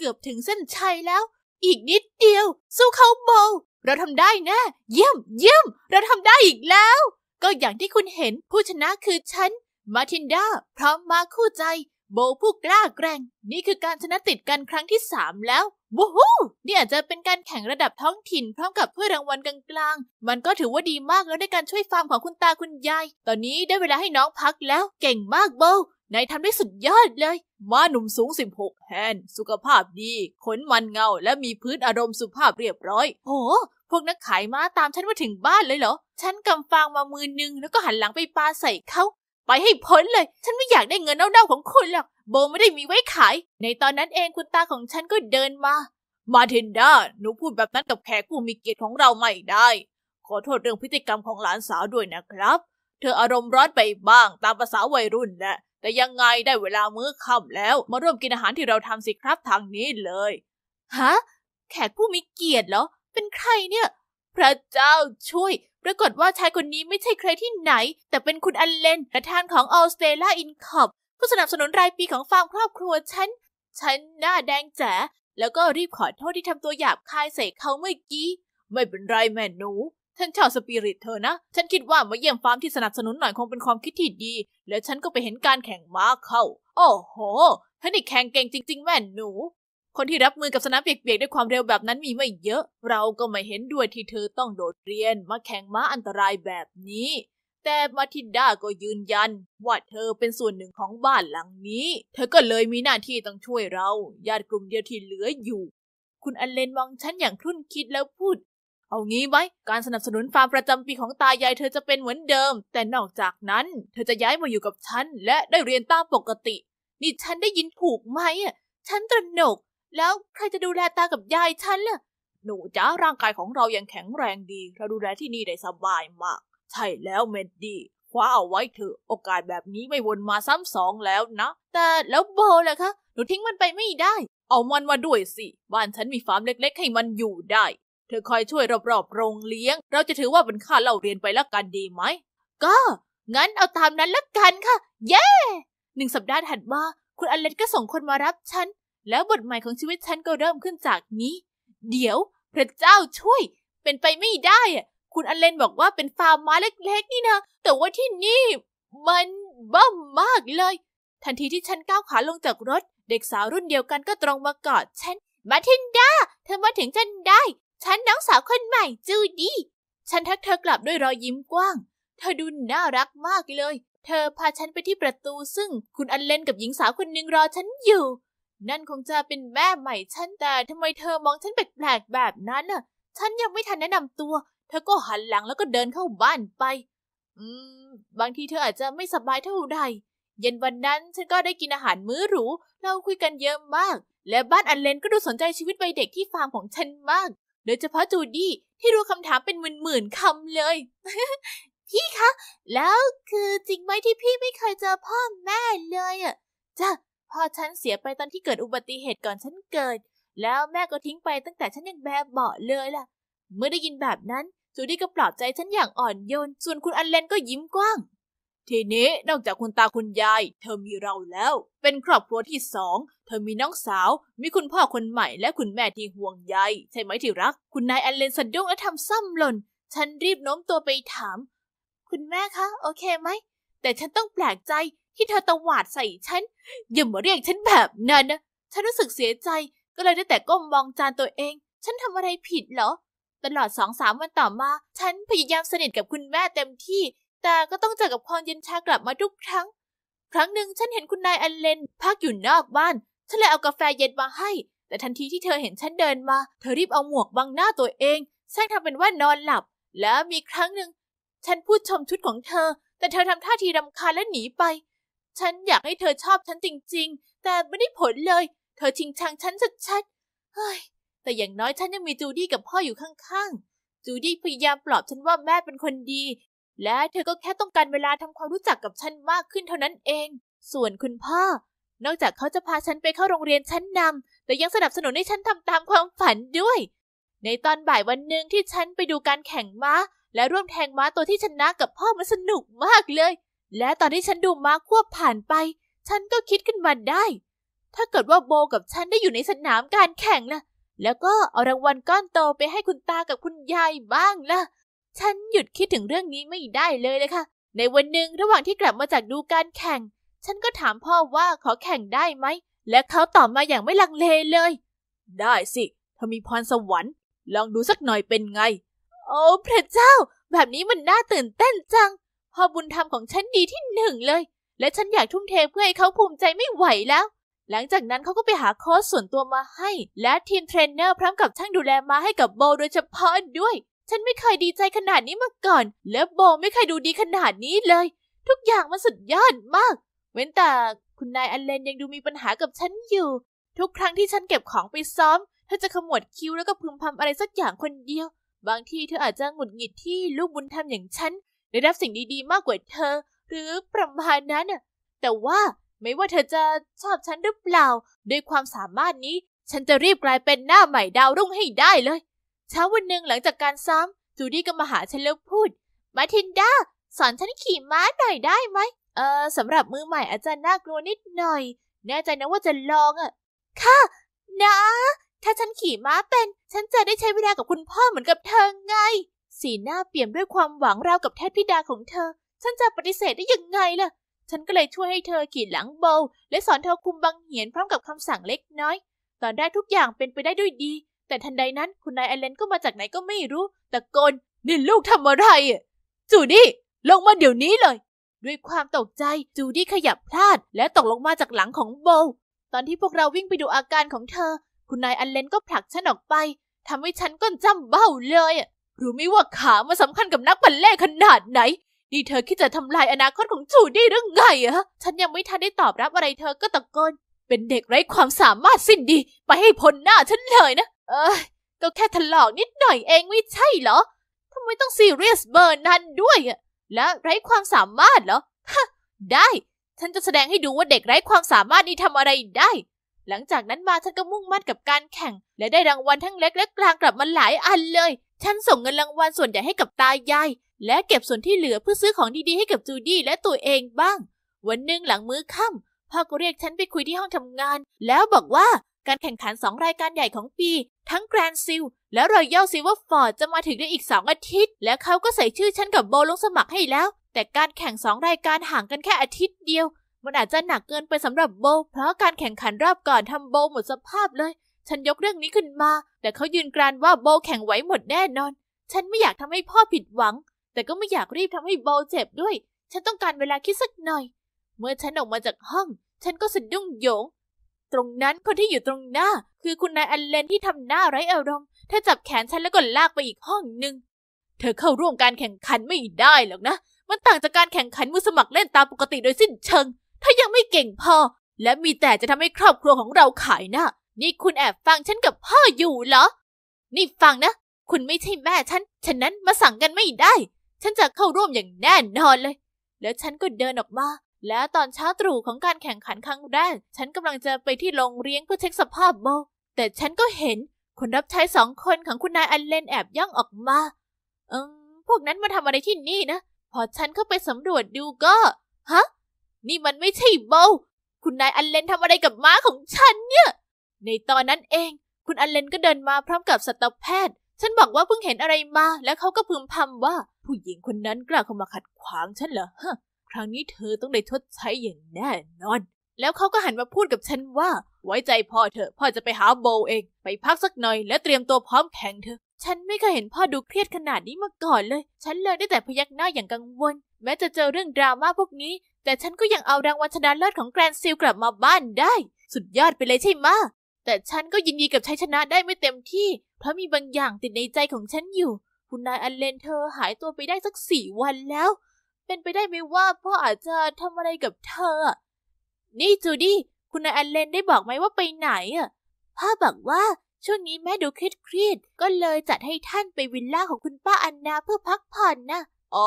เกือบถึงเส้นชัยแล้ว อีกนิดเดียว สู้เขาโบ เราทำได้แนะ่เยี่ยมเยี่ยม เราทำได้อีกแล้ว ก็อย่างที่คุณเห็นผู้ชนะคือฉันมาทินดาพร้อมมาคู่ใจ โบผู้กล้าแกร่งนี่คือการชนะติดกันครั้งที่สามแล้ววู้ฮู้นี่อาจจะเป็นการแข่งระดับท้องถิ่น พร้อมกับเพื่อรางวัลกลาง ๆ มันก็ถือว่าดีมากแล้วในการช่วยฟาร์มของคุณตาคุณยายตอนนี้ได้เวลาให้น้องพักแล้วเก่งมากโบนายทำได้สุดยอดเลย ม้าหนุ่มสูง 16แฮนสุขภาพดี ขนมันเงา และมีพื้นอารมณ์สุภาพเรียบร้อย โอ้ พวกนักขายม้าตามฉันมาถึงบ้านเลยเหรอ ฉันกำฟางมามือนึงแล้วก็หันหลังไปปาใส่เขาไปให้พ้นเลย ฉันไม่อยากได้เงินเน่าๆของคุณหรอก โบไม่ได้มีไว้ขาย ในตอนนั้นเองคุณตาของฉันก็เดินมา มาเทนดาหนูพูดแบบนั้นกับแขกผู้มีเกียรติของเราไม่ได้ ขอโทษเรื่องพฤติกรรมของหลานสาวด้วยนะครับ เธออารมณ์ร้อนไปบ้างตามภาษาวัยรุ่นแหละแต่ยังไงได้เวลามื้อค่ำแล้วมาร่วมกินอาหารที่เราทำสิครับทางนี้เลยฮะแขกผู้มีเกียรติเหรอ เป็นใครเนี่ย พระเจ้าช่วย ปรากฏว่าชายคนนี้ไม่ใช่ใครที่ไหน แต่เป็นคุณอัลเลนประธานของออสเตล่าอินคอปผู้สนับสนุนรายปีของฟาร์มครอบครัวฉัน ฉันหน้าแดงแจ๋แล้วก็รีบขอโทษที่ทำตัวหยาบคายใส่เขาเมื่อกี้ ไม่เป็นไรแม่หนูฉันชอบสปิริตเธอนะ ฉันคิดว่ามาเยี่ยมฟาร์มที่สนับสนุนหน่อยคงเป็นความคิดที่ดี แล้วฉันก็ไปเห็นการแข่งม้าเข้า โอ้โหเธอนี่แข่งเก่งจริงๆแม่หนู คนที่รับมือกับสนามเปียกๆด้วยความเร็วแบบนั้นมีไม่เยอะ เราก็ไม่เห็นด้วยที่เธอต้องโดดเรียนมาแข่งม้าอันตรายแบบนี้ แต่มาทิดาก็ยืนยัน ว่าเธอเป็นส่วนหนึ่งของบ้านหลังนี้ เธอก็เลยมีหน้าที่ต้องช่วยเรา ญาติกลุ่มเดียวที่เหลืออยู่ คุณอเลนมองฉันอย่างครุ่นคิดแล้วพูดเอางี้ไหมการสนับสนุนฟาร์มประจำปีของตายายเธอจะเป็นเหมือนเดิม แต่นอกจากนั้น เธอจะย้ายมาอยู่กับฉัน และได้เรียนตามปกติ นี่ฉันได้ยินถูกไหมอะฉันตระหนก แล้วใครจะดูแลตากับยายฉันล่ะ หนูจ้าร่างกายของเรายังแข็งแรงดี เราดูแลที่นี่ได้สบายมาก ใช่แล้วเมดดี้ คว้าเอาไว้เถอะ โอกาสแบบนี้ไม่วนมาซ้ำสองแล้วนะ แต่แล้วโบล่ะคะหนูทิ้งมันไปไม่ได้ เอามันมาด้วยสิ บ้านฉันมีฟาร์มเล็ก ๆ ให้มันอยู่ได้เธอคอยช่วยรอบๆ โรงเลี้ยง เราจะถือว่าเป็นค่าเล่าเรียนไปแล้วกันดีไหมก็ งั้นเอาตามนั้นแล้วกันค่ะ เย้หนึ่งสัปดาห์ถัดมา คุณอเล็กก็ส่งคนมารับฉัน แล้วบทใหม่ของชีวิตฉันก็เริ่มขึ้นจากนี้ เดี๋ยวพระเจ้าช่วย เป็นไปไม่ได้อะคุณอเลนบอกว่าเป็นฟาร์มม้าเล็กๆ นี่นะ แต่ว่าที่นี่ มันบ้ามากเลย ทันทีที่ฉันก้าวขาลงจากรถ เด็กสาวรุ่นเดียวกันก็ตรงมากอด ฉัน มาทินดาเธอมาถึงฉันได้ฉันน้องสาวคนใหม่จูดี้ฉันทักเธอกลับด้วยรอยยิ้มกว้าง เธอดูน่ารักมากเลย เธอพาฉันไปที่ประตูซึ่งคุณอันเลนกับหญิงสาวคนหนึ่งรอฉันอยู่ นั่นคงจะเป็นแม่ใหม่ฉันแต่ทำไมเธอมองฉันแปลกๆแบบนั้นน่ะ ฉันยังไม่ทันแนะนำตัว เธอก็หันหลังแล้วก็เดินเข้าบ้านไป อืม บางทีเธออาจจะไม่สบายเท่าใด เย็นวันนั้นฉันก็ได้กินอาหารมื้อหรู เราคุยกันเยอะมาก และบ้านอันเลนก็ดูสนใจชีวิตวัยเด็กที่ฟาร์มของฉันมากโดยเฉพาะจูดี้ที่รู้คำถามเป็นหมื่นๆคำเลย พี่คะ แล้วคือจริงไหมที่พี่ไม่เคยเจอพ่อแม่เลยอ่ะจ้ะพ่อฉันเสียไปตอนที่เกิดอุบัติเหตุก่อนฉันเกิด แล้วแม่ก็ทิ้งไปตั้งแต่ฉันยังแบบเบาะเลยล่ะ เมื่อได้ยินแบบนั้นจูดี้ก็ปลอบใจฉันอย่างอ่อนโยน ส่วนคุณอันเลนก็ยิ้มกว้างทีนี้นอกจากคุณตาคุณยาย เธอมีเราแล้ว เป็นครอบครัวที่สองเธอมีน้องสาว มีคุณพ่อคนใหม่และคุณแม่ที่ห่วงใยใช่ไหมที่รัก คุณนายอนเลนสะดุ้งและทำซ้ำหล่นฉันรีบโน้มตัวไปถาม คุณแม่คะ โอเคไหม แต่ฉันต้องแปลกใจที่เธอตวาดใส่ ฉันอย่ามาเรียกฉันแบบนั้นนะฉันรู้สึกเสียใจก็เลยได้แต่ก้มมองจานตัวเอง ฉันทำอะไรผิดเหรอตลอดสองสามวันต่อมา ฉันพยายามสนิทกับคุณแม่เต็มที่แต่ก็ต้องเจอกับความเย็นชากลับมาทุกครั้ง ครั้งหนึ่งฉันเห็นคุณนายอันเลนพักอยู่นอกบ้าน ฉันเลยเอากาแฟเย็นมาให้ แต่ทันทีที่เธอเห็นฉันเดินมา เธอรีบเอาหมวกบังหน้าตัวเองแซงทำเป็นว่านอนหลับ แล้วมีครั้งหนึ่งฉันพูดชมชุดของเธอ แต่เธอทำท่าทีรำคาญและหนีไป ฉันอยากให้เธอชอบฉันจริง ๆ แต่ไม่ได้ผลเลย เธอชิงชังฉันชัดๆเฮ้ยแต่อย่างน้อยฉันยังมีจูดี้กับพ่ออยู่ข้างๆ จูดี้พยายามปลอบฉันว่าแม่เป็นคนดีและเธอก็แค่ต้องการเวลาทำความรู้จักกับฉันมากขึ้นเท่านั้นเอง ส่วนคุณพ่อ นอกจากเขาจะพาฉันไปเข้าโรงเรียนชั้นนำแต่ยังสนับสนุนให้ฉันทำตามความฝันด้วย ในตอนบ่ายวันหนึ่งที่ฉันไปดูการแข่งม้า และร่วมแทงม้าตัวที่ชนะกับพ่อมันสนุกมากเลย และตอนที่ฉันดูม้าควบผ่านไป ฉันก็คิดขึ้นมาได้ ถ้าเกิดว่าโบกับฉันได้อยู่ในสนามการแข่งล่ะแล้วก็เอารางวัลก้อนโตไปให้คุณตากับคุณยายบ้างล่ะฉันหยุดคิดถึงเรื่องนี้ไม่ได้เลยเลยค่ะ ในวันหนึ่งระหว่างที่กลับมาจากดูการแข่ง ฉันก็ถามพ่อว่าขอแข่งได้ไหม และเขาตอบมาอย่างไม่ลังเลเลย ได้สิเธอมีพรสวรรค์ ลองดูสักหน่อยเป็นไง โอ้พระเจ้า แบบนี้มันน่าตื่นเต้นจังพ่อบุญธรรมของฉันดีที่หนึ่งเลย และฉันอยากทุ่มเทเพื่อให้เขาภูมิใจไม่ไหวแล้ว หลังจากนั้นเขาก็ไปหาอค์สส่วนตัวมาให้ และทีมเทรนเนอร์พร้อมกับช่างดูแลมาให้กับโบโดยเฉพาะด้วยฉันไม่เคยดีใจขนาดนี้มาก่อน และโบไม่เคยดูดีขนาดนี้เลย ทุกอย่างมันสุดยอดมาก เว้นแต่คุณนายอัเลนยังดูมีปัญหากับฉันอยู่ ทุกครั้งที่ฉันเก็บของไปซ้อม เธอจะขมวดคิ้วแล้วก็พึมพำอะไรสักอย่างคนเดียว บางทีเธออาจจะหงุดหงิดที่ลูกบุญธรรมอย่างฉันได้รับสิ่งดีๆมากกว่าเธอ หรือประมาณนั้นน่ะแต่ว่าไม่ว่าเธอจะชอบฉันหรือเปล่าด้วยความสามารถนี้ ฉันจะรีบกลายเป็นหน้าใหม่ดาวรุ่งให้ได้เลยเช้าวันหนึ่งหลังจากการซ้อมจูดี้ก็มาหาฉันแล้วพูดมาทินดาสอนฉันขี่ม้าหน่อยได้ไหมเออสำหรับมือใหม่อาจารย์น่ากลัวนิดหน่อย แน่ใจนะว่าจะลองอ่ะค่ะนะถ้าฉันขี่ม้าเป็น ฉันจะได้ใช้เวลากับคุณพ่อเหมือนกับเธอไง สีหน้าเปลี่ยนด้วยความหวังราวกับแทบพิดาของเธอ ฉันจะปฏิเสธได้ยังไงล่ะ ฉันก็เลยช่วยให้เธอขี่หลังโบและสอนเธอคุมบังเหียนพร้อมกับคำสั่งเล็กน้อย ตอนได้ทุกอย่างเป็นไปได้ด้วยดีแต่ทันใดนั้นคุณนายไอเลนก็มาจากไหนก็ไม่รู้ ตะโกน นี่ลูกทำอะไรอ่ะจูดี้ลงมาเดี๋ยวนี้เลย ด้วยความตกใจ จูดี้ขยับพลาดและตกลงมาจากหลังของโบตอนที่พวกเราวิ่งไปดูอาการของเธอ คุณนายอันเลนก็ผลักฉันออกไปทำให้ฉันก้นจ้ำเบ้าเลยรู้ไหมว่าขามาสำคัญกับนักบัลเล่ขนาดไหน นี่เธอคิดจะทำลายอนาคตของจูดี้หรือไงอะฉันยังไม่ทันได้ตอบรับอะไรเธอก็ตะโกนเป็นเด็กไร้ความสามารถสิ้นดี ไปให้พ้นหน้าฉันเลยนะเอ้ยก็แค่ถลอกนิดหน่อยเองไม่ใช่เหรอทำไมต้องซีเรียสเบอร์นั้นด้วยอะ และไร้ความสามารถเหรอ ฮะได้ ฉันจะแสดงให้ดูว่าเด็กไร้ความสามารถนี้ทำอะไรได้ หลังจากนั้นมา ฉันก็มุ่งมั่นกับการแข่ง และได้รางวัลทั้งเล็กและกลางกลับมาหลายอันเลย ฉันส่งเงินรางวัลส่วนใหญ่ให้กับตายายและเก็บส่วนที่เหลือเพื่อซื้อของดีๆ ให้กับจูดี้และตัวเองบ้าง วันหนึ่งหลังมื้อค่ำพ่อก็เรียกฉันไปคุยที่ห้องทำงาน แล้วบอกว่าการแข่งขัน 2 รายการใหญ่ของปี ทั้งแกรนด์ซิลและรอยัลซิลเวอร์ฟอร์ดจะมาถึงในอีก 2 อาทิตย์ และเขาก็ใส่ชื่อฉันกับโบลงสมัครให้แล้ว แต่การแข่ง 2 รายการห่างกันแค่อาทิตย์เดียว มันอาจจะหนักเกินไปสำหรับโบ เพราะการแข่งขันรอบก่อนทำโบหมดสภาพเลย ฉันยกเรื่องนี้ขึ้นมา แต่เขายืนกรานว่าโบแข่งไหวหมดแน่นอน ฉันไม่อยากทำให้พ่อผิดหวัง แต่ก็ไม่อยากรีบทำให้โบเจ็บด้วย ฉันต้องการเวลาคิดสักหน่อยเมื่อฉันออกมาจากห้อง ฉันก็สะดุ้งโยงตรงนั้นคนที่อยู่ตรงหน้าคือคุณนายอันเลนที่ทำหน้าไร้อารมณ์เธอจับแขนฉันแล้วก็ลากไปอีกห้องหนึ่งเธอเข้าร่วมการแข่งขันไม่ได้หรอกนะ มันต่างจากการแข่งขันมือสมัครเล่นตามปกติโดยสิ้นเชิง ถ้ายังไม่เก่งพอ และมีแต่จะทำให้ครอบครัวของเราขายหน้านี่คุณแอบฟังฉันกับพ่ออยู่เหรอ นี่ฟังนะ คุณไม่ใช่แม่ฉันฉะนั้นมาสั่งกันไม่ได้ ฉันจะเข้าร่วมอย่างแน่นอนเลย แล้วฉันก็เดินออกมาและตอนเช้าตรู่ของการแข่งขันครั้งแรก ฉันกำลังจะไปที่โรงเรียนเพื่อเช็คสภาพโบแต่ฉันก็เห็นคนรับใช้สองคนของคุณนายอันเลนแอบย่องออกมา อืม พวกนั้นมาทำอะไรที่นี่นะ พอฉันเข้าไปสำรวจดูก็ ฮะ นี่มันไม่ใช่โบ คุณนายอันเลนทำอะไรกับม้าของฉันเนี่ย ในตอนนั้นเอง คุณอันเลนก็เดินมาพร้อมกับสัตวแพทย์ ฉันบอกว่าเพิ่งเห็นอะไรมา แล้วเขาก็พึมพำว่า ผู้หญิงคนนั้นกล้าเข้ามาขัดขวางฉันเหรอ ฮะครั้งนี้เธอต้องได้ชดใช้อย่างแน่นอน แล้วเขาก็หันมาพูดกับฉันว่า ไว้ใจพ่อเถอะ พ่อจะไปหาโบเอง ไปพักสักหน่อยและเตรียมตัวพร้อมแข่งเถอะฉันไม่เคยเห็นพ่อดูเครียดขนาดนี้มาก่อนเลย ฉันเลยได้แต่พยักหน้าอย่างกังวล แม้จะเจอเรื่องดราม่าพวกนี้ แต่ฉันก็ยังเอารางวัลชนะเลิศของแกรนซิลกลับมาบ้านได้ สุดยอดไปเลยใช่ไหมแต่ฉันก็ยินดีกับชัยชนะได้ไม่เต็มที่ เพราะมีบางอย่างติดในใจของฉันอยู่ คุณนายอันเลนเธอหายตัวไปได้สักสี่วันแล้วเป็นไปได้ไหมว่าพ่ออาจจะทำอะไรกับเธอ นี่จูดี้คุณนายแอนเลนได้บอกไหมว่าไปไหนอ่ะ พ่อบอกว่า ช่วงนี้แม่ดูเครียดก็เลยจัดให้ท่านไปวิลล่าของคุณป้าอันนาเพื่อพักผ่อนนะอ๋อ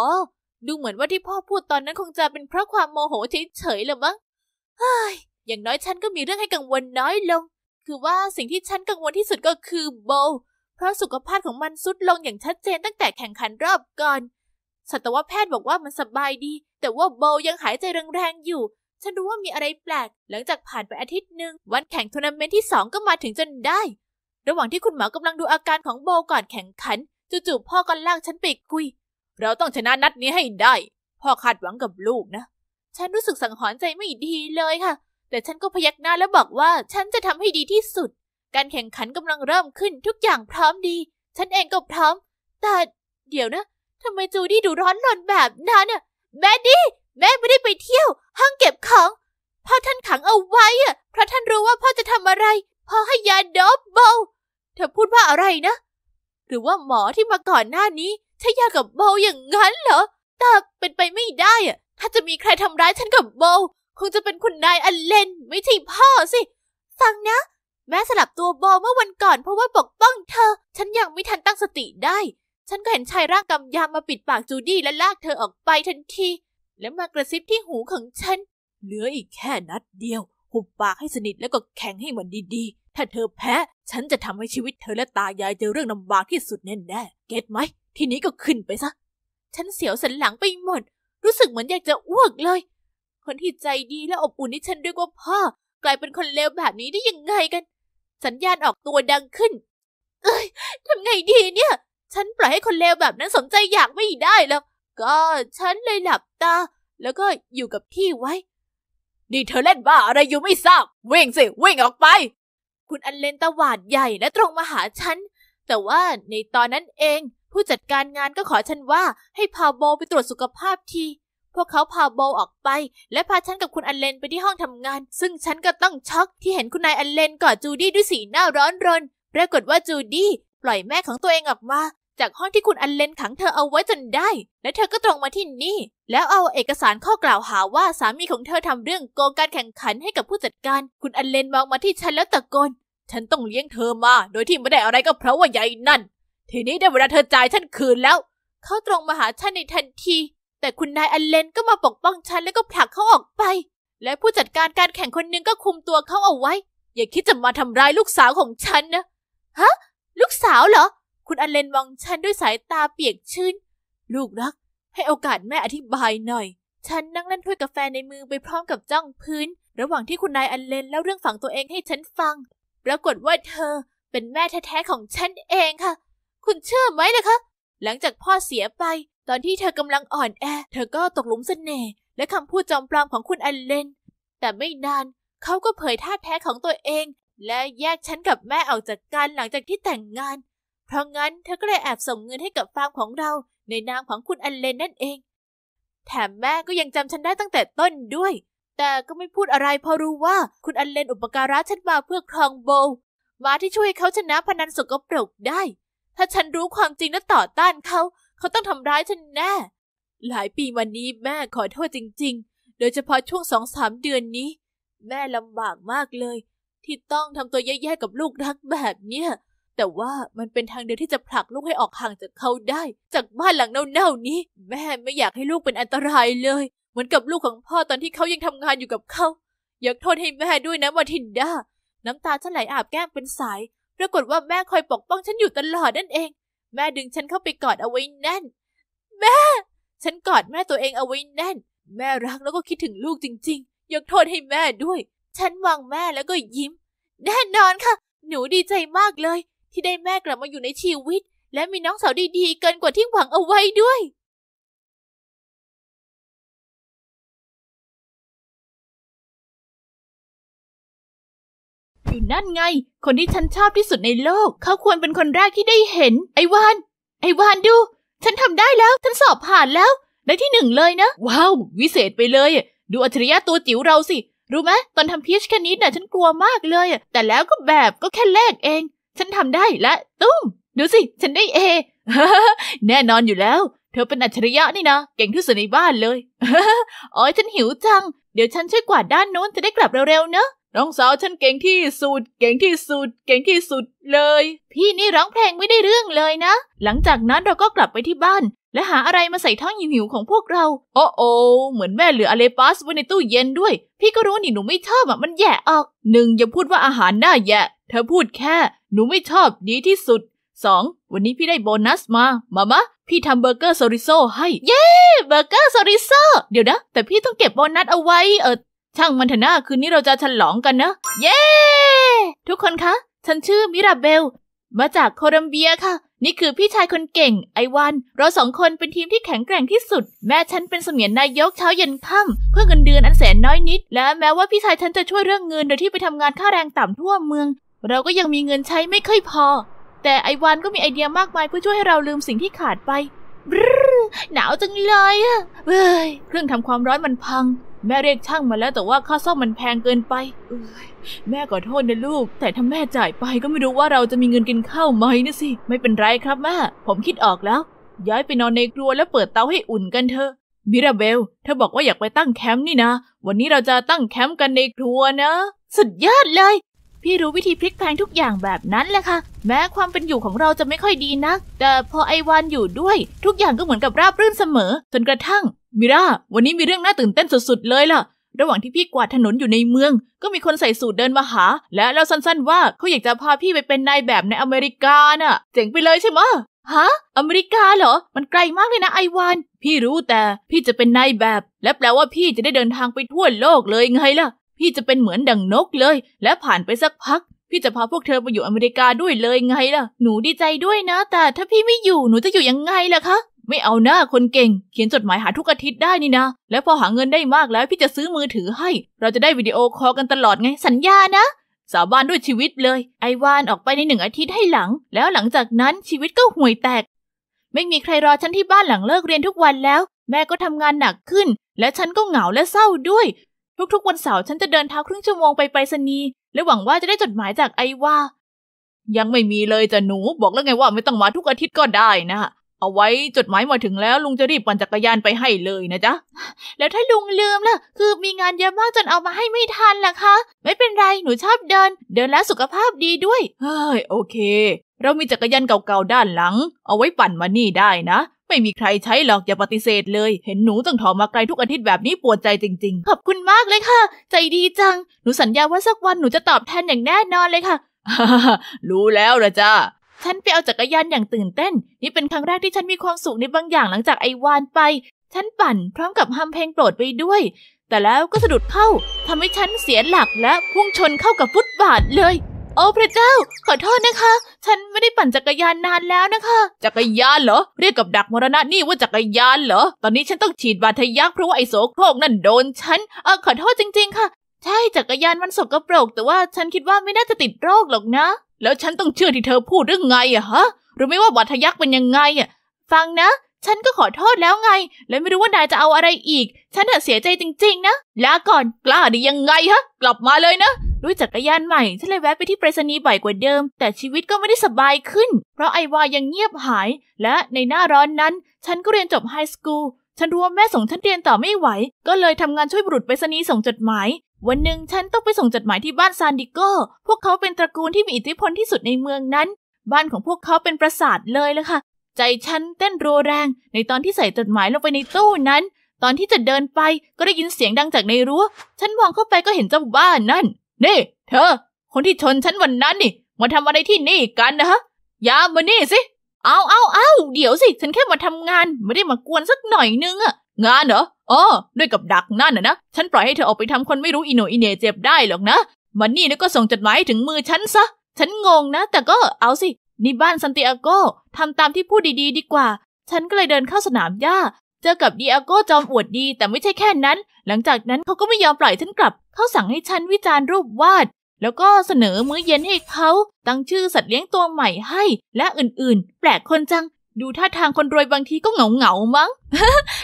ดูเหมือนว่าที่พ่อพูดตอนนั้นคงจะเป็นเพราะความโมโหเฉยๆหรือมั้งเฮ้ยอย่างน้อยฉันก็มีเรื่องให้กังวลน้อยลง คือว่าสิ่งที่ฉันกังวลที่สุดก็คือโบ เพราะสุขภาพของมันทรุดลงอย่างชัดเจนตั้งแต่แข่งขันรอบก่อนสัตวแพทย์บอกว่ามันสบายดี แต่ว่าโบยังหายใจแรงๆ อยู่ ฉันรู้ว่ามีอะไรแปลก หลังจากผ่านไปอาทิตย์หนึ่ง วันแข่งทัวร์นาเมนต์ที่สองก็มาถึงจนได้ ระหว่างที่คุณหมอกำลังดูอาการของโบก่อนแข่งขัน จู่ๆพ่อก็ลากฉันไปคุย เราต้องชนะนัดนี้ให้ได้ พ่อคาดหวังกับลูกนะ ฉันรู้สึกสังหรณ์ใจไม่ดีเลยค่ะ แต่ฉันก็พยักหน้าและบอกว่าฉันจะทำให้ดีที่สุด การแข่งขันกำลังเริ่มขึ้นทุกอย่างพร้อมดี ฉันเองก็พร้อม แต่เดี๋ยวนะทำไมจูดี้ดูร้อนรนแบบนั้นน่ะแม่ดิแม่ไม่ได้ไปเที่ยว ห้องเก็บของพ่อท่านขังเอาไว้อ่ะเพราะท่านรู้ว่าพ่อจะทำอะไรพ่อให้ยาดอบโบเธอพูดว่าอะไรนะ หรือว่าหมอที่มาก่อนหน้านี้ใช้ยากับโบอย่างนั้นเหรอแต่เป็นไปไม่ได้อะถ้าจะมีใครทำร้ายฉันกับโบคงจะเป็นคุณนายอเลนไม่ใช่พ่อสิ ฟังนะ แม่สลับตัวโบเมื่อวันก่อนเพราะว่าปกป้องเธอ ฉันยังไม่ทันตั้งสติได้ฉันก็เห็นชายร่างกำยำมาปิดปากจูดี้และลากเธอออกไปทันที แล้วมากระซิบที่หูของฉัน เหลืออีกแค่นัดเดียว หุบปากให้สนิทแล้วก็แข่งให้มันดีๆ ถ้าเธอแพ้ ฉันจะทำให้ชีวิตเธอและตายายเจอเรื่องลำบากที่สุดแน่ๆ เก็ตไหมทีนี้ก็ขึ้นไปซะ ฉันเสียวสันหลังไปหมด รู้สึกเหมือนอยากจะอ้วกเลย คนที่ใจดีและอบอุ่นที่ฉันเรียกว่าพ่อ กลายเป็นคนเลวแบบนี้ได้ยังไงกัน สัญญาณออกตัวดังขึ้น เอ้ยทำไงดีเนี่ยฉันปล่อยให้คนเลวแบบนั้นสนใจอยากไม่ได้แล้ว ก็ฉันเลยหลับตาแล้วก็อยู่กับพี่ไว้นี่เธอเล่นบ้าอะไรอยู่ไม่ทราบวิ่งสิวิ่งออกไป คุณอันเลนตะหวาดใหญ่ และตรงมาหาฉัน แต่ว่าในตอนนั้นเอง ผู้จัดการงานก็ขอฉันว่าให้พาโบไปตรวจสุขภาพที พวกเขาพาโบออกไปและพาฉันกับคุณอันเลนไปที่ห้องทำงาน ซึ่งฉันก็ต้องช็อก ที่เห็นคุณนายอันเลนกอดจูดี้ด้วยสีหน้าร้อนรน ปรากฏว่าจูดี้ปล่อยแม่ของตัวเองออกมาจากห้องที่คุณอันเลนขังเธอเอาไว้จนได้ และเธอก็ตรงมาที่นี่ แล้วเอาเอกสารข้อกล่าวหาว่าสามีของเธอทำเรื่อง โกงการแข่งขันให้กับผู้จัดการ คุณอันเลนมองมาที่ฉันแล้วตะโกน ฉันต้องเลี้ยงเธอมา โดยที่ไม่ได้อะไรก็เพราะว่าใหญ่นั่น ทีนี้ได้เวลาเธอจ่ายฉันคืนแล้ว เขาตรงมาหาฉันในทันที แต่คุณนายอันเลนก็มาปกป้องฉันแล้วก็ผลักเขาออกไป และผู้จัดการการแข่งคนหนึ่งก็คุมตัวเขาเอาไว้ อย่าคิดจะมาทำร้ายลูกสาวของฉันนะ ฮะ ลูกสาวเหรอคุณอเลนมองฉันด้วยสายตาเปียกชื้น ลูกรัก ให้โอกาสแม่อธิบายหน่อย ฉันนั่งเล่นถ้วยกาแฟในมือไปพร้อมกับจ้องพื้น ระหว่างที่คุณนายอเลนเล่าเรื่องฝังตัวเองให้ฉันฟัง ปรากฏว่าเธอเป็นแม่แท้ๆของฉันเองค่ะ คุณเชื่อไหมล่ะคะ หลังจากพ่อเสียไป ตอนที่เธอกำลังอ่อนแอ เธอก็ตกหลุมเสน่ห์และคำพูดจอมปลอมของคุณอเลน แต่ไม่นานเขาก็เผยท่าแท้ของตัวเอง และแยกฉันกับแม่ออกจากกันหลังจากที่แต่งงานพราะงั้นเธอก็เลยแอบส่งเงินให้กับฟาร์มของเรา ในนามของคุณอันเลนนั่นเอง แถมแม่ก็ยังจำฉันได้ตั้งแต่ต้นด้วย แต่ก็ไม่พูดอะไรเพราะรู้ว่าคุณอันเลนอุปการะฉันมาเพื่อครองโบมาที่ช่วยเขาชนะพนันสกปรกได้ ถ้าฉันรู้ความจริงและต่อต้านเขา เขาต้องทำร้ายฉันแน่ หลายปีวันนี้แม่ขอโทษจริง ๆ โดยเฉพาะช่วงสองสามเดือนนี้ แม่ลำบากมากเลย ที่ต้องทำตัวแย่ๆกับลูกรักแบบเนี้ยแต่ว่ามันเป็นทางเดียวที่จะผลักลูกให้ออกห่างจากเขาได้ จากบ้านหลังเน่าๆนี้ แม่ไม่อยากให้ลูกเป็นอันตรายเลย เหมือนกับลูกของพ่อตอนที่เขายังทำงานอยู่กับเขาอยากโทษให้แม่ด้วยนะวาทินดาน้ำตาฉันไหลอาบแก้มเป็นสายปรากฏว่าแม่คอยปกป้องฉันอยู่ตลอดนั่นเอง แม่ดึงฉันเข้าไปกอดเอาไว้แน่น แม่ ฉันกอดแม่ตัวเองเอาไว้แน่น แม่รักแล้วก็คิดถึงลูกจริงๆอยากโทษให้แม่ด้วย ฉันวางแม่แล้วก็ยิ้มแน่นอนค่ะ หนูดีใจมากเลยที่ได้แม่กลับมาอยู่ในชีวิต และมีน้องสาวดีๆเกินกว่าที่หวังเอาไว้ด้วย อยู่นั่นไง คนที่ฉันชอบที่สุดในโลกเขาควรเป็นคนแรกที่ได้เห็น ไอ้วาน ไอ้วานดู ฉันทำได้แล้ว ฉันสอบผ่านแล้วได้ที่หนึ่งเลยนะ ว้าว วิเศษไปเลย ดูอัจฉริยะตัวจิ๋วเราสิ รู้ไหมตอนทำพีชแค่นี้น่ะฉันกลัวมากเลย แต่แล้วก็แบบก็แค่เลขเองฉันทำได้และตุ้ม ดูสิฉันได้เอแน่นอนอยู่แล้ว เธอเป็นอัจฉริยะนี่นะเก่งที่สุดในบ้านเลยอ๋อฉันหิวจังเดี๋ยวฉันช่วยกวาดด้านโน้นจะได้กลับเร็วๆเนอะน้องสาวฉันเก่งที่สุดเก่งที่สุดเก่งที่สุดเลย พี่นี่ร้องเพลงไม่ได้เรื่องเลยนะหลังจากนั้นเราก็กลับไปที่บ้าน และหาอะไรมาใส่ท้องหิวๆของพวกเรา โอ้โอ เหมือนแม่เหลืออะไรปัสไว้ในตู้เย็นด้วยพี่ก็รู้นี่หนูไม่ชอบอ่ะมันแย่ออกหนึ่งอย่าพูดว่าอาหารน่าแย่ธอพูดแค่หนูไม่ชอบดีที่สุด 2. วันนี้พี่ได้โบนัสมา มามะ พี่ทำเบอร์เกอร์ซอริโซให้ เย้เบอร์เกอร์ซอริโซเดี๋ยวนะ แต่พี่ต้องเก็บโบนัสเอาไว้ เออ ช่างมันเถอะนะคืนนี้เราจะฉลองกันนะ เย้ ทุกคนคะ ฉันชื่อมิราเบล มาจากโคลัมเบียค่ะ นี่คือพี่ชายคนเก่งไอวันเราสองคนเป็นทีมที่แข็งแกร่งที่สุด แม่ฉันเป็นเสมียนนายกเช้าเย็นค่ำเพื่อเงินเดือนอันแสนน้อยนิด และแม้ว่าพี่ชายฉันจะช่วยเรื่องเงินโดยที่ไปทำงานค่าแรงต่ำทั่วเมืองเราก็ยังมีเงินใช้ไม่ค่อยพอ แต่ไอวานก็มีไอเดียมากมายเพื่อช่วยให้เราลืมสิ่งที่ขาดไปหนาวจังเลยอะเอ้ย เครื่องทำความร้อนมันพัง แม่เรียกช่างมาแล้วแต่ว่าค่าซ่อมมันแพงเกินไปแม่ขอโทษนะลูก แต่ถ้าแม่จ่ายไปก็ไม่รู้ว่าเราจะมีเงินกินข้าวไหมนะสิ ไม่เป็นไรครับแม่ ผมคิดออกแล้ว ย้ายไปนอนในครัวแล้วเปิดเตาให้อุ่นกันเถอะ มิราเบล เธอบอกว่าอยากไปตั้งแคมป์นี่นะ วันนี้เราจะตั้งแคมป์กันในครัวนะ สุดยอดเลยพี่รู้วิธีพลิกแพลงทุกอย่างแบบนั้นแหละค่ะแม้ความเป็นอยู่ของเราจะไม่ค่อยดีนักแต่พอไอวานอยู่ด้วย ทุกอย่างก็เหมือนกับราบรื่นเสมอจนกระทั่งมิราวันนี้มีเรื่องน่าตื่นเต้นสุดๆเลยล่ะ ระหว่างที่พี่กวาดถนนอยู่ในเมือง ก็มีคนใส่สูทเดินมาหา และเราสั้น ๆ ว่าเขาอยากจะพาพี่ไปเป็นนายแบบในอเมริกาน่ะเจ๋งไปเลยใช่ไหมฮะ อเมริกาเหรอ มันไกลมากเลยนะไอวานพี่รู้แต่พี่จะเป็นนายแบบ และแปลว่าพี่จะได้เดินทางไปทั่วโลกเลยไงล่ะพี่จะเป็นเหมือนดังนกเลย และผ่านไปสักพัก พี่จะพาพวกเธอไปอยู่อเมริกาด้วยเลยไงล่ะ หนูดีใจด้วยนะ แต่ถ้าพี่ไม่อยู่หนูจะอยู่ยังไงล่ะคะ ไม่เอาหน้าคนเก่ง เขียนจดหมายหาทุกอาทิตย์ได้นี่นะ แล้วพอหาเงินได้มากแล้วพี่จะซื้อมือถือให้ เราจะได้วิดีโอคอลกันตลอดไงสัญญานะ สาบานด้วยชีวิตเลย ไอวานออกไปในหนึ่งอาทิตย์ให้หลัง แล้วหลังจากนั้นชีวิตก็ห่วยแตก ไม่มีใครรอฉันที่บ้านหลังเลิกเรียนทุกวันแล้ว แม่ก็ทำงานหนักขึ้น และฉันก็เหงาและเศร้าด้วยทุกๆวันเสาร์ฉันจะเดินเท้าครึ่งชั่วโมงไปไปรษณีย์และหวังว่าจะได้จดหมายจากไอว่า ยังไม่มีเลยจ้ะหนูบอกแล้วไงว่าไม่ต้องมาทุกอาทิตย์ก็ได้นะเอาไว้จดหมายมาถึงแล้ว ลุงจะรีบปั่นจักรยานไปให้เลยนะจ๊ะ แล้วถ้าลุงลืมล่ะ คือมีงานเยอะมากจนเอามาให้ไม่ทันล่ะคะ ไม่เป็นไร หนูชอบเดิน เดินแล้วสุขภาพดีด้วยเฮ้ยโอเค เรามีจักรยานเก่าๆด้านหลัง เอาไว้ปั่นมานี่ได้นะ ไม่มีใครใช้หรอกอย่าปฏิเสธเลย เห็นหนูต้องถอมาไกลทุกอาทิตย์แบบนี้ปวดใจจริง ๆ ขอบคุณมากเลยค่ะ ใจดีจังหนูสัญญาว่าสักวันหนูจะตอบแทนอย่างแน่นอนเลยค่ะรู้แล้วละจ้าฉันไปเอาจักรยานอย่างตื่นเต้น นี่เป็นครั้งแรกที่ฉันมีความสุขในบางอย่างหลังจากไอวานไป ฉันปั่นพร้อมกับฮัมเพลงโปรดไปด้วย แต่แล้วก็สะดุดเข้า ทำให้ฉันเสียหลักและพุ่งชนเข้ากับฟุตบาทเลย โอ้พระเจ้า ขอโทษนะคะ ฉันไม่ได้ปั่นจักรยานนานแล้วนะคะจักรยานเหรอเรียกกับดักมรณะนี่ว่าจักรยานเหรอ ตอนนี้ฉันต้องฉีดบาดทะยักเพราะว่าไอโสโครกนั่นโดน ฉันเออขอโทษจริง ๆ ค่ะ ใช่จักรยานมันสกปรก แต่ว่าฉันคิดว่าไม่น่าจะติดโรคหรอกนะแล้วฉันต้องเชื่อที่เธอพูดหรือไงอะฮะ หรือไม่ว่าบาดทะยักเป็นยังไงอะฟังนะ ฉันก็ขอโทษแล้วไง และไม่รู้ว่านายจะเอาอะไรอีก ฉันเถอะเสียใจจริงๆนะลาก่อนกล้าดียังไงฮะ กลับมาเลยนะด้วยจักรยานใหม่ ฉันเลยแวะไปที่ไปรษณีย์บ่อยกว่าเดิม แต่ชีวิตก็ไม่ได้สบายขึ้น เพราะไอวายังเงียบหาย และในหน้าร้อนนั้น ฉันก็เรียนจบไฮสคูล ฉันรู้ว่าแม่ส่งฉันเรียนต่อไม่ไหว ก็เลยทำงานช่วยบุรุษไปรษณีย์ส่งจดหมายวันหนึ่งฉันต้องไปส่งจดหมายที่บ้านซานดิโกพวกเขาเป็นตระกูลที่มีอิทธิพลที่สุดในเมืองนั้น บ้านของพวกเขาเป็นปราสาทเลยละค่ะ ใจฉันเต้นรัวแรงในตอนที่ใส่จดหมายลงไปในตู้นั้น ตอนที่จะเดินไปก็ได้ยินเสียงดังจากในรั้วฉันมองเข้าไปก็เห็นเจ้าบ้านนั่นนี่ เธอ คนที่ชนฉันวันนั้นนี่มาทำอะไรที่นี่กันนะฮะยามานี่สิเอาเอาเอาเดี๋ยวสิ ฉันแค่มาทำงานไม่ได้มากวนสักหน่อยนึงอะงานเหรออ๋อด้วยกับดัก นั่นน่ะนะ ฉันปล่อยให้เธอออกไปทำคนไม่รู้อิโนอิเนเจ็บได้หรอกนะ มันนี่แล้วก็ส่งจดหมายถึงมือฉันซะ ฉันงงนะ แต่ก็เอาสิ นี่บ้านซันติอาโกทำตามที่พูดดีๆ ดีกว่า ฉันก็เลยเดินเข้าสนามหญ้า เจอกับดีอาโกจอมอวดดี แต่ไม่ใช่แค่นั้น หลังจากนั้นเขาก็ไม่ยอมปล่อยฉันกลับเขาสั่งให้ฉันวิจารณ์รูปวาด แล้วก็เสนอมื้อเย็นให้เขาตั้งชื่อสัตว์เลี้ยงตัวใหม่ให้ และอื่นๆ แปลกคนจังดูท่าทางคนรวยบางทีก็เหงาเหงามั้ง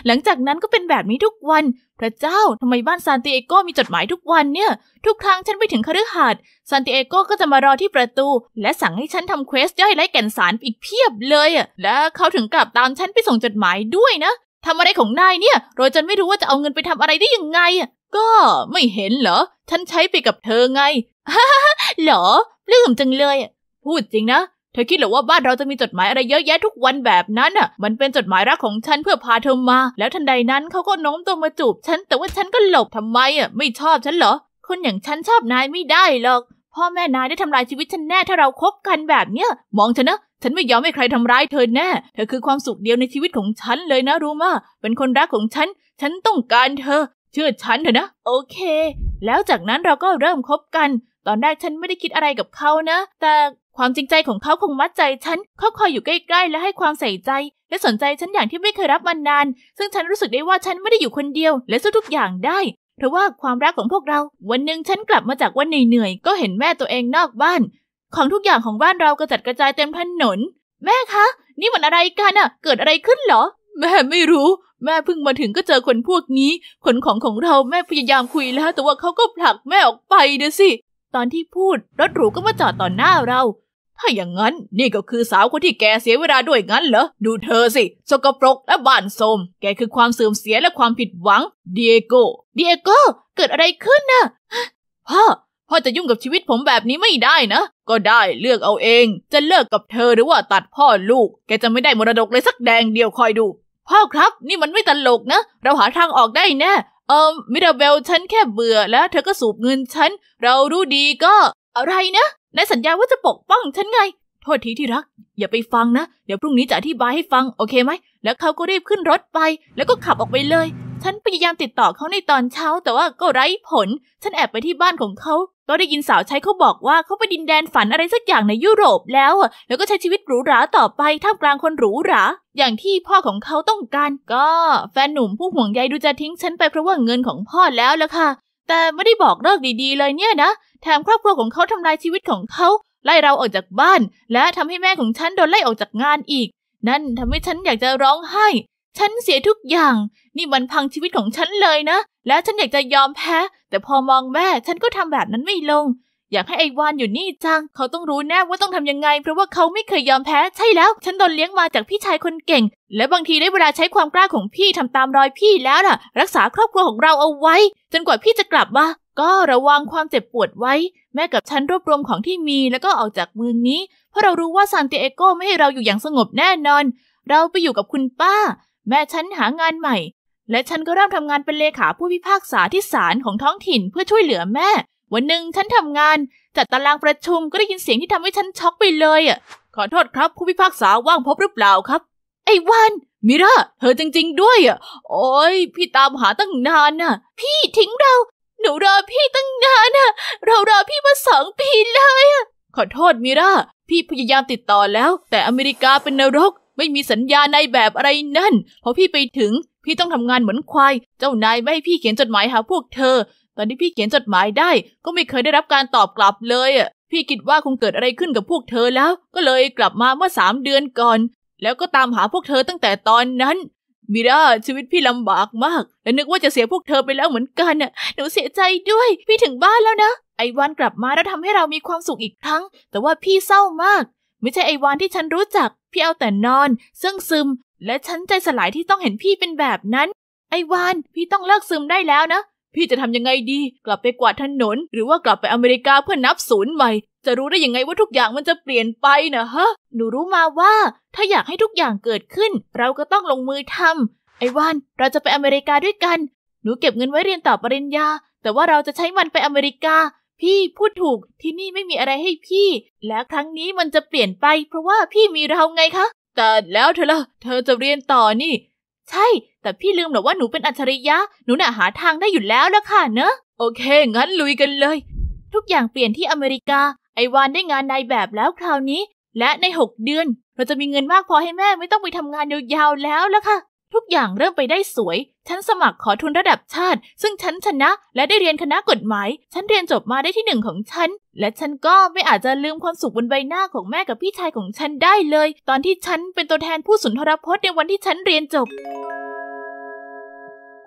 หลังจากนั้นก็เป็นแบบนี้ทุกวัน พระเจ้า ทำไมบ้านซานติเอโกมีจดหมายทุกวันเนี่ย ทุกครั้งฉันไปถึงคฤหาสน์ซานติเอโกก็จะมารอที่ประตู และสั่งให้ฉันทำเควส ย่อยไร้แก่นสารอีกเพียบเลยอ่ะ และเขาถึงกลับตามฉันไปส่งจดหมายด้วยนะ ทำอะไรของนายเนี่ยรรยจนไม่รู้ว่าจะเอาเงินไปทำอะไรได้ยังไงอ่ะ ก็ไม่เห็นเหรอ ฉันใช้ไปกับเธอไงฮ่าหรอลืมจังเลย พูดจริงนะเธอคิดหรือว่าบ้านเราจะมีจดหมายอะไรเยอะแยะทุกวันแบบนั้นอ่ะ มันเป็นจดหมายรักของฉันเพื่อพาเธอมา แล้วทันใดนั้นเขาก็โน้มตัวมาจูบฉัน แต่ว่าฉันก็หลบทำไมอ่ะ ไม่ชอบฉันเหรอ คนอย่างฉันชอบนายไม่ได้หรอก พ่อแม่นายได้ทำลายชีวิตฉันแน่ ถ้าเราคบกันแบบเนี้ย มองฉันนะ ฉันไม่ยอมให้ใครทำร้ายเธอแน่ เธอคือความสุขเดียวในชีวิตของฉันเลยนะรู้มาเป็นคนรักของฉัน ฉันต้องการเธอ เชื่อฉันเถอะนะ โอเค แล้วจากนั้นเราก็เริ่มคบกัน ตอนแรกฉันไม่ได้คิดอะไรกับเขานะ แต่ความจริงใจของเขาคงมัดใจฉันเขาคอยอยู่ใกล้ๆ และให้ความใส่ใจ และสนใจฉันอย่างที่ไม่เคยรับมานานซึ่งฉันรู้สึกได้ว่าฉันไม่ได้อยู่คนเดียวและสู้ทุกอย่างได้ เพราะว่าความรักของพวกเราวันหนึ่งฉันกลับมาจากวันเหนื่อยๆก็เห็นแม่ตัวเองนอกบ้าน ของทุกอย่างของบ้านเรากระจัดกระจายเต็มถนนแม่คะ นี่มันอะไรกันอะเกิดอะไรขึ้นเหรอ แม่ไม่รู้ แม่เพิ่งมาถึงก็เจอคนพวกนี้ขนของของเราแม่พยายามคุยแล้วแต่ว่าเขาก็ผลักแม่ออกไปเดสิ ตอนที่พูด รถหรูก็มาจอดต่อหน้าเราถ้าอย่างนั้นนี่ก็คือสาวคนที่แกเสียเวลาด้วยงั้นเหรอ ดูเธอสิ สกปรกและบ้านโทมแกคือความเสื่อมเสียและความผิดหวังเดียโกเดียโกเกิดอะไรขึ้นน่ะ พ่อ พ่อจะยุ่งกับชีวิตผมแบบนี้ไม่ได้นะ ก็ได้เลือกเอาเอง จะเลิกกับเธอหรือว่าตัดพ่อลูกแกจะไม่ได้มรดกเลยสักแดงเดียวคอยดู พ่อครับ นี่มันไม่ตลกนะ เราหาทางออกได้แน่เออมมิราเบลฉันแค่เบื่อแล้ว เธอก็สูบเงินฉันเรารู้ดีก็ อะไรนะนายสัญญาว่าจะปกป้องฉันไง โทษทีที่รัก อย่าไปฟังนะ เดี๋ยวพรุ่งนี้จะอธิบายให้ฟัง โอเคไหม แล้วเขาก็รีบขึ้นรถไป แล้วก็ขับออกไปเลย ฉันพยายามติดต่อเขาในตอนเช้า แต่ว่าก็ไร้ผล ฉันแอบไปที่บ้านของเขา ก็ได้ยินสาวใช้เขาบอกว่าเขาไปดินแดนฝันอะไรสักอย่างในยุโรปแล้ว แล้วก็ใช้ชีวิตหรูหราต่อไปท่ามกลางคนหรูหรา อย่างที่พ่อของเขาต้องการ ก็แฟนหนุ่มผู้ห่วงใยดูจะทิ้ง ฉันไปเพราะว่าเงินของพ่อแล้วล่ะค่ะแต่ไม่ได้บอกเลิกดีๆเลยเนี่ยนะ แถมครอบครัวของเขาทำลายชีวิตของเขาไล่เราออกจากบ้าน และทำให้แม่ของฉันโดนไล่ออกจากงานอีก นั่นทำให้ฉันอยากจะร้องไห้ ฉันเสียทุกอย่าง นี่มันพังชีวิตของฉันเลยนะ และฉันอยากจะยอมแพ้ แต่พอมองแม่ฉันก็ทำแบบนั้นไม่ลงอยากให้ไอวานอยู่นี่จัง เขาต้องรู้แน่ว่าต้องทำยังไง เพราะว่าเขาไม่เคยยอมแพ้ ใช่แล้วฉันโดนเลี้ยงมาจากพี่ชายคนเก่ง และบางทีได้เวลาใช้ความกล้าของพี่ทำตามรอยพี่แล้วน่ะ รักษาครอบครัวของเราเอาไว้ จนกว่าพี่จะกลับมา ก็ระวังความเจ็บปวดไว้ แม่กับฉันรวบรวมของที่มีแล้วก็ออกจากเมืองนี้ เพราะเรารู้ว่าซานติเอโกไม่ให้เราอยู่อย่างสงบแน่นอนเราไปอยู่กับคุณป้า แม่ฉันหางานใหม่ และฉันก็เริ่มทำงานเป็นเลขาผู้พิพากษาที่ศาลของท้องถิ่น เพื่อช่วยเหลือแม่วันหนึ่งฉันทำงานจัดตารางประชุมก็ได้ยินเสียงที่ทำให้ฉันช็อกไปเลยอ่ะ ขอโทษครับ ผู้พิพากษาว่างพบหรือเปล่าครับ ไอ้วันมิรา เธอจริง ๆ ด้วยอ่ะโอ้ยพี่ตามหาตั้งนานน่ะ พี่ทิ้งเรา หนูรอพี่ตั้งนานน่ะ เรารอพี่มาสองปีเลยอ่ะขอโทษมิรา พี่พยายามติดต่อแล้ว แต่อเมริกาเป็นนรกไม่มีสัญญาในแบบอะไรนั่นพอพี่ไปถึงพี่ต้องทำงานเหมือนควายเจ้านายไม่ให้พี่เขียนจดหมายหาพวกเธอตอนที่พี่เขียนจดหมายได้ ก็ไม่เคยได้รับการตอบกลับเลยอ่ะพี่คิดว่าคงเกิดอะไรขึ้นกับพวกเธอแล้ว ก็เลยกลับมาเมื่อสามเดือนก่อน แล้วก็ตามหาพวกเธอตั้งแต่ตอนนั้นมิราชีวิตพี่ลำบากมาก และนึกว่าจะเสียพวกเธอไปแล้วเหมือนกันน่ะหนูเสียใจด้วย พี่ถึงบ้านแล้วนะ ไอวานกลับมาแล้วทำให้เรามีความสุขอีกครั้ง แต่ว่าพี่เศร้ามาก ไม่ใช่ไอวานที่ฉันรู้จักพี่เอาแต่นอนซึ่งซึมและฉันใจสลายที่ต้องเห็นพี่เป็นแบบนั้นไอวาน พี่ต้องเลิกซึมได้แล้วนะพี่จะทำยังไงดี กลับไปกวาดถนน หรือว่ากลับไปอเมริกาเพื่อนับศูนย์ใหม่ จะรู้ได้ยังไงว่าทุกอย่างมันจะเปลี่ยนไปนะฮะหนูรู้มาว่าถ้าอยากให้ทุกอย่างเกิดขึ้น เราก็ต้องลงมือทำไอ้วันเราจะไปอเมริกาด้วยกัน หนูเก็บเงินไว้เรียนต่อปริญญา แต่ว่าเราจะใช้มันไปอเมริกา พี่พูดถูกที่นี่ไม่มีอะไรให้พี่ และครั้งนี้มันจะเปลี่ยนไป เพราะว่าพี่มีเราไงคะแต่แล้วเธอละะเธอจะเรียนต่อนี่ใช่ แต่พี่ลืมหรอว่าหนูเป็นอัจฉริยะหนูน่ะหาทางได้อยู่แล้วละค่ะเนอะ โอเค งั้นลุยกันเลย ทุกอย่างเปลี่ยนที่อเมริกา ไอวานได้งานนายแบบแล้วคราวนี้ และในหกเดือนเราจะมีเงินมากพอให้แม่ไม่ต้องไปทำงานยาวๆแล้วละค่ะทุกอย่างเริ่มไปได้สวย ฉันสมัครขอทุนระดับชาติ ซึ่งฉันชนะและได้เรียนคณะกฎหมาย ฉันเรียนจบมาได้ที่หนึ่งของฉัน และฉันก็ไม่อาจจะลืมความสุขบนใบหน้าของแม่กับพี่ชายของฉันได้เลย ตอนที่ฉันเป็นตัวแทนผู้สุนทรพจน์ ในวันที่ฉันเรียนจบ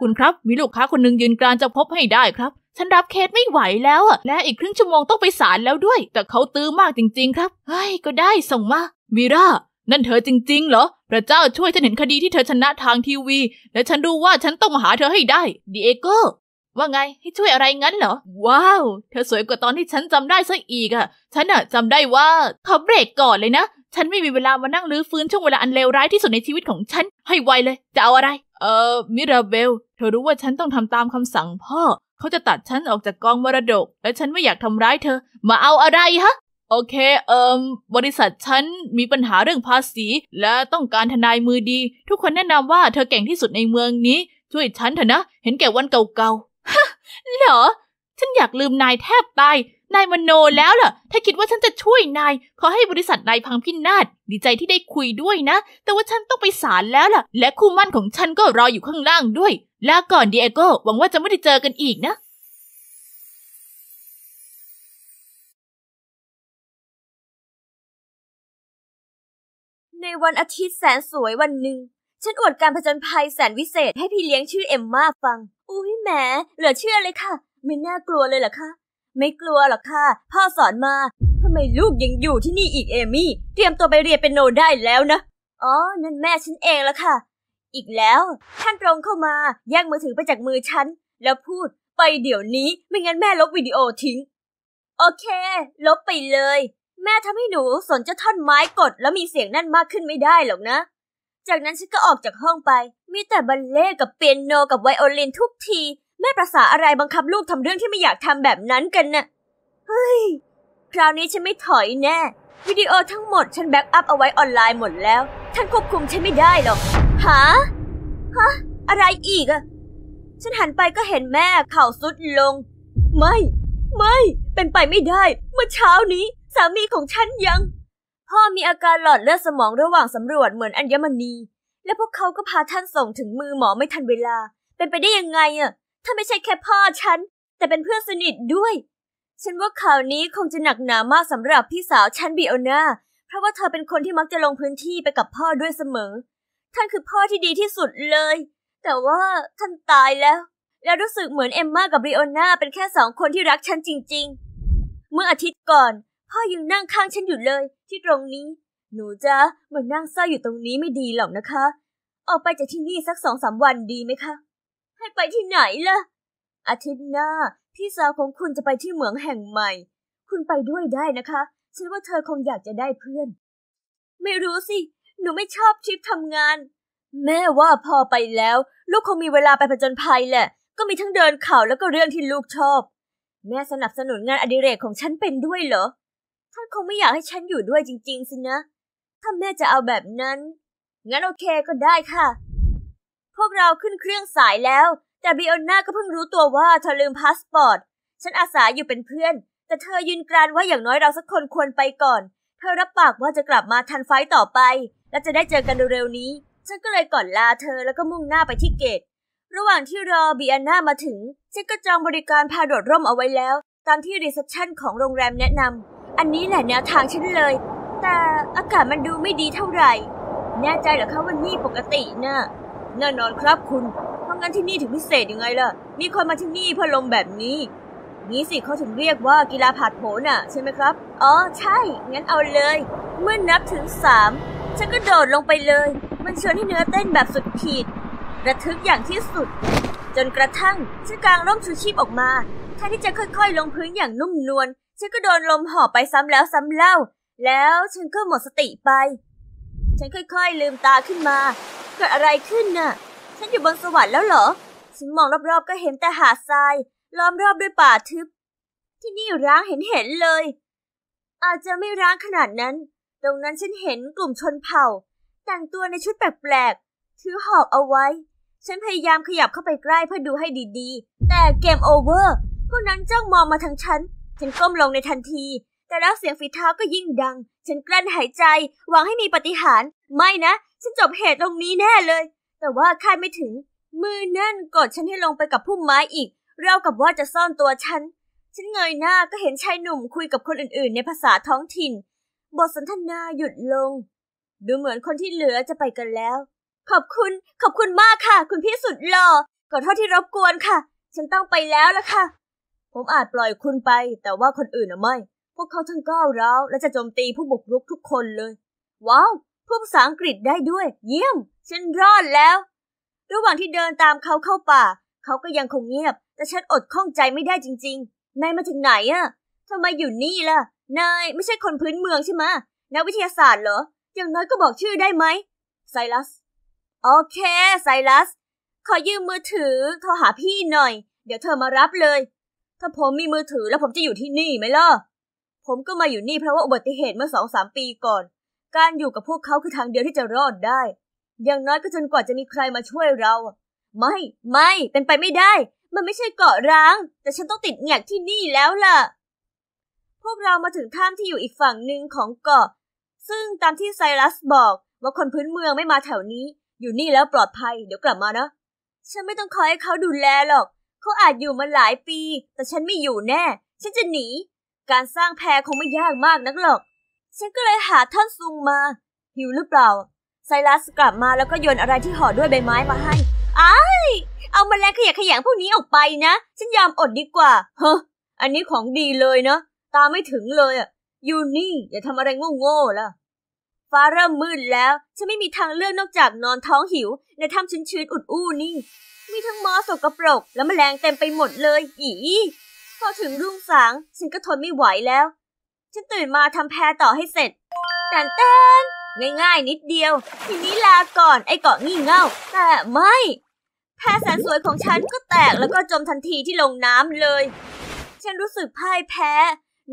คุณครับ มีลูกค้าคนหนึ่งยืนกรานจะพบให้ได้ครับ ฉันรับเคสไม่ไหวแล้วอ่ะและอีกครึ่งชั่วโมงต้องไปศาลแล้วด้วย แต่เขาตื้อมากจริง ๆ ครับเฮ้ยก็ได้ส่งมาวีรานั่นเธอจริงๆเหรอ พระเจ้าช่วยฉันเห็นคดีที่เธอชนะทางทีวี และฉันรู้ว่าฉันต้องมาหาเธอให้ได้ดีเอโกว่าไงให้ช่วยอะไรงั้นเหรอ ว้าว เธอสวยกว่าตอนที่ฉันจำได้ซะอีกอะฉันอะจำได้ว่าเขาเบรกก่อนเลยนะ ฉันไม่มีเวลามานั่งรื้อฟื้นช่วงเวลาอันเลวร้ายที่สุดในชีวิตของฉันให้ไวเลยจะเอาอะไร เอ่อมิราเบลเธอรู้ว่าฉันต้องทำตามคำสั่งพ่อ เขาจะตัดฉันออกจากกองมรดก และฉันไม่อยากทำร้ายเธอ มาเอาอะไรฮะโอเค เอิมบริษัทฉันมีปัญหาเรื่องภาษี และต้องการทนายมือดี ทุกคนแนะนำว่าเธอเก่งที่สุดในเมืองนี้ ช่วยฉันเถอะนะ เห็นแก่วันเก่าๆ ฮะ เหรอ ฉันอยากลืมนายแทบตาย นายมโนแล้วล่ะ ถ้าคิดว่าฉันจะช่วยนาย ขอให้บริษัทนายพังพินาศ ดีใจที่ได้คุยด้วยนะ แต่ว่าฉันต้องไปศาลแล้วล่ะ และคู่มั่นของฉันก็รออยู่ข้างล่างด้วยลาก่อนดีเอโก้หวังว่าจะไม่ได้เจอกันอีกนะในวันอาทิตย์แสนสวยวันหนึ่งฉันอวดการผจญภัยแสนวิเศษให้พี่เลี้ยงชื่อเอ็มมาฟัง อุ้ยแหม เหลือเชื่อเลยค่ะไม่น่ากลัวเลยหรอคะ ไม่กลัวหรอกค่ะ พ่อสอนมาทำไมลูกยังอยู่ที่นี่อีกเอมี่ เตรียมตัวไปเรียนเป็นโนได้แล้วนะอ๋อนั่นแม่ฉันเองละค่ะ อีกแล้วท่านตรงเข้ามาแย่งมือถือไปจากมือฉันแล้วพูด ไปเดี๋ยวนี้ไม่งั้นแม่ลบวิดีโอทิ้ง โอเค ลบไปเลยแม่ทำให้หนูสนจะท่อนไม้กดแล้วมีเสียงนั่นมากขึ้นไม่ได้หรอกนะ จากนั้นฉันก็ออกจากห้องไป มีแต่บัลเล่กับเปียโนกับไวโอลินทุกที แม่ประสาอะไรบังคับลูกทำเรื่องที่ไม่อยากทำแบบนั้นกันนะ่ะ เฮ้ย คราวนี้ฉันไม่ถอยแน่วิดีโอทั้งหมดฉันแบ็กอัพเอาไว้ออนไลน์หมดแล้ว ท่านควบคุมฉันไม่ได้หรอกฮะฮะ อะไรอีกอะฉันหันไปก็เห็นแม่เข่าสุดลง ไม่ ไม่ เป็นไปไม่ได้ เมื่อเช้านี้สามีของฉันยัง พ่อมีอาการหลอดเลือดสมองระหว่างสำรวจเหมือนอัญมณี และพวกเขาก็พาท่านส่งถึงมือหมอไม่ทันเวลา เป็นไปได้ยังไงอะถ้าไม่ใช่แค่พ่อฉันแต่เป็นเพื่อนสนิทด้วย ฉันว่าข่าวนี้คงจะหนักหนามากสำหรับพี่สาวฉันบิโอนาเพราะว่าเธอเป็นคนที่มักจะลงพื้นที่ไปกับพ่อด้วยเสมอ ท่านคือพ่อที่ดีที่สุดเลย แต่ว่าท่านตายแล้ว แล้วรู้สึกเหมือนเอมมากับบิโอนาเป็นแค่สองคนที่รักฉันจริงๆ เมื่ออาทิตย์ก่อนพ่อยังนั่งข้างฉันอยู่เลย ที่ตรงนี้ หนูจ๊ะมันนั่งเศร้าอยู่ตรงนี้ไม่ดีหรอกนะคะ ออกไปจากที่นี่สักสองสามวันดีไหมคะให้ไปที่ไหนล่ะอาทิตย์หน้าพี่สาวของคุณจะไปที่เหมืองแห่งใหม่ คุณไปด้วยได้นะคะ ฉันว่าเธอคงอยากจะได้เพื่อน ไม่รู้สิหนูไม่ชอบทริปทำงาน แม่ว่าพอไปแล้ว ลูกคงมีเวลาไปผจญภัยแหละ ก็มีทั้งเดินเขาแล้วก็เรื่องที่ลูกชอบแม่สนับสนุนงานอดิเรกของฉันเป็นด้วยเหรอท่านคงไม่อยากให้ฉันอยู่ด้วยจริง ๆ สินะ ถ้าแม่จะเอาแบบนั้น งั้นโอเคก็ได้ค่ะ พวกเราขึ้นเครื่องสายแล้ว แต่บิโอน่าก็เพิ่งรู้ตัวว่าเธอลืมพาสปอร์ต ฉันอาสาอยู่เป็นเพื่อน แต่เธอยืนกรานว่าอย่างน้อยเราสักคนควรไปก่อน เธอรับปากว่าจะกลับมาทันไฟต่อไป และจะได้เจอกันเร็วๆนี้ ฉันก็เลยก่อนลาเธอแล้วก็มุ่งหน้าไปที่เกตระหว่างที่รอบิอาน่ามาถึง ฉันก็จองบริการพาโดดร่มเอาไว้แล้ว ตามที่รีเซพชันของโรงแรมแนะนำอันนี้แหละแนวทางฉันเลย แต่อากาศมันดูไม่ดีเท่าไหร่ แน่ใจเหรอคะว่านี่ปกตินะ่ะ แน่นอนครับคุณเพราะงั้นที่นี่ถึงพิเศษยังไงล่ะ มีคนมาที่นี่เพื่อลมแบบนี้งี้สิเขาถึงเรียกว่ากีฬาผาดโผนน่ะใช่ไหมครับ อ๋อใช่ งั้นเอาเลย เมื่อนนับถึงสามฉันก็โดดลงไปเลย มันชวนให้เนื้อเต้นแบบสุดขีด ระทึกอย่างที่สุด จนกระทั่งฉันกางร่มชูชีพออกมาแทนที่จะค่อยๆ ลงพื้นอย่างนุ่มนวลฉันก็โดนลมหอบไปซ้ำแล้วซ้ำเล่า แล้วฉันก็หมดสติไป ฉันค่อยๆ ลืมตาขึ้นมา เกิดอะไรขึ้นน่ะ ฉันอยู่บนสวรรค์แล้วเหรอ ฉันมองรอบๆก็เห็นแต่หาดทราย ล้อมรอบด้วยป่าทึบ ที่นี่ร้างเห็นเห็นเลย อาจจะไม่ร้างขนาดนั้น ตรงนั้นฉันเห็นกลุ่มชนเผ่า แต่งตัวในชุดแปลกๆ ถือหอกเอาไว้ ฉันพยายามขยับเข้าไปใกล้เพื่อดูให้ดีๆ แต่เกมโอเวอร์ พวกนั้นจ้องมองมาทางฉันฉันก้มลงในทันที แต่แล้วเสียงฝีเท้าก็ยิ่งดัง ฉันกลั้นหายใจ หวังให้มีปฏิหาร ไม่นะ ฉันจบเหตุตรงนี้แน่เลย แต่ว่าคาดไม่ถึง มือนั่นกดฉันให้ลงไปกับพุ่มไม้อีก เรากับว่าจะซ่อนตัวฉัน ฉันเงยหน้าก็เห็นชายหนุ่มคุยกับคนอื่นๆ ในภาษาท้องถิ่น บทสนทนาหยุดลง ดูเหมือนคนที่เหลือจะไปกันแล้ว ขอบคุณ ขอบคุณมากค่ะ คุณพี่สุดหล่อขอโทษที่รบกวนค่ะ ฉันต้องไปแล้วละค่ะผมอาจปล่อยคุณไป แต่ว่าคนอื่นอะไม่ พวกเขาทั้งก้าวร้าวและจะโจมตีผู้บุกรุกทุกคนเลย ว้าวพูดภาษาอังกฤษได้ด้วย เยี่ยม ฉันรอดแล้ว ระหว่างที่เดินตามเขาเข้าป่า เขาก็ยังคงเงียบ แต่ฉันอดข้องใจไม่ได้จริงๆ นายมาถึงไหนอะทำไมอยู่นี่ล่ะ นายไม่ใช่คนพื้นเมืองใช่ไหมนักวิทยาศาสตร์เหรออย่างน้อยก็บอกชื่อได้ไหมไซลัสโอเคไซลัส ขอยืมมือถือโทรหาพี่หน่อย เดี๋ยวเธอมารับเลยถ้าผมมีมือถือแล้วผมจะอยู่ที่นี่ไหมล่ะ ผมก็มาอยู่นี่เพราะว่าอุบัติเหตุเมื่อสองสามปีก่อน การอยู่กับพวกเขาคือทางเดียวที่จะรอดได้ อย่างน้อยก็จนกว่าจะมีใครมาช่วยเรา ไม่ ไม่ เป็นไปไม่ได้ มันไม่ใช่เกาะร้าง แต่ฉันต้องติดแงกที่นี่แล้วล่ะ พวกเรามาถึงท่ามที่อยู่อีกฝั่งหนึ่งของเกาะ ซึ่งตามที่ไซรัสบอกว่าคนพื้นเมืองไม่มาแถวนี้ อยู่นี่แล้วปลอดภัย เดี๋ยวกลับมานะ ฉันไม่ต้องคอยให้เขาดูแลหรอกเขาอาจอยู่มาหลายปี แต่ฉันไม่อยู่แน่ ฉันจะหนี การสร้างแพรคงไม่ยากมากนักหรอก ฉันก็เลยหาท่านซุงมา หิวหรือเปล่า ไซรัสกลับมาแล้วก็โยนอะไรที่ห่อด้วยใบไม้มาให้อ้าเอามาแรลงขยะขยงพวกนี้ออกไปนะ ฉันยอมอดดีกว่า เฮ้ออันนี้ของดีเลยเนาะตาไม่ถึงเลยอะอยู่นี่อย่าทำอะไรโง่ๆ ล่ะ ฟ้าเริ่มมืดแล้ว ฉันไม่มีทางเลือกนอกจากนอนท้องหิวในถ้ำชื้นๆอุดอู้นี่มีทั้งมอสกรปรกและแมลงเต็มไปหมดเลยอีพอถึงรุ่งสาง ฉันก็ทนไม่ไหวแล้ว ฉันตื่นมาทำแพรต่อให้เสร็จ แต่เต้นง่ายๆ นิดเดียว ทีนี้ลาก่อนไอ้เกาะงี่เง่า แต่ไม่ แพรแสนสวยของฉันก็แตกแล้วก็จมทันทีที่ลงน้ำเลย ฉันรู้สึกพ่ายแพ้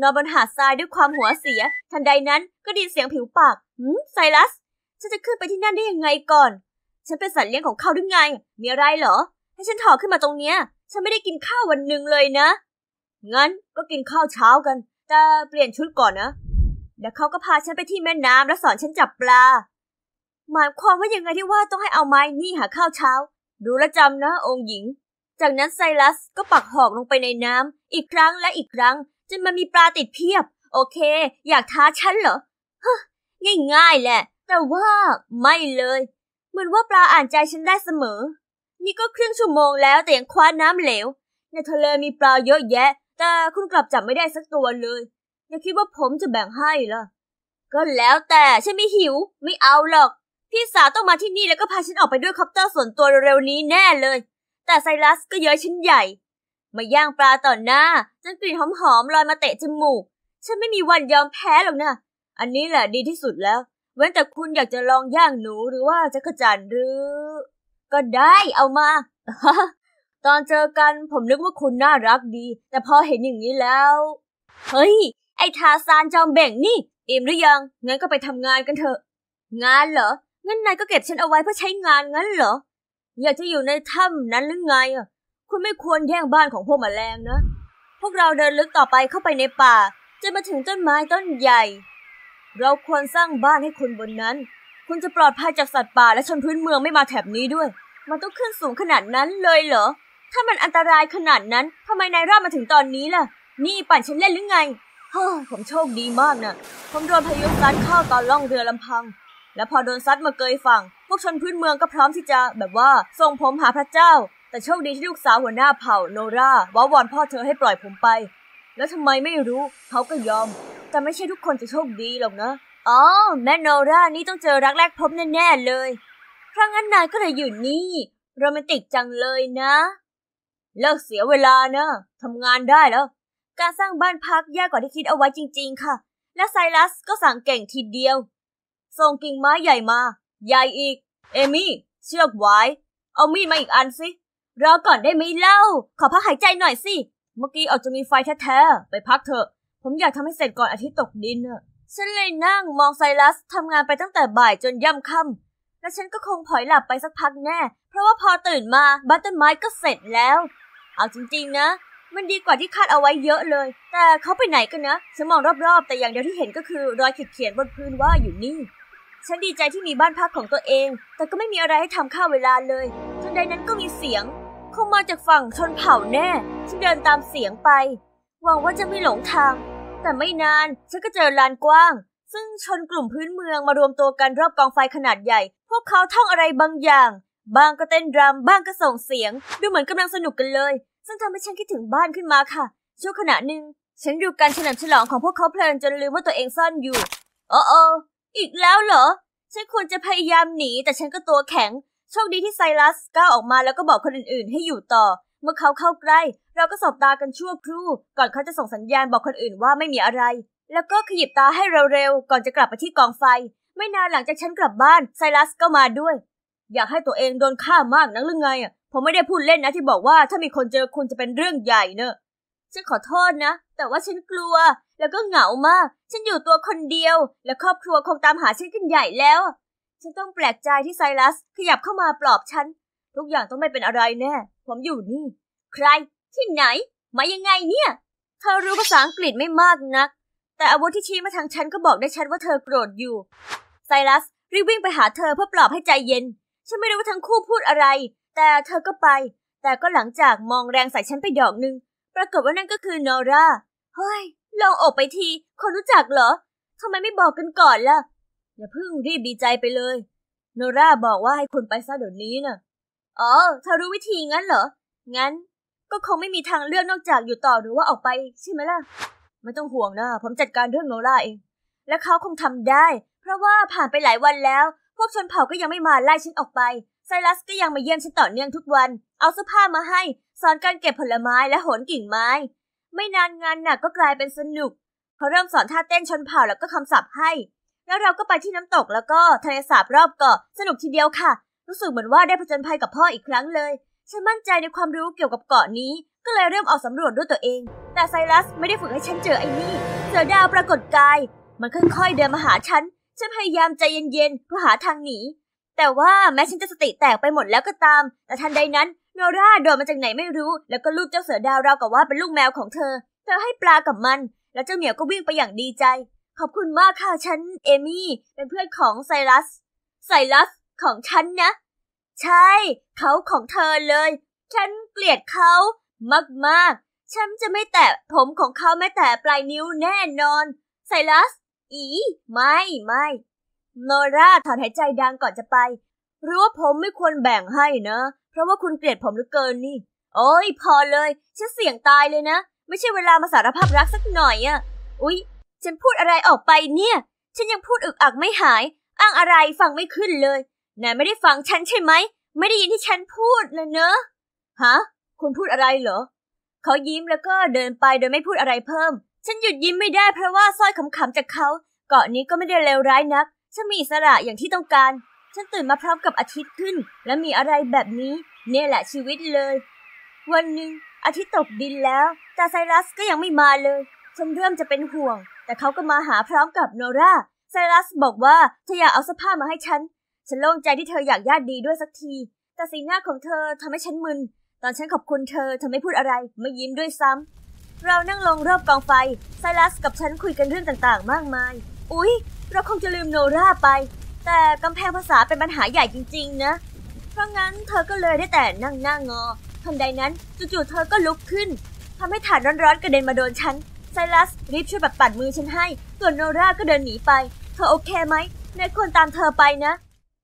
นอนบนหาดทรายด้วยความหัวเสีย ทันใดนั้นก็ดินเสียงผิวปากหืมไซรัสฉันจะขึ้นไปที่นั่นได้ยังไงก่อนฉันเป็นสัตว์เลี้ยง ของเขาหรือไง มีอะไรเหรอ ให้ฉันถอดขึ้นมาตรงเนี้ยฉันไม่ได้กินข้าววันหนึ่งเลยนะ งั้นก็กินข้าวเช้ากัน แต่เปลี่ยนชุดก่อนนะแล้วเขาก็พาฉันไปที่แม่น้ำ แล้วสอนฉันจับปลา หมายความว่ายังไงที่ว่าต้องให้เอาไม้นี่หาข้าวเช้า ดูและจำนะองค์หญิง จากนั้นไซรัสก็ปักหอกลงไปในน้ำ อีกครั้งและอีกครั้งจนมันมีปลาติดเพียบ โอเค อยากท้าฉันเหรอฮง่ายๆแหละ แต่ว่า ไม่เลยเหมือนว่าปลาอ่านใจฉันได้เสมอ นี่ก็ครึ่งชั่วโมงแล้วแต่ยังคว้าน้ำเหลว ในทะเลมีปลาเยอะแยะ แต่คุณกลับจับไม่ได้สักตัวเลย อย่าคิดว่าผมจะแบ่งให้ล่ะ ก็แล้วแต่ฉันไม่หิว ไม่เอาหรอก พี่สาวต้องมาที่นี่แล้วก็พาฉันออกไปด้วยคอปเตอร์ส่วนตัวเร็วนี้แน่เลย แต่ไซรัสก็เยอะฉันใหญ่ มาย่างปลาต่อหน้าจนกลิ่นหอมๆลอยมาเตะจมูก ฉันไม่มีวันยอมแพ้หรอกนะอันนี้แหละดีที่สุดแล้วเว้นแต่คุณอยากจะลองย่างหนูหรือว่าจะกระจันหรือ ก็ได้เอามา ตอนเจอกันผมนึกว่าคุณน่ารักดีแต่พอเห็นอย่างนี้แล้ว เฮ้ยไอทาซานจอมเบ่งนี่อิ่มหรือยังงั้นก็ไปทำงานกันเถอะงานเหรองั้นนายก็เก็บฉันเอาไว้เพื่อใช้งานงั้นเหรอ อยากจะอยู่ในถ้ำนั้นหรือไงอ่ะคุณไม่ควรแย่งบ้านของพวกมแมลงนะ พวกเราเดินลึกต่อไปเข้าไปในป่าจนมาถึงต้นไม้ต้นใหญ่เราควรสร้างบ้านให้คุณบนนั้น คุณจะปลอดภัยจากสัตว์ป่าและชนพื้นเมืองไม่มาแถบนี้ด้วยมันต้องขึ้นสูงขนาดนั้นเลยเหรอ ถ้ามันอันตรายขนาดนั้น ทำไมนายรอดมาถึงตอนนี้ล่ะ นี่ปั่นฉันเล่นหรือไง เฮ้อผมโชคดีมากนะ ผมโดนพายุซัดเข้าตอนล่องเรือลำพัง และพอโดนซัดมาเกยฝั่งพวกชนพื้นเมืองก็พร้อมที่จะแบบว่าส่งผมหาพระเจ้า แต่โชคดีที่ลูกสาวหัวหน้าเผ่าโนราว้าวอนพ่อเธอให้ปล่อยผมไป แล้วทำไมไม่รู้เขาก็ยอมต่ไม่ใช่ทุกคนจะโชคดีหรอกนะ อ๋อ แม่โนรานี่ต้องเจอรักแรกพบแน่ๆเลย ครั้งนั้นนายก็เลยอยู่นี่โรแมนติกจังเลยนะ เลิกเสียเวลานะทำงานได้แล้ว การสร้างบ้านพักยากกว่าที่คิดเอาไว้จริงๆค่ะ และไซรัสก็สั่งเก่งทีเดียวส่งกิ่งไม้ใหญ่มา ใหญ่อีก เอมี่ เชือกไว้ เอามีดมาอีกอันสิรอก่อนได้ไหมเล่า ขอพักหายใจหน่อยสิ เมื่อกี้อาจจะมีไฟแท้ๆไปพักเถอะผมอยากทำให้เสร็จก่อนอาทิตย์ตกดินนอะฉันเลยนั่งมองไซรัสทำงานไปตั้งแต่บ่ายจนย่ำค่ำและฉันก็คงผอยหลับไปสักพักแน่ เพราะว่าพอตื่นมาบัตเตอร์ไม้ก็เสร็จแล้ว เอาจริงๆนะ มันดีกว่าที่คาดเอาไว้เยอะเลย แต่เขาไปไหนกันนะ ฉันมองรอบๆ แต่อย่างเดียวที่เห็นก็คือรอยขีดเขียนบนพื้นว่าอยู่นี่ ฉันดีใจที่มีบ้านพักของตัวเอง แต่ก็ไม่มีอะไรให้ทำข้าเวลาเลย ทันใดนั้นก็มีเสียง คงมาจากฝั่งชนเผ่าแน่ ฉันเดินตามเสียงไปหวังว่าจะไม่หลงทาง แต่ไม่นาน ฉันก็เจอลานกว้าง ซึ่งชนกลุ่มพื้นเมืองมารวมตัวกันรอบกองไฟขนาดใหญ่ พวกเขาท่องอะไรบางอย่าง บางก็เต้นรำบ้างก็ส่งเสียง ดูเหมือนกำลังสนุกกันเลย ซึ่งทำให้ฉันคิดถึงบ้านขึ้นมาค่ะชั่วขณะหนึ่ง ฉันดูการเฉลิมฉลองของพวกเขาเพลินจนลืมว่าตัวเองซ่อนอยู่โอ้โออีกแล้วเหรอ ฉันควรจะพยายามหนี แต่ฉันก็ตัวแข็ง โชคดีที่ไซรัสก้าวออกมาแล้วก็บอกคนอื่นๆ ให้อยู่ต่อเมื่อเขาเข้าใกล้ เราก็สบตากันชั่วครู่ก่อนเขาจะส่งสัญญาณบอกคนอื่นว่าไม่มีอะไร แล้วก็ขยิบตาให้เร็วๆก่อนจะกลับไปที่กองไฟ ไม่นานหลังจากฉันกลับบ้านไซรัสก็มาด้วย อยากให้ตัวเองโดนฆ่ามากนักหรือไงอ่ะ ผมไม่ได้พูดเล่นนะที่บอกว่าถ้ามีคนเจอคุณจะเป็นเรื่องใหญ่เนอะฉันขอโทษนะ แต่ว่าฉันกลัว แล้วก็เหงามาก ฉันอยู่ตัวคนเดียว และครอบครัวคงตามหาฉันกันใหญ่แล้ว ฉันต้องแปลกใจที่ไซรัส ขยับเข้ามาปลอบฉันทุกอย่างต้องไม่เป็นอะไรแน่ ผมอยู่นี่ ใคร ที่ไหนมายังไงเนี่ย เธอรู้ภาษาอังกฤษไม่มากนัก แต่อาวุธที่ชี้มาทางฉันก็บอกได้ชัดว่าเธอโกรธอยู่ ไซรัส รีบวิ่งไปหาเธอเพื่อปลอบให้ใจเย็น ฉันไม่รู้ว่าทั้งคู่พูดอะไร แต่เธอก็ไป แต่ก็หลังจากมองแรงใส่ฉันไปดอกหนึ่ง ปรากฏว่านั่นก็คือนอร่าเฮ้ย ลองออกไปที คนรู้จักเหรอทำไมไม่บอกกันก่อนล่ะ อย่าเพิ่งรีบดีใจไปเลย โนราบอกว่าให้คุณไปซะเดี๋ยวนี้นะ่ะอ๋อเธอรู้วิธีงั้นเหรอ งั้น ก็คงไม่มีทางเลือกนอกจากอยู่ต่อหรือว่าออกไปใช่ไหมล่ะ ไม่ต้องห่วงนะ ผมจัดการเรื่องโน่าเอง และเขาคงทำได้ เพราะว่าผ่านไปหลายวันแล้ว พวกชนเผ่าก็ยังไม่มาไล่ฉันออกไปไซรัสก็ยังมาเยี่ยมฉันต่อเนื่องทุกวัน เอาเสื้อผ้ามาให้ สอนการเก็บผลไม้และโหนกิ่งไม้ ไม่นานงานหนักก็กลายเป็นสนุกเขาเริ่มสอนท่าเต้นชนเผ่าแล้วก็คำศัพท์ให้ แล้วเราก็ไปที่น้ำตกแล้วก็ทะเลสาบรอบเกาะสนุกทีเดียวค่ะรู้สึกเหมือนว่าได้ผจญภัยกับพ่ออีกครั้งเลย ฉันมั่นใจในความรู้เกี่ยวกับเกาะนี้ ก็เลยเริ่มออกสำรวจด้วยตัวเอง แต่ไซรัสไม่ได้ฝึกให้ฉันเจอไอ้นี่เสือดาวปรากฏกาย มันค่อยๆเดินมาหาฉัน ฉันพยายามใจเย็นๆเพื่อหาทางหนี แต่ว่าแม้ฉันจะสติแตกไปหมดแล้วก็ตาม แต่ทันใดนั้นโนราโดนมาจากไหนไม่รู้ แล้วก็ลูกเจ้าเสือดาวราวกับว่าเป็นลูกแมวของเธอ เธอให้ปลากับมัน แล้วเจ้าเหมียวก็วิ่งไปอย่างดีใจ ขอบคุณมากค่ะฉันเอมี่เป็นเพื่อนของไซรัส ไซรัสของฉันนะ ใช่ เขาของเธอเลย ฉันเกลียดเขามากๆ ฉันจะไม่แตะผมของเขาแม้แต่ปลายนิ้วแน่นอนไซลัส อี ไม่ไม่โนราถอนหายใจดังก่อนจะไปรู้ว่าผมไม่ควรแบ่งให้นะ เพราะว่าคุณเกลียดผมเหลือเกินนี่ โอ้ยพอเลยฉันเสี่ยงตายเลยนะ ไม่ใช่เวลามาสารภาพรักสักหน่อยอะอุ๊ย ฉันพูดอะไรออกไปเนี่ย ฉันยังพูดอึกอักไม่หายอ้างอะไรฟังไม่ขึ้นเลยนายไม่ได้ฟังฉันใช่ไหม ไม่ได้ยินที่ฉันพูดเลยเนอะฮะ คุณพูดอะไรเหรอ เขายิ้มแล้วก็เดินไปโดยไม่พูดอะไรเพิ่ม ฉันหยุดยิ้มไม่ได้เพราะว่าสร้อยขำๆจากเขา เกาะนี้ก็ไม่ได้เลวร้ายนัก ฉันมีอิสระอย่างที่ต้องการ ฉันตื่นมาพร้อมกับอาทิตย์ขึ้นและมีอะไรแบบนี้ เนี่ยแหละชีวิตเลย วันหนึ่งอาทิตย์ตกดินแล้ว แต่ไซรัสก็ยังไม่มาเลยฉันเริ่มจะเป็นห่วง แต่เขาก็มาหาพร้อมกับโนรา ไซรัสบอกว่าเธออยากเอาเสื้อผ้ามาให้ฉันฉันโล่งใจที่เธออยากญาติดีด้วยสักที แต่สีหน้าของเธอทำให้ฉันมึน ตอนฉันขอบคุณเธอ เธอไม่พูดอะไร ไม่ยิ้มด้วยซ้ำเรานั่งลงรอบกองไฟ ไซลัสกับฉันคุยกันเรื่องต่างๆ มากมาย อุ๊ย เราคงจะลืมโนราไป แต่กำแพงภาษาเป็นปัญหาใหญ่จริงๆ นะ เพราะงั้นเธอก็เลยได้แต่นั่งหน้างอ ทันใดนั้นจู่ๆ เธอก็ลุกขึ้น ทำให้ถาดร้อนๆ กระเด็นมาโดนฉัน ไซลัสรีบช่วยแบบปัดมือฉันให้ส่วนโนราก็เดินหนีไป เธอโอเคไหม ในคนตามเธอไปนะ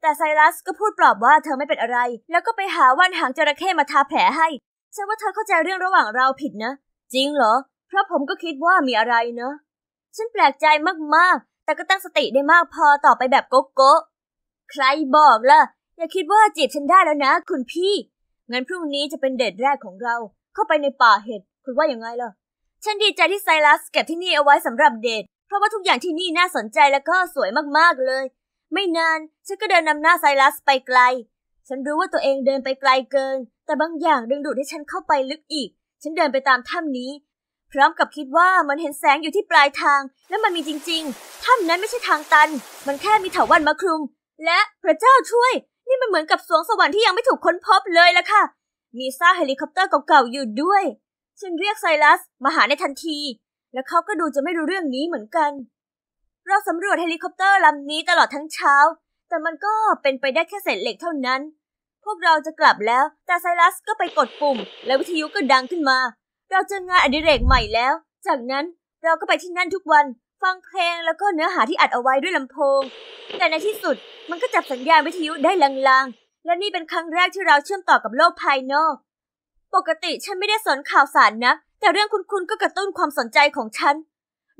แต่ไซรัสก็พูดปลอบว่าเธอไม่เป็นอะไร แล้วก็ไปหาว่านหางจระเข้มาทาแผลให้ ฉันว่าเธอเข้าใจเรื่องระหว่างเราผิดนะ จริงเหรอ เพราะผมก็คิดว่ามีอะไรเนะ ฉันแปลกใจมาก ๆ แต่ก็ตั้งสติได้มากพอต่อไปแบบโกโก้ใครบอกล่ะ อย่าคิดว่าจีบฉันได้แล้วนะคุณพี่ งั้นพรุ่งนี้จะเป็นเดทแรกของเรา เข้าไปในป่าเห็ดคุณว่าอย่างไงล่ะ ฉันดีใจที่ไซรัสเก็บที่นี่เอาไว้สำหรับเดท เพราะว่าทุกอย่างที่นี่น่าสนใจแล้วก็สวยมาก ๆ เลยไม่นานฉันก็เดินนำหน้าไซรัสไปไกล ฉันรู้ว่าตัวเองเดินไปไกลเกิน แต่บางอย่างดึงดูดให้ฉันเข้าไปลึกอีกฉันเดินไปตามถ้ำนี้ พร้อมกับคิดว่ามันเห็นแสงอยู่ที่ปลายทาง และมันมีจริงๆ ถ้ำนั้นไม่ใช่ทางตัน มันแค่มีเถาวัลย์มาคลุม และพระเจ้าช่วย นี่มันเหมือนกับสวงสวรรค์ที่ยังไม่ถูกค้นพบเลยล่ะค่ะ มีซ่าเฮลิคอปเตอร์เก่าๆอยู่ด้วยฉันเรียกไซรัส มาหาในทันที และเขาก็ดูจะไม่รู้เรื่องนี้เหมือนกันเราสำรวจเฮลิคอปเตอร์ลำนี้ตลอดทั้งเช้า แต่มันก็เป็นไปได้แค่เศษเหล็กเท่านั้น พวกเราจะกลับแล้ว แต่ไซรัสก็ไปกดปุ่ม และวิทยุก็ดังขึ้นมา เราเจองานอดิเรกใหม่แล้ว จากนั้นเราก็ไปที่นั่นทุกวัน ฟังเพลงแล้วก็เนื้อหาที่อัดเอาไว้ด้วยลำโพง แต่ในที่สุดมันก็จับสัญญาณวิทยุได้ลางๆ และนี่เป็นครั้งแรกที่เราเชื่อมต่อกับโลกภายนอก ปกติฉันไม่ได้สนข่าวสารนะ แต่เรื่องคุณคุณก็กระตุ้นความสนใจของฉัน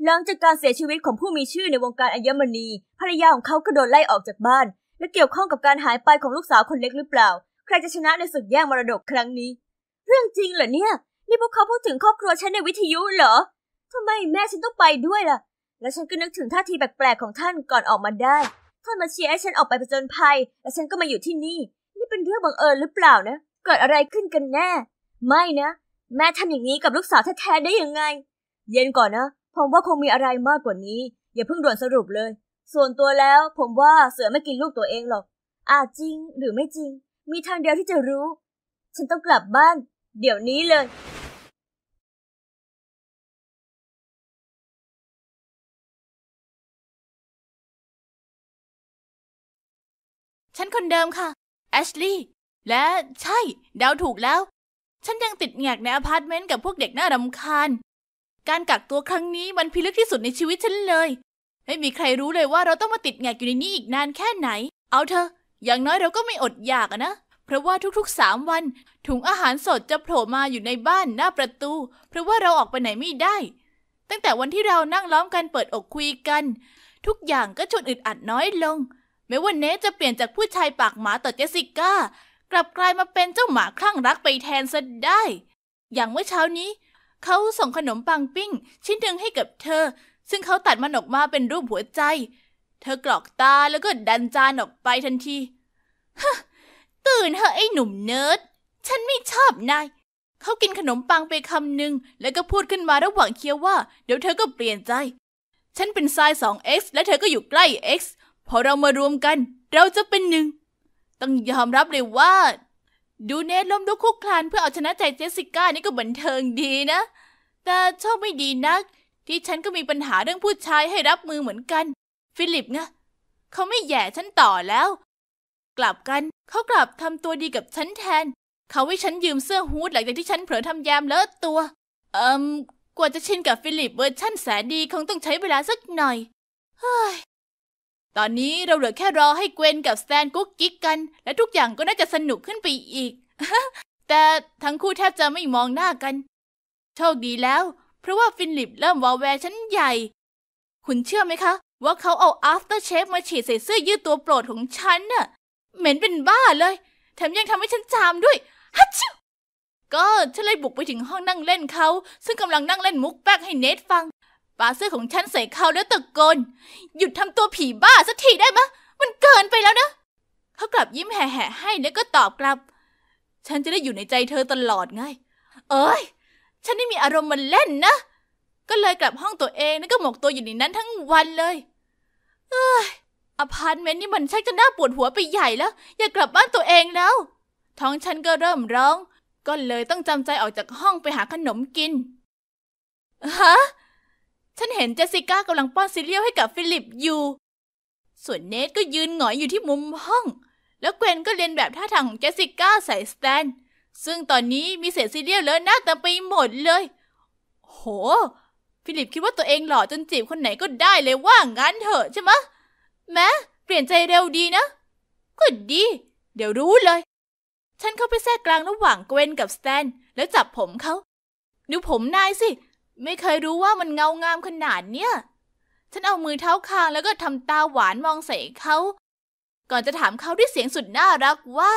หลังจากการเสียชีวิตของผู้มีชื่อในวงการอัญมณีภรรยาของเขาก็โดนไล่ออกจากบ้าน และเกี่ยวข้องกับการหายไปของลูกสาวคนเล็กหรือเปล่า ใครจะชนะในศึกแย่งมรดกครั้งนี้ เรื่องจริงเหรอเนี่ย นี่พวกเขาพูดถึงครอบครัวฉันในวิทยุเหรอทำไมแม่ฉันต้องไปด้วยล่ะ และฉันก็นึกถึงท่าทีแปลกๆของท่านก่อนออกมาได้ ท่านมาเชียร์ให้ฉันออกไปผจญภัย และฉันก็มาอยู่ที่นี่ นี่เป็นเรื่องบังเอิญหรือเปล่านะ เกิดอะไรขึ้นกันแน่ ไม่นะ แม่ทำอย่างนี้กับลูกสาวแท้ๆได้ยังไง เย็นก่อนนะผมว่าคงมีอะไรมากกว่านี้ อย่าเพิ่งด่วนสรุปเลย ส่วนตัวแล้วผมว่าเสือไม่กินลูกตัวเองหรอก อาจจริงหรือไม่จริง มีทางเดียวที่จะรู้ ฉันต้องกลับบ้าน เดี๋ยวนี้เลย ฉันคนเดิมค่ะ แอชลีย์และใช่ เดาถูกแล้ว ฉันยังติดแงกในอพาร์ตเมนต์กับพวกเด็กน่ารำคาญการกักตัวครั้งนี้มันพิลึกที่สุดในชีวิตฉันเลย ไม่มีใครรู้เลยว่าเราต้องมาติดแงกอยู่ในนี้อีกนานแค่ไหน เอาเถอะ อย่างน้อยเราก็ไม่อดอยากนะ เพราะว่าทุกๆสามวัน ถุงอาหารสดจะโผล่มาอยู่ในบ้านหน้าประตู เพราะว่าเราออกไปไหนไม่ได้ ตั้งแต่วันที่เรานั่งล้อมกันเปิดอกคุยกัน ทุกอย่างก็ชนอึดอัดน้อยลง แม้ว่าเนสจะเปลี่ยนจากผู้ชายปากหมาต่อเจสสิก้ากลับกลายมาเป็นเจ้าหมาคลั่งรักไปแทนซะได้ อย่างเมื่อเช้านี้เขาส่งขนมปังปิ้ง ชิ้นหนึ่งให้กับเธอ ซึ่งเขาตัดมันออกมาเป็นรูปหัวใจ เธอกรอกตาแล้วก็ดันจานออกไปทันทีตื่นเถอะไอ้หนุ่มเนิร์ดฉันไม่ชอบนาย เขากินขนมปังไปคำหนึ่ง แล้วก็พูดขึ้นมาระหว่างเคี้ยวว่าเดี๋ยวเธอก็เปลี่ยนใจ ฉันเป็นทราย 2x และเธอก็อยู่ใกล้ x พอเรามารวมกัน เราจะเป็นหนึ่งต้องยอมรับเลยว่าดูเนทล้มลุกคุกคลานเพื่อเอาชนะใจเจสสิก้านี่ก็บันเทิงดีนะ แต่โชคไม่ดีนัก ที่ฉันก็มีปัญหาเรื่องผู้ชายให้รับมือเหมือนกัน ฟิลิปไงเขาไม่แย่ฉันต่อแล้ว กลับกันเขากลับทำตัวดีกับฉันแทน เขาให้ฉันยืมเสื้อฮูดหลังจากที่ฉันเผลอทำแยมเลอะตัวเอิมกว่าจะชินกับฟิลิปเวอร์ชั่นแสนดีคงต้องใช้เวลาสักหน่อย เฮ้ยตอนนี้เราเหลือแค่รอให้เกวนกับสแตนกุ๊กกิ๊กกัน และทุกอย่างก็น่าจะสนุกขึ้นไปอีก แต่ทั้งคู่แทบจะไม่มองหน้ากัน โชคดีแล้ว เพราะว่าฟิลิปเริ่มวาแวร์ชั้นใหญ่ คุณเชื่อไหมคะ ว่าเขาเอา after shave มาฉีดใส่เสื้อยืดตัวโปรดของฉันน่ะเหม็นเป็นบ้าเลย แถมยังทำให้ฉันจามด้วยฮัชก็ฉันเลยบุกไปถึงห้องนั่งเล่นเขา ซึ่งกำลังนั่งเล่นมุกแป๊กให้เนทฟังปลาเสื้อของฉันใส่เขาแล้วตะโกน หยุดทำตัวผีบ้าสักทีได้ไหมมันเกินไปแล้วนะ เขากลับยิ้มแห่ๆให้แล้วก็ตอบกลับ ฉันจะได้อยู่ในใจเธอตลอดไง เอ้ย ฉันไม่มีอารมณ์มันเล่นนะ ก็เลยกลับห้องตัวเองแล้วก็หมกตัวอยู่ในนั้นทั้งวันเลย เอ้ยอพาร์ตเมนต์นี่มันชักจะน่าปวดหัวไปใหญ่แล้ว อย่ากลับบ้านตัวเองแล้ว ท้องฉันก็เริ่มร้อง ก็เลยต้องจำใจออกจากห้องไปหาขนมกินฮะฉันเห็นเจสิก้ากำลังป้อนซีเรียลให้กับฟิลิปอยู่ ส่วนเนทก็ยืนหงอยอยู่ที่มุมห้อง แล้วเกวนก็เรียนแบบท่าทางของเจสิก้าใส่สแตน ซึ่งตอนนี้มีเศษซีเรียลเลอะหน้าตาไปหมดเลย โห ฟิลิปคิดว่าตัวเองหล่อจนจีบคนไหนก็ได้เลยว่างั้นเถอะใช่ไหมแม้เปลี่ยนใจเร็วดีนะ ก็ดี เดี๋ยวรู้เลย ฉันเข้าไปแทรกกลางระหว่างเกวนกับสแตนแล้วจับผมเขา ดูผมนายสิไม่เคยรู้ว่ามันเงางามขนาดเนี้ยฉันเอามือเท้าคางแล้วก็ทำตาหวานมองใส่เขา ก่อนจะถามเขาด้วยเสียงสุดน่ารักว่า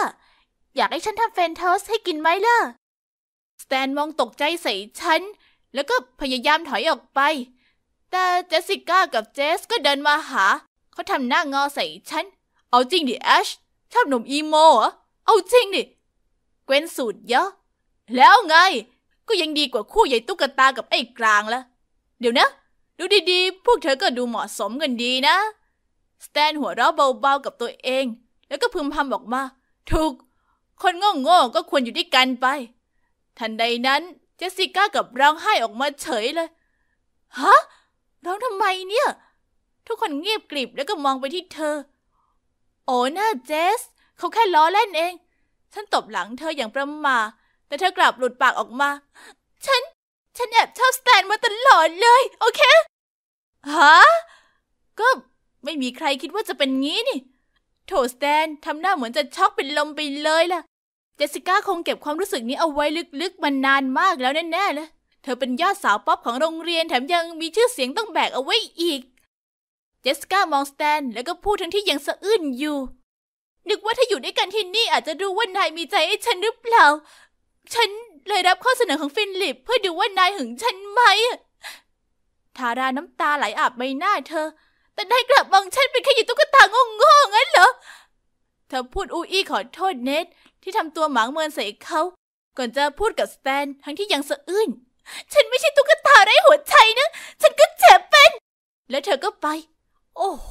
อยากให้ฉันทำเฟนทอสให้กินไหมล่ะ สแตนมองตกใจใส่ฉันแล้วก็พยายามถอยออกไป แต่เจสสิก้ากับเจส ก็เดินมาหา เขาทำหน้างอใส่ฉัน เอาจริงดิแอชชอบหนุ่มอีโมเหรอ เอาจริงดิเกวนสูตรเยอะ แล้วไงก็ยังดีกว่าคู่ใหญ่ตุ๊กตากับไอ้กลางละเดี๋ยวนะ ดูดีๆ พวกเธอก็ดูเหมาะสมกันดีนะ สแตนหัวเราะเบาๆกับตัวเอง แล้วก็พึมพำบอกมา ถูก คนโง่ๆก็ควรอยู่ด้วยกันไป ทันใดนั้น เจสสิก้ากับร้องไห้ออกมาเฉยเลยฮะร้องทำไมเนี่ย ทุกคนเงียบกริบแล้วก็มองไปที่เธอ โอ้หน้าเจสเขาแค่ล้อเล่นเอง ฉันตบหลังเธออย่างประมาแต่เธอกลับหลุดปากออกมา ฉัน ฉันแอบชอบสแตนมาตลอดเลย โอเค ฮะ ก็ไม่มีใครคิดว่าจะเป็นงี้นี่โถสแตนทำหน้าเหมือนจะช็อกเป็นลมไปเลยล่ะ เจสสิก้าคงเก็บความรู้สึกนี้เอาไว้ลึกๆมานานมากแล้วแน่ๆเลยเธอเป็นยอดสาวป๊อปของโรงเรียนแถมยังมีชื่อเสียงต้องแบกเอาไว้อีก เจสสิก้ามองสแตนแล้วก็พูดทั้งที่ยังสะอื้นอยู่ นึกว่าถ้าอยู่ด้วยกันที่นี่อาจจะรู้ว่านายมีใจให้ฉันหรือเปล่าฉันเลยรับข้อเสนอของฟินลิปเพื่อดูว่านายหึงฉันไหม ทาราน้ำตาไหลอาบใบหน้าเธอ แต่นายกลับมองฉันเป็นแค่หยิบตุ๊กตาโง่ๆงั้นเหรอ เธอพูดอูอี้ขอโทษเนทที่ทำตัวหมางเมินใส่เขา ก่อนจะพูดกับสแตนทั้งที่ยังสะอื้น ฉันไม่ใช่ตุ๊กตาไร้หัวใจนะ ฉันก็เจ็บเป็น แล้วเธอก็ไป โอ้โห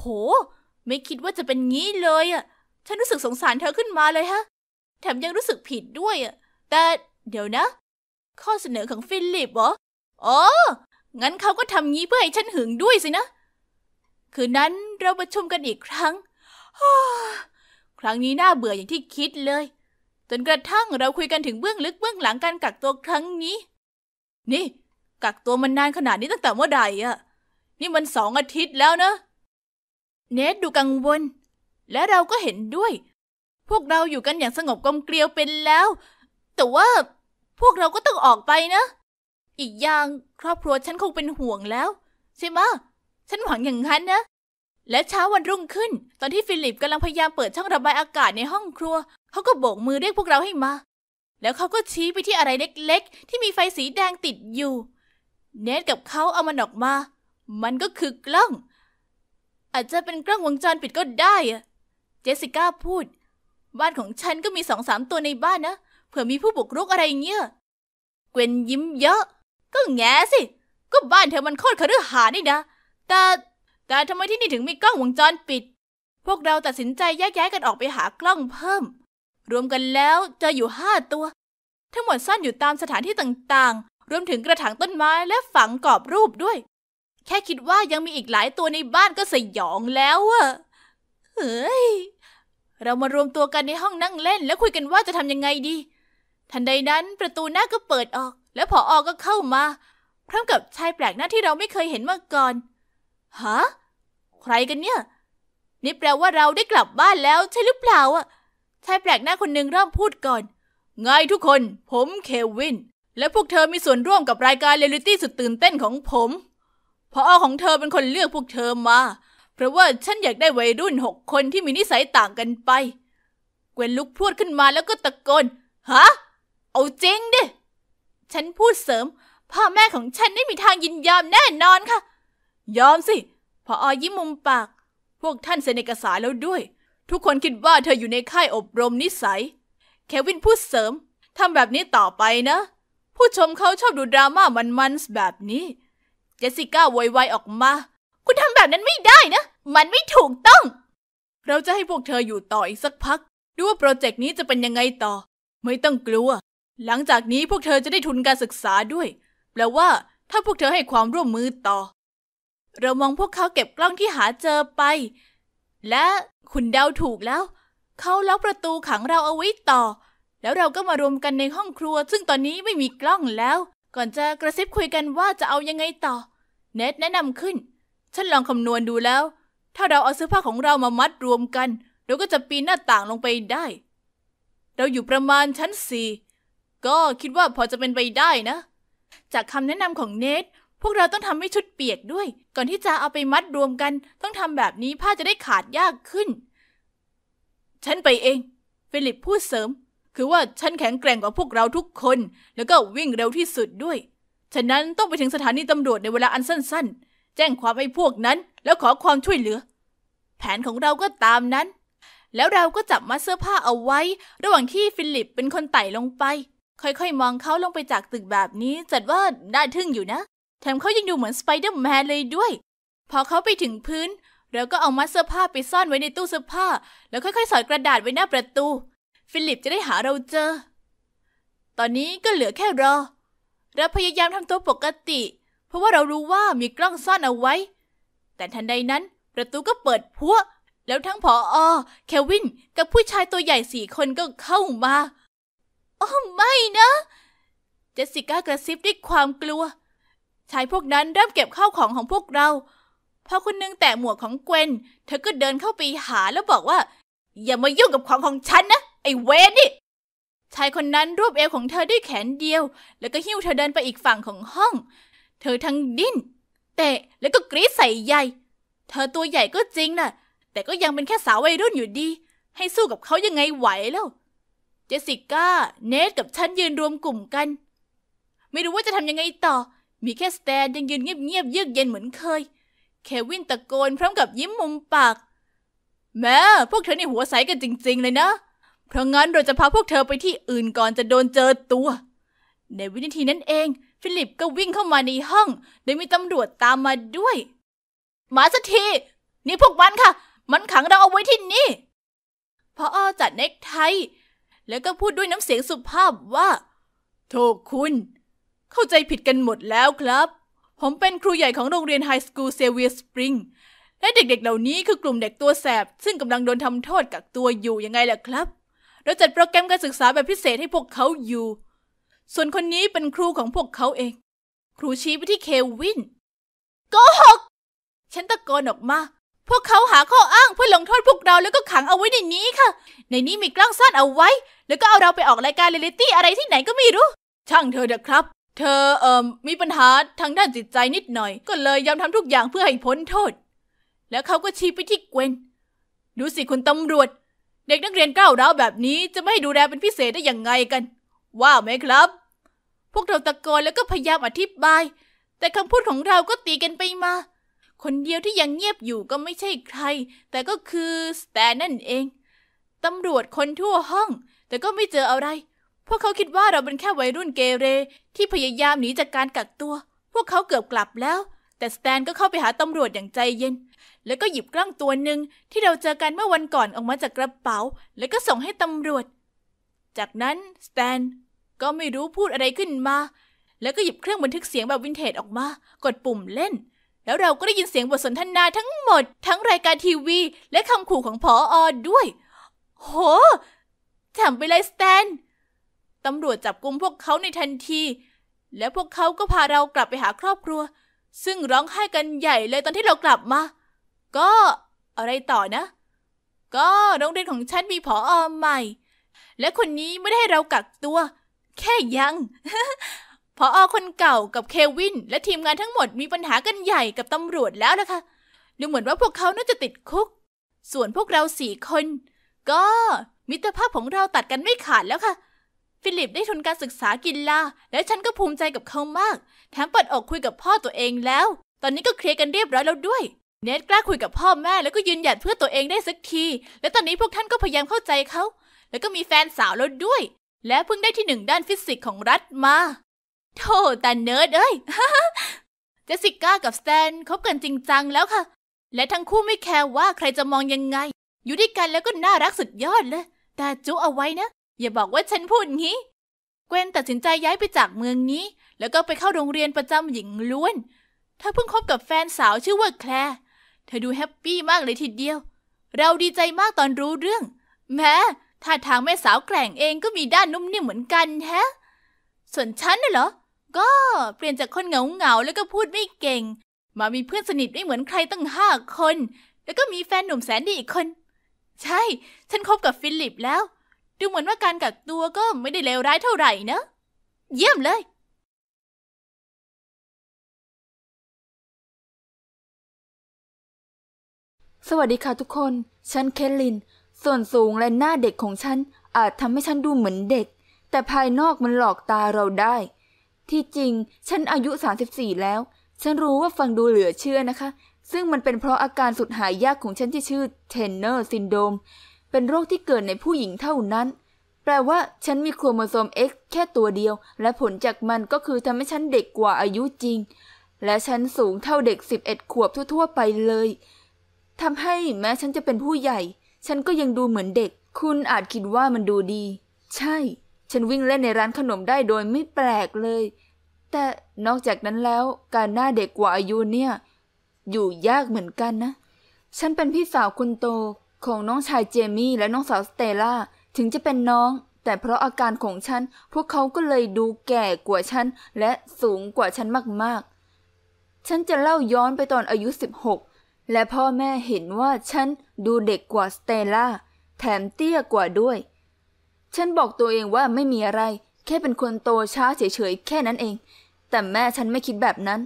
ไม่คิดว่าจะเป็นงี้เลยอ่ะ ฉันรู้สึกสงสารเธอขึ้นมาเลยฮะ แถมยังรู้สึกผิดด้วยอ่ะแต่เดี๋ยวนะข้อเสนอของฟิลิปเหรออ๋องั้นเขาก็ทำงี้เพื่อให้ฉันหึงด้วยสินะ คืนนั้นเราประชุมกันอีกครั้งครั้งนี้น่าเบื่ออย่างที่คิดเลยจนกระทั่งเราคุยกันถึงเบื้องลึกเบื้องหลังการกักตัวครั้งนี้ นี่กักตัวมันนานขนาดนี้ตั้งแต่เมื่อใดอะนี่มันสองอาทิตย์แล้วนะ เนทดูกังวลและเราก็เห็นด้วย พวกเราอยู่กันอย่างสงบกลมเกลียวเป็นแล้วแต่ว่าพวกเราก็ต้องออกไปนะ อีกอย่างครอบครัวฉันคงเป็นห่วงแล้ว ใช่ไหมฉันหวังอย่างนั้นนะ และเช้าวันรุ่งขึ้น ตอนที่ฟิลิปกำลังพยายามเปิดช่องระบายอากาศในห้องครัวเขาก็โบกมือเรียกพวกเราให้มา แล้วเขาก็ชี้ไปที่อะไรเล็ก ๆ ที่มีไฟสีแดงติดอยู่ เนทกับเขาเอามันออกมา มันก็คือกล้อง อาจจะเป็นกล้องวงจรปิดก็ได้อะ เจสสิก้าพูด บ้านของฉัน ก็มีสองสามตัวในบ้านนะเผื่อมีผู้บุกรุกอะไรเงี้ยเกวนยิ้มเยอะ ก็แง่สิ ก็บ้านเธอมันโคตรคฤหาสน์นี่นะ แต่ แต่ทำไมที่นี่ถึงมีกล้องวงจรปิด พวกเราตัดสินใจแยกย้ายกันออกไปหากล้องเพิ่ม รวมกันแล้วเจออยู่ห้าตัว ทั้งหมดซ่อนอยู่ตามสถานที่ต่าง ๆ รวมถึงกระถางต้นไม้และฝังกรอบรูปด้วย แค่คิดว่ายังมีอีกหลายตัวในบ้านก็สยองแล้วอะเฮ้ย เรามารวมตัวกันในห้องนั่งเล่น แล้วคุยกันว่าจะทำยังไงดีทันใดนั้นประตูหน้าก็เปิดออก และผออก็เข้ามาพร้อมกับชายแปลกหน้าที่เราไม่เคยเห็นมาก่อน ฮะใครกันเนี่ย นี่แปลว่าเราได้กลับบ้านแล้วใช่หรือเปล่าอ่ะ ชายแปลกหน้าคนหนึ่งเริ่มพูดก่อนไงทุกคน ผมเควิน และพวกเธอมีส่วนร่วมกับรายการเรียลิตี้สุดตื่นเต้นของผม พออของเธอเป็นคนเลือกพวกเธอมาเพราะว่าฉันอยากได้วัยรุ่นหกคนที่มีนิสัยต่างกันไปเกวนลุกพูดขึ้นมาแล้วก็ตะโกนฮะเอาจริงดิ ฉันพูดเสริม พ่อแม่ของฉันไม่มีทางยินยอมแน่นอนค่ะ ยอมสิพออยิ้มมุมปาก พวกท่านเซนเอกสารแล้วด้วย ทุกคนคิดว่าเธออยู่ในค่ายอบรมนิสัย แควินพูดเสริมทำแบบนี้ต่อไปนะ ผู้ชมเขาชอบดูดราม่ามัน ๆ แบบนี้ เจสสิก้าไวยวออกมา คุณทำแบบนั้นไม่ได้นะ มันไม่ถูกต้อง เราจะให้พวกเธออยู่ต่ออีกสักพักดูว่าโปรเจกต์นี้จะเป็นยังไงต่อ ไม่ต้องกลัวหลังจากนี้พวกเธอจะได้ทุนการศึกษาด้วย แปลว่า ถ้าพวกเธอให้ความร่วมมือต่อ เรามองพวกเขาเก็บกล้องที่หาเจอไป และ คุณเดาถูกแล้ว เขาล็อกประตูขังเราเอาไว้ต่อ แล้วเราก็มารวมกันในห้องครัว ซึ่งตอนนี้ไม่มีกล้องแล้ว ก่อนจะกระซิบคุยกันว่าจะเอายังไงต่อ เน็ตแนะนำขึ้น ฉันลองคำนวณดูแล้ว ถ้าเราเอาเสื้อผ้าของเรามามัดรวมกัน เราก็จะปีนหน้าต่างลงไปได้ เราอยู่ประมาณชั้นสี่ก็คิดว่าพอจะเป็นไปได้นะ จากคำแนะนำของเนทพวกเราต้องทำให้ชุดเปียกด้วย ก่อนที่จะเอาไปมัดรวมกัน ต้องทำแบบนี้ผ้าจะได้ขาดยากขึ้น ฉันไปเอง ฟิลิปพูดเสริม คือว่าฉันแข็งแกร่งกว่าพวกเราทุกคน แล้วก็วิ่งเร็วที่สุดด้วยฉะนั้น ต้องไปถึงสถานีตำรวจในเวลา อันสั้น ๆ แจ้งความไอ้พวกนั้น แล้วขอความช่วยเหลือ แผนของเราก็ตามนั้น แล้วเราก็จับมัดเสื้อผ้าเอาไว้ ระหว่างที่ฟิลิปเป็นคนไต่ลงไปค่อยๆมองเขาลงไปจากตึกแบบนี้ จัดว่าน่าทึ่งอยู่นะ แถมเขายังดูเหมือนสไปเดอร์แมนเลยด้วย พอเขาไปถึงพื้นเราก็เอามัดเสื้อผ้าไปซ่อนไว้ในตู้เสื้อผ้า แล้วค่อยๆ สอดกระดาษไว้หน้าประตู ฟิลิปจะได้หาเราเจอ ตอนนี้ก็เหลือแค่รอเราพยายามทำตัวปกติ เพราะว่าเรารู้ว่ามีกล้องซ่อนเอาไว้ แต่ทันใดนั้นประตูก็เปิดพัวแล้วทั้งผออเควินกับผู้ชายตัวใหญ่สี่คนก็เข้ามาอ๋อไม่นะเจสสิก้ากระซิบด้วยความกลัว ชายพวกนั้นเริ่มเก็บข้าวของของพวกเราพอคนนึงแตะหมวกของเกวนเธอก็เดินเข้าไปหาแล้วบอกว่า อย่ามายุ่งกับของของฉันนะไอ้เวนนี่ชายคนนั้นรวบเอวของเธอด้วยแขนเดียว แล้วก็หิ้วเธอเดินไปอีกฝั่งของห้อง เธอทั้งดิ้นเตะแล้วก็กรีดใส่ใหญ่ เธอตัวใหญ่ก็จริงน่ะ แต่ก็ยังเป็นแค่สาววัยรุ่นอยู่ดี ให้สู้กับเขายังไงไหวแล้วเจสิก้า เนทกับฉันยืนรวมกลุ่มกัน ไม่รู้ว่าจะทำยังไงต่อ มีแค่สแตนยังยืนเงียบๆเยือกเย็นเหมือนเคยเควินตะโกนพร้อมกับยิ้มมุมปาก แม่พวกเธอนี่หัวใสกันจริงๆเลยนะ เพราะงั้นเราจะพาพวกเธอไปที่อื่นก่อนจะโดนเจอตัว ในวินาทีนั้นเอง ฟิลิปก็วิ่งเข้ามาในห้องโดยมีตำรวจตามมาด้วยมาสักทีนี่พวกมันค่ะ มันขังเราเอาไว้ที่นี่พออจัดเน็กไทแล้วก็พูดด้วยน้ำเสียงสุภาพว่า โทษคุณ เข้าใจผิดกันหมดแล้วครับ ผมเป็นครูใหญ่ของโรงเรียนไฮสคูลเซเวียสปริงและเด็กๆ เหล่านี้คือกลุ่มเด็กตัวแสบ ซึ่งกำลังโดนทำโทษกักตัวอยู่ยังไงล่ะครับ เราจัดโปรแกรมการศึกษาแบบพิเศษให้พวกเขาอยู่ ส่วนคนนี้เป็นครูของพวกเขาเอง ครูชี้ไปที่เควินโกหก ฉันตะโกนออกมา พวกเขาหาข้ออ้างเพื่อลงโทษพวกเราแล้วก็ขังเอาไว้ในนี้ค่ะ ในนี้มีกล้องซ่อนเอาไว้แล้วก็เอาเราไปออกรายการเรียลิตี้อะไรที่ไหนก็ไม่รู้ ช่างเธอเถอะครับ เธอเอ่อมีปัญหาทางด้านจิตใจนิดหน่อย ก็เลยยอมทำทุกอย่างเพื่อให้พ้นโทษ แล้วเขาก็ชี้ไปที่เกวนดูสิคุณตำรวจ เด็กนักเรียนก้าวร้าวแบบนี้จะไม่ให้ดูแลเป็นพิเศษได้อย่างไงกัน ว่าไหมครับ พวกเราตะโกนแล้วก็พยายามอธิบาย แต่คำพูดของเราก็ตีกันไปมา คนเดียวที่ยังเงียบอยู่ก็ไม่ใช่ใคร แต่ก็คือสแตนนั่นเองตำรวจคนทั่วห้องแต่ก็ไม่เจออะไร พวกเขาคิดว่าเราเป็นแค่วัยรุ่นเกเร ที่พยายามหนีจากการกักตัว พวกเขาเกือบกลับแล้ว แต่สแตนก็เข้าไปหาตำรวจอย่างใจเย็น แล้วก็หยิบกล้องตัวหนึ่งที่เราเจอกันเมื่อวันก่อนออกมาจากกระเป๋า แล้วก็ส่งให้ตำรวจ จากนั้นสแตน ก็ไม่รู้พูดอะไรขึ้นมา แล้วก็หยิบเครื่องบันทึกเสียงแบบวินเทจออกมา กดปุ่มเล่น แล้วเราก็ได้ยินเสียงบทสนทนาทั้งหมด ทั้งรายการทีวี และคำขู่ของพอออด้วย โหจับไปเลยสแตน ตำรวจจับกุมพวกเขาในทันที และพวกเขาก็พาเรากลับไปหาครอบครัว ซึ่งร้องไห้กันใหญ่เลยตอนที่เรากลับมา ก็ อะไรต่อนะ ก็โรงเรียนของฉันมีผออใหม่ และคนนี้ไม่ได้ให้เรากักตัว แค่ยังพออคนเก่ากับเควินและทีมงานทั้งหมดมีปัญหากันใหญ่กับตำรวจแล้วนะคะดูเหมือนว่าพวกเขาน่าจะติดคุก ส่วนพวกเราสี่คน ก็มิตรภาพของเราตัดกันไม่ขาดแล้วค่ะ ฟิลิปได้ทุนการศึกษากินลาและฉันก็ภูมิใจกับเขามาก แถมเปิดอกคุยกับพ่อตัวเองแล้ว ตอนนี้ก็เคลียร์กันเรียบร้อยแล้วด้วย เนทกล้าคุยกับพ่อแม่แล้วก็ยืนหยัดเพื่อตัวเองได้สักที และตอนนี้พวกท่านก็พยายามเข้าใจเขา แล้วก็มีแฟนสาวแล้วด้วย และเพิ่งได้ที่หนึ่งด้านฟิสิกส์ของรัฐมาโธ่แต่เนิร์ดเอ้ยเจสิก้ากับสแตนคบกันจริงจังแล้วค่ะ และทั้งคู่ไม่แคร์ว่าใครจะมองยังไง อยู่ด้วยกันแล้วก็น่ารักสุดยอดเลยแต่จุเอาไว้นะ อย่าบอกว่าฉันพูดงี้ เกวนตัดสินใจย้ายไปจากเมืองนี้ แล้วก็ไปเข้าโรงเรียนประจำหญิงล้วนเธอเพิ่งคบกับแฟนสาวชื่อว่าแคลเธอดูแฮปปี้มากเลยทีเดียว เราดีใจมากตอนรู้เรื่อง แม้ท่าทางแม่สาวแกร่งเองก็มีด้านนุ่มนิ่มเหมือนกันแฮะ ส่วนฉันน่ะเหรอ ก็เปลี่ยนจากคนเหงาเหงาแล้วก็พูดไม่เก่ง มามีเพื่อนสนิทไม่เหมือนใครตั้งห้าคน แล้วก็มีแฟนหนุ่มแสนดีอีกคนใช่ ฉันคบกับฟิลิปแล้ว ดูเหมือนว่าการกักตัวก็ไม่ได้เลวร้ายเท่าไหร่นะ เยี่ยมเลย สวัสดีค่ะทุกคน ฉันเคลลิน ส่วนสูงและหน้าเด็กของฉัน อาจทำให้ฉันดูเหมือนเด็ก แต่ภายนอกมันหลอกตาเราได้ ที่จริงฉันอายุ 34 แล้ว ฉันรู้ว่าฟังดูเหลือเชื่อนะคะซึ่งมันเป็นเพราะอาการสุดหายยากของฉันที่ชื่อเทนเนอร์ซินโดม เป็นโรคที่เกิดในผู้หญิงเท่านั้น แปลว่าฉันมีโครโมโซม X แค่ตัวเดียว และผลจากมันก็คือทำให้ฉันเด็กกว่าอายุจริง และฉันสูงเท่าเด็ก 11 ขวบทั่วๆ ไปเลย ทำให้แม้ฉันจะเป็นผู้ใหญ่ ฉันก็ยังดูเหมือนเด็ก คุณอาจคิดว่ามันดูดี ใช่ ฉันวิ่งเล่นในร้านขนมได้โดยไม่แปลกเลย แต่นอกจากนั้นแล้ว การหน้าเด็กกว่าอายุเนี่ยอยู่ยากเหมือนกันนะ ฉันเป็นพี่สาวคนโตของน้องชายเจมี่และน้องสาวสเตล่า ถึงจะเป็นน้อง แต่เพราะอาการของฉัน พวกเขาก็เลยดูแก่กว่าฉันและสูงกว่าฉันมากๆ ฉันจะเล่าย้อนไปตอนอายุ 16 และพ่อแม่เห็นว่าฉันดูเด็กกว่าสเตล่าแถมเตี้ยกว่าด้วย ฉันบอกตัวเองว่าไม่มีอะไร แค่เป็นคนโตช้าเฉยๆแค่นั้นเอง แต่แม่ฉันไม่คิดแบบนั้น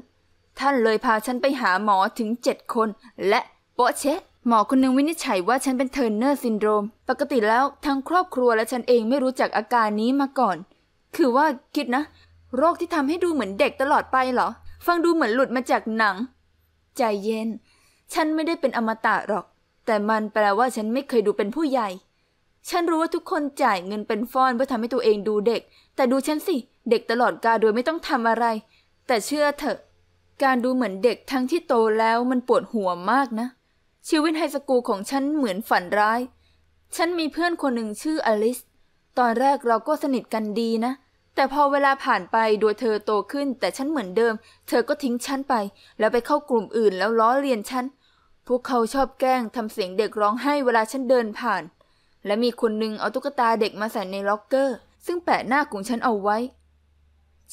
ท่านเลยพาฉันไปหาหมอถึงเจ็ดคน และ โปะเชะหมอคนหนึ่งวินิจฉัยว่าฉันเป็นเทอร์เนอร์ซินโดรมปกติแล้วทั้งครอบครัวและฉันเองไม่รู้จักอาการนี้มาก่อน คือว่าคิดนะ โรคที่ทำให้ดูเหมือนเด็กตลอดไปเหรอ ฟังดูเหมือนหลุดมาจากหนัง ใจเย็น ฉันไม่ได้เป็นอมตะหรอก แต่มันแปลว่าฉันไม่เคยดูเป็นผู้ใหญ่ ฉันรู้ว่าทุกคนจ่ายเงินเป็นฟอนเพื่อทำให้ตัวเองดูเด็ก แต่ดูฉันสิเด็กตลอดกาโดยไม่ต้องทำอะไร แต่เชื่อเถอะการดูเหมือนเด็กทั้งที่โตแล้วมันปวดหัวมากนะ ชีวิตไฮสกูลของฉันเหมือนฝันร้าย ฉันมีเพื่อนคนหนึ่งชื่ออลิสตอนแรกเราก็สนิทกันดีนะ แต่พอเวลาผ่านไปโดยเธอโตขึ้นแต่ฉันเหมือนเดิม เธอก็ทิ้งฉันไปแล้วไปเข้ากลุ่มอื่นแล้วล้อเลียนฉัน พวกเขาชอบแกล้งทำเสียงเด็กร้องไห้เวลาฉันเดินผ่าน และมีคนหนึ่งเอาตุ๊กตาเด็กมาใส่ในล็อกเกอร์ ซึ่งแปะหน้าของฉันเอาไว้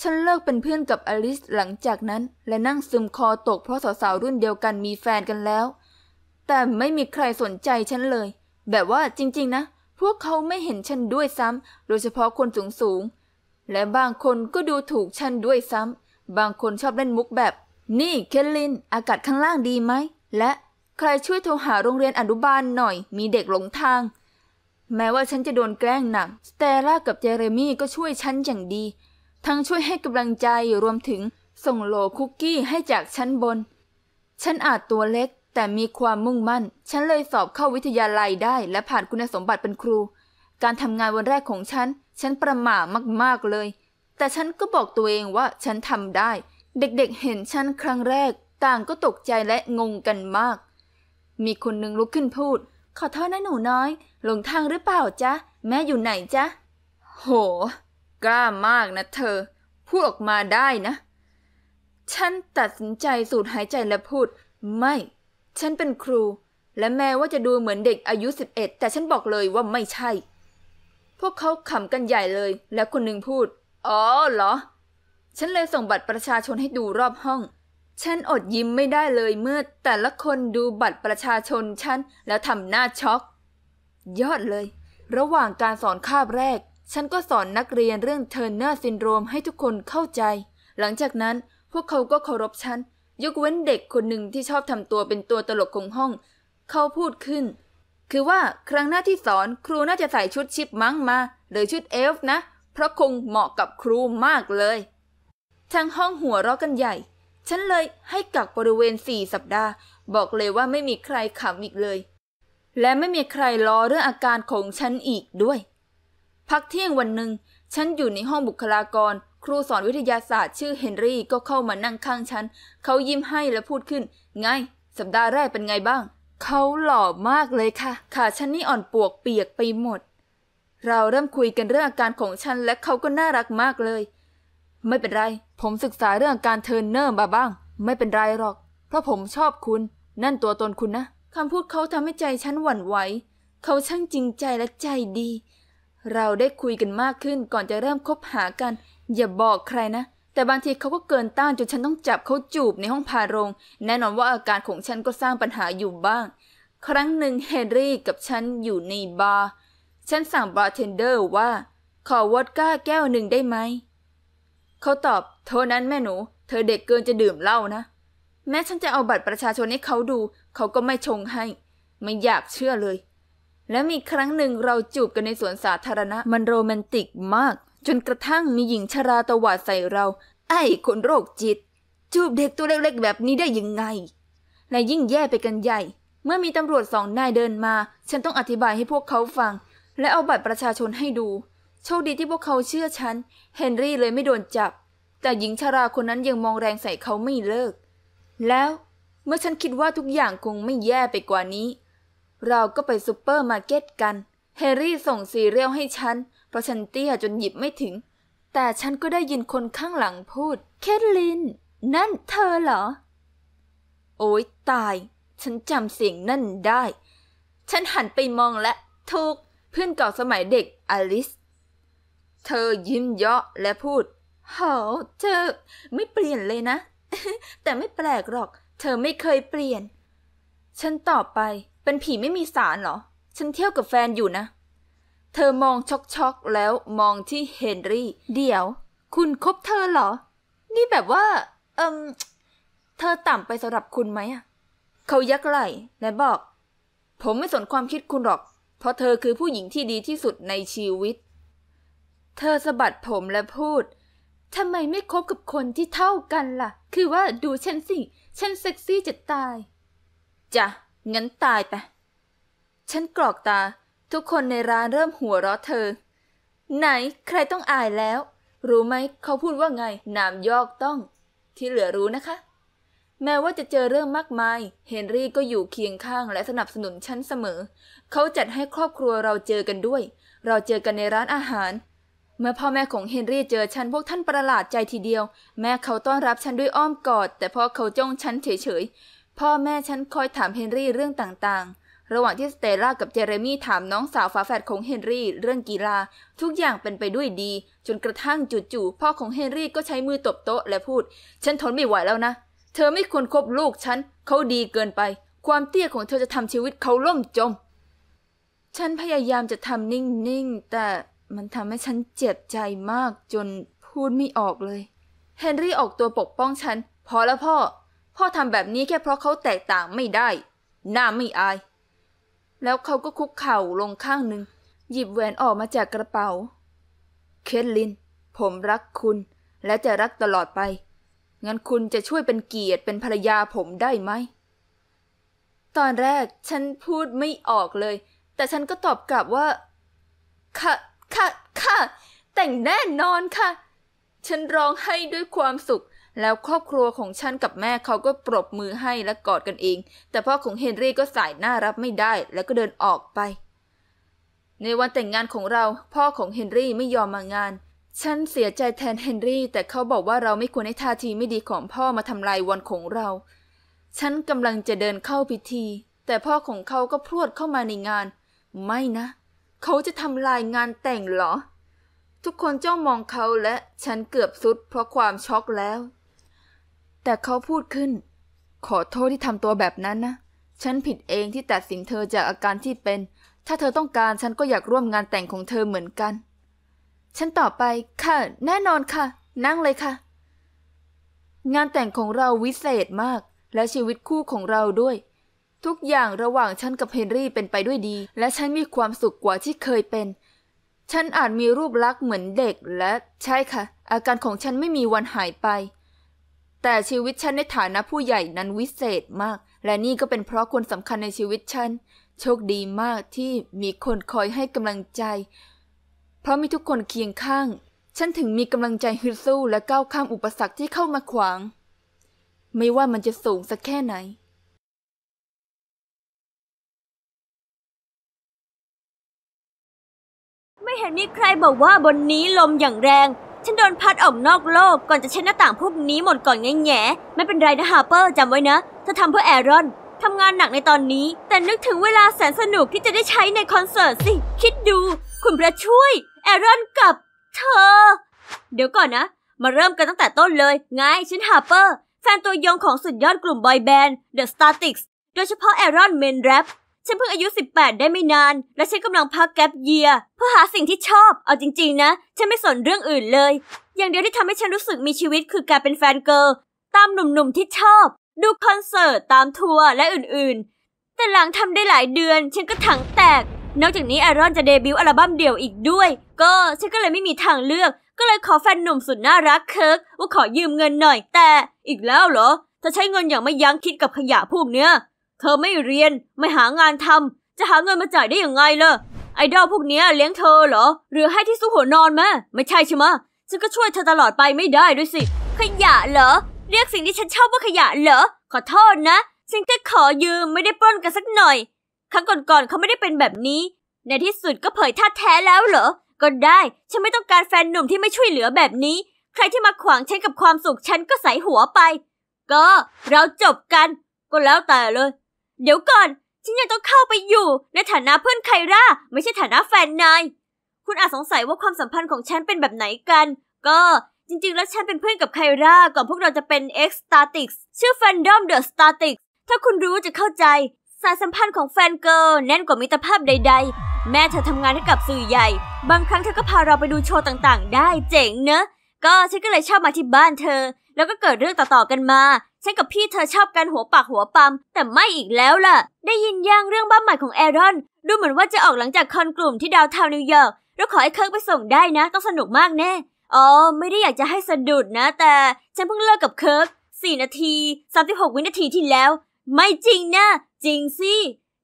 ฉันเลิกเป็นเพื่อนกับอลิสหลังจากนั้น และนั่งซึมคอตกเพราะสาวๆรุ่นเดียวกันมีแฟนกันแล้ว แต่ไม่มีใครสนใจฉันเลย แบบว่าจริงๆนะ พวกเขาไม่เห็นฉันด้วยซ้ำโดยเฉพาะคนสูงๆ และบางคนก็ดูถูกฉันด้วยซ้ำบางคนชอบเล่นมุกแบบ นี่เคลลินอากาศข้างล่างดีไหม และใครช่วยโทรหาโรงเรียนอนุบาลหน่อยมีเด็กหลงทาง แม้ว่าฉันจะโดนแกล้งหนักสเตล่ากับเจเรมี่ก็ช่วยฉันอย่างดีทั้งช่วยให้กำลังใจรวมถึงส่งโหลคุกกี้ให้จากชั้นบน ฉันอาจตัวเล็ก แต่มีความมุ่งมั่น ฉันเลยสอบเข้าวิทยาลัยได้และผ่านคุณสมบัติเป็นครู การทำงานวันแรกของฉัน ฉันประหม่ามาก ๆ เลย แต่ฉันก็บอกตัวเองว่าฉันทำได้ เด็กๆเห็นฉันครั้งแรก ต่างก็ตกใจและงงกันมาก มีคนหนึ่งลุกขึ้นพูด ขอโทษนะหนูน้อยหลงทางหรือเปล่าจ๊ะ แม่อยู่ไหนจ๊ะ โหกล้ามากนะเธอ พูดออกมาได้นะ ฉันตัดสินใจสูดหายใจและพูด ไม่ ฉันเป็นครู และแม้ว่าจะดูเหมือนเด็กอายุ 11 แต่ฉันบอกเลยว่าไม่ใช่ พวกเขาขำกันใหญ่เลยและคนหนึ่งพูด อ๋อเหรอ ฉันเลยส่งบัตรประชาชนให้ดูรอบห้อง ฉันอดยิ้มไม่ได้เลยเมื่อแต่ละคนดูบัตรประชาชนฉัน แล้วทำหน้าช็อก ยอดเลย ระหว่างการสอนคาบแรกฉันก็สอนนักเรียนเรื่องเทอร์เนอร์ซินโดรมให้ทุกคนเข้าใจ หลังจากนั้นพวกเขาก็เคารพฉัน ยกเว้นเด็กคนหนึ่งที่ชอบทำตัวเป็นตัวตลกของห้อง เขาพูดขึ้น คือว่าครั้งหน้าที่สอนครูน่าจะใส่ชุดชิปมังมา หรือชุดเอลฟ์นะ เพราะคงเหมาะกับครูมากเลยทั้งห้องหัวเราะกันใหญ่ ฉันเลยให้กักบริเวณสี่สัปดาห์ บอกเลยว่าไม่มีใครขำอีกเลย และไม่มีใครล้อเรื่องอาการของฉันอีกด้วยพักเที่ยงวันหนึ่ง ฉันอยู่ในห้องบุคลากร ครูสอนวิทยาศาสตร์ชื่อเฮนรี่ก็เข้ามานั่งข้างฉัน เขายิ้มให้และพูดขึ้น ไง สัปดาห์แรกเป็นไงบ้าง เขาหล่อมากเลยค่ะ ขาฉันนี่อ่อนปวกเปียกไปหมด เราเริ่มคุยกันเรื่องอาการของฉันและเขาก็น่ารักมากเลย ไม่เป็นไร ผมศึกษาเรื่องอาการเทิร์นเนอร์มาบ้าง ไม่เป็นไรหรอก เพราะผมชอบคุณ นั่นตัวตนคุณนะ คำพูดเขาทำให้ใจฉันหวั่นไหวเขาช่างจริงใจและใจดีเราได้คุยกันมากขึ้นก่อนจะเริ่มคบหากัน อย่าบอกใครนะ แต่บางทีเขาก็เกินต้านจนฉันต้องจับเขาจูบในห้องพาโรง แน่นอนว่าอาการของฉันก็สร้างปัญหาอยู่บ้าง ครั้งหนึ่งเฮนรี่กับฉันอยู่ในบาร์ ฉันสั่งบาร์เทนเดอร์ว่า ขอวอดก้าแก้วหนึ่งได้ไหม เขาตอบ โทษนั้นแม่หนู เธอเด็กเกินจะดื่มเหล้านะ แม้ฉันจะเอาบัตรประชาชนให้เขาดูเขาก็ไม่ชงให้ไม่อยากเชื่อเลยและมีครั้งหนึ่งเราจูบกันในสวนสาธารณะ มันโรแมนติกมาก จนกระทั่งมีหญิงชราตวาดใส่เรา ไอ้คนโรคจิต จูบเด็กตัวเล็กๆ แบบนี้ได้ยังไง และยิ่งแย่ไปกันใหญ่ เมื่อมีตำรวจสองนายเดินมา ฉันต้องอธิบายให้พวกเขาฟัง และเอาบัตรประชาชนให้ดู โชคดีที่พวกเขาเชื่อฉันเฮนรี่เลยไม่โดนจับ แต่หญิงชราคนนั้นยังมองแรงใส่เขาไม่เลิก แล้ว เมื่อฉันคิดว่าทุกอย่างคงไม่แย่ไปกว่านี้เราก็ไปซูเปอร์มาร์เก็ตกัน เฮรี่ส่งซีเรียลให้ฉัน เพราะฉันเตี้ยจนหยิบไม่ถึง แต่ฉันก็ได้ยินคนข้างหลังพูด เคทลิน นั่นเธอเหรอ โอ้ยตาย ฉันจำเสียงนั่นได้ ฉันหันไปมองและถูก เพื่อนเก่าสมัยเด็ก อลิส เธอยิ้มเยาะและพูด เฮอเธอไม่เปลี่ยนเลยนะ แต่ไม่แปลกหรอก เธอไม่เคยเปลี่ยน ฉันตอบไปเป็นผีไม่มีสารเหรอ ฉันเที่ยวกับแฟนอยู่นะ เธอมองช็อกช็อกแล้วมองที่เฮนรี่ เดี๋ยว คุณคบเธอเหรอ นี่แบบว่า เอิมเธอต่ำไปสำหรับคุณไหมอะเขายักไหล่ และบอก ผมไม่สนความคิดคุณหรอก เพราะเธอคือผู้หญิงที่ดีที่สุดในชีวิต เธอสะบัดผมและพูด ทำไมไม่คบกับคนที่เท่ากันละ่ะ คือว่าดูฉันสิ ฉันเซ็กซี่จะตายจ้ะงั้นตายไป ฉันกรอกตา ทุกคนในร้านเริ่มหัวเราะเธอ ไหนใครต้องอายแล้ว รู้ไหมเขาพูดว่าไง นามยอกต้อง ที่เหลือรู้นะคะ แม้ว่าจะเจอเรื่องมากมาย เฮนรี่ก็อยู่เคียงข้างและสนับสนุนฉันเสมอ เขาจัดให้ครอบครัวเราเจอกันด้วย เราเจอกันในร้านอาหาร เมื่อพ่อแม่ของเฮนรี่เจอฉันพวกท่านประหลาดใจทีเดียว แม่เขาต้อนรับฉันด้วยอ้อมกอด แต่พ่อเขาจ้องฉันเฉยพ่อแม่ฉันคอยถามเฮนรี่เรื่องต่างๆ ระหว่างที่สเตล่ากับเจเรมี่ถามน้องสาวฝาแฝดของเฮนรี่เรื่องกีฬาทุกอย่างเป็นไปด้วยดีจนกระทั่งจู่ๆพ่อของเฮนรี่ก็ใช้มือตบโต๊ะและพูด ฉันทนไม่ไหวแล้วนะ เธอไม่ควรคบลูกฉันเขาดีเกินไป ความเตี้ยของเธอจะทำชีวิตเขาล่มจม ฉันพยายามจะทำนิ่งๆ แต่มันทำให้ฉันเจ็บใจมากจนพูดไม่ออกเลยเฮนรี่ออกตัวปกป้องฉันพอแล้วพ่อพ่อทำแบบนี้แค่เพราะเขาแตกต่างไม่ได้หน้าไม่อาย แล้วเขาก็คุกเข่าลงข้างหนึ่งหยิบแหวนออกมาจากกระเป๋า เคทลิน ผมรักคุณ และจะรักตลอดไป งั้นคุณจะช่วยเป็นเกียรติเป็นภรรยาผมได้ไหม ตอนแรกฉันพูดไม่ออกเลย แต่ฉันก็ตอบกลับว่า ค่ะค่ะค่ะแต่งแน่นอนค่ะ ฉันร้องให้ด้วยความสุขแล้วครอบครัวของฉันกับแม่เขาก็ปรบมือให้และกอดกันเอง แต่พ่อของเฮนรี่ก็สายหน้ารับไม่ได้แล้วก็เดินออกไป ในวันแต่งงานของเรา พ่อของเฮนรี่ไม่ยอมมางาน ฉันเสียใจแทนเฮนรี่แต่เขาบอกว่าเราไม่ควรให้ท่าทีไม่ดีของพ่อมาทำลายวันของเรา ฉันกำลังจะเดินเข้าพิธี แต่พ่อของเขาก็พรวดเข้ามาในงาน ไม่นะ เขาจะทำลายงานแต่งเหรอ ทุกคนจ้องมองเขาและฉันเกือบสุดเพราะความช็อกแล้วแต่เขาพูดขึ้น ขอโทษที่ทำตัวแบบนั้นนะฉันผิดเองที่ตัดสินเธอจากอาการที่เป็น ถ้าเธอต้องการฉันก็อยากร่วมงานแต่งของเธอเหมือนกัน ฉันตอบไปค่ะ แน่นอนค่ะ นั่งเลยค่ะ งานแต่งของเราวิเศษมาก และชีวิตคู่ของเราด้วย ทุกอย่างระหว่างฉันกับเฮนรี่เป็นไปด้วยดี และฉันมีความสุขกว่าที่เคยเป็น ฉันอาจมีรูปลักษณ์เหมือนเด็กและใช่ค่ะอาการของฉันไม่มีวันหายไปแต่ชีวิตฉันในฐานะผู้ใหญ่นั้นวิเศษมาก และนี่ก็เป็นเพราะคนสำคัญในชีวิตฉัน โชคดีมากที่มีคนคอยให้กำลังใจ เพราะมีทุกคนเคียงข้าง ฉันถึงมีกำลังใจฮึดสู้และก้าวข้ามอุปสรรคที่เข้ามาขวาง ไม่ว่ามันจะสูงสักแค่ไหน ไม่เห็นมีใครบอกว่าบนนี้ลมอย่างแรงฉันโดนพัดออกนอกโลกก่อนจะเช็ดหน้าต่างพวกนี้หมดก่อนแง่แง่ไม่เป็นไรนะฮาร์เปอร์จำไว้นะเธอทำเพื่อแอรอนทำงานหนักในตอนนี้ แต่นึกถึงเวลาแสนสนุกที่จะได้ใช้ในคอนเสิร์ตสิ คิดดู คุณพระช่วยแอรอนกับเธอ เดี๋ยวก่อนนะ มาเริ่มกันตั้งแต่ต้นเลย ไงฉันฮาร์เปอร์แฟนตัวยงของสุดยอดกลุ่มบอยแบนด์ The Statics โดยเฉพาะแอรอนเมนแรปฉันเพิ่งอายุ 18 ได้ไม่นาน และฉันกำลังพักแกลบเยียเพื่อหาสิ่งที่ชอบ เอาจริงๆนะ ฉันไม่สนเรื่องอื่นเลย อย่างเดียวที่ทำให้ฉันรู้สึกมีชีวิตคือการเป็นแฟนเกิร์ลตามหนุ่มๆที่ชอบดูคอนเสิร์ต ตามทัวร์และอื่นๆ แต่หลังทำได้หลายเดือน ฉันก็ถังแตก นอกจากนี้ไอรอนจะเดบิวต์อัลบั้มเดี่ยวอีกด้วย ก็ฉันก็เลยไม่มีทางเลือก ก็เลยขอแฟนหนุ่มสุดน่ารักเคิร์กว่าขอยืมเงินหน่อย แต่ อีกแล้วเหรอ จะใช้เงินอย่างไม่ยั้งคิดกับขยะพวกเนี้ยเธอไม่เรียนไม่หางานทำจะหาเงินมาจ่ายได้อย่างไงล่ะไอดอลพวกนี้เลี้ยงเธอเหรอ หรือให้ที่สุกหัวนอนแม่ไม่ใช่ใช่ไหม ฉันก็ช่วยเธอตลอดไปไม่ได้ด้วยสิขยะเหรอเรียกสิ่งที่ฉันชอบว่าขยะเหรอขอโทษนะฉันแค่ขอยืมไม่ได้ปล้นกันสักหน่อย ครั้งก่อนๆเขาไม่ได้เป็นแบบนี้ ในที่สุดก็เผยท่าแท้แล้วเหรอก็ได้ฉันไม่ต้องการแฟนหนุ่มที่ไม่ช่วยเหลือแบบนี้ ใครที่มาขวางฉันกับความสุขฉันก็ใส่หัวไปก็เราจบกันก็แล้วแต่เลยเดี๋ยวก่อนฉันยังต้องเข้าไปอยู่ในฐานะเพื่อนไคราไม่ใช่ฐานะแฟนนายคุณอาจสงสัยว่าความสัมพันธ์ของฉันเป็นแบบไหนกัน ก็จริงๆแล้วฉันเป็นเพื่อนกับไคราก่อนพวกเราจะเป็นเอ็กซ์ตาติกชื่อแฟนดอมเดอะสตาติกถ้าคุณรู้จะเข้าใจสายสัมพันธ์ของแฟนเกิร์ลแน่นกว่ามิตรภาพใดๆ แม่เธอทำงานให้กับสื่อใหญ่ บางครั้งเธอก็พาเราไปดูโชว์ต่างๆ ได้เจ๋งเนอะก็ฉันก็เลยชอบมาที่บ้านเธอ แล้วก็เกิดเรื่องต่อๆกันมาฉันกับพี่เธอชอบกันหัวปากหัวปั๊มแต่ไม่อีกแล้วล่ะ ได้ยินย่างเรื่องบ้านใหม่ของแอรอน ดูเหมือนว่าจะออกหลังจากคอนกลุ่มที่ดาวเทานิวยอร์กเราขอให้เคิร์กไปส่งได้นะ ต้องสนุกมากแน่อ๋อไม่ได้อยากจะให้สะดุดนะแต่ ฉันเพิ่งเลิกกับเคิร์กสี่นาทีสามสิบหกวินาทีที่แล้ว ไม่จริงนะ จริงสิ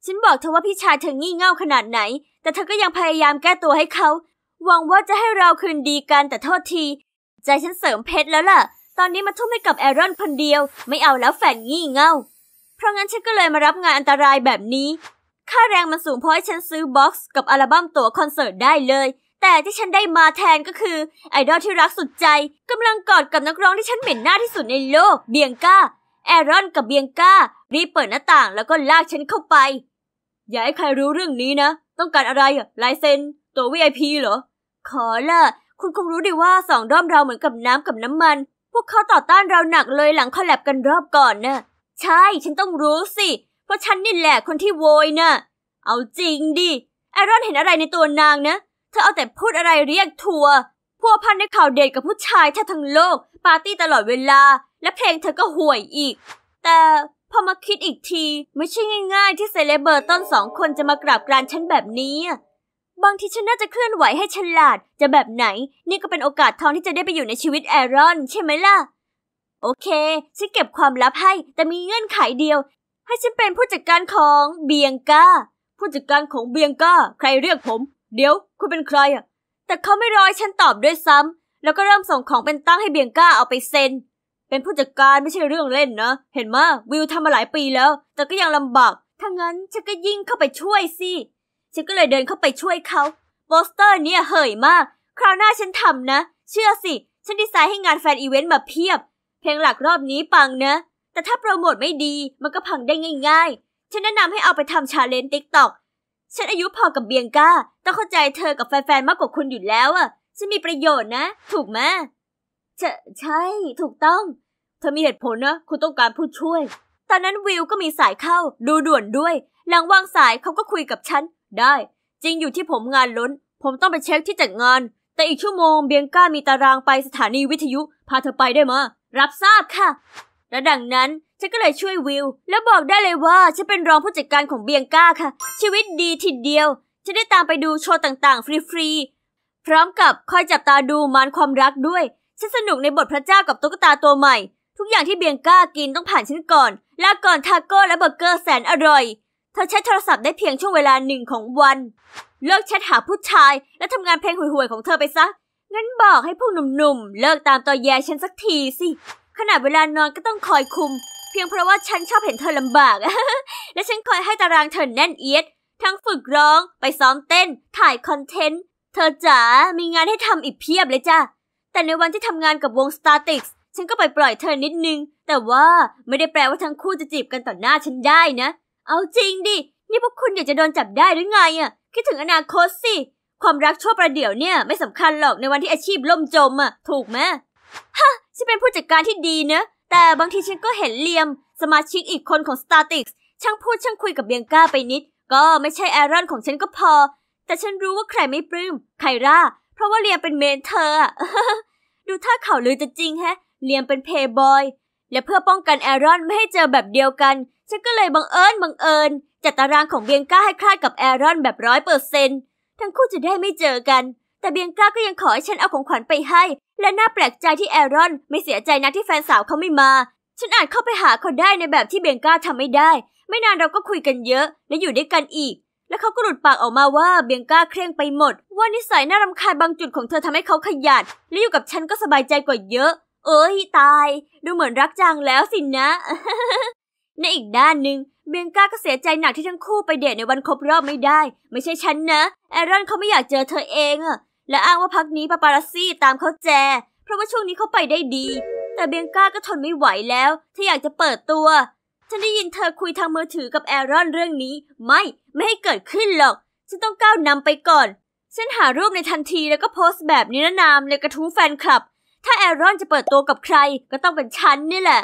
ฉันบอกเธอว่าพี่ชายเธองี่เง่าขนาดไหน แต่เธอก็ยังพยายามแก้ตัวให้เขาหวังว่าจะให้เราคืนดีกันแต่โทษที ใจฉันเสริมเพชรแล้วล่ะตอนนี้มาทุ่มให้กับแอรอนคนเดียว ไม่เอาแล้วแฝงงี่เง่า เพราะงั้นฉันก็เลยมารับงานอันตรายแบบนี้ ค่าแรงมันสูงพอให้ฉันซื้อบ็อกซ์กับอัลบั้มตั๋วคอนเสิร์ตได้เลย แต่ที่ฉันได้มาแทนก็คือไอดอลที่รักสุดใจกำลังกอดกับนักร้องที่ฉันเหม็นหน้าที่สุดในโลก เบียงก้าแอรอนกับเบียงก้ารีบเปิดหน้าต่างแล้วก็ลากฉันเข้าไปอย่าให้ใครรู้เรื่องนี้นะ ต้องการอะไรอะลายเซ็นตัวว VIP เหรอ ขอละคุณคงรู้ดีว่าสองด้อมเราเหมือนกับน้ำกับน้ำมันวกเขาต่อต้านเราหนักเลยหลังคอลแลบกันรอบก่อนนะ่ะใช่ฉันต้องรู้สิ เพราะฉันนี่แหละคนที่โวยนะ่ะเอาจริงดิ แอรอนเห็นอะไรในตัวนางนะ เธอเอาแต่พูดอะไรเรียกทัวพัวพันในข่าวเดทกับผู้ชายแทบทั้งโลก ปาร์ตี้ตลอดเวลา และเพลงเธอก็ห่วยอีก แต่พอมาคิดอีกทีไม่ใช่ง่ายๆที่เซเลเบอร์ต้นสองคนจะมากราบกรานฉันแบบนี้บางทีฉันน่าจะเคลื่อนไหวให้ฉลาดจะแบบไหน นี่ก็เป็นโอกาสทองที่จะได้ไปอยู่ในชีวิตแอรอนใช่ไหมล่ะ โอเคฉันเก็บความลับให้แต่มีเงื่อนไขเดียว ให้ฉันเป็นผู้จัดการของเบียงกาผู้จัดการของเบียงกาใครเรียกผม เดี๋ยว คุณเป็นใครอ่ะแต่เขาไม่รอยฉันตอบด้วยซ้ำ แล้วก็เริ่มส่งของเป็นตั้งให้เบียงกาเอาไปเซ็นเป็นผู้จัดการไม่ใช่เรื่องเล่นนะเห็นมวิวทำมาหลายปีแล้ว แต่ก็ยังลำบากถ้างั้นฉันก็ยิ่งเข้าไปช่วยสิฉันก็เลยเดินเข้าไปช่วยเขาโปสเตอร์เนี่ยเหยมาก คราวหน้าฉันทำนะ เชื่อสิ ฉันดีไซน์ให้งานแฟนอีเวนต์มาเพียบ เพลงหลักรอบนี้ปังนะ แต่ถ้าโปรโมทไม่ดี มันก็พังได้ง่ายๆ ฉันแนะนำให้เอาไปทำชาเลนจ์ติ๊กต็อก ฉันอายุพอกับเบียงก้าต้องเข้าใจเธอกับแฟนๆมากกว่าคุณอยู่แล้วอะฉันมีประโยชน์นะ ถูกไหมจะใช่ ถูกต้อง เธอมีเหตุผลนะ คุณต้องการผู้ช่วย ตอนนั้นวิวก็มีสายเข้า ดูด่วนด้วย หลังวางสายเขาก็คุยกับฉันได้จริงอยู่ที่ผมงานล้น ผมต้องไปเช็คที่จัดงาน แต่อีกชั่วโมงเบียงก้ามีตารางไปสถานีวิทยุพาเธอไปได้ไหมรับทราบค่ะ และดังนั้นฉันก็เลยช่วยวิวแล้วบอกได้เลยว่าฉันเป็นรองผู้จัดการของเบียงก้าค่ะ ชีวิตดีทีเดียว ฉันได้ตามไปดูโชว์ต่างๆฟรีๆ พร้อมกับคอยจับตาดูมารความรักด้วย ฉันสนุกในบทพระเจ้ากับตุ๊กตาตัวใหม่ ทุกอย่างที่เบียงก้ากินต้องผ่านฉันก่อนแลวก่อนทาโก้และเบอร์เกอร์แสนอร่อยธอใช้โทรศัพท์ได้เพียงช่วงเวลาหนึ่งของวัน เลิกแชทหาผู้ชายและทำงานเพลงห่วยๆของเธอไปซะ งั้นบอกให้พวกหนุ่มๆ เลิกตามตัวแยฉันสักทีสิขนาดเวลานอนก็ต้องคอยคุม เพียงเพราะว่าฉันชอบเห็นเธอลำบาก และฉันคอยให้ตารางเธอแน่นเอียด ทั้งฝึกร้องไปซ้อมเต้น ถ่ายคอนเทนต์ เธอจ๋า มีงานให้ทำอีกเพียบเลยจ้ะ แต่ในวันที่ทำงานกับวง s t a ิ t i ์ฉันก็ไปปล่อยเธอนิดนึง แต่ว่าไม่ได้แปลว่าทั้งคู่จะจีบกันต่อหน้าฉันได้นะเอาจริงดิ นี่พวกคุณอยากจะโดนจับได้หรือไงอะคิดถึงอนาคตสิ ความรักชั่วประเดี๋ยวเนี่ยไม่สำคัญหรอกในวันที่อาชีพล่มจมอะถูกไหม ฮะ ฉันเป็นผู้จัดการที่ดีนะแต่บางทีฉันก็เห็นเลียมสมาชิกอีกคนของ s t a t i c ช่างพูดช่างคุยกับเบียงก้าไปนิด ก็ไม่ใช่แอรอนของฉันก็พอ แต่ฉันรู้ว่าใครไม่ปลื้มไคร่าเพราะว่าเลียมเป็นเมนเธอดูท่าเขาลือจะจริงแฮะ เลียมเป็นเพย์บอยและเพื่อป้องกันแอรอนไม่ให้เจอแบบเดียวกัน ฉันก็เลยบังเอิญบังเอิญจัดตารางของเบียงก้าให้คลาดกับแอรอนแบบร้อยเปอร์เซนทั้งคู่จะได้ไม่เจอกัน แต่เบียงก้าก็ยังขอให้ฉันเอาของขวัญไปให้ และน่าแปลกใจที่แอรอนไม่เสียใจนักที่แฟนสาวเขาไม่มา ฉันอาจเข้าไปหาเขาได้ในแบบที่เบียงก้าทำไม่ได้ ไม่นานเราก็คุยกันเยอะและอยู่ด้วยกันอีก และเขาก็หลุดปากออกมาว่าเบียงก้าเคร่งไปหมด ว่านิสัยน่ารำคาญบางจุดของเธอทำให้เขาขยันและอยู่กับฉันก็สบายใจกว่าเยอะเอ้ยตาย ดูเหมือนรักจังแล้วสินะ ในอีกด้านหนึ่งเบียงก้าก็เสียใจหนักที่ทั้งคู่ไปเดทในวันครบรอบไม่ได้ ไม่ใช่ฉันนะแอรอนเขาไม่อยากเจอเธอเองอะและอ้างว่าพักนี้ปาปารัสซี่ตามเขาแจ เพราะว่าช่วงนี้เขาไปได้ดี แต่เบียงก้าก็ทนไม่ไหวแล้วที่อยากจะเปิดตัว ฉันได้ยินเธอคุยทางมือถือกับแอรอนเรื่องนี้ไม่ไม่ให้เกิดขึ้นหรอก ฉันต้องก้าวนำไปก่อนฉันหารูปในทันทีแล้วก็โพสต์แบบนิรนามในกระทู้แฟนคลับถ้าแอรอนจะเปิดตัวกับใครก็ต้องเป็นฉันนี่แหละ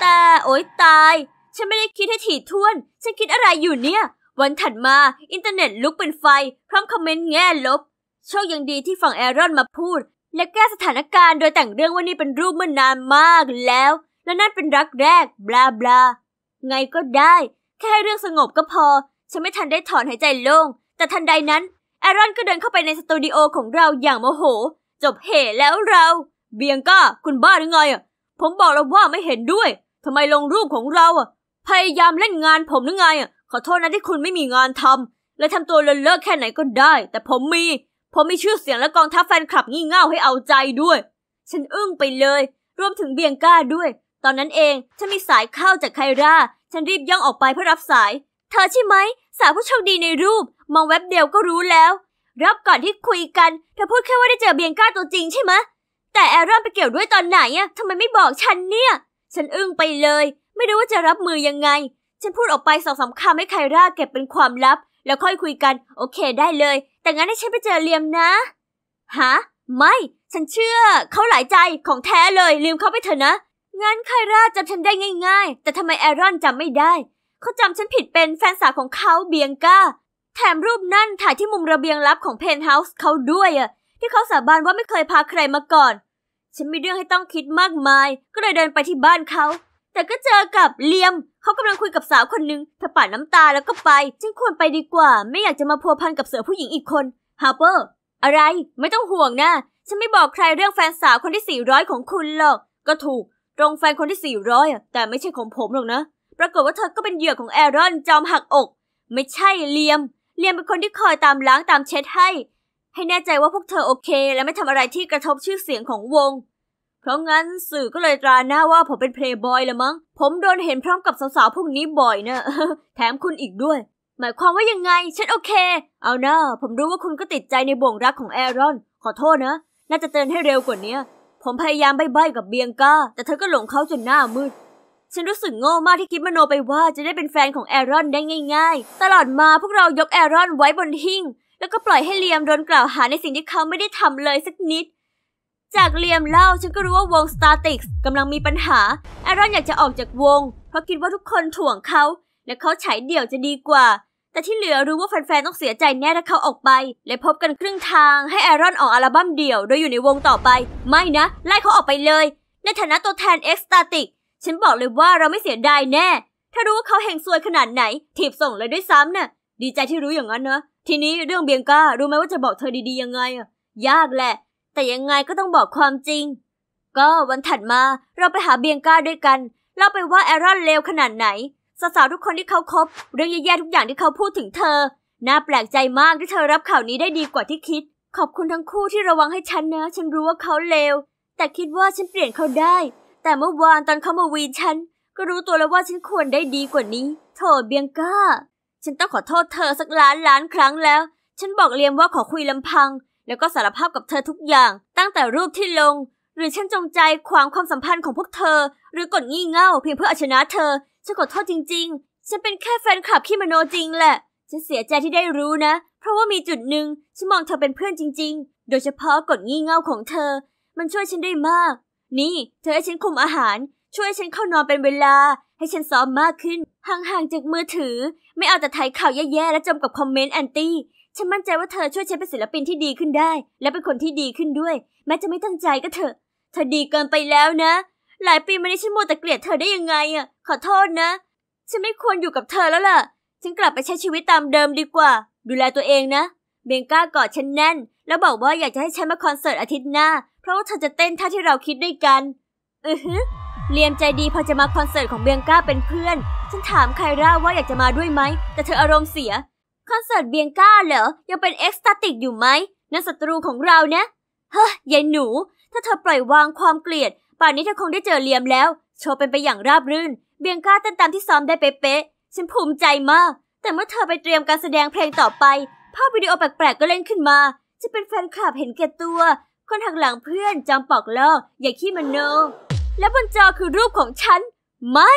แต่โอ๊ยตาย ฉันไม่ได้คิดให้ถี่ถ้วน ฉันคิดอะไรอยู่เนี่ย วันถัดมาอินเทอร์เน็ตลุกเป็นไฟ พร้อมคอมเมนต์แง่ลบ โชคยังดีที่ฝั่งแอรอนมาพูด และแก้สถานการณ์โดยแต่งเรื่องว่านี่เป็นรูปเมื่อนานมากแล้ว และนั่นเป็นรักแรก บลาบลาไงก็ได้ แค่ให้เรื่องสงบก็พอ ฉันไม่ทันได้ถอนหายใจโล่ง แต่ทันใดนั้นแอรอนก็เดินเข้าไปในสตูดิโอของเราอย่างโมโหจบเหแล้วเราเบียงก้าคุณบ้าหรือไงอ่ะผมบอกแล้วว่าไม่เห็นด้วย ทำไมลงรูปของเราอ่ะพยายามเล่นงานผมหรือไงอ่ะขอโทษนะที่คุณไม่มีงานทำและทำตัวเละเลิกแค่ไหนก็ได้ แต่ผมมี ผมมีชื่อเสียงและกองทัพแฟนคลับงี่เง่าให้เอาใจด้วย ฉันอึ้งไปเลย รวมถึงเบียงก้าด้วย ตอนนั้นเองฉันมีสายเข้าจากไครา ฉันรีบย่องออกไปเพื่อรับสาย เธอใช่ไหม สาวผู้โชคดีในรูป มองแว็บเดียวก็รู้แล้ว รับก่อนที่คุยกันเธอพูดแค่ว่าได้เจอเบียงก้าตัวจริงใช่ไหมแต่แอรอนไปเกี่ยวด้วยตอนไหนอะทำไมไม่บอกฉันเนี่ย ฉันอึ้งไปเลย ไม่รู้ว่าจะรับมือยังไง ฉันพูดออกไปสองสาคำให้ไคร่าเก็บเป็นความลับ แล้วค่อยคุยกัน โอเคได้เลย แต่งั้นให้ฉันไปเจอเลียมนะ ฮะ ไม่ ฉันเชื่อ เขาหลายใจของแท้เลย ลืมเขาไปเถอะนะ งั้นไคร่าจำฉันได้ง่ายๆ แต่ทำไมแอรอนจำไม่ได้ เขาจำฉันผิดเป็นแฟนสาวของเขาเบียงก้า แถมรูปนั่นถ่ายที่มุมระเบียงลับของเพนท์เฮาส์เขาด้วยอะที่เขาสาบานว่าไม่เคยพาใครมาก่อน ฉันมีเรื่องให้ต้องคิดมากมาย ก็เลยเดินไปที่บ้านเขา แต่ก็เจอกับเลียม เขากำลังคุยกับสาวคนหนึ่งเธอปาดน้ำตาแล้วก็ไปฉันควรไปดีกว่า ไม่อยากจะมาพัวพันกับเสือผู้หญิงอีกคน ฮาร์เปอร์ อะไร ไม่ต้องห่วงนะ ฉันไม่บอกใครเรื่องแฟนสาวคนที่ 400 ของคุณหรอก ก็ถูก ตรงแฟนคนที่ 400อแต่ไม่ใช่ของผมหรอกนะ ปรากฏว่าเธอก็เป็นเหยื่อของแอรอนจอมหักอก ไม่ใช่เลียม เลียมเป็นคนที่คอยตามล้างตามเช็ดให้ให้แน่ใจว่าพวกเธอโอเค และไม่ทำอะไรที่กระทบชื่อเสียงของวง เพราะงั้นสื่อก็เลยตราหน้าว่าผมเป็นเพลย์บอยละมั้ง ผมโดนเห็นพร้อมกับสาวๆพวกนี้บ่อยนะแถมคุณอีกด้วย หมายความว่ายังไง ฉันโอเค เอานะผมรู้ว่าคุณก็ติดใจในบ่วงรักของแอรอน ขอโทษนะ น่าจะเตือนให้เร็วกว่านี้ ผมพยายามใบ้ๆกับเบียงก้า แต่เธอก็หลงเขาจนหน้ามืด ฉันรู้สึกโง่มากที่คิดมโนไปว่าจะได้เป็นแฟนของแอรอนได้ง่ายๆ ตลอดมาพวกเรายกแอรอนไว้บนหิ้งแล้วก็ปล่อยให้เลียมโดนกล่าวหาในสิ่งที่เขาไม่ได้ทำเลยสักนิด จากเลียมเล่าฉันก็รู้ว่าวงสตาร์ติกำลังมีปัญหาแอรอนอยากจะออกจากวง เพราะคิดว่าทุกคนถ่วงเขา และเขาฉายเดี่ยวจะดีกว่า แต่ที่เหลือรู้ว่าแฟนๆต้องเสียใจแน่ถ้าเขาออกไป และพบกันครึ่งทางให้แอรอนออกอัลบั้มเดี่ยวโดยอยู่ในวงต่อไป ไม่นะไล่เขาออกไปเลย ในฐานะตัวแทนเอ็ X ์ตาติกฉันบอกเลยว่าเราไม่เสียดายแน่ถ้ารู้ว่าเขาแห่งซวยขนาดไหนถีบส่งเลยด้วยซ้ำนะ่ะดีใจที่รู้อย่างนั้นเนะทีนี้เรื่องเบียงก้ารู้ไหมว่าจะบอกเธอดีๆยังไงอะยากแหละ แต่ยังไงก็ต้องบอกความจริง ก็วันถัดมาเราไปหาเบียงก้าด้วยกันเล่าไปว่าแอรอนเลวขนาดไหนสาวๆทุกคนที่เขาคบเรื่องแย่ๆทุกอย่างที่เขาพูดถึงเธอ น่าแปลกใจมากที่เธอรับข่าวนี้ได้ดีกว่าที่คิด ขอบคุณทั้งคู่ที่ระวังให้ฉันนะ ฉันรู้ว่าเขาเลว แต่คิดว่าฉันเปลี่ยนเขาได้ แต่เมื่อวานตอนเขามาวีนฉันก็รู้ตัวแล้วว่าฉันควรได้ดีกว่านี้โถเบียงก้าฉันต้องขอโทษเธอสักล้านล้านครั้งแล้ว ฉันบอกเลียมว่าขอคุยลำพัง แล้วก็สารภาพกับเธอทุกอย่างตั้งแต่รูปที่ลง หรือฉันจงใจขวางความสัมพันธ์ของพวกเธอ หรือกดงี่เง่าเพียงเพื่อเอาชนะเธอ ฉันขอโทษจริงๆ ฉันเป็นแค่แฟนคลับขี้มโนจริงแหละ ฉันเสียใจที่ได้รู้นะ เพราะว่ามีจุดหนึ่งฉันมองเธอเป็นเพื่อนจริงๆ โดยเฉพาะกดงี่เง่าของเธอ มันช่วยฉันได้มาก นี่ เธอให้ฉันคุมอาหาร ช่วยฉันเข้านอนเป็นเวลา ให้ฉันซ้อมมากขึ้นห่างๆจากมือถือ ไม่เอาแต่ถ่ายข่าวแย่ๆและจมกับคอมเมนต์แอนตี้ ฉันมั่นใจว่าเธอช่วยฉันเป็นศิลปินที่ดีขึ้นได้และเป็นคนที่ดีขึ้นด้วย แม้จะไม่ตั้งใจก็เถอะ เธอดีเกินไปแล้วนะ หลายปีมานี้ฉันมัวแต่เกลียดเธอได้ยังไงอ่ะขอโทษนะ ฉันไม่ควรอยู่กับเธอแล้วล่ะฉันกลับไปใช้ชีวิตตามเดิมดีกว่า ดูแลตัวเองนะเบงก้ากอดฉันแน่นแล้วบอกว่าอยากจะให้ฉันมาคอนเสิร์ตอาทิตย์หน้าเพราะว่าเธอจะเต้นท่าที่เราคิดด้วยกันอือฮึเลียมใจดีพอจะมาคอนเสิร์ตของเบียงก้าเป็นเพื่อน ฉันถามไคร่าว่าอยากจะมาด้วยไหมแต่เธออารมณ์เสียคอนเสิร์ตเบียงก้าเหรอยังเป็นเอ็กซ์ตาติกอยู่ไหมนั่นศัตรูของเรานะเฮ้ยยายหนู ถ้าเธอปล่อยวางความเกลียด ป่านนี้เธอคงได้เจอเลียมแล้ว โชว์เป็นไปอย่างราบรื่น เบียงก้าเต้นตามที่ซ้อมได้เป๊ะๆฉันภูมิใจมาก แต่เมื่อเธอไปเตรียมการแสดงเพลงต่อไปภาพวิดีโอแปลกๆก็เล่นขึ้นมา จะเป็นแฟนคลับเห็นแก่ตัว คนหักหลังเพื่อนจำปอกลอกอย่าขี้มันโนและบนจอคือรูปของฉัน ไม่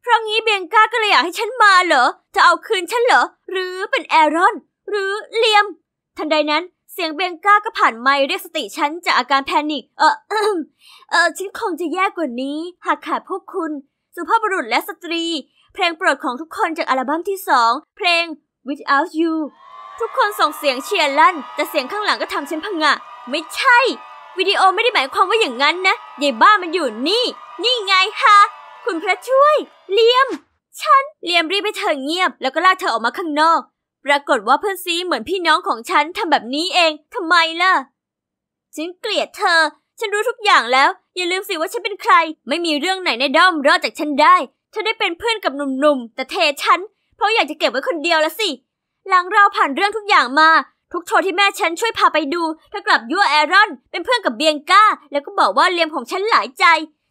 เพราะงี้เบียงก้าก็เลยอยากให้ฉันมาเหรอ จะเอาคืนฉันเหรอ หรือเป็นแอรอน หรือเลียมทันใดนั้นเสียงเบียงก้าก็ผ่านไมเรียกสติฉันจากอาการแพนิคเออเออฉันคงจะแย่กว่านี้ หากขาดพวกคุณ สุภาพบุรุษและสตรี เพลงโปรดของทุกคนจากอัลบั้มที่สองเพลง without you ทุกคนส่งเสียงเชียร์ลั่น แต่เสียงข้างหลังก็ทำฉันพังอะไม่ใช่วิดีโอไม่ได้หมายความว่าอย่างนั้นนะยายบ้ามันอยู่นี่ นี่ไงคะคุณพระช่วย เลียม ฉันเลียมรีบไปเธอเงียบแล้วก็ลากเธอออกมาข้างนอก ปรากฏว่าเพื่อนซีเหมือนพี่น้องของฉันทำแบบนี้เองทำไมล่ะฉันเกลียดเธอ ฉันรู้ทุกอย่างแล้ว อย่าลืมสิว่าฉันเป็นใคร ไม่มีเรื่องไหนในด้อมรอดจากฉันได้ เธอได้เป็นเพื่อนกับหนุ่มๆแต่เทฉันเพราะอยากจะเก็บไว้คนเดียวละสิหลังเราผ่านเรื่องทุกอย่างมาทุกโชว์ที่แม่ฉันช่วยพาไปดู เธอกลับยั่วแอรอนเป็นเพื่อนกับเบียงก้า แล้วก็บอกว่าเลียมของฉันหลายใจ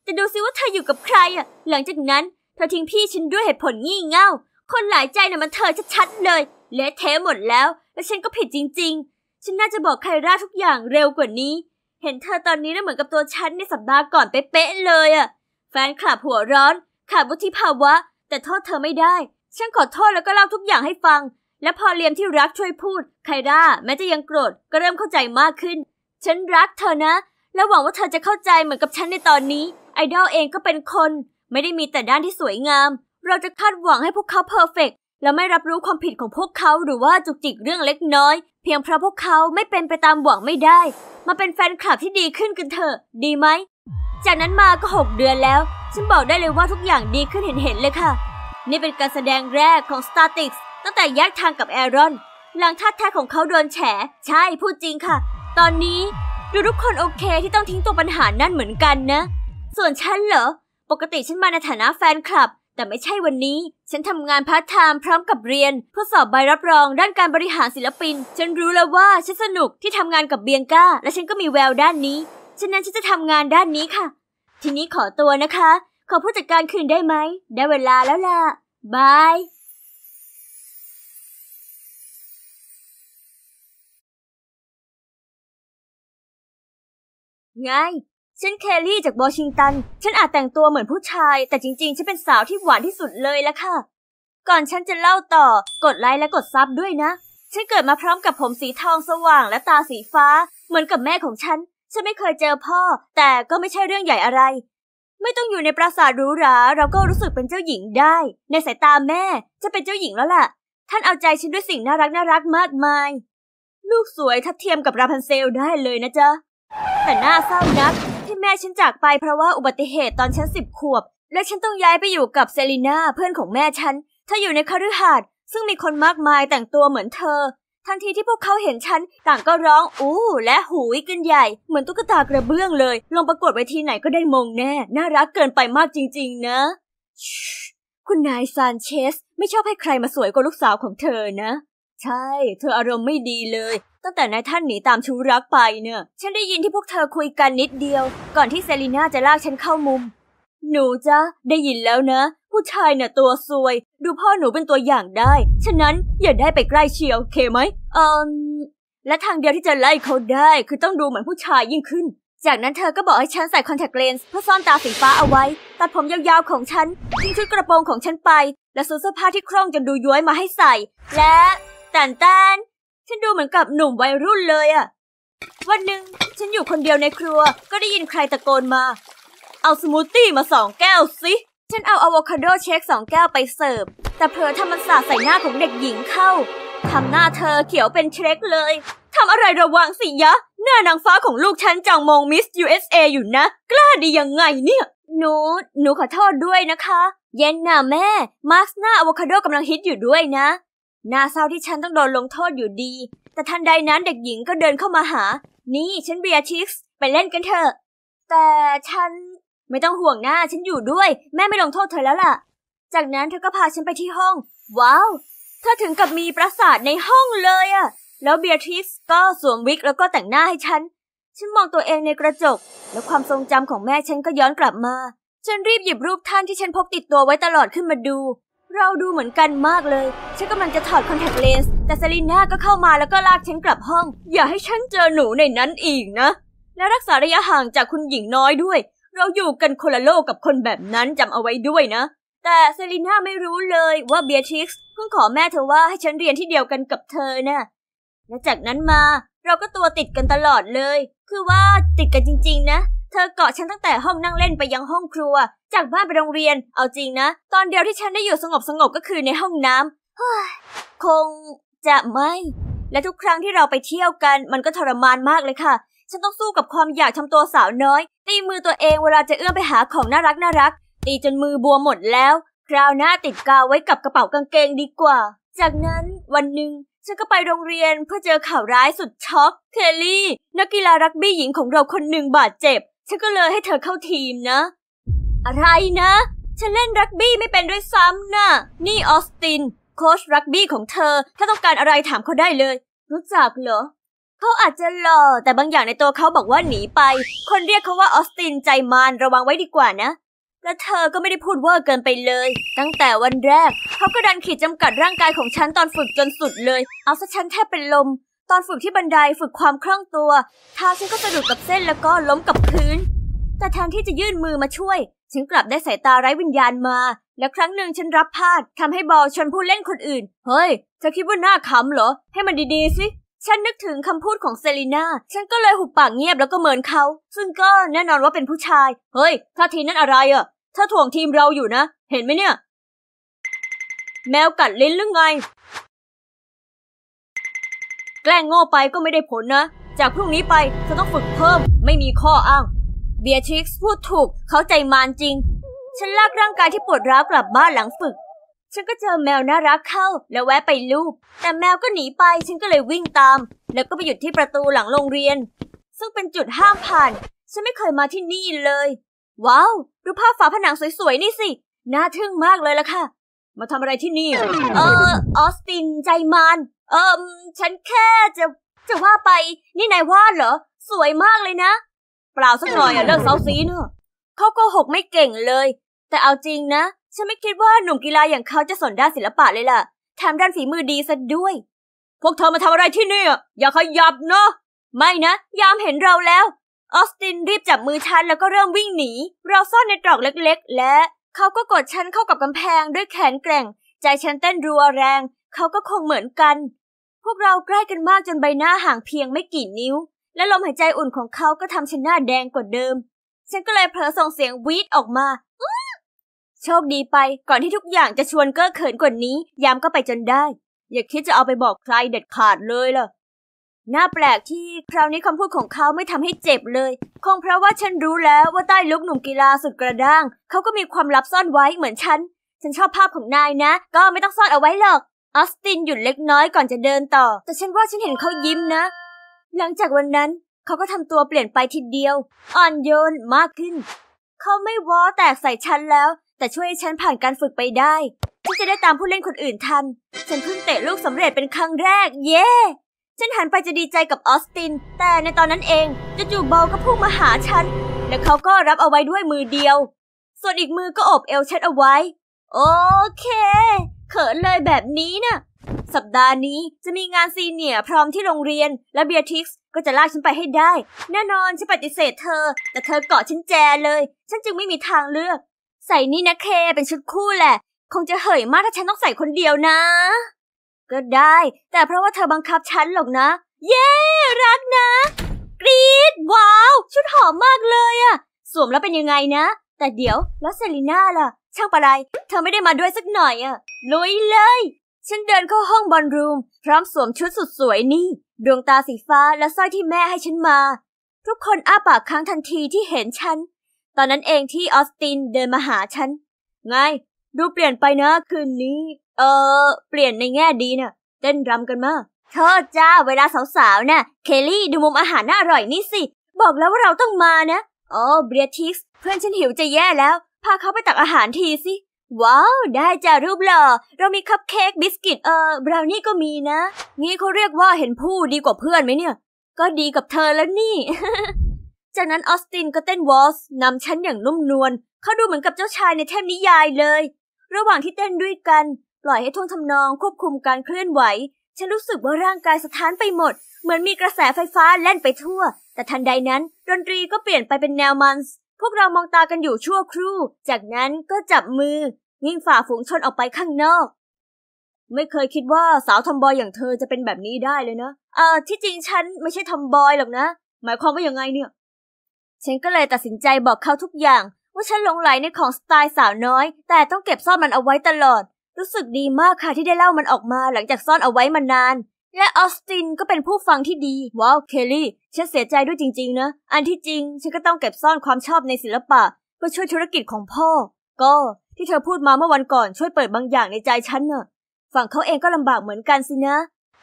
แต่ดูซิว่าเธออยู่กับใครอ่ะหลังจากนั้นเธอทิ้งพี่ฉันด้วยเหตุผลงี่เง่า คนหลายใจน่ะมันเธอชัดๆเลยเละเทะหมดแล้ว และฉันก็ผิดจริงๆ ฉันน่าจะบอกไคราทุกอย่างเร็วกว่านี้ เห็นเธอตอนนี้น่ะเหมือนกับตัวฉันในสัปดาห์ก่อนเป๊ะๆเลยอ่ะแฟนคลับหัวร้อนขาดวุฒิภาวะแต่โทษเธอไม่ได้ ฉันขอโทษแล้วก็เล่าทุกอย่างให้ฟังและพอเลียมที่รักช่วยพูดไคราแม้จะยังโกรธก็เริ่มเข้าใจมากขึ้น ฉันรักเธอนะ และหวังว่าเธอจะเข้าใจเหมือนกับฉันในตอนนี้ ไอดอลเองก็เป็นคน ไม่ได้มีแต่ด้านที่สวยงาม เราจะคาดหวังให้พวกเขาเพอร์เฟกและไม่รับรู้ความผิดของพวกเขาหรือว่าจุกจิกเรื่องเล็กน้อย เพียงเพราะพวกเขาไม่เป็นไปตามหวังไม่ได้ มาเป็นแฟนคลับที่ดีขึ้นกันเถอะดีไหมจากนั้นมาก็ 6 เดือนแล้วฉันบอกได้เลยว่าทุกอย่างดีขึ้นเห็นๆเลยค่ะ นี่เป็นการแสดงแรกของ s t a t i s ตั้งแต่แยกทางกับแอรอน หลังท่าแท้ของเขาโดนแฉ ใช่พูดจริงค่ะ ตอนนี้ดูทุกคนโอเคที่ต้องทิ้งตัวปัญหานั่นเหมือนกันนะ ส่วนฉันเหรอ ปกติฉันมาในฐานะแฟนคลับ แต่ไม่ใช่วันนี้ ฉันทำงานพาร์ทไทม์พร้อมกับเรียนเพื่อสอบใบรับรองด้านการบริหารศิลปิน ฉันรู้แล้วว่าฉันสนุกที่ทำงานกับเบียงก้า และฉันก็มีแววด้านนี้ฉะนั้นฉันจะทำงานด้านนี้ค่ะ ทีนี้ขอตัวนะคะ ขอผู้จัดการคืนได้ไหมได้เวลาแล้วล่ะบายไงฉันเคลลี่จากบอชิงตัน ฉันอาจแต่งตัวเหมือนผู้ชาย แต่จริงๆ ฉันเป็นสาวที่หวานที่สุดเลยละค่ะ ก่อนฉันจะเล่าต่อกดไลค์และกดซับด้วยนะ ฉันเกิดมาพร้อมกับผมสีทองสว่างและตาสีฟ้าเหมือนกับแม่ของฉัน ฉันไม่เคยเจอพ่อ แต่ก็ไม่ใช่เรื่องใหญ่อะไร ไม่ต้องอยู่ในปราสาทหรูหรา เราก็รู้สึกเป็นเจ้าหญิงได้ ในสายตาแม่จะเป็นเจ้าหญิงแล้วล่ะ ท่านเอาใจฉันด้วยสิ่งน่ารักน่ารักมากมาย ลูกสวยทัดเทียมกับราพันเซลได้เลยนะจ๊ะแต่น่าเศร้านักที่แม่ฉันจากไปเพราะว่าอุบัติเหตุตอนฉันสิบขวบและฉันต้องย้ายไปอยู่กับเซรีนาเพื่อนของแม่ฉันเธออยู่ในคฤหาสน์ซึ่งมีคนมากมายแต่งตัวเหมือนเธอ ทันทีที่พวกเขาเห็นฉันต่างก็ร้องอู้ และหูยกันใหญ่ เหมือนตุ๊กตากระเบื้องเลย ลงประกวดเวทีไหนก็ได้มงแน่ น่ารักเกินไปมากจริงๆนะ คุณนายซานเชสไม่ชอบให้ใครมาสวยกว่าลูกสาวของเธอนะใช่ เธออารมณ์ไม่ดีเลย ตั้งแต่นายท่านหนีตามชูรักไปเนี่ยฉันได้ยินที่พวกเธอคุยกันนิดเดียว ก่อนที่เซรีน่าจะลากฉันเข้ามุม หนูจ้ะได้ยินแล้วนะ ผู้ชายน่ะตัวซวย ดูพ่อหนูเป็นตัวอย่างได้ ฉะนั้นอย่าได้ไปใกล้เชียวเคไหมอือและทางเดียวที่จะไล่เขาได้ คือต้องดูเหมือนผู้ชายยิ่งขึ้น จากนั้นเธอก็บอกให้ฉันใส่คอนแทคเลนส์เพื่อซ่อนตาสีฟ้าเอาไว้ตัดผมยาวๆของฉันทิ้งชุดกระโปรงของฉันไป และซื้อเสื้อผ้าที่คล่องจนดูย้วยมาให้ใส่ และตันตันฉันดูเหมือนกับหนุ่มวัยรุ่นเลยอะวันหนึ่งฉันอยู่คนเดียวในครัวก็ได้ยินใครตะโกนมา เอาสมูทตี้มาสองแก้วสิ ฉันเอาอะโวคาโดเชคสองแก้วไปเสิร์ฟแต่เผลอทำมันสาดใส่หน้าของเด็กหญิงเข้าทำหน้าเธอเขียวเป็นเชคเลยทำอะไรระวังสิยะ หน้านางฟ้าของลูกฉันจังมองมิส USA อยู่นะ กล้าดียังไงเนี่ยหนูหนูขอโทษด้วยนะคะเย็นน่ะแม่มาร์กหน้าอะโวคาโดกำลังฮิตอยู่ด้วยนะน่าเศร้าที่ฉันต้องโดนลงโทษอยู่ดี แต่ทันใดนั้นเด็กหญิงก็เดินเข้ามาหา นี่ ฉันเบียทิกส์ไปเล่นกันเถอะ แต่ฉัน ไม่ต้องห่วงหน้าฉันอยู่ด้วย แม่ไม่ลงโทษเธอแล้วล่ะ จากนั้นเธอก็พาฉันไปที่ห้อง ว้าวเธอถึงกับมีปราสาทในห้องเลยอะ แล้วเบียทริสซก็สวมวิกแล้วก็แต่งหน้าให้ฉัน ฉันมองตัวเองในกระจกแล้วความทรงจำของแม่ฉันก็ย้อนกลับมา ฉันรีบหยิบรูปท่านที่ฉันพกติดตัวไว้ตลอดขึ้นมาดูเราดูเหมือนกันมากเลย ฉันกำลังจะถอดคอนแทคเลนส์ แต่ เซรีน่าก็เข้ามาแล้วก็ลากฉันกลับห้อง อย่าให้ฉันเจอหนูในนั้นอีกนะ และรักษาระยะห่างจากคุณหญิงน้อยด้วย เราอยู่กันคนละโลกกับคนแบบนั้นจำเอาไว้ด้วยนะ แต่เซรีน่าไม่รู้เลยว่าเบียทริกซ์เพิ่งขอแม่เธอว่าให้ฉันเรียนที่เดียวกันกับเธอนะ่ะและจากนั้นมา เราก็ตัวติดกันตลอดเลย คือว่าติดกันจริง ๆนะเธอเกาะฉันตั้งแต่ห้องนั่งเล่นไปยังห้องครัว จากบ้านไปโรงเรียน เอาจริงนะ ตอนเดียวที่ฉันได้อยู่สงบสงบก็คือในห้องน้ำคงจะไม่ และทุกครั้งที่เราไปเที่ยวกันมันก็ทรมานมากเลยค่ะ ฉันต้องสู้กับความอยากทำตัวสาวน้อย ตีมือตัวเองเวลาจะเอื้อมไปหาของน่ารักน่ารัก ตีจนมือบวมหมดแล้ว คราวหน้าติดกาวไว้กับกระเป๋ากางเกงดีกว่า จากนั้นวันหนึ่งฉันก็ไปโรงเรียนเพื่อเจอข่าวร้ายสุดช็อกเคลลี่นักกีฬารักบี้หญิงของเราคนหนึ่งบาดเจ็บฉันก็เลยให้เธอเข้าทีมนะ อะไรนะ ฉันเล่นรักบี้ไม่เป็นด้วยซ้ำนะ่ะ นี่ออสตินโค้ชรักบี้ของเธอ ถ้าต้องการอะไรถามเขาได้เลย รู้จักเหรอ เขาอาจจะหล่อ แต่บางอย่างในตัวเขาบอกว่าหนีไป คนเรียกเขาว่าออสตินใจมาร ระวังไว้ดีกว่านะ และเธอก็ไม่ได้พูดว่าเกินไปเลย ตั้งแต่วันแรก เขาก็ดันขีดจำกัดร่างกายของฉันตอนฝึกจนสุดเลย เอาซะฉันแทบเป็นลมตอนฝึกที่บันไดฝึกความคล่องตัวเท้าฉันก็สะดุดกับเส้นแล้วก็ล้มกับพื้น แต่แทนที่จะยื่นมือมาช่วยฉันกลับได้สายตาไร้วิญญาณมา และครั้งหนึ่งฉันรับพลาดทำให้บอลชนผู้เล่นคนอื่น เฮ้ยเธอคิดว่าหน้าขำเหรอ ให้มันดีๆสิฉันนึกถึงคำพูดของเซรีนาฉันก็เลยหุบปากเงียบแล้วก็เหมือนเขาซึ่งก็แน่นอนว่าเป็นผู้ชายเฮ้ยท่าทีนั่นอะไรอะ่ะเธอถ่วงทีมเราอยู่นะ เห็นไหมเนี่ย แมวกัดลิ้นหรือไงแกล้งโง่ไปก็ไม่ได้ผลนะ จากพรุ่งนี้ไปเธอต้องฝึกเพิ่มไม่มีข้ออ้าง เบียทริกซ์พูดถูกเขาใจมารจริง ฉันลากร่างกายที่ปวดร้าวกลับบ้านหลังฝึก ฉันก็เจอแมวน่ารักเข้าแล้วแวะไปลูบแต่แมวก็หนีไป ฉันก็เลยวิ่งตาม แล้วก็ไปหยุดที่ประตูหลังโรงเรียน ซึ่งเป็นจุดห้ามผ่าน ฉันไม่เคยมาที่นี่เลยว้าวดูภาพฝาผนังสวยๆนี่สิ น่าทึ่งมากเลยล่ะค่ะมาทำอะไรที่นี่เออออสตินใจมานเอิมฉันแค่จะจะว่าไป นี่นายวาดเหรอ สวยมากเลยนะ เปล่าสักหน่อยอะเลิกเซาซีเนอะเขาโกหกไม่เก่งเลย แต่เอาจริงนะ ฉันไม่คิดว่าหนุ่มกีฬาอย่างเขาจะสนด้านศิลปะเลยล่ะแถมด้านฝีมือดีซะด้วย พวกเธอมาทำอะไรที่นี่อย่าขยับเนอะไม่นะ ยามเห็นเราแล้วออสตินรีบจับมือฉันแล้วก็เริ่มวิ่งหนีเราซ่อนในตรอกเล็กๆ และเขาก็กดฉันเข้ากับกำแพงด้วยแขนแกร่ง ใจฉันเต้นรัวแรงเขาก็คงเหมือนกัน พวกเราใกล้กันมากจนใบหน้าห่างเพียงไม่กี่นิ้ว และลมหายใจอุ่นของเขาก็ทำฉันหน้าแดงกว่าเดิม ฉันก็เลยเผลอส่งเสียงวีดออกมาโชคดีไปก่อนที่ทุกอย่างจะชวนเก้อเขินกว่านี้ ยามก็ไปจนได้ อย่าคิดจะเอาไปบอกใครเด็ดขาดเลยล่ะ น่าแปลกที่คราวนี้คำพูดของเขาไม่ทำให้เจ็บเลย คงเพราะว่าฉันรู้แล้วว่าใต้ลุกหนุ่มกีฬาสุดกระด้าง เขาก็มีความลับซ่อนไว้เหมือนฉัน ฉันชอบภาพของนายนะ ก็ไม่ต้องซ่อนเอาไว้หรอกออสตินหยุดเล็กน้อยก่อนจะเดินต่อ แต่ฉันว่าฉันเห็นเขายิ้มนะ หลังจากวันนั้นเขาก็ทำตัวเปลี่ยนไปทีเดียว อ่อนโยนมากขึ้น เขาไม่วอแตกใส่ฉันแล้ว แต่ช่วยให้ฉันผ่านการฝึกไปได้ฉันจะได้ตามผู้เล่นคนอื่นทัน ฉันเพิ่งเตะลูกสำเร็จเป็นครั้งแรก เย้ yeah! ฉันหันไปจะดีใจกับออสติน แต่ในตอนนั้นเองจะจูบเบลก็พุ่งมาหาฉัน และเขาก็รับเอาไว้ด้วยมือเดียว ส่วนอีกมือก็โอบเอวฉันเอาไว้ โอเคเขินเลยแบบนี้นะ่ะ สัปดาห์นี้จะมีงานซีเนียพร้อมที่โรงเรียนและเบียทริกซ์ก็จะลากฉันไปให้ได้ แน่นอนฉันปฏิเสธเธอ แต่เธอเกาะฉันแจเลย ฉันจึงไม่มีทางเลือก ใส่นี่นะเคเป็นชุดคู่แหละ คงจะเหยมากถ้าฉันต้องใส่คนเดียวนะ ก็ได้ แต่เพราะว่าเธอบังคับฉันหรอกนะ เย้ รักนะ กรี๊ดว้าว ชุดหอมมากเลยอะสวมแล้วเป็นยังไงนะแต่เดี๋ยวแล้วเซรีน่าล่ะช่างประไรเธอไม่ได้มาด้วยสักหน่อยอะลุยเลย ฉันเดินเข้าห้องบอลรูม พร้อมสวมชุดสุดสวยนี่ดวงตาสีฟ้าและสร้อยที่แม่ให้ฉันมา ทุกคนอ้าปากค้างทันทีที่เห็นฉัน ตอนนั้นเองที่ออสตินเดินมาหาฉัน ไง ดูเปลี่ยนไปนะคืนนี้ เออ เปลี่ยนในแง่ดีนะ่ะ เต้นรำกันมาเธอจ้า เวลาสาวๆนะ่ะ เคลลี่ดูมุมอาหารน่าอร่อยนี่สิ บอกแล้วว่าเราต้องมานะ อ๋อ เบียทิกส์เพื่อนฉันหิวจะแย่แล้วพาเขาไปตักอาหารทีสิ ว้าว ได้จ้ารูปหล่อเรามีคัพเค้กบิสกิตเออ บราวนี่ก็มีนะ งี้เขาเรียกว่าเห็นผู้ดีกว่าเพื่อนไหมเนี่ย ก็ดีกับเธอแล้วนี่ จากนั้นออสตินก็เต้นวอลส์นำฉันอย่างนุ่มนวลเขาดูเหมือนกับเจ้าชายในเทพนิยายเลย ระหว่างที่เต้นด้วยกัน ปล่อยให้ท่วงทำนองควบคุมการเคลื่อนไหว ฉันรู้สึกว่าร่างกายสะท้านไปหมด เหมือนมีกระแสไฟฟ้าแล่นไปทั่ว แต่ทันใดนั้น ดนตรีก็เปลี่ยนไปเป็นแนวมันส์พวกเรามองตากันอยู่ชั่วครู่ จากนั้นก็จับมือวิ่งฝ่าฝูงชนออกไปข้างนอก ไม่เคยคิดว่าสาวทอมบอยอย่างเธอจะเป็นแบบนี้ได้เลยนะ เออที่จริงฉันไม่ใช่ทอมบอยหรอกนะ หมายความว่าอย่างไงเนี่ย ฉันก็เลยตัดสินใจบอกเขาทุกอย่างว่าฉันหลงไหลในของสไตล์สาวน้อย แต่ต้องเก็บซ่อนมันเอาไว้ตลอด รู้สึกดีมากค่ะที่ได้เล่ามันออกมาหลังจากซ่อนเอาไว้มานานและออสตินก็เป็นผู้ฟังที่ดี ว้าวเคลลี่ฉันเสียใจด้วยจริงๆนะ อันที่จริงฉันก็ต้องเก็บซ่อนความชอบในศิลปะเพื่อช่วยธุรกิจของพ่อ ก็ที่เธอพูดมาเมื่อวันก่อนช่วยเปิดบางอย่างในใจฉันเนะะฝั่งเขาเองก็ลำบากเหมือนกันสินะ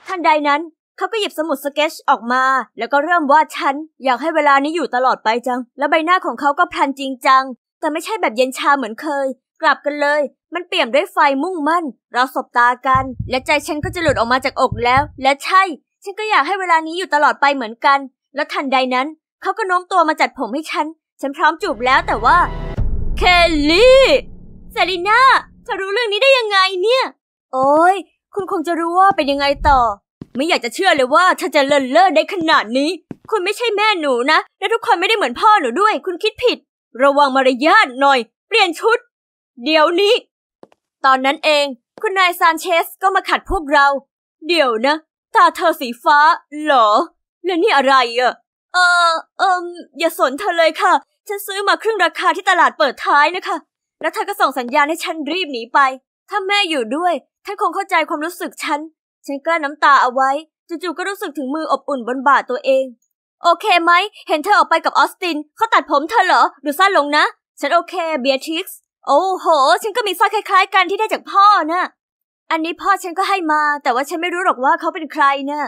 ท่านใดนั้นเขาก็หยิบสมุดสเก็ชออกมา แล้วก็เริ่มวาดฉันอยากให้เวลานี้อยู่ตลอดไปจัง และใบหน้าของเขาก็พลันจริงจัง แต่ไม่ใช่แบบเย็นชาเหมือนเคยกลับกันเลย มันเปี่ยมด้วยไฟมุ่งมั่น เราสบตากัน และใจฉันก็จะหลุดออกมาจากอกแล้ว และใช่ ฉันก็อยากให้เวลานี้อยู่ตลอดไปเหมือนกัน แล้วทันใดนั้น เขาก็โน้มตัวมาจัดผมให้ฉัน ฉันพร้อมจูบแล้วแต่ว่า เคลลี่เซรีน่า เธอรู้เรื่องนี้ได้ยังไงเนี่ย โอ้ยคุณคงจะรู้ว่าเป็นยังไงต่อ ไม่อยากจะเชื่อเลยว่าเธอจะเลินเล่อได้ขนาดนี้ คุณไม่ใช่แม่หนูนะ และทุกคนไม่ได้เหมือนพ่อหนูด้วย คุณคิดผิด ระวังมารยาทหน่อย เปลี่ยนชุดเดี๋ยวนี้ ตอนนั้นเองคุณนายซานเชสก็มาขัดพวกเรา เดี๋ยวนะตาเธอสีฟ้าเหรอ และนี่อะไรอะ่ะ เออเอเออย่าสนเธอเลยค่ะ ฉันซื้อมาครึ่งราคาที่ตลาดเปิดท้ายนะคะ แล้วเธอก็ส่งสัญญาณให้ฉันรีบหนีไป ถ้าแม่อยู่ด้วย ท่านคงเข้าใจความรู้สึกฉัน ฉันกลั้นน้ำตาเอาไว้จู่ๆก็รู้สึกถึงมืออบอุ่นบนบ่าตัวเอง โอเคไหมเห็นเธอออกไปกับออสตินเขาตัดผมเธอเหรอดูสั้นลงนะ ฉันโอเคเบียทริกซ์โอ้โห ฉันก็มีสร้อยคล้าย ๆ กันที่ได้จากพ่อนะ่ะ อันนี้พ่อฉันก็ให้มา แต่ว่าฉันไม่รู้หรอกว่าเขาเป็นใครนะ่ะ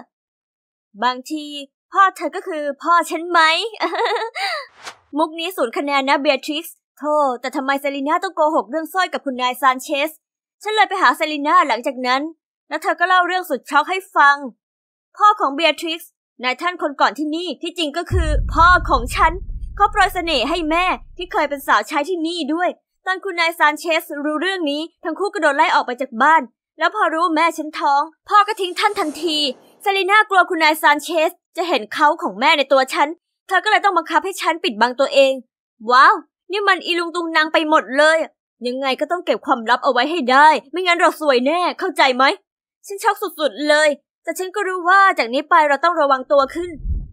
บางที พ่อเธอก็คือพ่อฉันไหม มุกนี้ศูนย์คะแนนนะเบียทริกซ์โธ่แต่ทำไมเซรีน่าต้องโกหกเรื่องสร้อยกับคุณนายซานเชส ฉันเลยไปหาเซรีน่าหลังจากนั้น แล้วเธอก็เล่าเรื่องสุดช็อกให้ฟัง พ่อของเบียทริกซ์นายท่านคนก่อนที่นี่ที่จริงก็คือ พ่อของฉันเขาโปรยเสน่ห์ให้แม่ที่เคยเป็นสาวใช้ที่นี่ด้วยตอนคุณนายซานเชสรู้เรื่องนี้ทั้งคู่กระโดดไล่ออกไปจากบ้าน แล้วพอรู้แม่ฉันท้อง พ่อก็ทิ้งท่านทันทีเซรีน่ากลัวคุณนายซานเชสจะเห็นเขาของแม่ในตัวฉัน เธอก็เลยต้องบังคับให้ฉันปิดบังตัวเอง ว้าว นี่มันอีลุงตุงนางไปหมดเลย ยังไงก็ต้องเก็บความลับเอาไว้ให้ได้ ไม่งั้นเราสวยแน่เข้าใจไหมฉันช็อกสุดๆเลย แต่ฉันก็รู้ว่าจากนี้ไปเราต้องระวังตัวขึ้น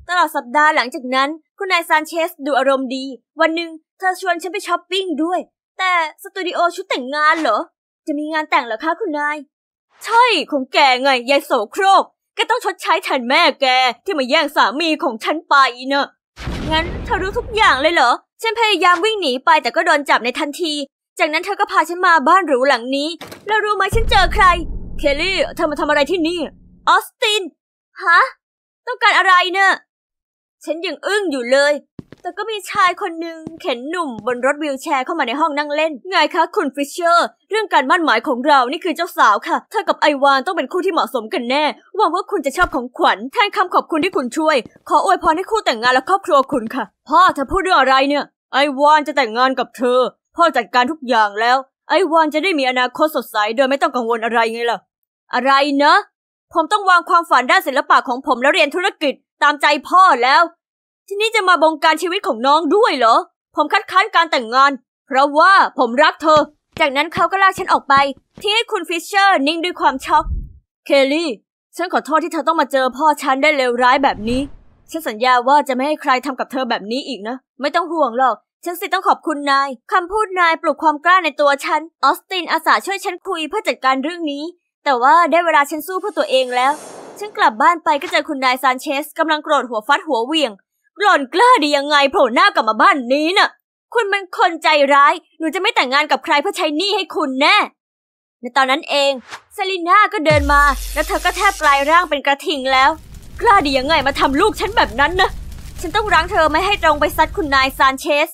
ตลอดสัปดาห์หลังจากนั้นคุณนายซานเชสดูอารมณ์ดี วันหนึ่งเธอชวนฉันไปช้อปปิ้งด้วยแต่สตูดิโอชุดแต่งงานเหรอ จะมีงานแต่งเหรอคะคุณนายใช่ ของแกไง ยายโสโครกแกต้องชดใช้แทนแม่แกที่มาแย่งสามีของฉันไปเนอะงั้นเธอรู้ทุกอย่างเลยเหรอ ฉันพยายามวิ่งหนีไปแต่ก็โดนจับในทันที จากนั้นเธอก็พาฉันมาบ้านหรูหลังนี้ แล้วรู้ไหมฉันเจอใครเคลลี่เธอมาทำอะไรที่นี่ ออสตินฮะต้องการอะไรเนะ่ะฉันยังอึ้งอยู่เลยแต่ก็มีชายคนหนึ่งเข็นหนุ่ม บนรถวีลแชร์เข้ามาในห้องนั่งเล่นไงคะคุณฟิชเชอร์ เรื่องการมั่นหมายของเรานี่คือเจ้าสาวค่ะ เธอกับไอวานต้องเป็นคู่ที่เหมาะสมกันแน่หวังว่าคุณจะชอบของขวัญแทนคำขอบคุณที่คุณช่วย ขออวยพรให้คู่แต่งงานและครอบครัวคุณค่ะพ่อเธอพูดเรื่องอะไรเนี่ย ไอวานจะแต่งงานกับเธอพ่อจัดการทุกอย่างแล้ว ไอวานจะได้มีอนาคตสดใสโดยไม่ต้องกังวลอะไรไงล่ะอะไรนะ ผมต้องวางความฝันด้านศิลปะของผมแล้วเรียนธุรกิจตามใจพ่อแล้วที่นี่จะมาบงการชีวิตของน้องด้วยเหรอ ผมคัดค้านการแต่งงาน เพราะว่าผมรักเธอ จากนั้นเขาก็ลากฉันออกไปที่ให้คุณฟิชเชอร์นิ่งด้วยความช็อก เคลลี่ ฉันขอโทษที่เธอต้องมาเจอพ่อฉันได้เลวร้ายแบบนี้ ฉันสัญญาว่าจะไม่ให้ใครทำกับเธอแบบนี้อีกนะ ไม่ต้องห่วงหรอก ฉันสิต้องขอบคุณนาย คำพูดนายปลุกความกล้าในตัวฉัน ออสตินอาสาช่วยฉันคุยเพื่อจัดการเรื่องนี้ แต่ว่าได้เวลาฉันสู้เพื่อตัวเองแล้ว ฉันกลับบ้านไปก็เจอคุณนายซานเชสกำลังโกรธหัวฟัดหัวเวียงหล่อนกล้าดียังไงโผล่หน้ากลับมาบ้านนี้น่ะ คุณมันคนใจร้ายหนูจะไม่แต่งงานกับใครเพื่อใช้หนี้ให้คุณแน่ ในตอนนั้นเองเซลิน่าก็เดินมาแล้วเธอก็แทบกลายร่างเป็นกระทิงแล้ว กล้าดียังไงมาทำลูกฉันแบบนั้นนะฉันต้องรั้งเธอไม่ให้ตรงไปซัดคุณนายซานเชส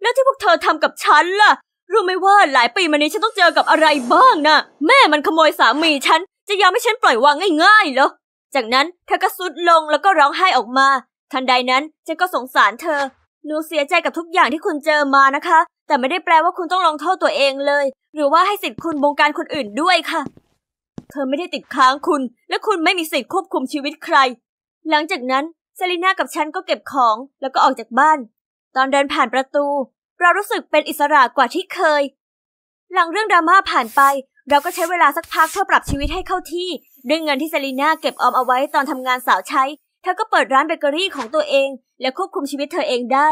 แล้วที่พวกเธอทำกับฉันล่ะ รู้ไหมว่าหลายปีมานี้ฉันต้องเจอกับอะไรบ้างนะแม่มันขโมยสามีฉันจะยอมให้ฉันปล่อยวางง่ายๆเหรอจากนั้นเธอก็สุดลงแล้วก็ร้องไห้ออกมาทันใดนั้นฉันก็สงสารเธอ หนูเสียใจกับทุกอย่างที่คุณเจอมานะคะ แต่ไม่ได้แปลว่าคุณต้องลองโทษตัวเองเลย หรือว่าให้สิทธิ์คุณบงการคนอื่นด้วยค่ะ เธอไม่ได้ติดค้างคุณ และคุณไม่มีสิทธิ์ควบคุมชีวิตใคร หลังจากนั้นเซรีน่ากับฉันก็เก็บของ แล้วก็ออกจากบ้าน ตอนเดินผ่านประตู เรารู้สึกเป็นอิสระกว่าที่เคย หลังเรื่องดราม่าผ่านไปเราก็ใช้เวลาสักพักเพื่อปรับชีวิตให้เข้าที่ด้วยเงินที่เซรีน่าเก็บออมเอาไว้ตอนทำงานสาวใช้ธอก็เปิดร้านเบเกอรี่ของตัวเองและควบคุมชีวิตเธอเองได้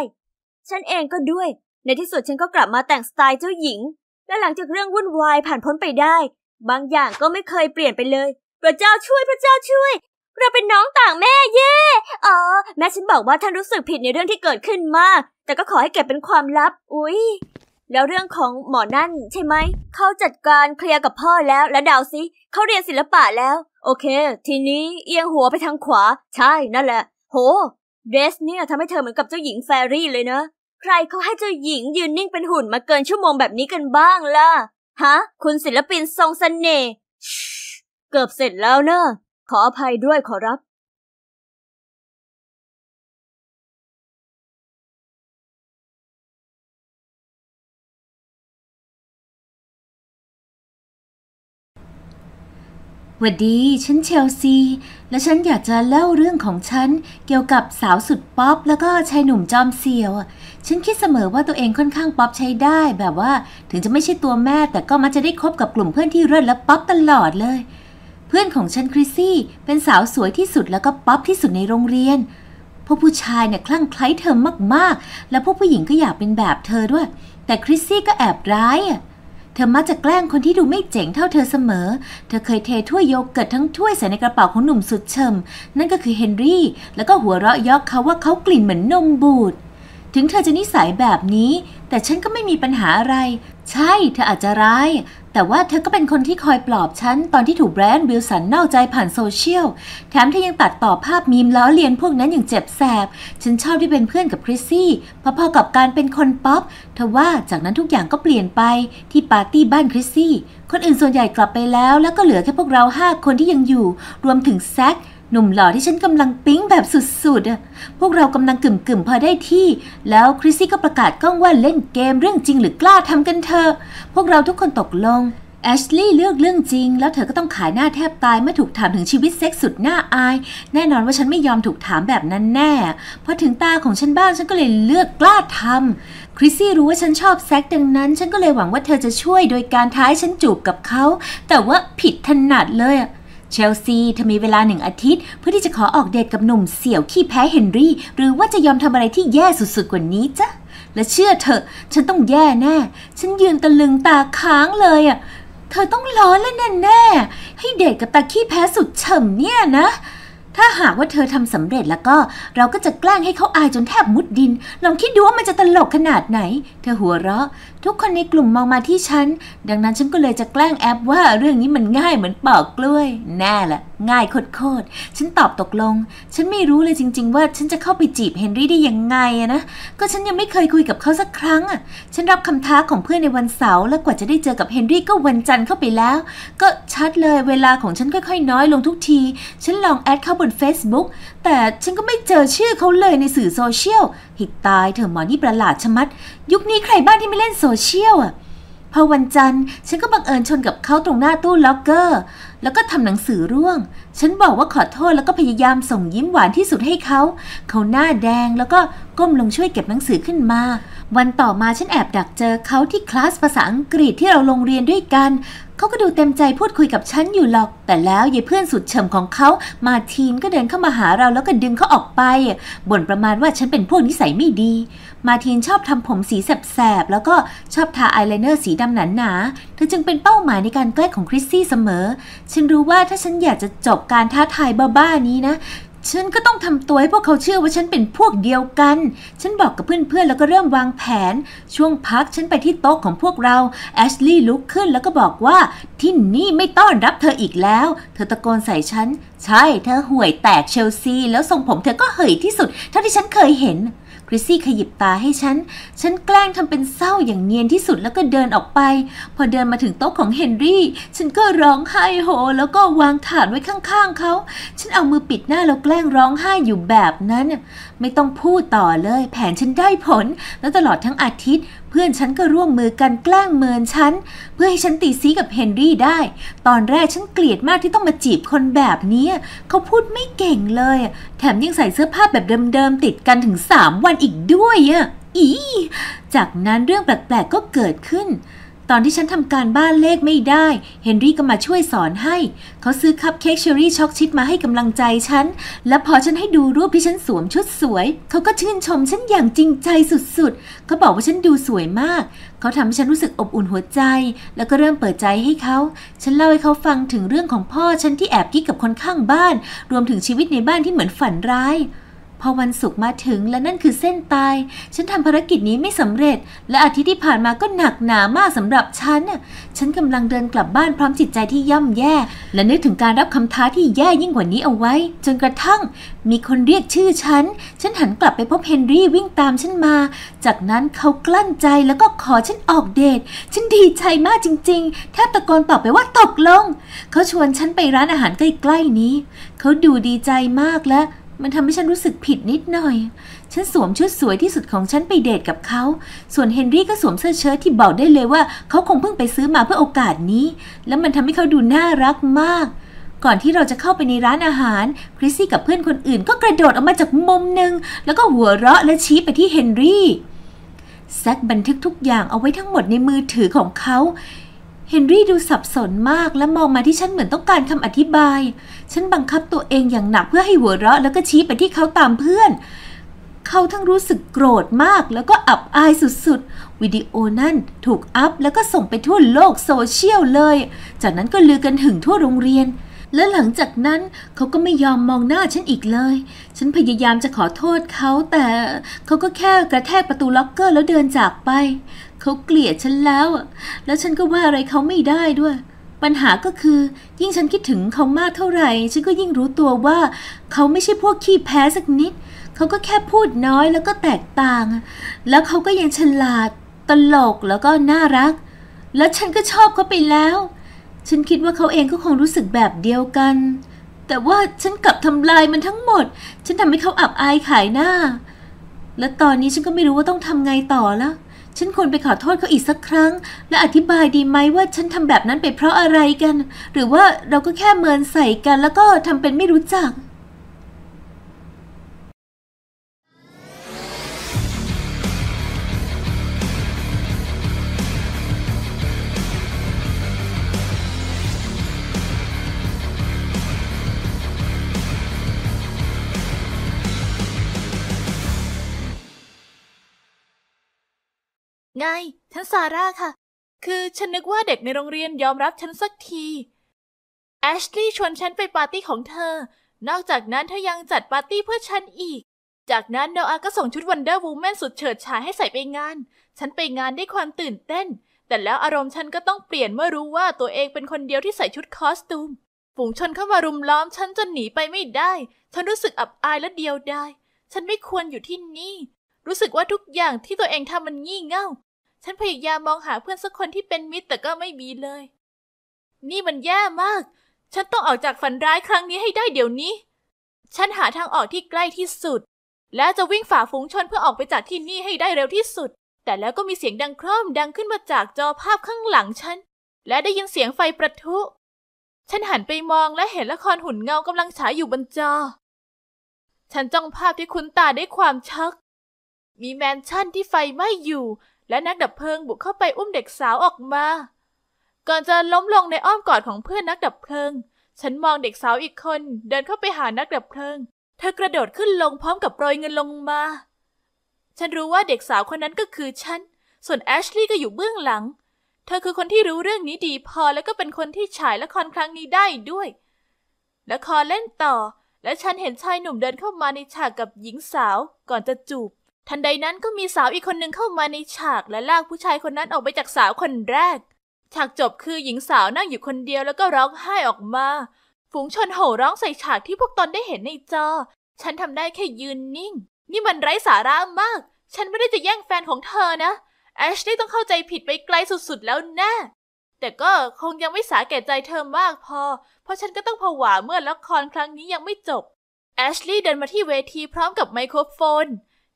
ฉันเองก็ด้วย ในที่สุดฉันก็กลับมาแต่งสไตล์เจ้าหญิง และหลังจากเรื่องวุ่นวายผ่านพ้นไปได้ บางอย่างก็ไม่เคยเปลี่ยนไปเลยพระเจ้าช่วยพระเจ้าช่วย เราเป็นน้องต่างแม่เย่อ๋อ แม่ฉันบอกว่าท่านรู้สึกผิดในเรื่องที่เกิดขึ้นมาก แต่ก็ขอให้เก็บเป็นความลับอุ๊ยแล้วเรื่องของหมอนั่นใช่ไหม เขาจัดการเคลียร์กับพ่อแล้ว และดาวซิ เขาเรียนศิลปะแล้ว โอเค ทีนี้เอียงหัวไปทางขวา ใช่ นั่นแหละ โห เดสเนี่ยทำให้เธอเหมือนกับเจ้าหญิงแฟรี่เลยนะ ใครเขาให้เจ้าหญิงยืนนิ่งเป็นหุ่นมาเกินชั่วโมงแบบนี้กันบ้างล่ะ ฮะ คุณศิลปินทรงสเสน่ห์ เกือบเสร็จแล้วเนอะขออภัยด้วยขอรับวัสดีฉันเชลซีและฉันอยากจะเล่าเรื่องของฉัน เกี่ยวกับสาวสุดป๊อปแล้วก็ชายหนุ่มจอมเซียวฉันคิดเสมอว่าตัวเองค่อนข้างป๊อปใช้ได้แบบว่าถึงจะไม่ใช่ตัวแม่แต่ก็มักจะได้คบกับกลุ่มเพื่อนที่เลิศและป๊อปตลอดเลย เพื่อนของฉันคริซี่เป็นสาวสวยที่สุดแล้วก็ป๊อปที่สุดในโรงเรียนพวกผู้ชายเนี่ยคลั่งไคล้เธอมากๆ และพวกผู้หญิงก็อยากเป็นแบบเธอด้วย แต่คริซี่ก็แอบร้ายอ่ะเธอมักจะแกล้งคนที่ดูไม่เจ๋งเท่าเธอเสมอ เธอเคยเทถ้วยโยเกิร์ตทั้งถ้วยใส่ในกระเป๋าของหนุ่มสุดเชิม นั่นก็คือเฮนรี่ แล้วก็หัวเราะยอกเขาว่าเขากลิ่นเหมือนนมบูด ถึงเธอจะนิสัยแบบนี้ แต่ฉันก็ไม่มีปัญหาอะไร ใช่ เธออาจจะร้ายแต่ว่าเธอก็เป็นคนที่คอยปลอบฉันตอนที่ถูกแบรนด์วิลสันนอกใจผ่านโซเชียล แถมเธอยังตัดต่อภาพมีมล้อเลียนพวกนั้นอย่างเจ็บแสบ ฉันชอบที่เป็นเพื่อนกับคริสซี่พอๆกับการเป็นคนป๊อปทว่าจากนั้นทุกอย่างก็เปลี่ยนไปที่ปาร์ตี้บ้านคริสซี่ คนอื่นส่วนใหญ่กลับไปแล้ว แล้วก็เหลือแค่พวกเราห้าคนที่ยังอยู่รวมถึงแซคหนุ่มหล่อที่ฉันกำลังปิ๊งแบบสุดๆอะพวกเรากำลังกึ่มๆพอได้ที่ แล้วคริสซี่ก็ประกาศกล้องว่าเล่นเกมเรื่องจริงหรือกล้าทำกันเธอ พวกเราทุกคนตกลงแอชลี่เลือกเรื่องจริงแล้วเธอก็ต้องขายหน้าแทบตายเมื่อถูกถามถึงชีวิตเซ็กส์สุดน่าอาย แน่นอนว่าฉันไม่ยอมถูกถามแบบนั้นแน่พอถึงตาของฉันบ้างฉันก็เลยเลือกกล้าทำ คริสซี่รู้ว่าฉันชอบแซ็กดังนั้นฉันก็เลยหวังว่าเธอจะช่วยโดยการท้ายฉันจูบกับเขา แต่ว่าผิดถนัดเลยอะเชลซีเธอมีเวลาหนึ่งอาทิตย์เพื่อที่จะขอออกเดทกับหนุ่มเสี่ยว ขี้แพ้เฮนรี่ หรือว่าจะยอมทำอะไรที่แย่สุดๆกว่านี้จ้ะและเชื่อเถอะ ฉันต้องแย่แน่ ฉันยืนตะลึงตาค้างเลยอ่ะเธอต้องล้อเล่นแน่ๆ ให้เดทกับตาขี้แพ้สุดเฉมเนี่ยนะ ถ้าหากว่าเธอทำสำเร็จแล้วก็ เราก็จะแกล้งให้เขาอายจนแทบมุดดิน ลองคิดดูว่ามันจะตลกขนาดไหนเธอหัวเราะทุกคนในกลุ่มมองมาที่ฉัน ดังนั้นฉันก็เลยจะแกล้งแอปว่าเรื่องนี้มันง่ายเหมือนปอกกล้วย แน่ละ ง่ายโคตรๆฉันตอบตกลง ฉันไม่รู้เลยจริงๆว่าฉันจะเข้าไปจีบเฮนรี่ได้ยังไงอะนะ ก็ฉันยังไม่เคยคุยกับเขาสักครั้งอะฉันรับคำท้าของเพื่อนในวันเสาร์แล้วกว่าจะได้เจอกับเฮนรี่ก็วันจันทร์เข้าไปแล้ว ก็ชัดเลยเวลาของฉันค่อยๆ น้อยลงทุกที ฉันลองแอดเข้าบน Facebook แต่ฉันก็ไม่เจอชื่อเขาเลยในสื่อโซเชียล หิดตายเธอหมอนี่ประหลาดชะมัด ยุคนี้ใครบ้านที่ไม่เล่นโซเชียลอ่ะ พอวันจันทร์ฉันก็บังเอิญชนกับเขาตรงหน้าตู้ล็อกเกอร์ แล้วก็ทำหนังสือร่วง ฉันบอกว่าขอโทษแล้วก็พยายามส่งยิ้มหวานที่สุดให้เขา เขาหน้าแดงแล้วก็ก้มลงช่วยเก็บหนังสือขึ้นมา วันต่อมาฉันแอบดักเจอเขาที่คลาสภาษาอังกฤษที่เราลงเรียนด้วยกันเขาก็ดูเต็มใจพูดคุยกับฉันอยู่หรอก แต่แล้วยายเพื่อนสุดเฉิมของเขา มาทีนก็เดินเข้ามาหาเราแล้วก็ดึงเขาออกไปบ่นประมาณว่าฉันเป็นพวกนิสัยไม่ดี มาทีนชอบทำผมสีแสบๆ แล้วก็ชอบทาอายไลเนอร์สีดำหนาๆ เธอจึงเป็นเป้าหมายในการแกล้งของคริสซี่เสมอ ฉันรู้ว่าถ้าฉันอยากจะจบการท้าทายบ้าๆนี้นะฉันก็ต้องทำตัวให้พวกเขาเชื่อว่าฉันเป็นพวกเดียวกัน ฉันบอกกับเพื่อนๆแล้วก็เริ่มวางแผน ช่วงพักฉันไปที่โต๊ะของพวกเราแอชลี่ลุกขึ้นแล้วก็บอกว่า ที่นี่ไม่ต้อนรับเธออีกแล้ว เธอตะโกนใส่ฉัน ใช่เธอห่วยแตกเชลซีแล้วทรงผมเธอก็เหยที่สุด เท่าที่ฉันเคยเห็นคริสซี่ขยิบตาให้ฉัน ฉันแกล้งทำเป็นเศร้าอย่างเนียนที่สุดแล้วก็เดินออกไป พอเดินมาถึงโต๊ะของเฮนรี่ ฉันก็ร้องไห้โฮแล้วก็วางถาดไว้ข้างๆเขา ฉันเอามือปิดหน้าแล้วแกล้งร้องไห้อยู่แบบนั้นไม่ต้องพูดต่อเลย แผนฉันได้ผล แล้วตลอดทั้งอาทิตย์ เพื่อนฉันก็ร่วมมือกันแกล้งเมินฉันเพื่อให้ฉันตีซีกับเฮนรี่ได้ ตอนแรกฉันเกลียดมากที่ต้องมาจีบคนแบบนี้ เขาพูดไม่เก่งเลย แถมยังใส่เสื้อผ้าแบบเดิมๆ ติดกันถึงสามวันอีกด้วยอ่ะอีจากนั้นเรื่องแปลกๆก็เกิดขึ้นตอนที่ฉันทำการบ้านเลขไม่ได้ เฮนรี่ก็มาช่วยสอนให้ เขาซื้อคัพเค้กเชอรี่ช็อกชิตมาให้กำลังใจฉัน และพอฉันให้ดูรูปที่ฉันสวมชุดสวย เขาก็ชื่นชมฉันอย่างจริงใจสุดๆ เขาบอกว่าฉันดูสวยมาก เขาทำให้ฉันรู้สึกอบอุ่นหัวใจ แล้วก็เริ่มเปิดใจให้เขา ฉันเล่าให้เขาฟังถึงเรื่องของพ่อฉันที่แอบกิ๊กกับคนข้างบ้าน รวมถึงชีวิตในบ้านที่เหมือนฝันร้ายพอวันศุกร์มาถึงและนั่นคือเส้นตาย ฉันทำภารกิจนี้ไม่สำเร็จ และอาทิตย์ที่ผ่านมาก็หนักหนามากสำหรับฉันน่ะฉันกำลังเดินกลับบ้านพร้อมจิตใจที่ย่ำแย่ และนึกถึงการรับคำท้าที่แย่ยิ่งกว่านี้เอาไว้ จนกระทั่งมีคนเรียกชื่อฉันฉันหันกลับไปพบเฮนรี่วิ่งตามฉันมา จากนั้นเขากลั้นใจแล้วก็ขอฉันออกเดทฉันดีใจมากจริงๆแทบตะโกนตอบไปว่าตกลง เขาชวนฉันไปร้านอาหารใกล้ๆนี้ เขาดูดีใจมากและมันทำให้ฉันรู้สึกผิดนิดหน่อย ฉันสวมชุดสวยที่สุดของฉันไปเดทกับเขา ส่วนเฮนรี่ก็สวมเสื้อเชิ้ตที่บอกได้เลยว่าเขาคงเพิ่งไปซื้อมาเพื่อโอกาสนี้ แล้วมันทำให้เขาดูน่ารักมาก ก่อนที่เราจะเข้าไปในร้านอาหาร คริสซี่กับเพื่อนคนอื่นก็กระโดดออกมาจากมุมหนึ่ง แล้วก็หัวเราะและชี้ไปที่เฮนรี่ แซกบันทึกทุกอย่างเอาไว้ทั้งหมดในมือถือของเขาเฮนรี่ดูสับสนมากและมองมาที่ฉันเหมือนต้องการคำอธิบาย ฉันบังคับตัวเองอย่างหนักเพื่อให้หัวเราะ แล้วก็ชี้ไปที่เขาตามเพื่อน เขาทั้งรู้สึกโกรธมากแล้วก็อับอายสุดๆ วิดีโอนั้นถูกอัพแล้วก็ส่งไปทั่วโลกโซเชียลเลย จากนั้นก็ลือกันถึงทั่วโรงเรียนและหลังจากนั้นเขาก็ไม่ยอมมองหน้าฉันอีกเลย ฉันพยายามจะขอโทษเขา แต่เขาก็แค่กระแทกประตูล็อกเกอร์แล้วเดินจากไป เขาเกลียดฉันแล้ว แล้วฉันก็ว่าอะไรเขาไม่ได้ด้วย ปัญหาก็คือยิ่งฉันคิดถึงเขามากเท่าไหร่ฉันก็ยิ่งรู้ตัวว่า เขาไม่ใช่พวกขี้แพ้สักนิดเขาก็แค่พูดน้อยแล้วก็แตกต่าง แล้วเขาก็ยังฉลาดตลกแล้วก็น่ารัก แล้วฉันก็ชอบเขาไปแล้วฉันคิดว่าเขาเองก็คงรู้สึกแบบเดียวกัน แต่ว่าฉันกลับทำลายมันทั้งหมด ฉันทำให้เขาอับอายขายหน้า และตอนนี้ฉันก็ไม่รู้ว่าต้องทำไงต่อแล้ว ฉันควรไปขอโทษเขาอีกสักครั้ง และอธิบายดีไหมว่าฉันทำแบบนั้นไปเพราะอะไรกัน หรือว่าเราก็แค่เมินใส่กันแล้วก็ทำเป็นไม่รู้จักไง ฉันซาร่าค่ะ คือฉันนึกว่าเด็กในโรงเรียนยอมรับฉันสักทีแอชลีย์ชวนฉันไปปาร์ตี้ของเธอ นอกจากนั้นเธอยังจัดปาร์ตี้เพื่อฉันอีก จากนั้นโนอาก็ส่งชุดวันเดอร์วูแมนสุดเฉิดฉายให้ใส่ไปงาน ฉันไปงานด้วยความตื่นเต้น แต่แล้วอารมณ์ฉันก็ต้องเปลี่ยนเมื่อรู้ว่าตัวเองเป็นคนเดียวที่ใส่ชุดคอสตูม ฝูงชนเข้ามารุมล้อมฉันจนหนีไปไม่ได้ ฉันรู้สึกอับอายและเดียวดายฉันไม่ควรอยู่ที่นี่รู้สึกว่าทุกอย่างที่ตัวเองทำมันงี่เง่า ฉันพยายามมองหาเพื่อนสักคนที่เป็นมิตรแต่ก็ไม่มีเลย นี่มันแย่มาก ฉันต้องออกจากฝันร้ายครั้งนี้ให้ได้เดี๋ยวนี้ ฉันหาทางออกที่ใกล้ที่สุด และจะวิ่งฝ่าฝูงชนเพื่อออกไปจากที่นี่ให้ได้เร็วที่สุด แต่แล้วก็มีเสียงดังคร่อมดังขึ้นมาจากจอภาพข้างหลังฉัน และได้ยินเสียงไฟประทุ ฉันหันไปมองและเห็นละครหุ่นเงากำลังฉายอยู่บนจอ ฉันจ้องภาพที่คุ้นตาได้ความชักมีแมนชั่นที่ไฟไหม้อยู่ และนักดับเพลิงบุกเข้าไปอุ้มเด็กสาวออกมา ก่อนจะล้มลงในอ้อมกอดของเพื่อนนักดับเพลิง ฉันมองเด็กสาวอีกคนเดินเข้าไปหานักดับเพลิงเธอกระโดดขึ้นลงพร้อมกับโปรยเงินลงมา ฉันรู้ว่าเด็กสาวคนนั้นก็คือฉันส่วนแอชลีย์ก็อยู่เบื้องหลังเธอคือคนที่รู้เรื่องนี้ดีพอแล้วก็เป็นคนที่ฉายละครครั้งนี้ได้ด้วยละครเล่นต่อ และฉันเห็นชายหนุ่มเดินเข้ามาในฉากกับหญิงสาวก่อนจะจูบทันใดนั้นก็มีสาวอีกคนหนึ่งเข้ามาในฉากและลากผู้ชายคนนั้นออกไปจากสาวคนแรก ฉากจบคือหญิงสาวนั่งอยู่คนเดียวแล้วก็ร้องไห้ออกมา ฝูงชนโห่ร้องใส่ฉากที่พวกตนได้เห็นในจอ ฉันทำได้แค่ยืนนิ่ง นี่มันไร้สาระมาก ฉันไม่ได้จะแย่งแฟนของเธอนะแอชลี่ต้องเข้าใจผิดไปไกลสุดๆแล้วแน่แต่ก็คงยังไม่สาแก่ใจเธอมากพอ เพราะฉันก็ต้องผวาเมื่อละครครั้งนี้ยังไม่จบแอชลี่เดินมาที่เวทีพร้อมกับไมโครโฟน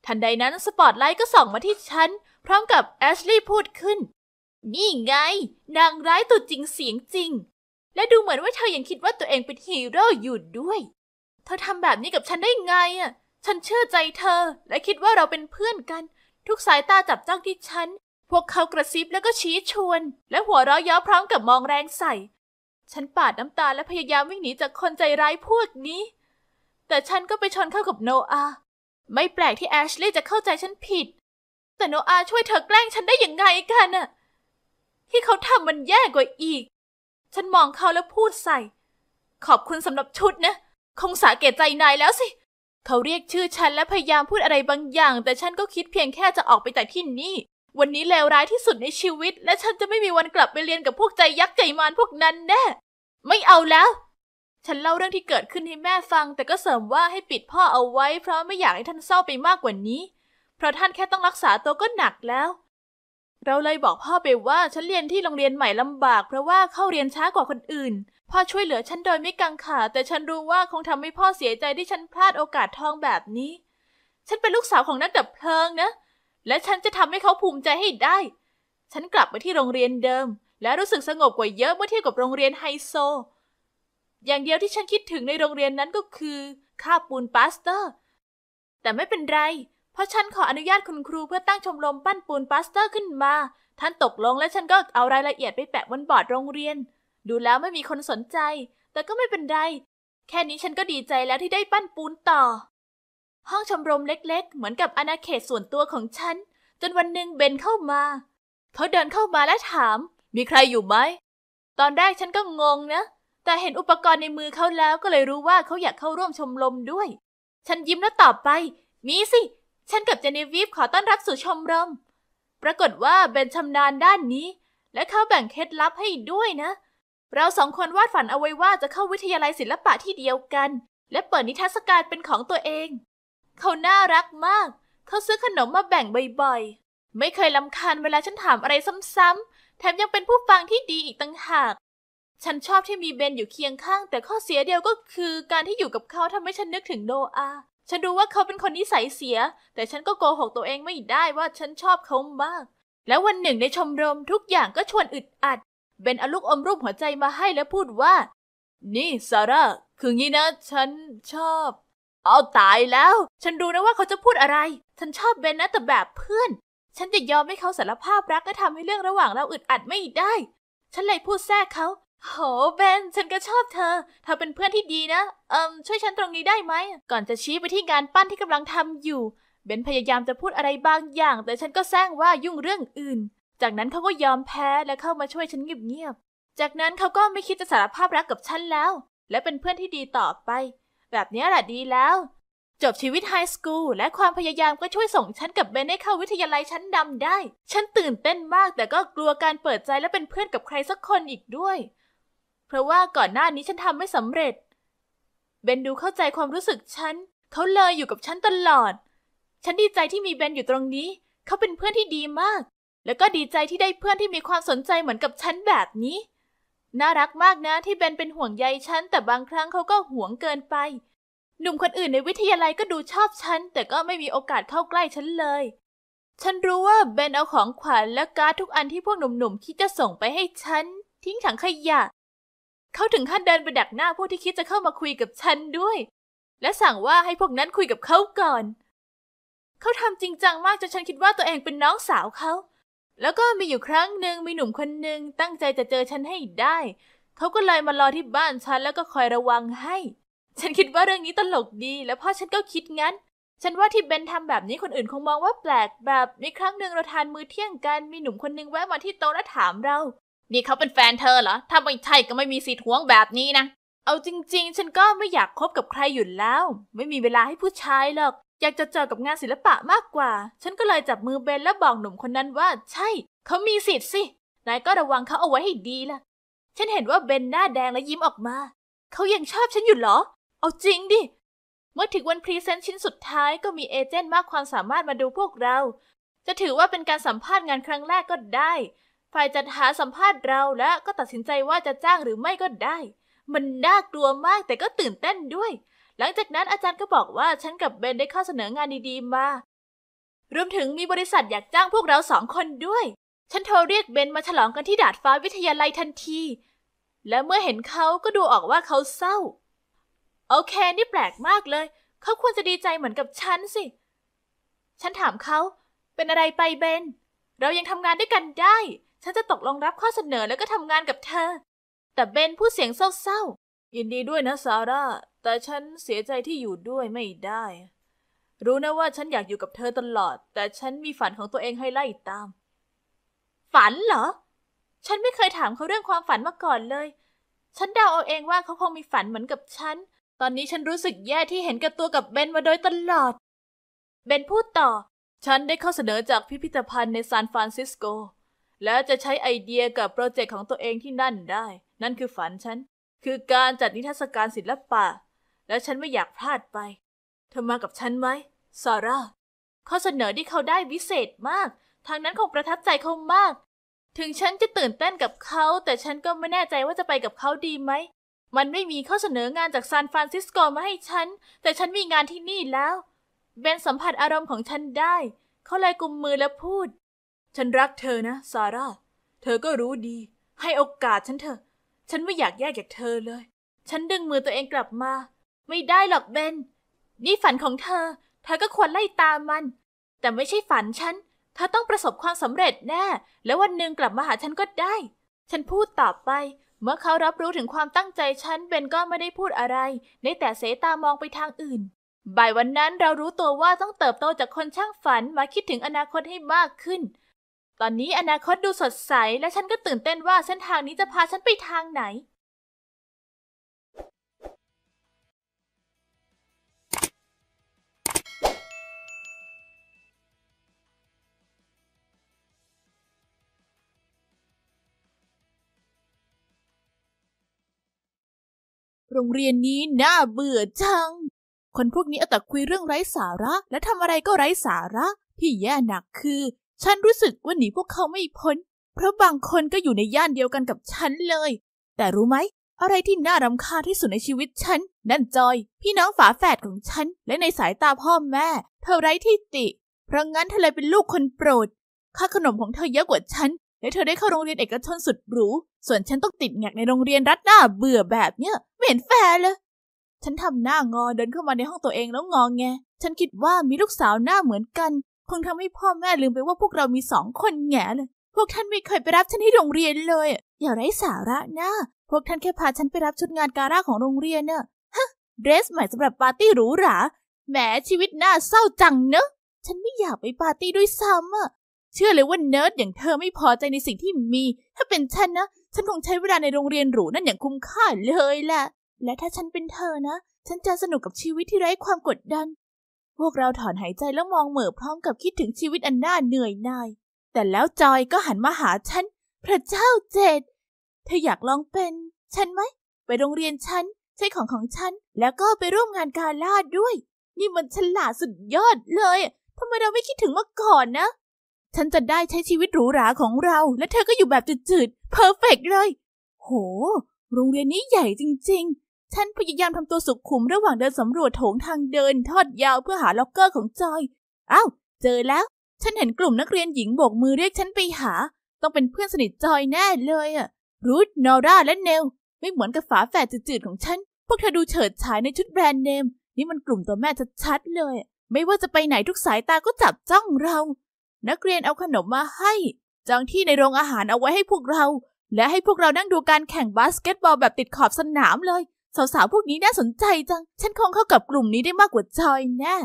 ทันใดนั้น สปอตไลท์ก็ส่องมาที่ฉัน พร้อมกับแอชลีย์พูดขึ้น นี่ไง นางร้ายตัวจริงเสียงจริง และดูเหมือนว่าเธอยังคิดว่าตัวเองเป็นฮีโร่อยู่ด้วย เธอทำแบบนี้กับฉันได้ไงอ่ะ ฉันเชื่อใจเธอและคิดว่าเราเป็นเพื่อนกัน ทุกสายตาจับจ้องที่ฉัน พวกเขากระซิบแล้วก็ชี้ชวน และหัวเราะย้อพร้อมกับมองแรงใส่ ฉันปาดน้ำตาและพยายามวิ่งหนีจากคนใจร้ายพวกนี้ แต่ฉันก็ไปชนเข้ากับโนอาไม่แปลกที่แอชลีย์จะเข้าใจฉันผิด แต่โนอาช่วยเธอแกล้งฉันได้ยังไงกันน่ะ ที่เขาทำมันแย่กว่าอีก ฉันมองเขาแล้วพูดใส่ ขอบคุณสำหรับชุดนะ คงสาเกตใจนายแล้วสิ เขาเรียกชื่อฉันและพยายามพูดอะไรบางอย่าง แต่ฉันก็คิดเพียงแค่จะออกไปจากที่นี่ วันนี้เลวร้ายที่สุดในชีวิต และฉันจะไม่มีวันกลับไปเรียนกับพวกใจยักษ์ใจมารพวกนั้นแน่ ไม่เอาแล้วฉันเล่าเรื่องที่เกิดขึ้นให้แม่ฟัง แต่ก็เสริมว่าให้ปิดพ่อเอาไว้เพราะไม่อยากให้ท่านเศร้าไปมากกว่านี้ เพราะท่านแค่ต้องรักษาตัวก็หนักแล้ว เราเลยบอกพ่อไปว่าฉันเรียนที่โรงเรียนใหม่ลำบากเพราะว่าเข้าเรียนช้ากว่าคนอื่น พ่อช่วยเหลือฉันโดยไม่กังขา แต่ฉันรู้ว่าคงทำให้พ่อเสียใจที่ฉันพลาดโอกาสทองแบบนี้ ฉันเป็นลูกสาวของนักดับเพลิงนะ และฉันจะทำให้เขาภูมิใจให้ได้ ฉันกลับไปที่โรงเรียนเดิม และรู้สึกสงบกว่าเยอะเมื่อเทียบกับโรงเรียนไฮโซอย่างเดียวที่ฉันคิดถึงในโรงเรียนนั้นก็คือค่าปูนปาสเตอร์ แต่ไม่เป็นไร เพราะฉันขออนุญาตคุณครูเพื่อตั้งชมรมปั้นปูนปาสเตอร์ขึ้นมา ท่านตกลงและฉันก็เอารายละเอียดไปแปะบนบอร์ดโรงเรียน ดูแล้วไม่มีคนสนใจ แต่ก็ไม่เป็นไร แค่นี้ฉันก็ดีใจแล้วที่ได้ปั้นปูนต่อ ห้องชมรมเล็กๆ เหมือนกับอาณาเขตส่วนตัวของฉัน จนวันหนึ่งเบนเข้ามาเขาเดินเข้ามาและถาม มีใครอยู่ไหม ตอนแรกฉันก็งงนะแต่เห็นอุปกรณ์ในมือเขาแล้วก็เลยรู้ว่าเขาอยากเข้าร่วมชมรมด้วย ฉันยิ้มแล้วตอบไป มีสิ ฉันกับเจนนวีฟขอต้อนรับสู่ชมรมปรากฏว่าเบนชำนาญด้านนี้ และเขาแบ่งเคล็ดลับให้ด้วยนะ เราสองคนวาดฝันเอาไว้ว่าจะเข้าวิทยาลัยศิลปะที่เดียวกัน และเปิดนิทรรศการเป็นของตัวเอง เขาน่ารักมาก เขาซื้อขนมมาแบ่งบ่อยๆ ไม่เคยลำคาญเวลาฉันถามอะไรซ้ำๆ แถมยังเป็นผู้ฟังที่ดีอีกต่างหากฉันชอบที่มีเบนอยู่เคียงข้าง แต่ข้อเสียเดียวก็คือการที่อยู่กับเขาทำให้ฉันนึกถึงโนอา ฉันรู้ว่าเขาเป็นคนนิสัยเสีย แต่ฉันก็โกหกตัวเองไม่ได้ว่า ฉันชอบเขามาก แล้ววันหนึ่งในชมรมทุกอย่างก็ชวนอึดอัด เบนเอาลูกอมรูปหัวใจมาให้แล้วพูดว่า นี่ซาร่าคืองี้นะฉันชอบ เอาตายแล้ว ฉันรู้นะว่าเขาจะพูดอะไร ฉันชอบเบนนะแต่แบบเพื่อน ฉันจะยอมให้เขาสารภาพรักและทำให้เรื่องระหว่างเราอึดอัดไม่ได้ ฉันเลยพูดแทรกเขาโหเบนฉันก็ชอบเธอเธอเป็นเพื่อนที่ดีนะเอิมช่วยฉันตรงนี้ได้ไหมก่อนจะชี้ไปที่งานปั้นที่กำลังทำอยู่เบนพยายามจะพูดอะไรบางอย่าง แต่ฉันก็แซงว่ายุ่งเรื่องอื่น จากนั้นเขาก็ยอมแพ้และเข้ามาช่วยฉันเงียบๆจากนั้นเขาก็ไม่คิดจะสารภาพรักกับฉันแล้ว และเป็นเพื่อนที่ดีต่อไป แบบนี้แหละดีแล้ว จบชีวิตไฮสคูลและความพยายามก็ช่วยส่งฉันกับเบนให้เข้าวิทยาลัยชั้นดำได้ฉันตื่นเต้นมาก แต่ก็กลัวการเปิดใจและเป็นเพื่อนกับใครสักคนอีกด้วยเพราะว่าก่อนหน้านี้ฉันทำไม่สำเร็จ เบนดูเข้าใจความรู้สึกฉันเขาเลยอยู่กับฉันตลอด ฉันดีใจที่มีเบนอยู่ตรงนี้ เขาเป็นเพื่อนที่ดีมาก แล้วก็ดีใจที่ได้เพื่อนที่มีความสนใจเหมือนกับฉันแบบนี้ น่ารักมากนะที่เบนเป็นห่วงใยฉัน แต่บางครั้งเขาก็ห่วงเกินไป หนุ่มคนอื่นในวิทยาลัยก็ดูชอบฉัน แต่ก็ไม่มีโอกาสเข้าใกล้ฉันเลย ฉันรู้ว่าเบนเอาของขวัญและการ์ดทุกอันที่พวกหนุ่มๆคิดจะส่งไปให้ฉันทิ้งถังขยะเขาถึงขั้นเดินไปดักหน้าพวกที่คิดจะเข้ามาคุยกับฉันด้วย และสั่งว่าให้พวกนั้นคุยกับเขาก่อน เขาทำจริงจังมากจนฉันคิดว่าตัวเองเป็นน้องสาวเขา แล้วก็มีอยู่ครั้งหนึ่งมีหนุ่มคนหนึ่งตั้งใจจะเจอฉันให้ได้ เขาก็เลยมารอที่บ้านฉันแล้วก็คอยระวังให้ ฉันคิดว่าเรื่องนี้ตลกดี แล้วพ่อฉันก็คิดงั้น ฉันว่าที่เบนทำแบบนี้คนอื่นคงมองว่าแปลก แบบมีครั้งหนึ่งเราทานมื้อเที่ยงกัน มีหนุ่มคนนึงแวะมาที่โต๊ะและถามเรานี่เขาเป็นแฟนเธอเหรอ ถ้าไม่ใช่ก็ไม่มีสิทธิ์หวงแบบนี้นะ เอาจริงๆ ฉันก็ไม่อยากคบกับใครอยู่แล้ว ไม่มีเวลาให้ผู้ชายหรอก อยากจะเจอกับงานศิลปะมากกว่า ฉันก็เลยจับมือเบนแล้วบอกหนุ่มคนนั้นว่า ใช่ เขามีสิทธิ์สิ นายก็ระวังเขาเอาไว้ให้ดีล่ะ ฉันเห็นว่าเบนหน้าแดงและยิ้มออกมา เขายังชอบฉันอยู่เหรอ เอาจริงดิ เมื่อถึงวันพรีเซนต์ชิ้นสุดท้ายก็มีเอเจนต์มากความสามารถมาดูพวกเรา จะถือว่าเป็นการสัมภาษณ์งานครั้งแรกก็ได้ฝ่ายจัดหาสัมภาษณ์เราแล้วก็ตัดสินใจว่าจะจ้างหรือไม่ก็ได้ มันน่ากลัวมากแต่ก็ตื่นเต้นด้วย หลังจากนั้นอาจารย์ก็บอกว่าฉันกับเบนได้ข้อเสนองานดีๆมา รวมถึงมีบริษัทอยากจ้างพวกเราสองคนด้วย ฉันโทรเรียกเบนมาฉลองกันที่ดาดฟ้าวิทยาลัยทันที และเมื่อเห็นเขาก็ดูออกว่าเขาเศร้า โอเค นี่แปลกมากเลย เขาควรจะดีใจเหมือนกับฉันสิ ฉันถามเขา เป็นอะไรไปเบน เรายังทำงานด้วยกันได้ฉันจะตกลงรับข้อเสนอแล้วก็ทำงานกับเธอ แต่เบนพูดเสียงเศร้า ๆยินดีด้วยนะซาร่า แต่ฉันเสียใจที่อยู่ด้วยไม่ได้ รู้นะว่าฉันอยากอยู่กับเธอตลอด แต่ฉันมีฝันของตัวเองให้ไล่ตาม ฝันเหรอ ฉันไม่เคยถามเขาเรื่องความฝันมาก่อนเลย ฉันเดาเอาเองว่าเขาคงมีฝันเหมือนกับฉัน ตอนนี้ฉันรู้สึกแย่ที่เห็นกับตัวกับเบนมาโดยตลอด เบนพูดต่อ ฉันได้ข้อเสนอจากพิพิธภัณฑ์ในซานฟรานซิสโกแล้วจะใช้ไอเดียกับโปรเจกต์ของตัวเองที่นั่นได้ นั่นคือฝันฉัน คือการจัดนิทรรศการศิลปะและฉันไม่อยากพลาดไป เธอมากับฉันไหมซาร่าข้อเสนอที่เขาได้วิเศษมาก ทางนั้นคงประทับใจเขามาก ถึงฉันจะตื่นเต้นกับเขา แต่ฉันก็ไม่แน่ใจว่าจะไปกับเขาดีไหม มันไม่มีข้อเสนองานจากซานฟรานซิสโกมาให้ฉัน แต่ฉันมีงานที่นี่แล้วเบนสัมผัสอารมณ์ของฉันได้ เขาเลยกุมมือและพูดฉันรักเธอนะซาร่า เธอก็รู้ดี ให้โอกาสฉันเถอะ ฉันไม่อยากแยกจากเธอเลย ฉันดึงมือตัวเองกลับมา ไม่ได้หรอกเบน นี่ฝันของเธอ เธอก็ควรไล่ตามมัน แต่ไม่ใช่ฝันฉันเธอต้องประสบความสำเร็จแน่ แล้ววันหนึ่งกลับมาหาฉันก็ได้ ฉันพูดต่อไป เมื่อเขารับรู้ถึงความตั้งใจ ฉันเบนก็ไม่ได้พูดอะไร ในแต่เสตามองไปทางอื่น บ่ายวันนั้นเรารู้ตัวว่าต้องเติบโตจากคนช่างฝันมาคิดถึงอนาคตให้มากขึ้นตอนนี้อนาคตดูสดใส และฉันก็ตื่นเต้นว่าเส้นทางนี้จะพาฉันไปทางไหน โรงเรียนนี้น่าเบื่อจัง คนพวกนี้เอาแต่คุยเรื่องไร้สาระ และทำอะไรก็ไร้สาระ ที่แย่หนักคือฉันรู้สึกว่าหนีพวกเขาไม่พ้น เพราะบางคนก็อยู่ในย่านเดียวกันกับฉันเลย แต่รู้ไหม อะไรที่น่ารำคาญที่สุดในชีวิตฉัน นั่นจอย พี่น้องฝาแฝดของฉัน และในสายตาพ่อแม่เธอไร้ที่ติ เพราะงั้นเธอเลยเป็นลูกคนโปรดค่าขนมของเธอเยอะกว่าฉัน และเธอได้เข้าโรงเรียนเอกชนสุดหรู ส่วนฉันต้องติดแงกในโรงเรียนรัฐหน้าเบื่อแบบเนี้ยไม่เห็นแฟร์เลย ฉันทำหน้างอเดินเข้ามาในห้องตัวเองแล้วงองแง ฉันคิดว่ามีลูกสาวหน้าเหมือนกันคงทำให้พ่อแม่ลืมไปว่าพวกเรามีสองคนแง่เลยพวกท่านไม่เคยไปรับฉันที่โรงเรียนเลย อย่าไร้สาระนะ พวกท่านแค่พาฉันไปรับชุดงานการ่าของโรงเรียนเนอะฮะเดรสใหม่สำหรับปาร์ตี้หรูหราแหมชีวิตน่าเศร้าจังเนอะ ฉันไม่อยากไปปาร์ตี้ด้วยซ้ำอะเชื่อเลยว่าเนิร์ดอย่างเธอไม่พอใจในสิ่งที่มี ถ้าเป็นฉันนะ ฉันคงใช้เวลาในโรงเรียนหรูนั่นอย่างคุ้มค่าเลยแหละ และถ้าฉันเป็นเธอนะ ฉันจะสนุกกับชีวิตที่ไร้ความกดดันพวกเราถอนหายใจแล้วมองเหม่อพร้อมกับคิดถึงชีวิตอันน่าเหนื่อยหน่าย แต่แล้วจอยก็หันมาหาฉันพระเจ้าเจดเธออยากลองเป็น ฉันไหมไปโรงเรียนฉันใช้ของของฉันแล้วก็ไปร่วมงานกาล่าด้วย นี่มันฉลาดสุดยอดเลยทำไมเราไม่คิดถึงมาก่อนนะ ฉันจะได้ใช้ชีวิตหรูหราของเราและเธอก็อยู่แบบจืดๆเพอร์เฟกเลย โห โรงเรียนนี้ใหญ่จริงๆฉันพยายามทำตัวสุขขุมระหว่างเดินสำรวจโถงทางเดินทอดยาวเพื่อหาล็อกเกอร์ของจอย อ้าว เจอแล้ว ฉันเห็นกลุ่มนักเรียนหญิงโบกมือเรียกฉันไปหา ต้องเป็นเพื่อนสนิทจอยแน่เลยอะรูธนอร่า และเนล ไม่เหมือนกับฝาแฝดจืดๆของฉัน พวกเธอดูเฉิดฉายในชุดแบรนด์เนม นี่มันกลุ่มตัวแม่ชัดๆเลย ไม่ว่าจะไปไหนทุกสายตาก็จับจ้องเรา นักเรียนเอาขนมมาให้จองที่ในโรงอาหารเอาไว้ให้พวกเรา และให้พวกเรานั่งดูการแข่งบาสเกตบอลแบบติดขอบสนามเลยสาวๆ พวกนี้น่าสนใจจัง ฉันคงเข้ากับกลุ่มนี้ได้มากกว่าจอยแน่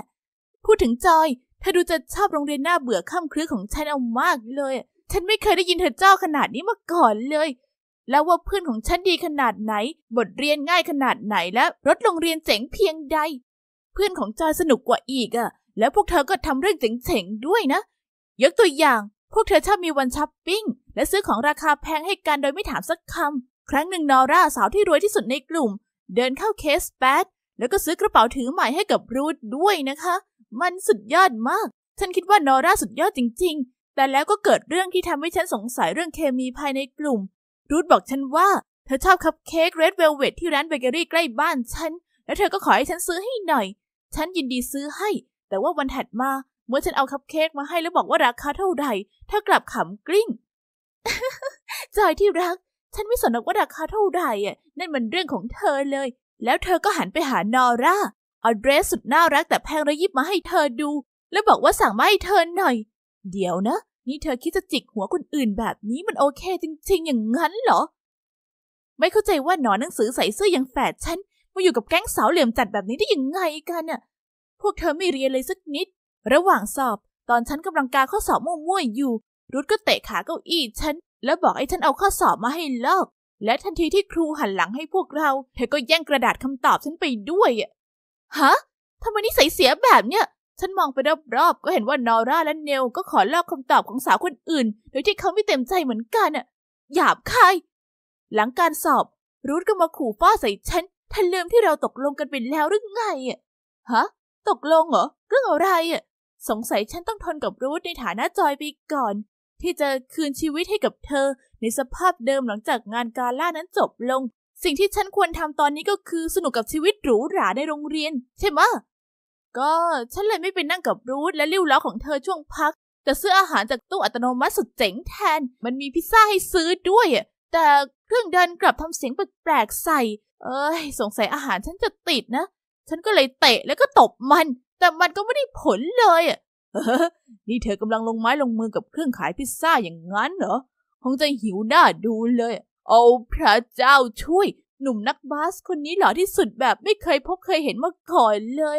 พูดถึงจอยเธอดูจะชอบโรงเรียนน่าเบื่อข้ามครือของฉันเอามากเลย ฉันไม่เคยได้ยินเธอเจ้าขนาดนี้มาก่อนเลย แล้วว่าเพื่อนของฉันดีขนาดไหน บทเรียนง่ายขนาดไหน และรถโรงเรียนเจ๋งเพียงใด เพื่อนของจอยสนุกกว่าอีกอะ่ะ แล้วพวกเธอก็ทำเรื่องเจ๋งๆ ด้วยนะยกตัวอย่าง พวกเธอชอบมีวันช้อปปิ้ง และซื้อของราคาแพงให้กันโดยไม่ถามสักคำครั้งหนึ่งนอร่า สาวที่รวยที่สุดในกลุ่มเดินเข้าเคสแปดแล้วก็ซื้อกระเป๋าถือใหม่ให้กับรูดด้วยนะคะ มันสุดยอดมาก ฉันคิดว่านอร่าสุดยอดจริงๆ แต่แล้วก็เกิดเรื่องที่ทำให้ฉันสงสัยเรื่องเคมีภายในกลุ่ม รูดบอกฉันว่าเธอชอบคัพเค้กเรดเวลเวทที่ร้านเบเกอรี่ใกล้บ้านฉัน แล้วเธอก็ขอให้ฉันซื้อให้หน่อย ฉันยินดีซื้อให้ แต่ว่าวันถัดมาเมื่อฉันเอาคัพเค้กมาให้แล้วบอกว่าราคาเท่าไหร่ เธอกลับขำกลิ้งจอยที่รักฉันไม่สนว่าราคาเท่าไหร่อ่ะ นั่นมันเรื่องของเธอเลย แล้วเธอก็หันไปหานอร่าเอาเดรสสุดน่ารักแต่แพงระยิบมาให้เธอดู แล้วบอกว่าสั่งมาให้เธอหน่อย เดี๋ยวนะ นี่เธอคิดจะจิกหัวคนอื่นแบบนี้มันโอเคจริงๆ อย่างนั้นเหรอ ไม่เข้าใจว่าหนอนหนังสือใส่เสื้ออย่างแฝดฉันมาอยู่กับแก๊งสาวเหลี่ยมจัดแบบนี้ได้ยังไงกันน่ะ พวกเธอไม่เรียนเลยสักนิด ระหว่างสอบ ตอนฉันกำลังการข้อสอบมั่วๆอยู่ รุดก็เตะขาเก้าอี้ฉันแล้วบอกไอ้ท่านเอาข้อสอบมาให้เลิก และทันทีที่ครูหันหลังให้พวกเราเธอก็แย่งกระดาษคำตอบฉันไปด้วยฮะ ทำไมนิสัยเสียแบบเนี้ย ฉันมองไปรอบๆ ก็เห็นว่านอร่าและเนลก็ขอลอกคำตอบของสาวคนอื่น โดยที่เขาไม่เต็มใจเหมือนกันอ่ะหยาบคาย หลังการสอบ รูทก็มาขู่ฟ้าใส่ฉัน ท่านลืมที่เราตกลงกันไปแล้วหรือไงอ่ะฮะ ตกลงเหรอ เรื่องอะไรอ่ะสงสัยฉันต้องทนกับรูทในฐานะจอยไปก่อนที่จะคืนชีวิตให้กับเธอ ในสภาพเดิมหลังจากงานกาล่านั้นจบลง สิ่งที่ฉันควรทำตอนนี้ก็คือสนุกกับชีวิตหรูหราในโรงเรียน ใช่ไหมก็ฉันเลยไม่ไปนั่งกับรูทและริ้วล้อของเธอช่วงพัก แต่ซื้ออาหารจากตู้อัตโนมัติสุดเจ๋งแทน มันมีพิซซ่าให้ซื้อด้วยอ่ะแต่เครื่องเดินกลับทำเสียงแปลกๆใส่ เอ้ย สงสัยอาหารฉันจะติดนะ ฉันก็เลยเตะแล้วก็ตบมัน แต่มันก็ไม่ได้ผลเลยอ่ะนี่เธอกำลังลงไม้ลงมือกับเครื่องขายพิซซ่าอย่างนั้นเหรอคงจะหิวหน้าดูเลยเอาพระเจ้าช่วย หนุ่มนักบาสคนนี้หล่อที่สุดแบบไม่เคยพบเคยเห็นมาก่อนเลย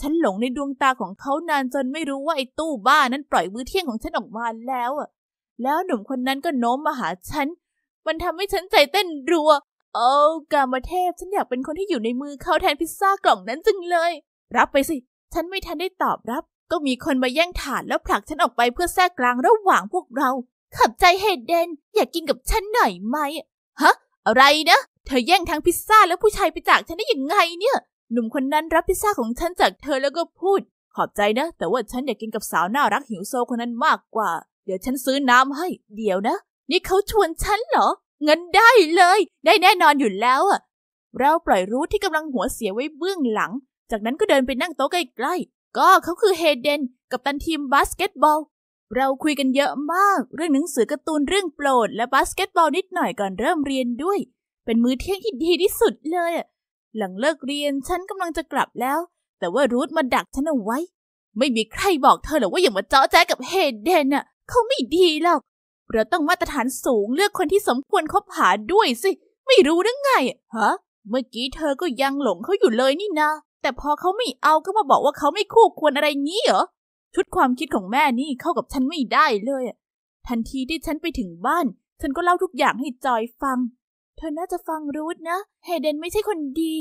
ฉันหลงในดวงตาของเขานานจนไม่รู้ว่าไอ้ตู้บ้านั้นปล่อยมือเที่ยงของฉันออกมาแล้วอ่ะ แล้วหนุ่มคนนั้นก็โน้มมาหาฉัน มันทำให้ฉันใจเต้นรัวโอ้กามเทพฉันอยากเป็นคนที่อยู่ในมือเขาแทนพิซซ่ากล่องนั้นจังเลย รับไปสิ ฉันไม่ทันได้ตอบรับก็มีคนมาแย่งถาดแล้วผลักฉันออกไปเพื่อแทรกกลางระหว่างพวกเรา ขับใจเฮดเดนอยากกินกับฉันหน่อยไหม ฮะ อะไรนะ เธอแย่งทั้งพิซซ่าแล้วผู้ชายไปจากฉันได้ยังไงเนี่ย หนุ่มคนนั้นรับพิซซ่าของฉันจากเธอแล้วก็พูด ขอบใจนะแต่ว่าฉันอยากกินกับสาวน่ารักหิวโซคนนั้นมากกว่า เดี๋ยวฉันซื้อน้ำให้เดี๋ยวนะ นี่เขาชวนฉันเหรอ เงินได้เลย ได้แน่นอนอยู่แล้วอะเราปล่อยรู้ที่กำลังหัวเสียไว้เบื้องหลัง จากนั้นก็เดินไปนั่งโต๊ะใกล้ ๆก็เขาคือเฮเดนกับตันทีมบาสเกตบอล เราคุยกันเยอะมากเรื่องหนังสือการ์ตูนเรื่องโปรดและบาสเกตบอลนิดหน่อยก่อนเริ่มเรียนด้วย เป็นมื้อเที่ยงที่ดีที่สุดเลย หลังเลิกเรียนฉันกำลังจะกลับแล้ว แต่ว่ารูทมาดักฉันเอาไว้ ไม่มีใครบอกเธอหรอกว่าอย่ามาเจาะแจ๊กับเฮเดนอ่ะเขาไม่ดีหรอก เราต้องมาตรฐานสูงเลือกคนที่สมควรคบหาด้วยสิ ไม่รู้ได้ไงฮะ เมื่อกี้เธอก็ยังหลงเขาอยู่เลยนี่นาะแต่พอเขาไม่เอาก็มาบอกว่าเขาไม่คู่ควรอะไรงี้เหรอชุดความคิดของแม่นี่เข้ากับฉันไม่ได้เลยทันทีที่ฉันไปถึงบ้าน ฉันก็เล่าทุกอย่างให้จอยฟัง เธอน่าจะฟังรูทนะเฮเดนไม่ใช่คนดี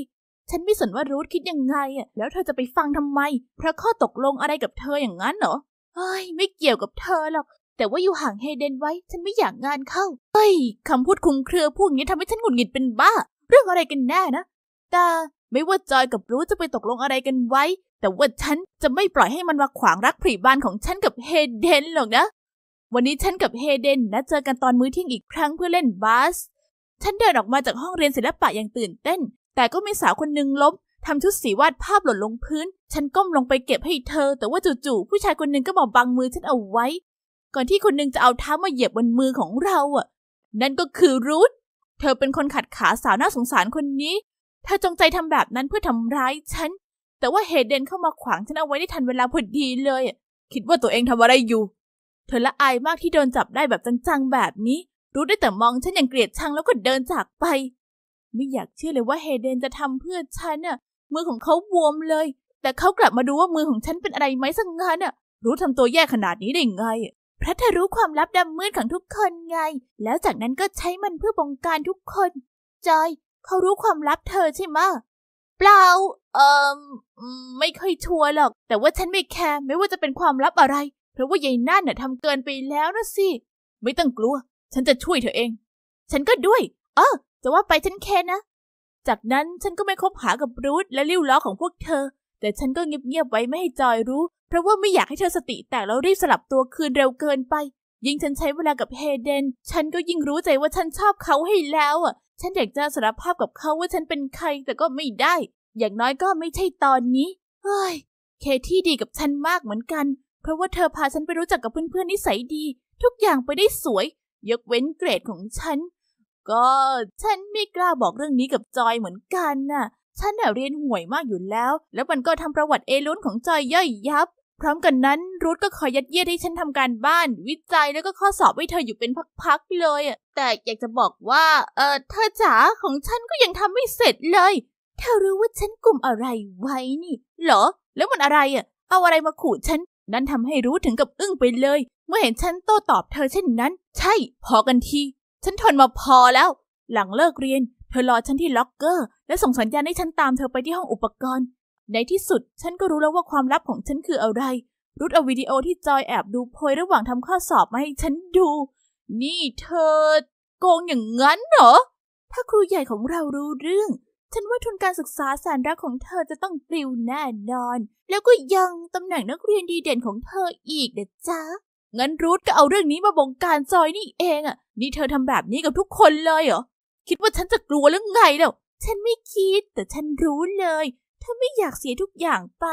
ฉันไม่สนว่ารูทคิดยังไง อ่ะ แล้วเธอจะไปฟังทำไม เพราะข้อตกลงอะไรกับเธออย่างนั้นเหรอเฮ้ยไม่เกี่ยวกับเธอหรอก แต่ว่าอยู่ห่างเฮเดนไว้ ฉันไม่อยากงานเข้าเฮ้ยคำพูดคุมเครือพวกนี้ทำให้ฉันหงุดหงิดเป็นบ้าเรื่องอะไรกันแน่นะแต่ไม่ว่าจอยกับรู้จะไปตกลงอะไรกันไว้ แต่ว่าฉันจะไม่ปล่อยให้มันมาขวางรักผีบ้านของฉันกับเฮเดนหรอกนะ วันนี้ฉันกับเฮเดนนัดเจอกันตอนมื้อเที่ยงอีกครั้งเพื่อเล่นบาส ฉันเดินออกมาจากห้องเรียนศิลปะอย่างตื่นเต้น แต่ก็มีสาวคนหนึ่งล้มทำชุดสีวาดภาพหล่นลงพื้น ฉันก้มลงไปเก็บให้เธอ แต่ว่าจู่ๆผู้ชายคนหนึ่งก็มาบังมือฉันเอาไว้ ก่อนที่คนหนึ่งจะเอาเท้ามาเหยียบบนมือของเราอ่ะนั่นก็คือรูทเธอเป็นคนขัดขาสาวน่าสงสารคนนี้เธอจงใจทำแบบนั้นเพื่อทำร้ายฉัน แต่ว่าเฮเดนเข้ามาขวางฉันเอาไว้ได้ทันเวลาพอดีเลย คิดว่าตัวเองทำอะไรอยู่ เธอละอายมากที่โดนจับได้แบบจังๆ แบบนี้ รู้ได้แต่มองฉันอย่างเกลียดชังแล้วก็ เดินจากไป ไม่อยากเชื่อเลยว่าเฮเดนจะทำเพื่อฉันน่ะมือของเขาบวมเลย แต่เขากลับมาดูว่ามือของฉันเป็นอะไรไหมสังงานน่ะรู้ทำตัวแย่ขนาดนี้ได้ไง พระเธอรู้ความลับดำมืดของทุกคนไง แล้วจากนั้นก็ใช้มันเพื่อบงการทุกคน จอยเขารู้ความลับเธอใช่ไหมเปล่า เอ่อไม่ค่อยชัวร์หรอก แต่ว่าฉันไม่แคร์ไม่ว่าจะเป็นความลับอะไร เพราะว่ายายนั่นน่ะทำเกินไปแล้วนะสิไม่ต้องกลัว ฉันจะช่วยเธอเอง ฉันก็ด้วย เออจะว่าไปฉันแคร์นะ จากนั้นฉันก็ไม่คบหากับรูทและริ้วล้อของพวกเธอ แต่ฉันก็เงียบๆไว้ไม่ให้จอยรู้ เพราะว่าไม่อยากให้เธอสติแตกแล้วรีบสลับตัวคืนเร็วเกินไป ยิ่งฉันใช้เวลากับเฮเดน ฉันก็ยิ่งรู้ใจว่าฉันชอบเขาให้แล้วอ่ะฉันอยากจะสารภาพกับเขาว่าฉันเป็นใครแต่ก็ไม่ได้ อย่างน้อยก็ไม่ใช่ตอนนี้ เฮ้ย เคที่ดีกับฉันมากเหมือนกัน เพราะว่าเธอพาฉันไปรู้จักกับเพื่อนๆนิสัยดี ทุกอย่างไปได้สวย ยกเว้นเกรดของฉัน ก็ฉันไม่กล้าบอกเรื่องนี้กับจอยเหมือนกันน่ะ ฉันเน่เรียนห่วยมากอยู่แล้ว แล้วมันก็ทำประวัติเอลุ้นของจอยย่อยยับพร้อมกันนั้น รูทก็คอยยัดเยียดให้ฉันทำการบ้าน วิจัยแล้วก็ข้อสอบให้เธออยู่เป็นพักๆเลยอ่ะแต่อยากจะบอกว่าเออเธอจ๋าของฉันก็ยังทำไม่เสร็จเลยเธอรู้ว่าฉันกลุ่มอะไรไว้นี่เหรอแล้วมันอะไรอ่ะเอาอะไรมาขู่ฉันนั่นทำให้รู้ถึงกับอึ้งไปเลย เมื่อเห็นฉันโต้ตอบเธอเช่นนั้น ใช่พอกันทีฉันทนมาพอแล้ว หลังเลิกเรียน เธอรอฉันที่ล็อกเกอร์ และส่งสัญญาณให้ฉันตามเธอไปที่ห้องอุปกรณ์ในที่สุดฉันก็รู้แล้วว่าความลับของฉันคืออะไรรุดเอาวิดีโอที่จอยแอบดูโพยระหว่างทำข้อสอบมาให้ฉันดู นี่เธอ โกงอย่างนั้นเหรอ ถ้าครูใหญ่ของเรารู้เรื่อง ฉันว่าทุนการศึกษาแสนรักของเธอจะต้องปลิวแน่นอน แล้วก็ยังตำแหน่งนักเรียนดีเด่นของเธออีกเด็ดจ้างั้นรูทก็เอาเรื่องนี้มาบงการจอยนี่เองอ่ะ นี่เธอทำแบบนี้กับทุกคนเลยเหรอ คิดว่าฉันจะกลัวหรือไงเล่าฉันไม่คิด แต่ฉันรู้เลยถ้าไม่อยากเสียทุกอย่างไป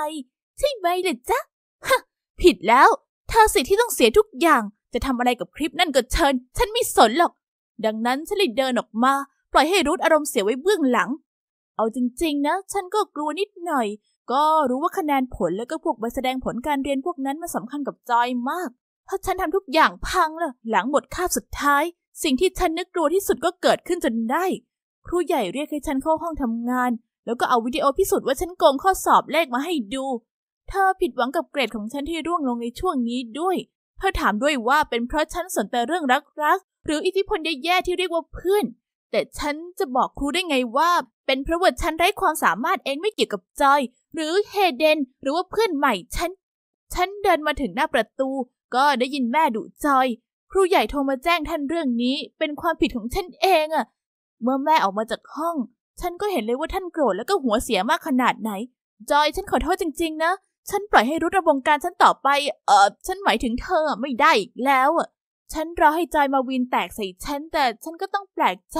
ใช่ไหมล่ะจ๊ะ ฮะ ผิดแล้วเธอสิที่ต้องเสียทุกอย่าง จะทำอะไรกับคลิปนั่นก็เชิญ ฉันไม่สนหรอก ดังนั้นฉันเลยเดินออกมา ปล่อยให้รูทอารมณ์เสียไว้เบื้องหลัง เอาจริงๆนะ ฉันก็กลัวนิดหน่อย ก็รู้ว่าคะแนนผลแล้วก็พวกใบแสดงผลการเรียนพวกนั้นมันสำคัญกับจอยมากเพราะฉันทำทุกอย่างพังล่ะ หลังหมดคาบสุดท้าย สิ่งที่ฉันนึกกลัวที่สุดก็เกิดขึ้นจนได้ ครูใหญ่เรียกให้ฉันเข้าห้องทำงานแล้วก็เอาวิดีโอพิสูจน์ว่าฉันโกงข้อสอบเลขมาให้ดู เธอผิดหวังกับเกรดของฉันที่ร่วงลงในช่วงนี้ด้วย เธอถามด้วยว่าเป็นเพราะฉันสนแต่เรื่องรักๆหรืออิทธิพลแย่ๆที่เรียกว่าเพื่อน แต่ฉันจะบอกครูได้ไงว่า เป็นเพราะว่าฉันไร้ความสามารถเองไม่เกี่ยวกับจอยหรือเฮเดนหรือว่าเพื่อนใหม่ฉัน ฉัน เดินมาถึงหน้าประตู ก็ได้ยินแม่ดุจอยครูใหญ่โทรมาแจ้งท่านเรื่องนี้ เป็นความผิดของฉันเองอะ เมื่อแม่ออกมาจากห้องฉันก็เห็นเลยว่าท่านโกรธแล้วก็หัวเสียมากขนาดไหน จอยฉันขอโทษจริงๆนะ ฉันปล่อยให้รุดระบงการฉันต่อไป เออฉันหมายถึงเธอไม่ได้อีกแล้ว ฉันรอให้จอยมาวินแตกใส่ฉัน แต่ฉันก็ต้องแปลกใจ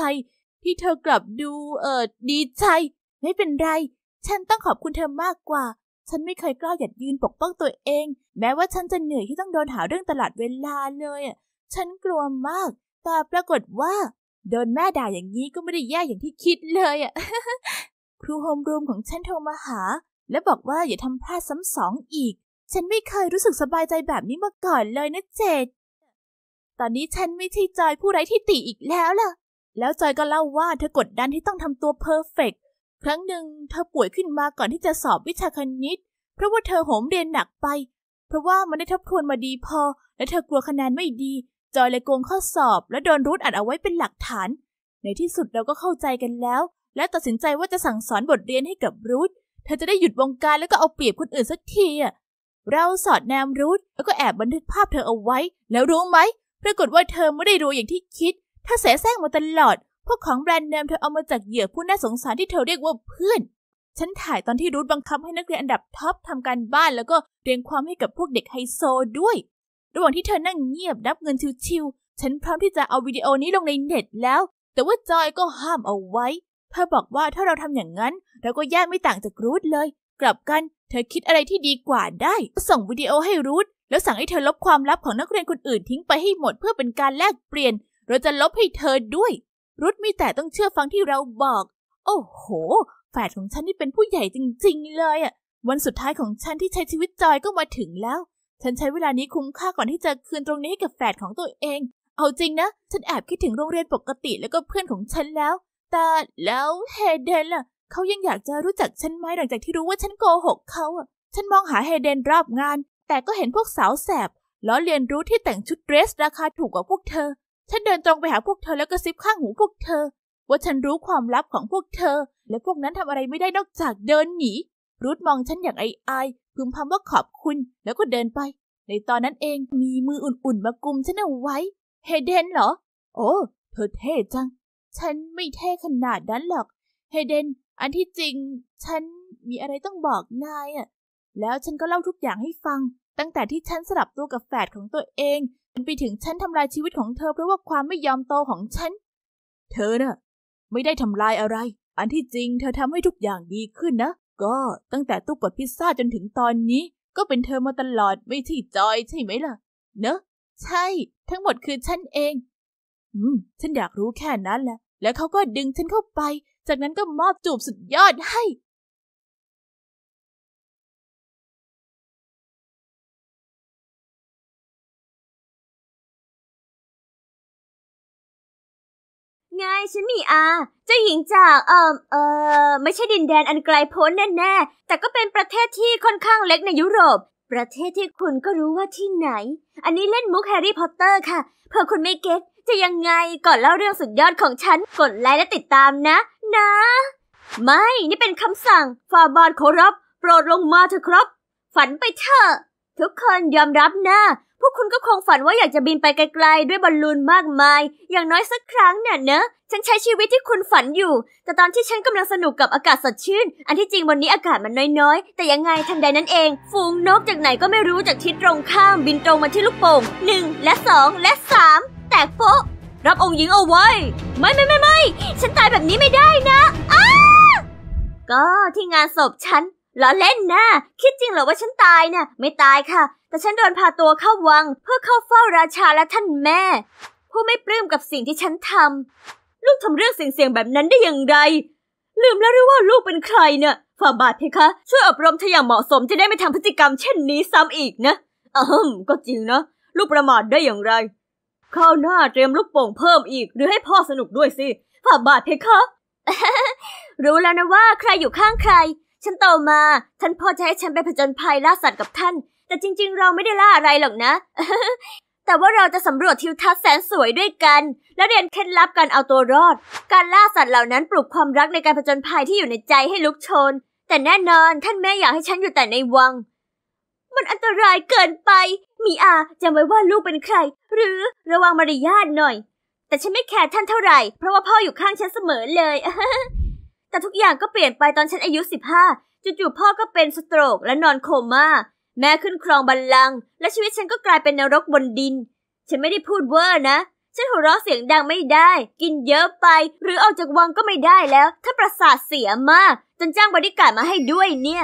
ที่เธอกลับดูเออดีใจ ไม่เป็นไร ฉันต้องขอบคุณเธอมากกว่า ฉันไม่เคยกล้าหยัดยืนปกป้องตัวเอง แม้ว่าฉันจะเหนื่อยที่ต้องโดนหาเรื่องตลาดเวลาเลยฉันกลัวมาก แต่ปรากฏว่าโดนแม่ด่าอย่างนี้ก็ไม่ได้แย่อย่างที่คิดเลยอ่ะ ครูโฮมรูมของฉันโทรมาหา และบอกว่าอย่าทำพลาดซ้ำสองอีก ฉันไม่เคยรู้สึกสบายใจแบบนี้มาก่อนเลยนะเจดตอนนี้ฉันไม่ใช่จอยผู้ไร้ที่ติอีกแล้วล่ะ แล้วจอยก็เล่าว่าเธอกดดันที่ต้องทำตัวเพอร์เฟกครั้งหนึ่งเธอป่วยขึ้นมาก่อนที่จะสอบวิชาคณิตเพราะว่าเธอโหมเรียนหนักไป เพราะว่ามันได้ทบทวนมาดีพอ และเธอกลัวคะแนนไม่ดีจอยเลยโกงข้อสอบและโดนรูทอัดเอาไว้เป็นหลักฐาน ในที่สุดเราก็เข้าใจกันแล้ว และตัดสินใจว่าจะสั่งสอนบทเรียนให้กับรูทเธอจะได้หยุดวงการแล้วก็เอาเปรียบคนอื่นสักทีอะเราสอดแนมรูทแล้วก็แอบบันทึกภาพเธอเอาไว้ แล้วรู้ไหมปรากฏว่าเธอไม่ได้รู้อย่างที่คิด ถ้าเสแสร้งมาตลอด พวกของแบรนด์เนมเธอเอามาจากเหยื่อผู้น่าสงสารที่เธอเรียกว่าเพื่อนฉันถ่ายตอนที่รูทบังคับให้นักเรียนอันดับท็อปทำการบ้านแล้วก็เรียงความให้กับพวกเด็กไฮโซด้วยระหว่างที่เธอนั่งเงียบนับเงินชิวๆฉันพร้อมที่จะเอาวิดีโอนี้ลงในเน็ตแล้ว แต่ว่าจอยก็ห้ามเอาไว้ เธอบอกว่าถ้าเราทำอย่างนั้น เราก็แยกไม่ต่างจากรูทเลย กลับกัน เธอคิดอะไรที่ดีกว่าได้ ส่งวิดีโอให้รูทแล้วสั่งให้เธอลบความลับของนักเรียนคนอื่นทิ้งไปให้หมดเพื่อเป็นการแลกเปลี่ยน เราจะลบให้เธอด้วยรูทมีแต่ต้องเชื่อฟังที่เราบอก โอ้โหแฝดของฉันนี่เป็นผู้ใหญ่จริงๆ เลยอะวันสุดท้ายของฉันที่ใช้ชีวิตจอยก็มาถึงแล้วฉันใช้เวลานี้คุ้มค่าก่อนที่จะคืนตรงนี้ให้กับแฟดของตัวเอง เอาจริงนะ ฉันแอบคิดถึงโรงเรียนปกติแล้วก็เพื่อนของฉันแล้ว แต่แล้วเฮเดนล่ะ เขายังอยากจะรู้จักฉันไหมหลังจากที่รู้ว่าฉันโกหกเขาอ่ะ ฉันมองหาเฮเดนรอบงาน แต่ก็เห็นพวกสาวแสบล้อเรียนรู้ที่แต่งชุดเดรส ราคาถูกกว่าพวกเธอ ฉันเดินตรงไปหาพวกเธอแล้วก็ซิบข้างหูพวกเธอ ว่าฉันรู้ความลับของพวกเธอ และพวกนั้นทำอะไรไม่ได้นอกจากเดินหนีรูทมองฉันอย่างไอไอพึมพำว่าขอบคุณแล้วก็เดินไป ในตอนนั้นเองมีมืออุ่นๆมากุมฉันเอาไว้ เฮเดนเหรอ โอ้ เธอเท่จัง ฉันไม่เท่ขนาดนั้นหรอก เฮเดน อันที่จริง ฉันมีอะไรต้องบอกนายอะ แล้วฉันก็เล่าทุกอย่างให้ฟัง ตั้งแต่ที่ฉันสลับตัวกับแฝดของตัวเองจนไปถึงฉันทำลายชีวิตของเธอเพราะว่าความไม่ยอมโตของฉัน เธอน่ะไม่ได้ทำลายอะไร อันที่จริง เธอทำให้ทุกอย่างดีขึ้นนะก็ตั้งแต่ตู้กดพิซซ่าจนถึงตอนนี้ก็เป็นเธอมาตลอดไม่ที่จอยใช่ไหมล่ะเนอะใช่ ทั้งหมดคือฉันเอง อืม ฉันอยากรู้แค่นั้นแหละแล้วเขาก็ดึงฉันเข้าไป จากนั้นก็มอบจูบสุดยอดให้ไงฉันมีอาเจ้าหญิงจาก เอ่อเอ่อไม่ใช่ดินแดนอันไกลโพ้นแน่แต่ก็เป็นประเทศที่ค่อนข้างเล็กในยุโรป ประเทศที่คุณก็รู้ว่าที่ไหน อันนี้เล่นมุกแฮร์รี่พอตเตอร์ค่ะเผื่อคุณไม่เก็ตจะยังไงก่อนเล่าเรื่องสุดยอดของฉันกดไลค์และติดตามนะ นะ ไม่ นี่เป็นคำสั่งฟาบานขอรับโปรดลงมาเถอะครับฝันไปเถอะทุกคนยอมรับนะพวกคุณก็คงฝันว่าอยากจะบินไปไกลๆ ด้วยบอลลูนมากมาย อย่างน้อยสักครั้งเนี่ยนะ ฉันใช้ชีวิตที่คุณฝันอยู่ แต่ตอนที่ฉันกำลังสนุกกับอากาศสดชื่น อันที่จริงวันนี้อากาศมันน้อยๆ แต่ยังไงทันใดนั้นเองฝูงนกจากไหนก็ไม่รู้จากทิศตรงข้าม บินตรงมาที่ลูกโป่งหนึ่งและสองและสามแตกโปะรับองค์หญิงเอาไว้ ไม่ไม่ไม่ไม่ฉันตายแบบนี้ไม่ได้นะอ้าก็ที่งานศพฉันล้อเล่นนะคิดจริงเหรอว่าฉันตายเนี่ยไม่ตายค่ะแต่ฉันโดนพาตัวเข้าวัง เพื่อเข้าเฝ้าราชาและท่านแม่ ผู้ไม่ปลื้มกับสิ่งที่ฉันทำลูกทำเรื่องเสี่ยงๆแบบนั้นได้อย่างไร ลืมแล้วหรือว่าลูกเป็นใครเนี่ยฝ่าบาทเพคะช่วยอบรมเธออย่างเหมาะสมจะได้ไม่ทำพฤติกรรมเช่นนี้ซ้ำอีกนะอืมก็จริงนะลูกประมาทได้อย่างไรข้าวหน้าเตรียมลูกโป่งเพิ่มอีก หรือให้พ่อสนุกด้วยสิฝ่าบาทเพคะรู้แล้วนะว่าใครอยู่ข้างใครฉันโตมาท่านพ่อจะให้ฉันไปผจญภัยล่าสัตว์กับท่านแต่จริงๆ เราไม่ได้ล่าอะไรหรอกนะ แต่ว่าเราจะสำรวจทิวทัศน์แสนสวยด้วยกัน และเรียนเคล็ดลับการเอาตัวรอด การล่าสัตว์เหล่านั้นปลุกความรักในการผจญภัยที่อยู่ในใจให้ลุกโชน แต่แน่นอนท่านแม่อยากให้ฉันอยู่แต่ในวัง มันอันตรายเกินไป มีอาจำไว้ว่าลูกเป็นใคร หรือระวังมารยาทหน่อย แต่ฉันไม่แคร์ท่านเท่าไหร่ เพราะว่าพ่ออยู่ข้างฉันเสมอเลย แต่ทุกอย่างก็เปลี่ยนไปตอนฉันอายุสิบห้าจู่ๆ พ่อก็เป็นสโตรกและนอนโคม่าแม่ขึ้นครองบัลลังก์และชีวิตฉันก็กลายเป็นนรกบนดิน ฉันไม่ได้พูดเวอร์นะ ฉันหัวเราะเสียงดังไม่ได้ กินเยอะไป หรือออกจากวังก็ไม่ได้แล้ว ถ้าประสาทเสียมาก จนจ้างบริการมาให้ด้วยเนี่ย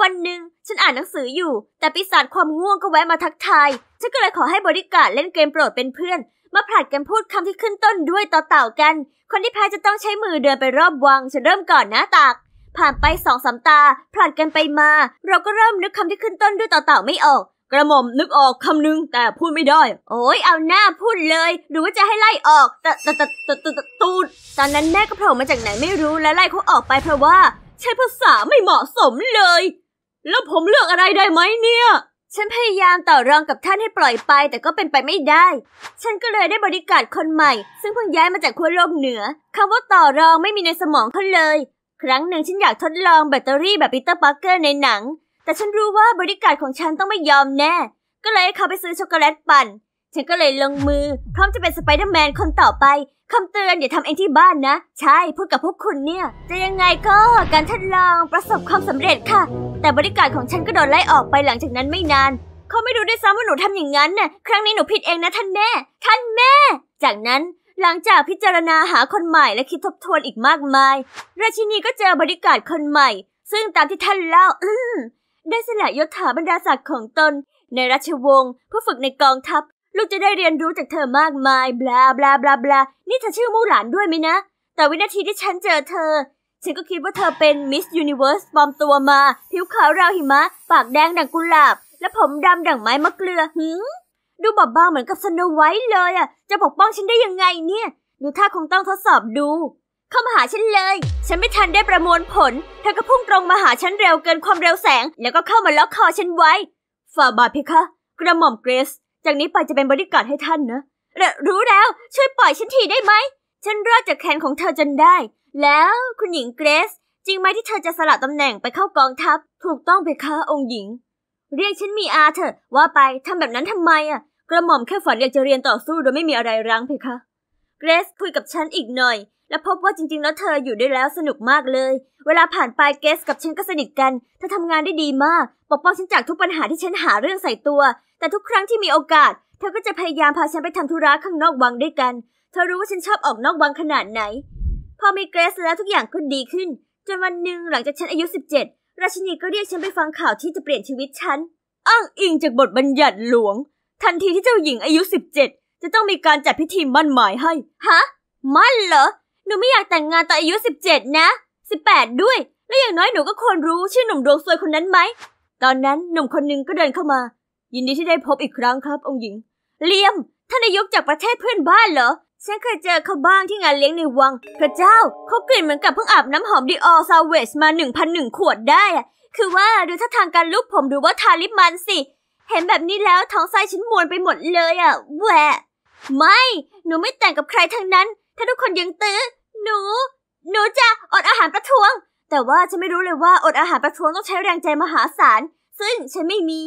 วันหนึ่งฉันอ่านหนังสืออยู่ แต่ปีศาจความง่วงก็แวะมาทักทาย ฉันก็เลยขอให้บริการเล่นเกมโปรดเป็นเพื่อนมาผลัดกันพูดคำที่ขึ้นต้นด้วยต่อเต่ากัน คนที่แพ้จะต้องใช้มือเดินไปรอบวังฉันเริ่มก่อนนะตากผ่านไปสองสามตาผลัดกันไปมา เราก็เริ่มนึกคำที่ขึ้นต้นด้วยต่อเต่าไม่ออก กระหม่อมนึกออกคำนึง แต่พูดไม่ได้ โอ้ยเอาหน้าพูดเลย หรือว่าจะให้ไล่ออกแต่แต่แต่แต่ตูดตอนนั้นแม่ก็โผล่มาจากไหนไม่รู้ และไล่เขาออกไปเพราะว่า ใช้ภาษาไม่เหมาะสมเลย แล้วผมเลือกอะไรได้ไหมเนี่ย ฉันพยายามต่อรองกับท่านให้ปล่อยไป แต่ก็เป็นไปไม่ได้ ฉันก็เลยได้บริการคนใหม่ ซึ่งเพิ่งย้ายมาจากขั้วโลกเหนือคำว่าต่อรองไม่มีในสมองเขาเลยครั้งหนึ่งฉันอยากทดลองแบตเตอรี่แบบปีเตอร์ปาร์เกอร์ในหนัง แต่ฉันรู้ว่าบริการของฉันต้องไม่ยอมแน่ ก็เลยเขาไปซื้อช็อกโกแลตปั่น ฉันก็เลยลงมือ พร้อมจะเป็นสไปเดอร์แมนคนต่อไป คำเตือนอย่าทำเองที่บ้านนะ ใช่พูดกับพวกคุณเนี่ย จะยังไงก็การทดลองประสบความสำเร็จค่ะ แต่บริการของฉันก็โดนไล่ออกไปหลังจากนั้นไม่นาน เขาไม่รู้ด้วยซ้ำว่าหนูทำอย่างนั้นน่ะครั้งนี้หนูผิดเองนะท่านแม่ท่านแม่ จากนั้นหลังจากพิจารณาหาคนใหม่และคิดทบทวนอีกมากมาย ราชินีก็เจอบริการคนใหม่ ซึ่งตามที่ท่านเล่า อืได้สละยศถาบรรดาศักดิ์ของตนในราชวงศ์เพื่อฝึกในกองทัพ ลูกจะได้เรียนรู้จากเธอมากมาย บลาบลาบลาบลานี่เธอชื่อมู่หลานด้วยไหมนะ แต่วินาทีที่ฉันเจอเธอ ฉันก็คิดว่าเธอเป็นมิสยูนิเวอร์สปลอมตัวมา ผิวขาวราวหิมะ ปากแดงดั่งกุหลาบ และผมดำดั่งไม้มะเกลือหืมดูบอบบางเหมือนกับสนนไว้เลยอ่ะ จะปกป้องฉันได้ยังไงเนี่ยหืูท่าคงต้องทดสอบดู เข้ามาหาฉันเลย ฉันไม่ทันได้ประมวลผล เธอก็พุ่งตรงมาหาฉันเร็วเกินความเร็วแสง แล้วก็เข้ามาล็อกคอฉันไว้ฝ่าบาทเพคะ กระหม่อมเกรซจากนี้ไปจะเป็นบริการให้ท่านนะรรู้แล้ว ช่วยปล่อยฉันทีได้ไหม ฉันรอดจากแขนของเธอจนได้ แล้วคุณหญิงเกรซจริงไหมที่เธอจะสละตำแหน่งไปเข้ากองทัพ ถูกต้องเพคะองค์หญิง เรียกฉันมีอาเถอะ ว่าไปทำแบบนั้นทำไมอ่ะกระหม่อมแค่ฝันอยากจะเรียนต่อสู้โดยไม่มีอะไรรั้งเพคะ เกรซคุยกับฉันอีกหน่อย และพบว่าจริงๆแล้วเธออยู่ได้แล้วสนุกมากเลย เวลาผ่านไปเกรซกับฉันก็สนิทกัน เธอทำงานได้ดีมาก ปกป้องฉันจากทุกปัญหาที่ฉันหาเรื่องใส่ตัว แต่ทุกครั้งที่มีโอกาส เธอก็จะพยายามพาฉันไปทำธุระข้างนอกวังด้วยกันเธอรู้ว่าฉันชอบออกนอกวังขนาดไหน พอมีเกรซแล้วทุกอย่างก็ดีขึ้น จนวันหนึ่งหลังจากฉันอายุ 17ราชินีก็เรียกฉันไปฟังข่าวที่จะเปลี่ยนชีวิตฉันอ้างอิงจากบทบัญญัติหลวงทันทีที่เจ้าหญิงอายุ 17 จะต้องมีการจัดพิธีมั่นหมายให้ ฮะ มั่นเหรอ หนูไม่อยากแต่งงานตอนอายุ 17 นะ 18 ด้วย และอย่างน้อยหนูก็ควรรู้ ชื่อหนุ่มดวงซวยคนนั้นไหม ตอนนั้นหนุ่มคนหนึ่งก็เดินเข้ามา ยินดีที่ได้พบอีกครั้งครับองค์หญิง เลียม ท่านนายกจากประเทศเพื่อนบ้านเหรอ ฉันเคยเจอเขาบ้างที่งานเลี้ยงในวัง พระเจ้า เขากลิ่นเหมือนกับเพิ่งอาบน้ำหอมดีออซาเวสมา1,001ขวดได้ คือว่าดูท่าทางการลุกผมดูว่าทาลิปมันสิเห็นแบบนี้แล้วท้องไส้ฉันมวนไปหมดเลยอ่ะแหวะ ไม่ หนูไม่แต่งกับใครทั้งนั้น ถ้าทุกคนยังตื้อหนู หนูจะอดอาหารประท้วง แต่ว่าฉันไม่รู้เลยว่าอดอาหารประท้วงต้องใช้แรงใจมหาศาล ซึ่งฉันไม่มี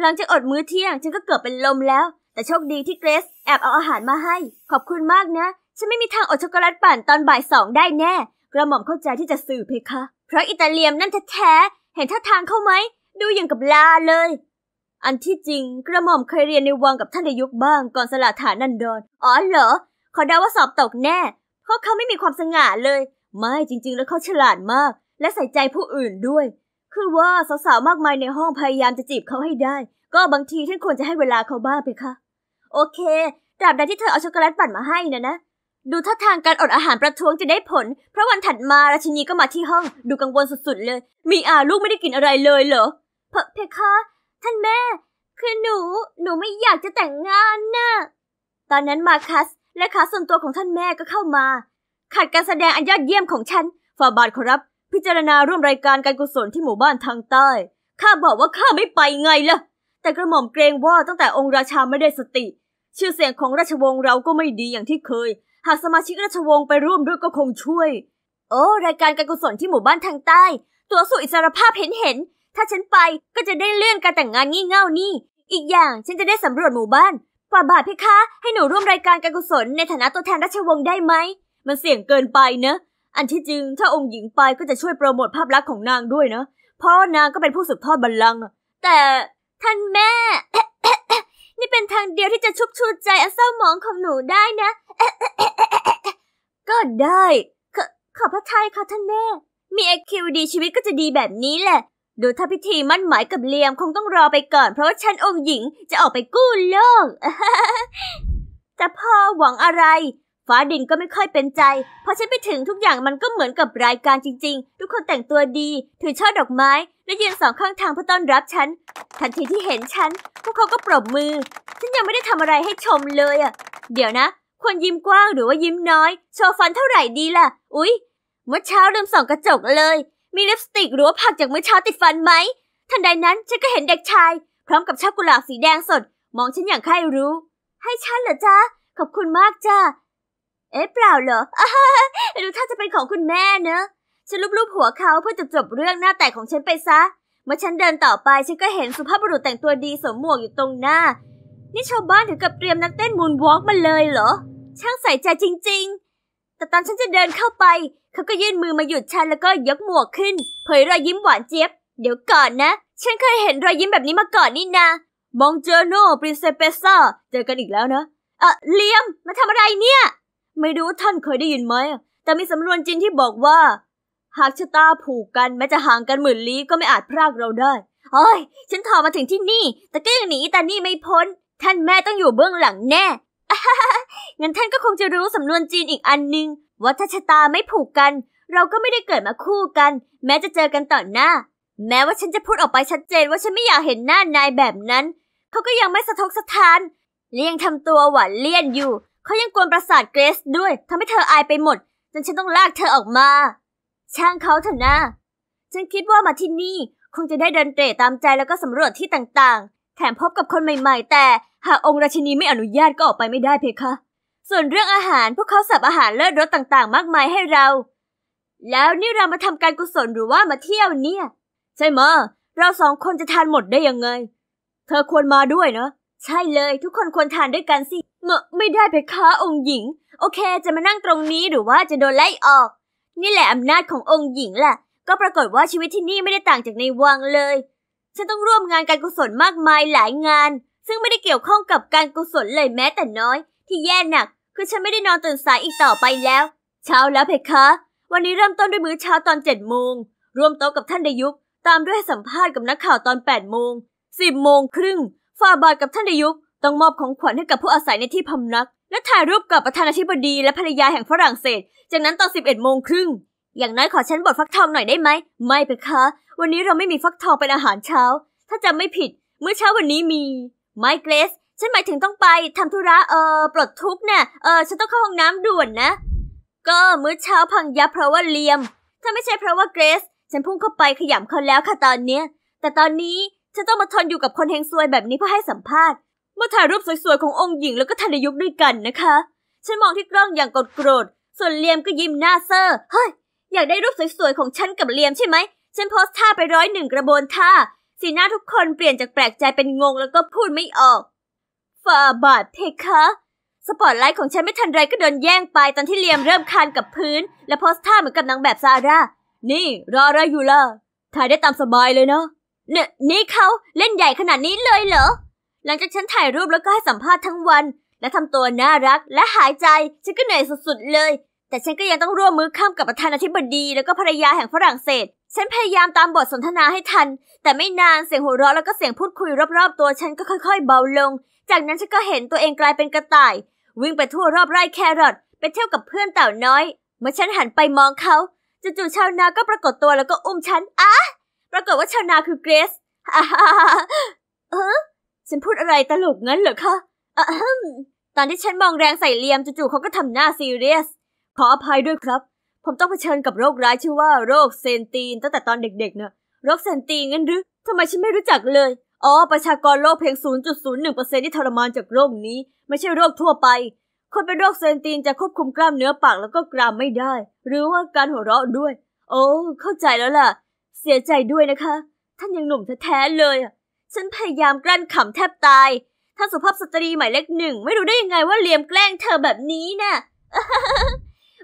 หลังจากอดมื้อเที่ยง ฉันก็เกือบเป็นลมแล้ว แต่โชคดีที่เกรซแอบเอาอาหารมาให้ ขอบคุณมากนะฉันไม่มีทางอดช็อกโกแลตปั่นตอนบ่ายสองได้แน่ กระหม่อมเข้าใจที่จะสื่อเพคะเพราะอิตาเลียมนั่นแท้ๆเห็นท่าทางเข้าไหมดูอย่างกับลาเลยอันที่จริงกระหม่อมเคยเรียนในวังกับท่านนายกบ้างก่อนสละฐานันดรอ๋อเหรอ ขอดาว่าสอบตกแน่ เพราะเขาไม่มีความสง่าเลย ไม่จริงๆแล้วเขาฉลาดมาก และใส่ใจผู้อื่นด้วย คือว่าสาวๆมากมายในห้องพยายามจะจีบเขาให้ได้ ก็บางที ท่านควรจะให้เวลาเขาบ้างไปคะโอเคตราบใดที่เธอเอาช็อกโกแลตปั่นมาให้นะนะ ดูท่าทางการอดอาหารประท้วงจะได้ผล เพราะวันถัดมาราชินีก็มาที่ห้องดูกังวลสุดๆเลย มีอาลูกไม่ได้กินอะไรเลยเหรอ เพคะท่านแม่ คือหนู หนูไม่อยากจะแต่งงานนะ่ะตอนนั้นมาคัสและขาส่วนตัวของท่านแม่ก็เข้ามาขัดการแสดงอันยอดเยี่ยมของฉันฝ่าบาทขอรับ พิจารณาร่วมรายการการกุศลที่หมู่บ้านทางใต้ ข้าบอกว่าข้าไม่ไปไงล่ะ แต่กระหม่อมเกรงว่าตั้งแต่องค์ราชาไม่ได้สติชื่อเสียงของราชวงศ์เราก็ไม่ดีอย่างที่เคย หากสมาชิกราชวงศ์ไปร่วมด้วยก็คงช่วย โอ้ รายการการกุศลที่หมู่บ้านทางใต้ ตัวสู่อิสรภาพเห็นเห็นถ้าฉันไปก็จะได้เลื่อนการแต่งงานงี่เง่านี่ อีกอย่างฉันจะได้สำรวจหมู่บ้านฝ่าบาทเพคะ ให้หนูร่วมรายการการกุศล ในฐานะตัวแทนราชวงศ์ได้ไหม มันเสี่ยงเกินไปเนะ อันที่จริงถ้าองค์หญิงไปก็จะช่วยโปรโมทภาพลักษณ์ของนางด้วยนะ เพราะนางก็เป็นผู้สืบทอดบัลลังก์ แต่ท่านแม่ นี่เป็นทางเดียวที่จะชุบชูใจอัเศร้าหมองของหนูได้นะ ก็ได้ ขอพระทัยค่ะท่านแม่ มีอคิวดีชีวิตก็จะดีแบบนี้แหละดูถ้าพิธีมั่นหมายกับเลียมคงต้องรอไปก่อนเพราะว่าฉันองค์หญิงจะออกไปกู้โลกะพ่พอหวังอะไร ฟ้าดินก็ไม่ค่อยเป็นใจพอฉันไปถึงทุกอย่างมันก็เหมือนกับรายการจริง ๆ ทุกคนแต่งตัวดี ถือช่อดอกไม้และยืนสองข้างทางเพื่อต้อนรับฉันทันทีที่เห็นฉัน พวกเขาก็ปรบมือ ฉันยังไม่ได้ทำอะไรให้ชมเลยอ่ะเดี๋ยวนะควรยิ้มกว้างหรือว่ายิ้มน้อย โชว์ฟันเท่าไหร่ดีล่ะอุ๊ยเมื่อเช้าลืมส่องกระจกเลยมีลิปสติกหรือว่าผักจากเมื่อเช้าติดฟันไหมทันใดนั้นฉันก็เห็นเด็กชาย พร้อมกับช่อกุหลาบสีแดงสด มองฉันอย่างใครรู้ ให้ฉันเหรอจ๊ะ ขอบคุณมากจ้าเอ๊ะ เปล่าเหรอดูท่าจะเป็นของคุณแม่เนอะฉันลูบๆหัวเขาเพื่อจะจบเรื่องหน้าแตกของฉันไปซะ เมื่อฉันเดินต่อไป ฉันก็เห็นสุภาพบุรุษแต่งตัวดีสวมหมวกอยู่ตรงหน้า นี่ชาวบ้านถึงกับเตรียมนักเต้นมูนวอล์กมาเลยเหรอ ช่างใส่ใจจริง ๆแต่ตอนฉันจะเดินเข้าไป เขาก็ยื่นมือมาหยุดฉันแล้วก็ยกหมวกขึ้น เผยรอยยิ้มหวานเจี๊ยบ เดี๋ยวก่อนนะ ฉันเคยเห็นรอยยิ้มแบบนี้มาก่อนนี่นาบองเจอโนปรินเซเปซ่าเจอกันอีกแล้วนะ เออเลียมมาทำอะไรเนี่ย ไม่รู้ท่านเคยได้ยินไหมแต่มีสำนวนจีนที่บอกว่า หากชะตาผูกกัน แม้จะห่างกันหมื่นลี้ก็ไม่อาจพรากเราได้โอ้ย ฉันถอมาถึงที่นี่ แต่ก็ยังหนีแต่นี่ไม่พ้น ท่านแม่ต้องอยู่เบื้องหลังแน่งั้นท่านก็คงจะรู้สำนวนจีนอีกอันหนึ่งว่าถ้าชะตาไม่ผูกกัน เราก็ไม่ได้เกิดมาคู่กัน แม้จะเจอกันต่อหน้า แม้ว่าฉันจะพูดออกไปชัดเจน ว่าฉันไม่อยากเห็นหน้านายแบบนั้น เขาก็ยังไม่สะทกสะท้านและยังทำตัวหวานเลี่ยนอยู่ เขายังกวนประสาทเกรซด้วยทำให้เธออายไปหมดจนฉันต้องลากเธอออกมา ช่างเขาเถอะนะฉันคิดว่ามาที่นี่คงจะได้เดินเตะตามใจแล้วก็สำรวจที่ต่างแถมพบกับคนใหม่ๆ แต่หากองค์ราชินีไม่อนุญาตก็ออกไปไม่ได้เพคะ ส่วนเรื่องอาหารพวกเขาสับอาหารเลิศรสต่าง ๆ มากมายให้เรา แล้วนี่เรามาทำการกุศลหรือว่ามาเที่ยวเนี่ย ใช่ไหมเราสองคนจะทานหมดได้ยังไง เธอควรมาด้วยนะใช่เลย ทุกคนควรทานด้วยกันสิเงอะไม่ได้เพคะองค์หญิง โอเค จะมานั่งตรงนี้หรือว่าจะโดนไล่ออก นี่แหละอำนาจขององค์หญิงแหละก็ปรากฏว่าชีวิตที่นี่ไม่ได้ต่างจากในวังเลยฉันต้องร่วมงานการกุศลมากมายหลายงาน ซึ่งไม่ได้เกี่ยวข้องกับการกุศลเลยแม้แต่น้อย ที่แย่หนักคือฉันไม่ได้นอนตื่นสายอีกต่อไปแล้ว เช้าแล้วเพคะ วันนี้เริ่มต้นด้วยมื้อเช้าตอนเจ็ดโมงร่วมโต๊ะกับท่านดยุกตามด้วยสัมภาษณ์กับนักข่าวตอนแปดโมงสิบโมงครึ่งฝ่าบาทกับท่านดยุกต้องมอบของขวัญให้กับผู้อาศัยในที่พำนัก และถ่ายรูปกับประธานาธิบดีและภรรยาแห่งฝรั่งเศส จากนั้นตอนสิบเอ็ดโมงครึ่งอย่างน้อยขอฉันบดฟักทองหน่อยได้ไหมไม่เปคะวันนี้เราไม่มีฟักทองเป็นอาหารเช้า ถ้าจำไม่ผิดเมื่อเช้าวันนี้มี ไม่เกรซฉันหมายถึงต้องไปทำธุระเออปลดทุกเนี่ยเออฉันต้องเข้าห้องน้ำด่วนนะ ก็เมื่อเช้าพังยับเพราะว่าเลียม ถ้าไม่ใช่เพราะว่าเกรซฉันพุ่งเข้าไปขยำเขาแล้วค่ะตอนเนี้ยแต่ตอนนี้ฉันต้องมาทนอยู่กับคนแหงซวยแบบนี้เพื่อให้สัมภาษณ์มาถ่ายรูปสวยๆขององค์หญิงแล้วก็ทันยุคด้วยกันนะคะฉันมองที่กล้องอย่างกดโกรธ ส่วนเลียมก็ยิ้มหน้าเซอร์เฮ้ยอยากได้รูปสวยๆของฉันกับเลียมใช่ไหม ฉันโพสท่าไปร้อยหนึ่งกระบวนท่าสีหน้าทุกคนเปลี่ยนจากแปลกใจเป็นงงแล้วก็พูดไม่ออกฝ่าบาทเพคะ สปอตไลท์ของฉันไม่ทันไรก็โดนแย่งไปตอนที่เลียมเริ่มคานกับพื้น และโพสท่าเหมือนกับนางแบบซาร่า นี่ รออะไรอยู่ล่ะถ่ายได้ตามสบายเลยเนาะเนี่ยนี่เขาเล่นใหญ่ขนาดนี้เลยเหรอ หลังจากฉันถ่ายรูปแล้วก็ให้สัมภาษณ์ทั้งวัน และทำตัวน่ารักและหายใจฉันก็เหนื่อยสุดๆเลยแต่ฉันก็ยังต้องร่วมมือข้ามกับประธานาธิบดีแล้วก็ภรรยาแห่งฝรั่งเศส ฉันพยายามตามบทสนทนาให้ทัน แต่ไม่นานเสียงหัวเราะแล้วก็เสียงพูดคุยรอบๆตัวฉันก็ค่อยๆเบาลง จากนั้นฉันก็เห็นตัวเองกลายเป็นกระต่าย วิ่งไปทั่วรอบไร่แครอทไปเที่ยวกับเพื่อนเต่าน้อย เมื่อฉันหันไปมองเขาจู่ๆชาวนาก็ปรากฏตัวแล้วก็อุ้มฉันอ่ะปรากฏว่าชาวนาคือเกรซเออฉันพูดอะไรตลกงั้นเหรอคะอตอนที่ฉันมองแรงใส่เลียมจู่ๆเขาก็ทำหน้าซีเรียสขออภัยด้วยครับ ผมต้องเผชิญกับโรคร้ายชื่อว่าโรคเซนตีนตั้งแต่ตอนเด็กๆเนะโรคเซนตีนงั้นหรือทำไมฉันไม่รู้จักเลย อ๋อ ประชากรโลกเพียง 0.01%ที่ทรมานจากโรคนี้ ไม่ใช่โรคทั่วไป คนเป็นโรคเซนตีนจะควบคุมกล้ามเนื้อปากแล้วก็กรามไม่ได้ หรือว่าการหัวเราะด้วย โอ้ เข้าใจแล้วล่ะ เสียใจด้วยนะคะ ท่านยังหนุ่มแท้ๆ เลยอะ ฉันพยายามกลั้นขำแทบตาย ท่านสุภาพสตรีหมายเลขหนึ่งไม่รู้ได้ยังไงว่าเลียมแกล้งเธอแบบนี้นะ่ะ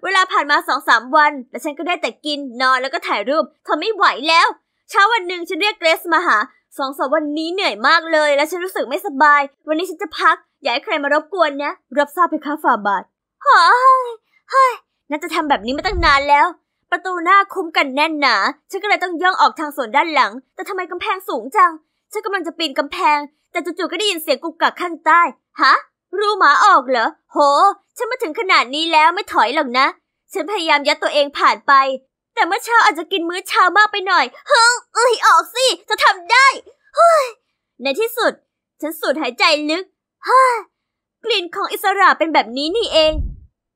เวลาผ่านมาสองสามวันและฉันก็ได้แต่กินนอนแล้วก็ถ่ายรูปทำไม่ไหวแล้วเช้าวันหนึ่งฉันเรียกเกรซมาหาสองสามวันนี้เหนื่อยมากเลย และฉันรู้สึกไม่สบาย วันนี้ฉันจะพักอย่าให้ใครมารบกวนนะรับทราบไปค่ะฝ่าบาทเฮ้ยเฮ้ยน่าจะทำแบบนี้มาตั้งนานแล้ว ประตูหน้าคุ้มกันแน่นหนาฉันก็เลยต้องย่องออกทางสวนด้านหลังแต่ทำไมกำแพงสูงจังฉันกำลังจะปีนกำแพง แต่จู่ๆก็ได้ยินเสียงกุกกักข้างใต้ฮะรู้หมาออกเหรอ โห ฉันมาถึงขนาดนี้แล้วไม่ถอยหรอกนะ ฉันพยายามยัดตัวเองผ่านไป แต่เมื่อเช้าอาจจะกินมื้อเช้ามากไปหน่อย เฮ้ยเอ้ย ออกสิ จะทำได้ เฮ้ย ในที่สุด ฉันสูดหายใจลึกฮ้ยกลิ่นของอิสระเป็นแบบนี้นี่เอง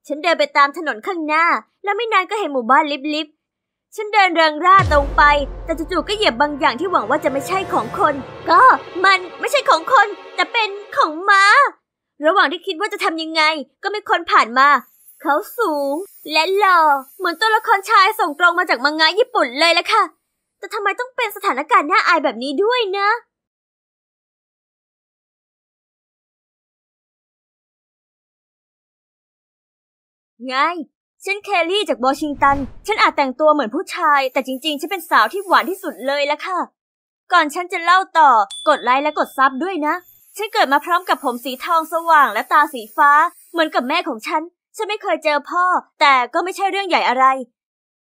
ฉันเดินไปตามถนนข้างหน้า แล้วไม่นานก็เห็นหมู่บ้านลิบๆ ฉันเดินเริงร่าตรงไป แต่จู่ๆก็เหยียบบางอย่างที่หวังว่าจะไม่ใช่ของคน ก็ มันไม่ใช่ของคน แต่เป็นของม้าระหว่างที่คิดว่าจะทำยังไงก็มีคนผ่านมาเขาสูง และหล่อ เหมือนตัวละครชายส่งตรงมาจากมังงะญี่ปุ่นเลยละค่ะ แต่ทำไมต้องเป็นสถานการณ์น่าอายแบบนี้ด้วยนะไงฉันเคลลี่จากบอชิงตัน ฉันอาจแต่งตัวเหมือนผู้ชาย แต่จริงๆฉันเป็นสาวที่หวานที่สุดเลยละค่ะ ก่อนฉันจะเล่าต่อกดไลค์และกดซับด้วยนะฉันเกิดมาพร้อมกับผมสีทองสว่างและตาสีฟ้าเหมือนกับแม่ของฉัน ฉันไม่เคยเจอพ่อแต่ก็ไม่ใช่เรื่องใหญ่อะไร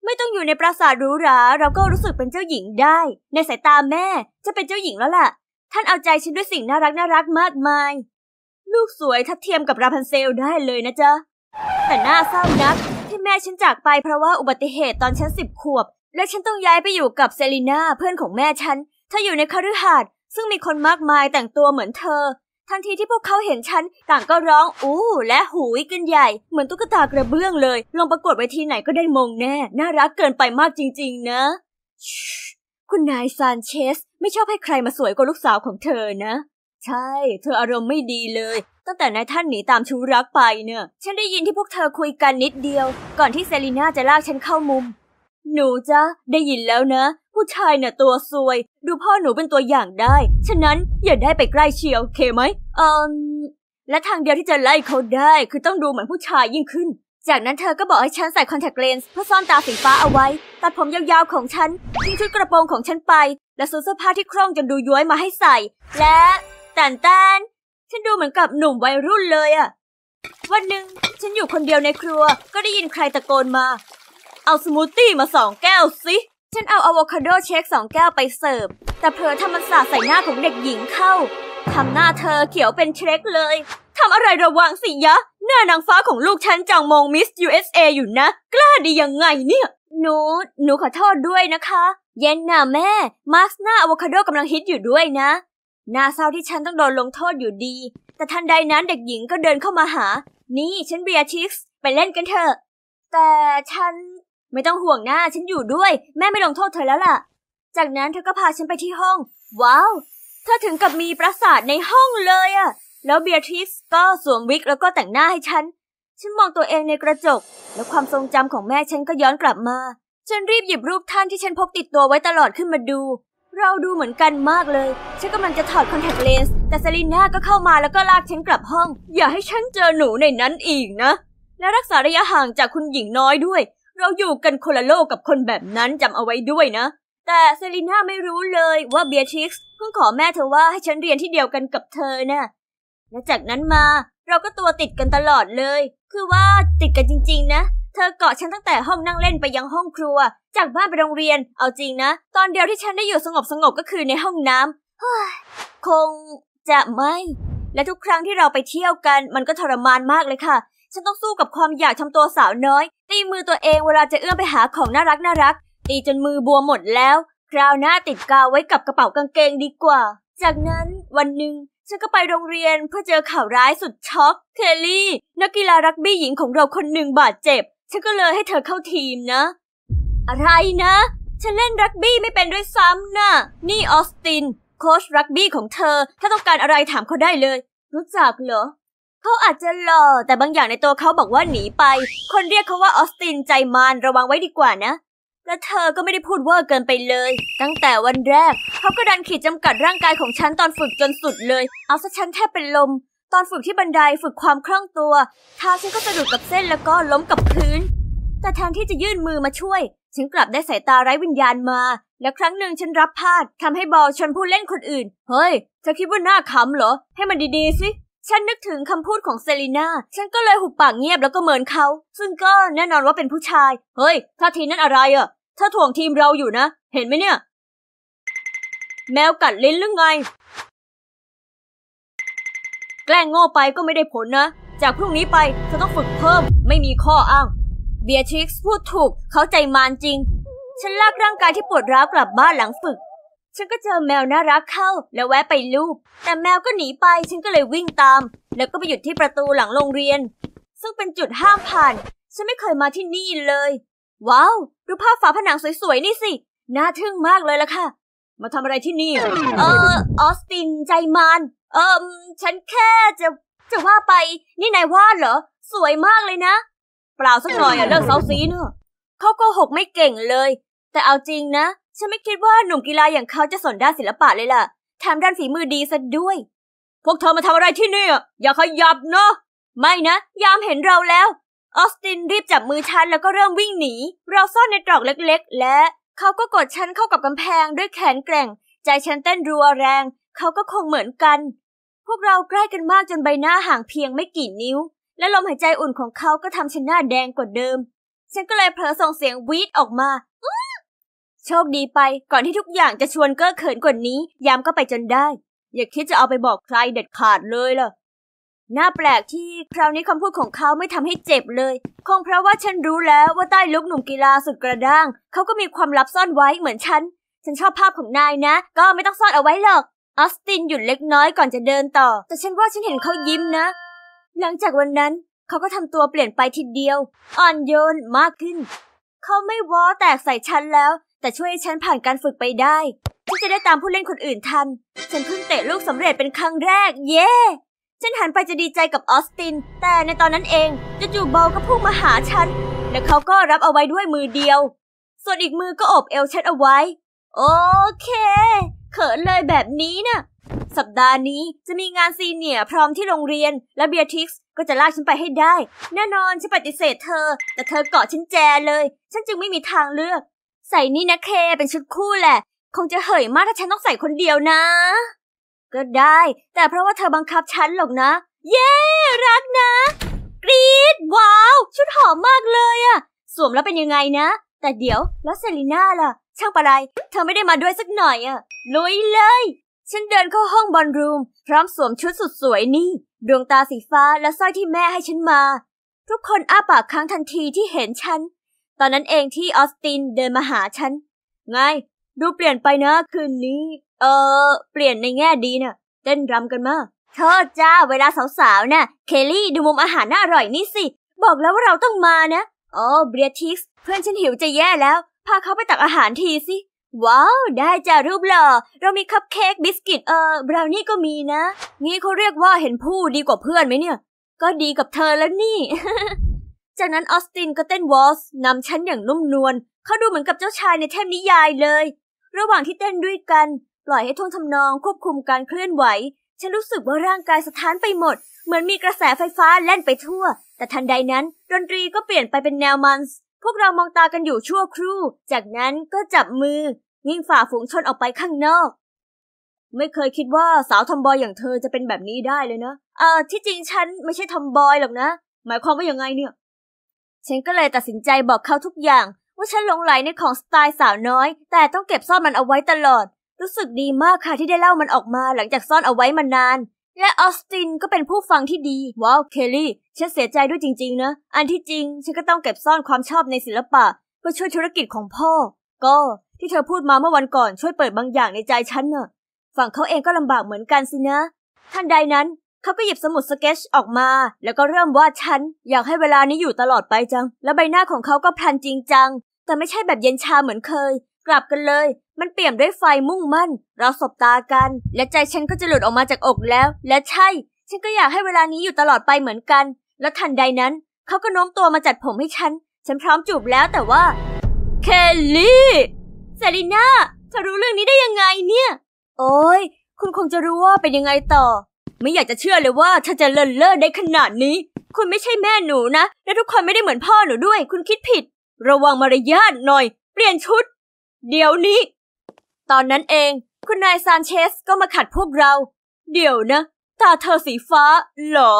ไม่ต้องอยู่ในปราสาทหรูหรา เราก็รู้สึกเป็นเจ้าหญิงได้ ในสายตาแม่จะเป็นเจ้าหญิงแล้วล่ะ ท่านเอาใจฉันด้วยสิ่งน่ารักน่ารักมากมาย ลูกสวยทัดเทียมกับราพันเซลได้เลยนะจ๊ะแต่น่าเศร้านักที่แม่ฉันจากไปเพราะว่าอุบัติเหตุตอนฉันสิบขวบ และฉันต้องย้ายไปอยู่กับเซลิน่าเพื่อนของแม่ฉันเธออยู่ในคฤหาสน์ซึ่งมีคนมากมายแต่งตัวเหมือนเธอ ทันทีที่พวกเขาเห็นฉัน ต่างก็ร้องอู้ และหูยกันใหญ่ เหมือนตุ๊กตากระเบื้องเลย ลงประกวดไวทีไหนก็ได้มงแน่ น่ารักเกินไปมากจริง ๆ นะ คุณนายซานเชสไม่ชอบให้ใครมาสวยกว่าลูกสาวของเธอนะ ใช่ เธออารมณ์ไม่ดีเลย ตั้งแต่นายท่านหนีตามชู้รักไปเนี่ยฉันได้ยินที่พวกเธอคุยกันนิดเดียว ก่อนที่เซรีน่าจะลากฉันเข้ามุมหนูจ้าได้ยินแล้วนะ ผู้ชายน่ะตัวซวย ดูพ่อหนูเป็นตัวอย่างได้ ฉะนั้น อย่าได้ไปใกล้เชียวเคไหมเอือและทางเดียวที่จะไล่เขาได้ คือต้องดูเหมือนผู้ชายยิ่งขึ้น จากนั้นเธอก็บอกให้ฉันใส่คอนแทคเลนส์เพื่อซ่อนตาสีฟ้าเอาไว้ ตัดผมยาวๆของฉัน ทิ้งชุดกระโปรงของฉันไป และซื้อเสื้อผ้าที่คล่องจนดูย้วยมาให้ใส่ และตันตันฉันดูเหมือนกับหนุ่มวัยรุ่นเลยอะวันหนึ่งฉันอยู่คนเดียวในครัว ก็ได้ยินใครตะโกนมาเอาสมูทตี้มาสองแก้วสิ ฉันเอาอะโวคาโดเชคสองแก้วไปเสิร์ฟ แต่เพอทำมันสาดใส่หน้าของเด็กหญิงเข้า ทำหน้าเธอเขียวเป็นเชคเลย ทำอะไรระวังสิยะ หน้านางฟ้าของลูกฉันจังมองมิส USA อยู่นะ กล้าดียังไงเนี่ย หนูหนูขอโทษด้วยนะคะเย็นน่ะแม่ มาร์สหน้าอะโวคาโดกำลังฮิตอยู่ด้วยนะน่าเศร้าที่ฉันต้องโดนลงโทษอยู่ดี แต่ทันใดนั้นเด็กหญิงก็เดินเข้ามาหา นี่ฉันเบียร์ิกส์ไปเล่นกันเถอะ แต่ฉันไม่ต้องห่วงนะาฉันอยู่ด้วย แม่ไม่ลงโทษเธอแล้วล่ะ จากนั้นเธอก็พาฉันไปที่ห้อง ว้าว เธอถึงกับมีปราสาทในห้องเลยอะแล้วเบียทริสก็สวมวิกแล้วก็แต่งหน้าให้ฉัน ฉันมองตัวเองในกระจก แล้วความทรงจำของแม่ฉันก็ย้อนกลับมา ฉันรีบหยิบรูปท่านที่ฉันพกติดตัวไว้ตลอดขึ้นมาดู เราดูเหมือนกันมากเลย ฉันกำลังจะถอดคอนแทคเลนส์ แต่ซาริน่าก็เข้ามาแล้วก็ลากฉันกลับห้อง อย่าให้ฉันเจอหนูในนั้นอีกนะ และรักษาระยะห่างจากคุณหญิงน้อยด้วยเราอยู่กันคนละโลกกับคนแบบนั้นจำเอาไว้ด้วยนะ แต่เซรีน่าไม่รู้เลยว่าเบียทริกซ์เพิ่งขอแม่เธอว่าให้ฉันเรียนที่เดียวกันกับเธอนะ่ะและจากนั้นมา เราก็ตัวติดกันตลอดเลย คือว่าติดกันจริงๆนะ เธอเกาะฉันตั้งแต่ห้องนั่งเล่นไปยังห้องครัว จากบ้านไปโรงเรียนเอาจริงนะ ตอนเดียวที่ฉันได้อยู่สงบสงบก็คือในห้องน้ำคงจะไม่ และทุกครั้งที่เราไปเที่ยวกัน มันก็ทรมานมากเลยค่ะ ฉันต้องสู้กับความอยากทำตัวสาวน้อยตีมือตัวเองเวลาจะเอื้อมไปหาของน่ารักน่ารัก ตีจนมือบวมหมดแล้ว คราวหน้าติดกาวไว้กับกระเป๋ากางเกงดีกว่า จากนั้นวันหนึ่งฉันก็ไปโรงเรียนเพื่อเจอข่าวร้ายสุดช็อกเคลลี่ นักกีฬารักบี้หญิงของเราคนหนึ่งบาดเจ็บ ฉันก็เลยให้เธอเข้าทีมนะ อะไรนะ ฉันเล่นรักบี้ไม่เป็นด้วยซ้ำนะ่ะนี่ออสติน โค้ชรักบี้ของเธอ ถ้าต้องการอะไรถามเขาได้เลย รู้จักเหรอเขาอาจจะหล่อแต่บางอย่างในตัวเขาบอกว่าหนีไป คนเรียกเขาว่าออสตินใจมารระวังไว้ดีกว่านะ และเธอก็ไม่ได้พูดว่าเกินไปเลย ตั้งแต่วันแรก เขาก็ดันขีดจำกัดร่างกายของฉันตอนฝึกจนสุดเลย เอาซะฉันแทบเป็นลม ตอนฝึกที่บันไดฝึกความคล่องตัวท้าฉันก็สะดุดกับเส้นแล้วก็ล้มกับพื้นแต่แทนที่จะยื่นมือมาช่วยฉันกลับได้สายตาไร้วิญญาณมา และครั้งหนึ่งฉันรับพลาดทำให้บอลชนผู้เล่นคนอื่น เฮ้ยเธอคิดว่าหน้าขำเหรอให้มันดีๆสิฉันนึกถึงคำพูดของเซรีนาฉันก็เลยหุบปากเงียบแล้วก็เมินเขา ซึ่งก็แน่นอนว่าเป็นผู้ชาย เฮ้ยท่าทีนั่นอะไรอะ่ะ ถ้าถ่วงทีมเราอยู่นะ เห็นไหมเนี่ย แมวกัดลิ้นหรือไง แกล้งโง่ไปก็ไม่ได้ผลนะ จากพรุ่งนี้ไปเธอต้องฝึกเพิ่ม ไม่มีข้ออ้าง เบียทริกซ์พูดถูก เขาใจมานจริง ฉันลากร่างกายที่ปวดร้าวกลับบ้านหลังฝึกฉันก็เจอแมวน่ารักเข้าแล้วแวะไปลูบ แต่แมวก็หนีไปฉันก็เลยวิ่งตาม แล้วก็ไปหยุดที่ประตูหลังโรงเรียน ซึ่งเป็นจุดห้ามผ่าน ฉันไม่เคยมาที่นี่เลยว้าวดูภาพฝาผนังสวยๆ นี่สิ น่าทึ่งมากเลยล่ะค่ะ มาทำอะไรที่นี่เออออสตินใจมานเอิมฉันแค่จะจะว่าไป นี่นายวาดเหรอ สวยมากเลยนะ เปล่าสักหน่อยอะเลิกเซาซีเนอะเขาก็หกไม่เก่งเลยแต่เอาจริงนะ ฉันไม่คิดว่าหนุ่มกีฬาอย่างเขาจะสนด้านศิลปะเลยล่ะแถมด้านฝีมือดีซะด้วย พวกเธอมาทำอะไรที่นี่อย่าขยับเนาะไม่นะยามเห็นเราแล้ว ออสตินรีบจับมือฉันแล้วก็เริ่มวิ่งหนี เราซ่อนในตรอกเล็กๆและเขาก็กดฉันเข้ากับกำแพงด้วยแขนแกร่ง ใจฉันเต้นรัวแรงเขาก็คงเหมือนกัน พวกเราใกล้กันมากจนใบหน้าห่างเพียงไม่กี่นิ้ว และลมหายใจอุ่นของเขาก็ทำฉันหน้าแดงกว่าเดิม ฉันก็เลยเผลอส่งเสียงวีดออกมาอืโชคดีไปก่อนที่ทุกอย่างจะชวนเก้อเขินกว่านี้ยามก็ไปจนได้ อย่าคิดจะเอาไปบอกใครเด็ดขาดเลยล่ะน่าแปลกที่คราวนี้คำพูดของเขาไม่ทำให้เจ็บเลย คงเพราะว่าฉันรู้แล้วว่าใต้ลุกหนุ่มกีฬาสุดกระด้าง เขาก็มีความลับซ่อนไว้เหมือนฉันฉันชอบภาพของนายนะ ก็ไม่ต้องซ่อนเอาไว้หรอกออสตินหยุดเล็กน้อยก่อนจะเดินต่อ แต่ฉันว่าฉันเห็นเขายิ้มนะหลังจากวันนั้นเขาก็ทำตัวเปลี่ยนไปทีเดียวอ่อนโยนมากขึ้น เขาไม่วอแตกใส่ฉันแล้วแต่ช่วยให้ฉันผ่านการฝึกไปได้ ฉันจะได้ตามผู้เล่นคนอื่นทัน ฉันเพิ่งเตะลูกสำเร็จเป็นครั้งแรก เย้ ฉันหันไปจะดีใจกับออสติน แต่ในตอนนั้นเองจะจูบเบลก็พุ่งมาหาฉัน และเขาก็รับเอาไว้ด้วยมือเดียว ส่วนอีกมือก็อบเอวฉันเอาไว้ โอเค เขินเลยแบบนี้นะ่ะสัปดาห์นี้จะมีงานซีเนียพร้อมที่โรงเรียนและเบียทริกซ์ก็จะลากฉันไปให้ได้ แน่นอนฉันปฏิเสธเธอ แต่เธอเกาะฉันแจเลย ฉันจึงไม่มีทางเลือกใส่นี่นะเค เป็นชุดคู่แหละ คงจะเหยมากถ้าฉันต้องใส่คนเดียวนะ ก็ได้ แต่เพราะว่าเธอบังคับฉันหรอกนะ เย้รักนะ กรี๊ดว้าว ชุดหอมมากเลยอะสวมแล้วเป็นยังไงนะ แต่เดี๋ยวแล้วเซรีน่าล่ะ ช่างประไรเธอไม่ได้มาด้วยสักหน่อยอะลุยเลย ฉันเดินเข้าห้องบอลรูมพร้อมสวมชุดสุดสวยนี่ ดวงตาสีฟ้าและสร้อยที่แม่ให้ฉันมา ทุกคนอ้าปากค้างทันทีที่เห็นฉันตอนนั้นเองที่ออสตินเดินมาหาฉันไงดูเปลี่ยนไปนะคืนนี้ เออ เปลี่ยนในแง่ดีนะ่ะ เต้นรำกันมาโทษจ้าเวลาสาวๆนะ่ะเคลลี่ดูมุมอาหารน่าอร่อยนี่สิ บอกแล้วว่าเราต้องมานะอ๋อเบรียทิกส์เพื่อนฉันหิวจะแย่แล้ว พาเขาไปตักอาหารทีสิ ว้าว ได้จ้ารูปหล่อ เรามีคัพเค้กบิสกิตเออบราวนี่ก็มีนะงี้เขาเรียกว่าเห็นผู้ดีกว่าเพื่อนไหมเนี่ย ก็ดีกับเธอแล้วนี่จากนั้นออสตินก็เต้นวอลส์นำฉันอย่างนุ่มนวลเขาดูเหมือนกับเจ้าชายในเทพนิยายเลย ระหว่างที่เต้นด้วยกันปล่อยให้ท่วงทำนองควบคุมการเคลื่อนไหว ฉันรู้สึกว่าร่างกายสะท้านไปหมด เหมือนมีกระแสไฟฟ้าแล่นไปทั่ว แต่ทันใดนั้น ดนตรีก็เปลี่ยนไปเป็นแนวมันส์พวกเรามองตากันอยู่ชั่วครู่ จากนั้นก็จับมือวิ่งฝ่าฝูงชนออกไปข้างนอก ไม่เคยคิดว่าสาวทอมบอยอย่างเธอจะเป็นแบบนี้ได้เลยนะ เออที่จริงฉันไม่ใช่ทอมบอยหรอกนะ หมายความว่าอย่างไงเนี่ยฉันก็เลยตัดสินใจบอกเขาทุกอย่าง ว่าฉันหลงไหลในของสไตล์สาวน้อย แต่ต้องเก็บซ่อนมันเอาไว้ตลอด รู้สึกดีมากค่ะ ที่ได้เล่ามันออกมาหลังจากซ่อนเอาไว้มานาน และออสตินก็เป็นผู้ฟังที่ดี ว้าวเคลลี่ฉันเสียใจด้วยจริงๆนะอันที่จริง ฉันก็ต้องเก็บซ่อนความชอบในศิลปะ เพื่อช่วยธุรกิจของพ่อ ก็ที่เธอพูดมาเมื่อวันก่อนช่วยเปิดบางอย่างในใจฉันน่ะฝั่งเขาเองก็ลำบากเหมือนกันสินะท่านใดนั้นเขาก็หยิบสมุดสเก็ชออกมา แล้วก็เริ่มวาดฉันอยากให้เวลานี้อยู่ตลอดไปจัง แล้วใบหน้าของเขาก็พลันจริงจัง แต่ไม่ใช่แบบเย็นชาเหมือนเคย กลับกันเลย มันเปี่ยมด้วยไฟมุ่งมั่น เราสบตากัน และใจฉันก็จะหลุดออกมาจากอกแล้ว และใช่ฉันก็อยากให้เวลานี้อยู่ตลอดไปเหมือนกัน และทันใดนั้นเขาก็โน้มตัวมาจัดผมให้ฉันฉันพร้อมจูบแล้วแต่ว่าเคลลี่เซรีน่าเธอรู้เรื่องนี้ได้ยังไงเนี่ยโอ้ยคุณคงจะรู้ว่าเป็นยังไงต่อไม่อยากจะเชื่อเลยว่าเธอจะเลินเล่อได้ขนาดนี้ คุณไม่ใช่แม่หนูนะ และทุกคนไม่ได้เหมือนพ่อหนูด้วย คุณคิดผิด ระวังมารยาทหน่อย เปลี่ยนชุด เดี๋ยวนี้ ตอนนั้นเอง คุณนายซานเชสก็มาขัดพวกเรา เดี๋ยวนะ ตาเธอสีฟ้าเหรอ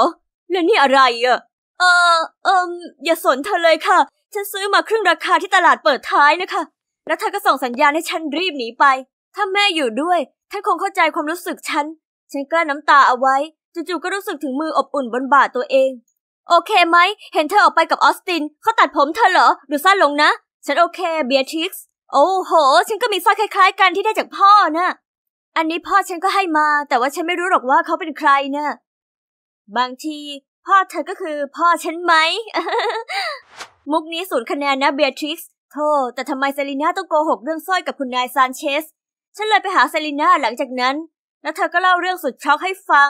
และนี่อะไรอะ่ะเออเอิมอย่าสนเธอเลยค่ะ ฉันซื้อมาครึ่งราคาที่ตลาดเปิดท้ายนะคะ แล้วเธอก็ส่งสัญญาณให้ฉันรีบหนีไป ถ้าแม่อยู่ด้วย ท่านคงเข้าใจความรู้สึกฉันฉันกลั้นน้ำตาเอาไว้จู่ๆก็รู้สึกถึงมืออบอุ่นบนบ่าตัวเอง โอเคไหมเห็นเธอออกไปกับออสตินเขาตัดผมเธอเหรอ ดูสั้นลงนะ ฉันโอเคเบียทริกซ์โอ้โห ฉันก็มีสร้อยคล้าย ๆ กันที่ได้จากพ่อนะ อันนี้พ่อฉันก็ให้มา แต่ว่าฉันไม่รู้หรอกว่าเขาเป็นใครนะ บางที พ่อเธอก็คือพ่อฉันไหมมุกนี้ศูนย์คะแนนนะเบียทริกซ์โธ่แต่ทำไมเซลิน่าต้องโกหกเรื่องสร้อยกับคุณนายซานเชสฉันเลยไปหาเซลิน่าหลังจากนั้นและเธอก็เล่าเรื่องสุดช็อกให้ฟัง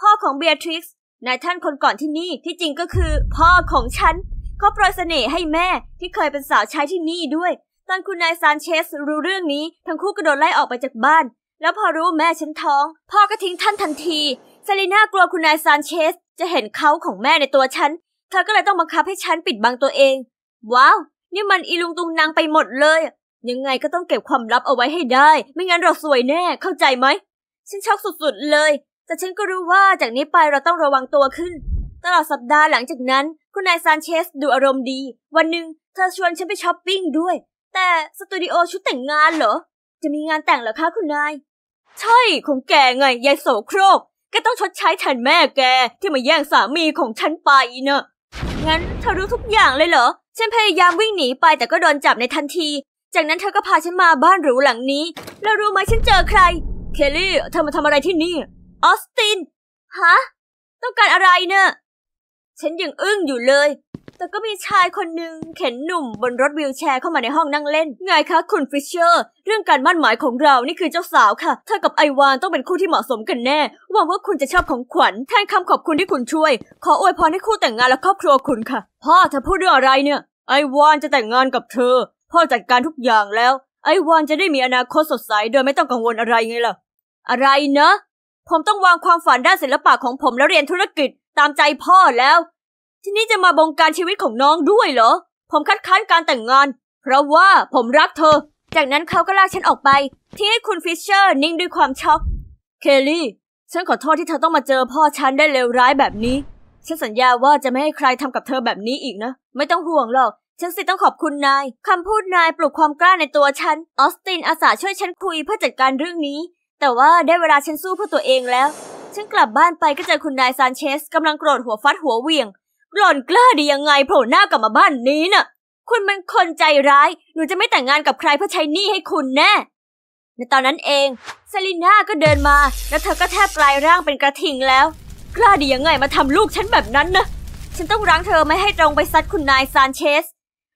พ่อของเบียทริกซ์นายท่านคนก่อนที่นี่ที่จริงก็คือพ่อของฉันเขาโปรยเสน่ห์ให้แม่ที่เคยเป็นสาวใช้ที่นี่ด้วย ตอนคุณนายซานเชสรู้เรื่องนี้ ทั้งคู่ก็โดนไล่ออกไปจากบ้าน แล้วพอรู้แม่ฉันท้อง พ่อก็ทิ้งท่านทันทีเซรีน่ากลัวคุณนายซานเชสจะเห็นเขาของแม่ในตัวฉันเธอก็เลยต้องบังคับให้ฉันปิดบังตัวเอง ว้าวนี่มันอีลุงตุงนางไปหมดเลย ยังไงก็ต้องเก็บความลับเอาไว้ให้ได้ ไม่งั้นเราสวยแน่เข้าใจไหมฉันช็อกสุดๆเลย แต่ฉันก็รู้ว่าจากนี้ไปเราต้องระวังตัวขึ้น ตลอดสัปดาห์หลังจากนั้น คุณนายซานเชสดูอารมณ์ดี วันหนึ่งเธอชวนฉันไปช้อปปิ้งด้วย แต่ สตูดิโอชุดแต่งงานเหรอ จะมีงานแต่งเหรอคะคุณนาย ใช่ ของแกไงยายโสโครกแกต้องชดใช้แทนแม่แกที่มาแย่งสามีของฉันไปเนอะ งั้นเธอรู้ทุกอย่างเลยเหรอ ฉันพยายามวิ่งหนีไปแต่ก็โดนจับในทันที จากนั้นเธอก็พาฉันมาบ้านหรูหลังนี้ แล้วรู้ไหมฉันเจอใครเคลลี่เธอมาทำอะไรที่นี่ออสตินฮะต้องการอะไรเนะ่ยฉันยังอึ้งอยู่เลย แต่ก็มีชายคนหนึ่งเข็นหนุ่มบนรถวิลแชร์เข้ามาในห้องนั่งเล่นไงคะ คุณฟิชเชอร์ เรื่องการมั่นหมายของเรานี่คือเจ้าสาวค่ะเธอกับไอวานต้องเป็นคู่ที่เหมาะสมกันแน่หวังว่าคุณจะชอบของขวัญแทนคำขอบคุณที่คุณช่วยขออวยพรให้คู่แต่งงานและครอบครัวคุณค่ะพ่อเธอพูดเรื่องอะไรเนี่ย ไอวานจะแต่งงานกับเธอพ่อจัดการทุกอย่างแล้ว ไอวานจะได้มีอนาคตสดใสโดยไม่ต้องกังวลอะไรไงล่ะอะไรนะผมต้องวางความฝันด้านศิลปะของผมแล้วเรียนธุรกิจตามใจพ่อแล้ว ที่นี่จะมาบงการชีวิตของน้องด้วยเหรอ ผมคัดค้านการแต่งงาน เพราะว่าผมรักเธอ จากนั้นเขาก็ลากฉันออกไปที่ให้คุณฟิชเชอร์นิ่งด้วยความช็อกเคลลี่ ฉันขอโทษที่เธอต้องมาเจอพ่อฉันได้เลวร้ายแบบนี้ฉันสัญญาว่าจะไม่ให้ใครทำกับเธอแบบนี้อีกนะ ไม่ต้องห่วงหรอก ฉันสิต้องขอบคุณนายคำพูดนายปลุกความกล้าในตัวฉันออสตินอาสาช่วยฉันคุยเพื่อจัดการเรื่องนี้แต่ว่าได้เวลาฉันสู้เพื่อตัวเองแล้ว ฉันกลับบ้านไปก็เจอคุณนายซานเชสกำลังโกรธหัวฟัดหัวเวียง หล่อนกล้าดียังไงโผล่หน้ากลับมาบ้านนี้น่ะ คุณมันคนใจร้าย หนูจะไม่แต่งงานกับใครเพื่อใช้หนี้ให้คุณแน่ในตอนนั้นเองเซลิน่าก็เดินมา แล้วเธอก็แทบกลายร่างเป็นกระทิงแล้ว กล้าดียังไงมาทำลูกฉันแบบนั้นนะ ฉันต้องรั้งเธอไม่ให้ตรงไปซัดคุณนายซานเชส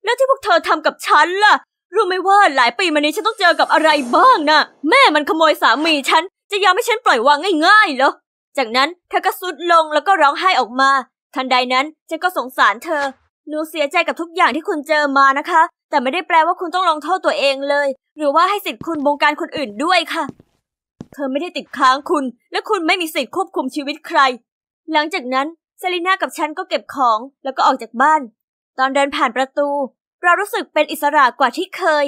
แล้วที่พวกเธอทำกับฉันล่ะรู้ไหมว่าหลายปีมานี้ฉันต้องเจอกับอะไรบ้างนะแม่มันขโมยสามีฉันจะยอมให้ฉันปล่อยวางง่ายๆเหรอจากนั้นเธอก็สุดลงแล้วก็ร้องไห้ออกมา ทันใดนั้นฉันก็สงสารเธอ หนูเสียใจกับทุกอย่างที่คุณเจอมานะคะ แต่ไม่ได้แปลว่าคุณต้องลองโทษตัวเองเลย หรือว่าให้สิทธิ์คุณบงการคนอื่นด้วยค่ะ เธอไม่ได้ติดค้างคุณ และคุณไม่มีสิทธิ์ควบคุมชีวิตใคร หลังจากนั้นเซรีน่ากับฉันก็เก็บของ แล้วก็ออกจากบ้าน ตอนเดินผ่านประตูเรารู้สึกเป็นอิสระกว่าที่เคย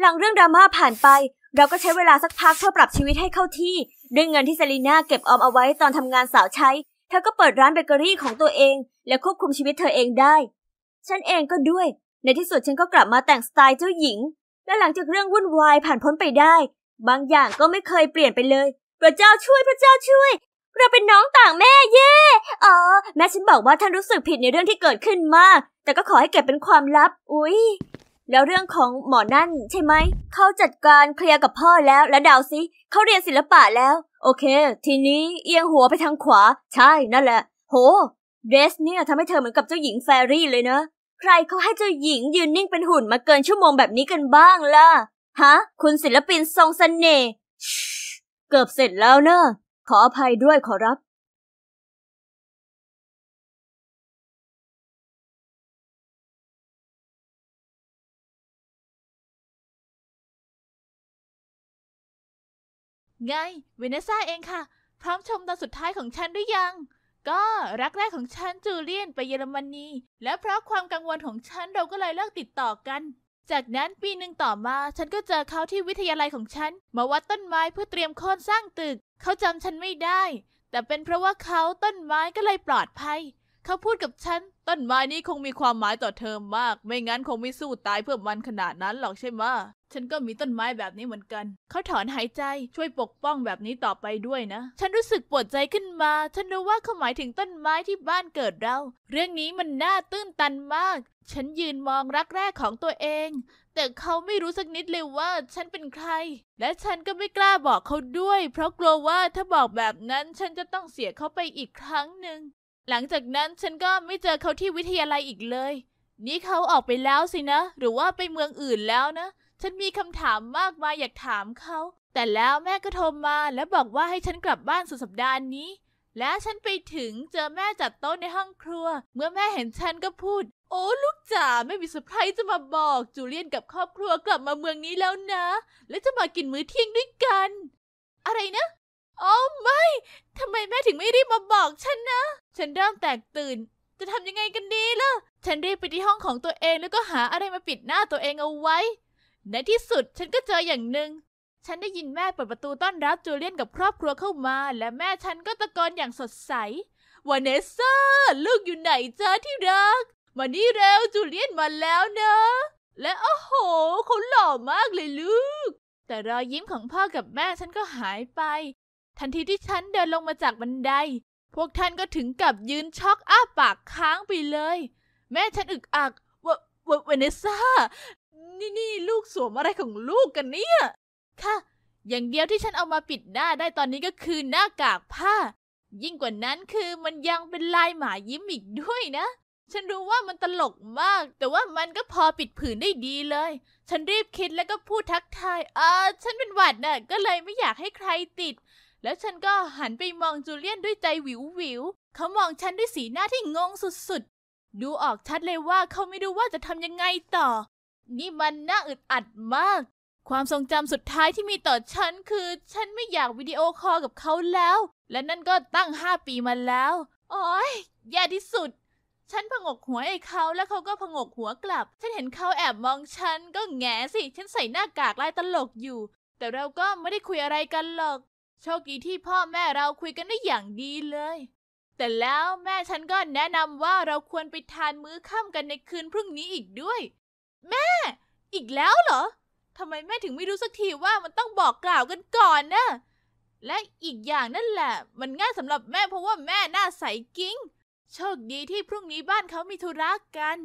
หลังเรื่องดราม่าผ่านไป เราก็ใช้เวลาสักพักเพื่อปรับชีวิตให้เข้าที่ด้วยเงินที่เซรีนาเก็บออมเอาไว้ตอนทำงานสาวใช้เธอก็เปิดร้านเบเกอรี่ของตัวเอง และควบคุมชีวิตเธอเองได้ ฉันเองก็ด้วย ในที่สุดฉันก็กลับมาแต่งสไตล์เจ้าหญิง และหลังจากเรื่องวุ่นวายผ่านพ้นไปได้ บางอย่างก็ไม่เคยเปลี่ยนไปเลย พระเจ้าช่วยพระเจ้าช่วยเราเป็นน้องต่างแม่เย่อ๋อแม่ฉันบอกว่าท่านรู้สึกผิดในเรื่องที่เกิดขึ้นมาก แต่ก็ขอให้เก็บเป็นความลับ อุ๊ยแล้วเรื่องของหมอนั่นใช่ไหม เขาจัดการเคลียร์กับพ่อแล้วและดาวซิเขาเรียนศิลปะแล้ว โอเค ทีนี้เอียงหัวไปทางขวา ใช่นั่นแหละ โหเดรสเนี่ยทำให้เธอเหมือนกับเจ้าหญิงแฟรี่เลยนะใครเขาให้เจ้าหญิงยืนนิ่งเป็นหุ่นมาเกินชั่วโมงแบบนี้กันบ้างล่ะ ฮะ คุณศิลปินทรงสเสน่ห์เกือบเสร็จแล้วเนอะขออภัยด้วยขอรับ ไงเวเนซ่าเองค่ะ พร้อมชมตอนสุดท้ายของฉันหรือยัง ก็รักแรกของฉัน จูเลียนไปเยอรมนี และเพราะความกังวลของฉัน เราก็เลยเลิกติดต่อกันจากนั้นปีหนึ่งต่อมาฉันก็เจอเขาที่วิทยาลัยของฉัน มาวัดต้นไม้เพื่อเตรียมโค่นสร้างตึก เขาจำฉันไม่ได้ แต่เป็นเพราะว่าเขาต้นไม้ก็เลยปลอดภัย เขาพูดกับฉัน ต้นไม้นี้คงมีความหมายต่อเธอมาก ไม่งั้นคงไม่สู้ตายเพื่อมันขนาดนั้นหรอกใช่ไหมฉันก็มีต้นไม้แบบนี้เหมือนกัน เขาถอนหายใจ ช่วยปกป้องแบบนี้ต่อไปด้วยนะ ฉันรู้สึกปวดใจขึ้นมา ฉันรู้ว่าเขาหมายถึงต้นไม้ที่บ้านเกิดเรา เรื่องนี้มันน่าตื้นตันมาก ฉันยืนมองรักแรกของตัวเอง แต่เขาไม่รู้สักนิดเลยว่าฉันเป็นใคร และฉันก็ไม่กล้าบอกเขาด้วย เพราะกลัวว่าถ้าบอกแบบนั้น ฉันจะต้องเสียเขาไปอีกครั้งหนึ่ง หลังจากนั้นฉันก็ไม่เจอเขาที่วิทยาลัยอีกเลย นี่เขาออกไปแล้วสินะ หรือว่าไปเมืองอื่นแล้วนะฉันมีคำถามมากมายอยากถามเขา แต่แล้วแม่ก็โทรมาและบอกว่าให้ฉันกลับบ้านสุดสัปดาห์นี้ และฉันไปถึงเจอแม่จัดโต๊ะในห้องครัว เมื่อแม่เห็นฉันก็พูด โอ้ ลูกจ๋า ไม่มีเซอร์ไพรส์จะมาบอก จูเลียนกับครอบครัวกลับมาเมืองนี้แล้วนะ และจะมากินมื้อเที่ยงด้วยกัน อะไรนะ โอ้ไม่ ทำไมแม่ถึงไม่รีบมาบอกฉันนะ ฉันเริ่มแตกตื่น จะทำยังไงกันดีล่ะ ฉันรีบไปที่ห้องของตัวเองแล้วก็หาอะไรมาปิดหน้าตัวเองเอาไว้ในที่สุดฉันก็เจออย่างหนึ่ง ฉันได้ยินแม่เปิดประตูต้อนรับจูเลียนกับครอบครัวเข้ามา และแม่ฉันก็ตะโกนอย่างสดใสวานเนซ่า ลูกอยู่ไหนจ้าที่รักมานี่เร็วจูเลียนมาแล้วนะ และโอ้โหเขาหล่อมากเลยลูก แต่รอยยิ้มของพ่อกับแม่ฉันก็หายไป ทันทีที่ฉันเดินลงมาจากบันได พวกท่านก็ถึงกับยืนช็อกอ้าปากค้างไปเลย แม่ฉันอึกอักวววเนซ่านี่นี่ลูกสวมอะไรของลูกกันเนี่ย ค่ะ อย่างเดียวที่ฉันเอามาปิดหน้าได้ตอนนี้ก็คือหน้ากากผ้า ยิ่งกว่านั้นคือมันยังเป็นลายหมายิ้มอีกด้วยนะ ฉันรู้ว่ามันตลกมาก แต่ว่ามันก็พอปิดผืนได้ดีเลย ฉันรีบคิดแล้วก็พูดทักทายอ่าฉันเป็นหวัดนะ่ะก็เลยไม่อยากให้ใครติด แล้วฉันก็หันไปมองจูเลียนด้วยใจวิววิว เขามองฉันด้วยสีหน้าที่งงสุดๆ ดูออกชัดเลยว่าเขาไม่รู้ว่าจะทำยังไงต่อนี่มันน่าอึดอัดมาก ความทรงจำสุดท้ายที่มีต่อฉัน คือ ฉันไม่อยากวิดีโอคอลกับเขาแล้ว และนั่นก็ตั้งห้าปีมาแล้ว โอ้ยแย่ที่สุด ฉันผงกหัวไอ้เขาแล้วเขาก็ผงกหัวกลับ ฉันเห็นเขาแอบมองฉัน ก็แง่สิ ฉันใส่หน้ากากลายตลกอยู่ แต่เราก็ไม่ได้คุยอะไรกันหรอก โชคดีที่พ่อแม่เราคุยกันได้อย่างดีเลย แต่แล้วแม่ฉันก็แนะนำว่าเราควรไปทานมื้อค่ำกันในคืนพรุ่งนี้อีกด้วยแม่ อีกแล้วเหรอ ทำไมแม่ถึงไม่รู้สักทีว่ามันต้องบอกกล่าวกันก่อนนะ และอีกอย่างนั่นแหละ มันง่ายสำหรับแม่เพราะว่าแม่หน้าใสกิ้ง โชคดีที่พรุ่งนี้บ้านเขามีธุระกัน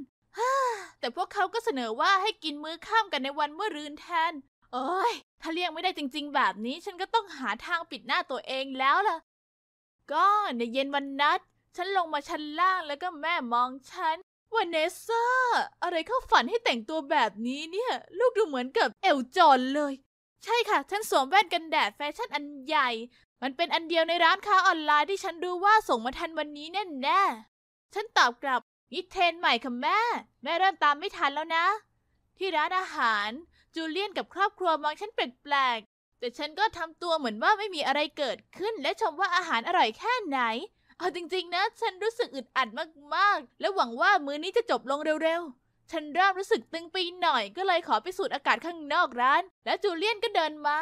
แต่พวกเขาก็เสนอว่าให้กินมื้อข้ามกันในวันเมื่อรืนแทนโอ้ย ถ้าเลี่ยงไม่ได้จริง ๆ แบบนี้ ฉันก็ต้องหาทางปิดหน้าตัวเองแล้วล่ะก็ในเย็นวันนัดฉันลงมาชั้นล่างแล้วก็แม่มองฉันวันเนสซ่าอะไรเข้าฝันให้แต่งตัวแบบนี้เนี่ย ลูกดูเหมือนกับเอลจอนเลย ใช่ค่ะ ฉันสวมแว่นกันแดดแฟชั่นอันใหญ่ มันเป็นอันเดียวในร้านค้าออนไลน์ที่ฉันรู้ว่าส่งมาทันวันนี้แน่แน่ฉันตอบกลับนิเทนใหม่ค่ะแม่ แม่เริ่มตามไม่ทันแล้วนะ ที่ร้านอาหาร จูเลียนกับครอบครัวมองฉันแปลกๆแต่ฉันก็ทำตัวเหมือนว่าไม่มีอะไรเกิดขึ้น และชมว่าอาหารอร่อยแค่ไหนเอาจริงๆนะฉันรู้สึกอึดอัดมากๆ และหวังว่ามื้อนี้จะจบลงเร็วๆ ฉันเริ่มรู้สึกตึงไปหน่อยก็เลยขอไปสูดอากาศข้างนอกร้าน และจูเลียนก็เดินมา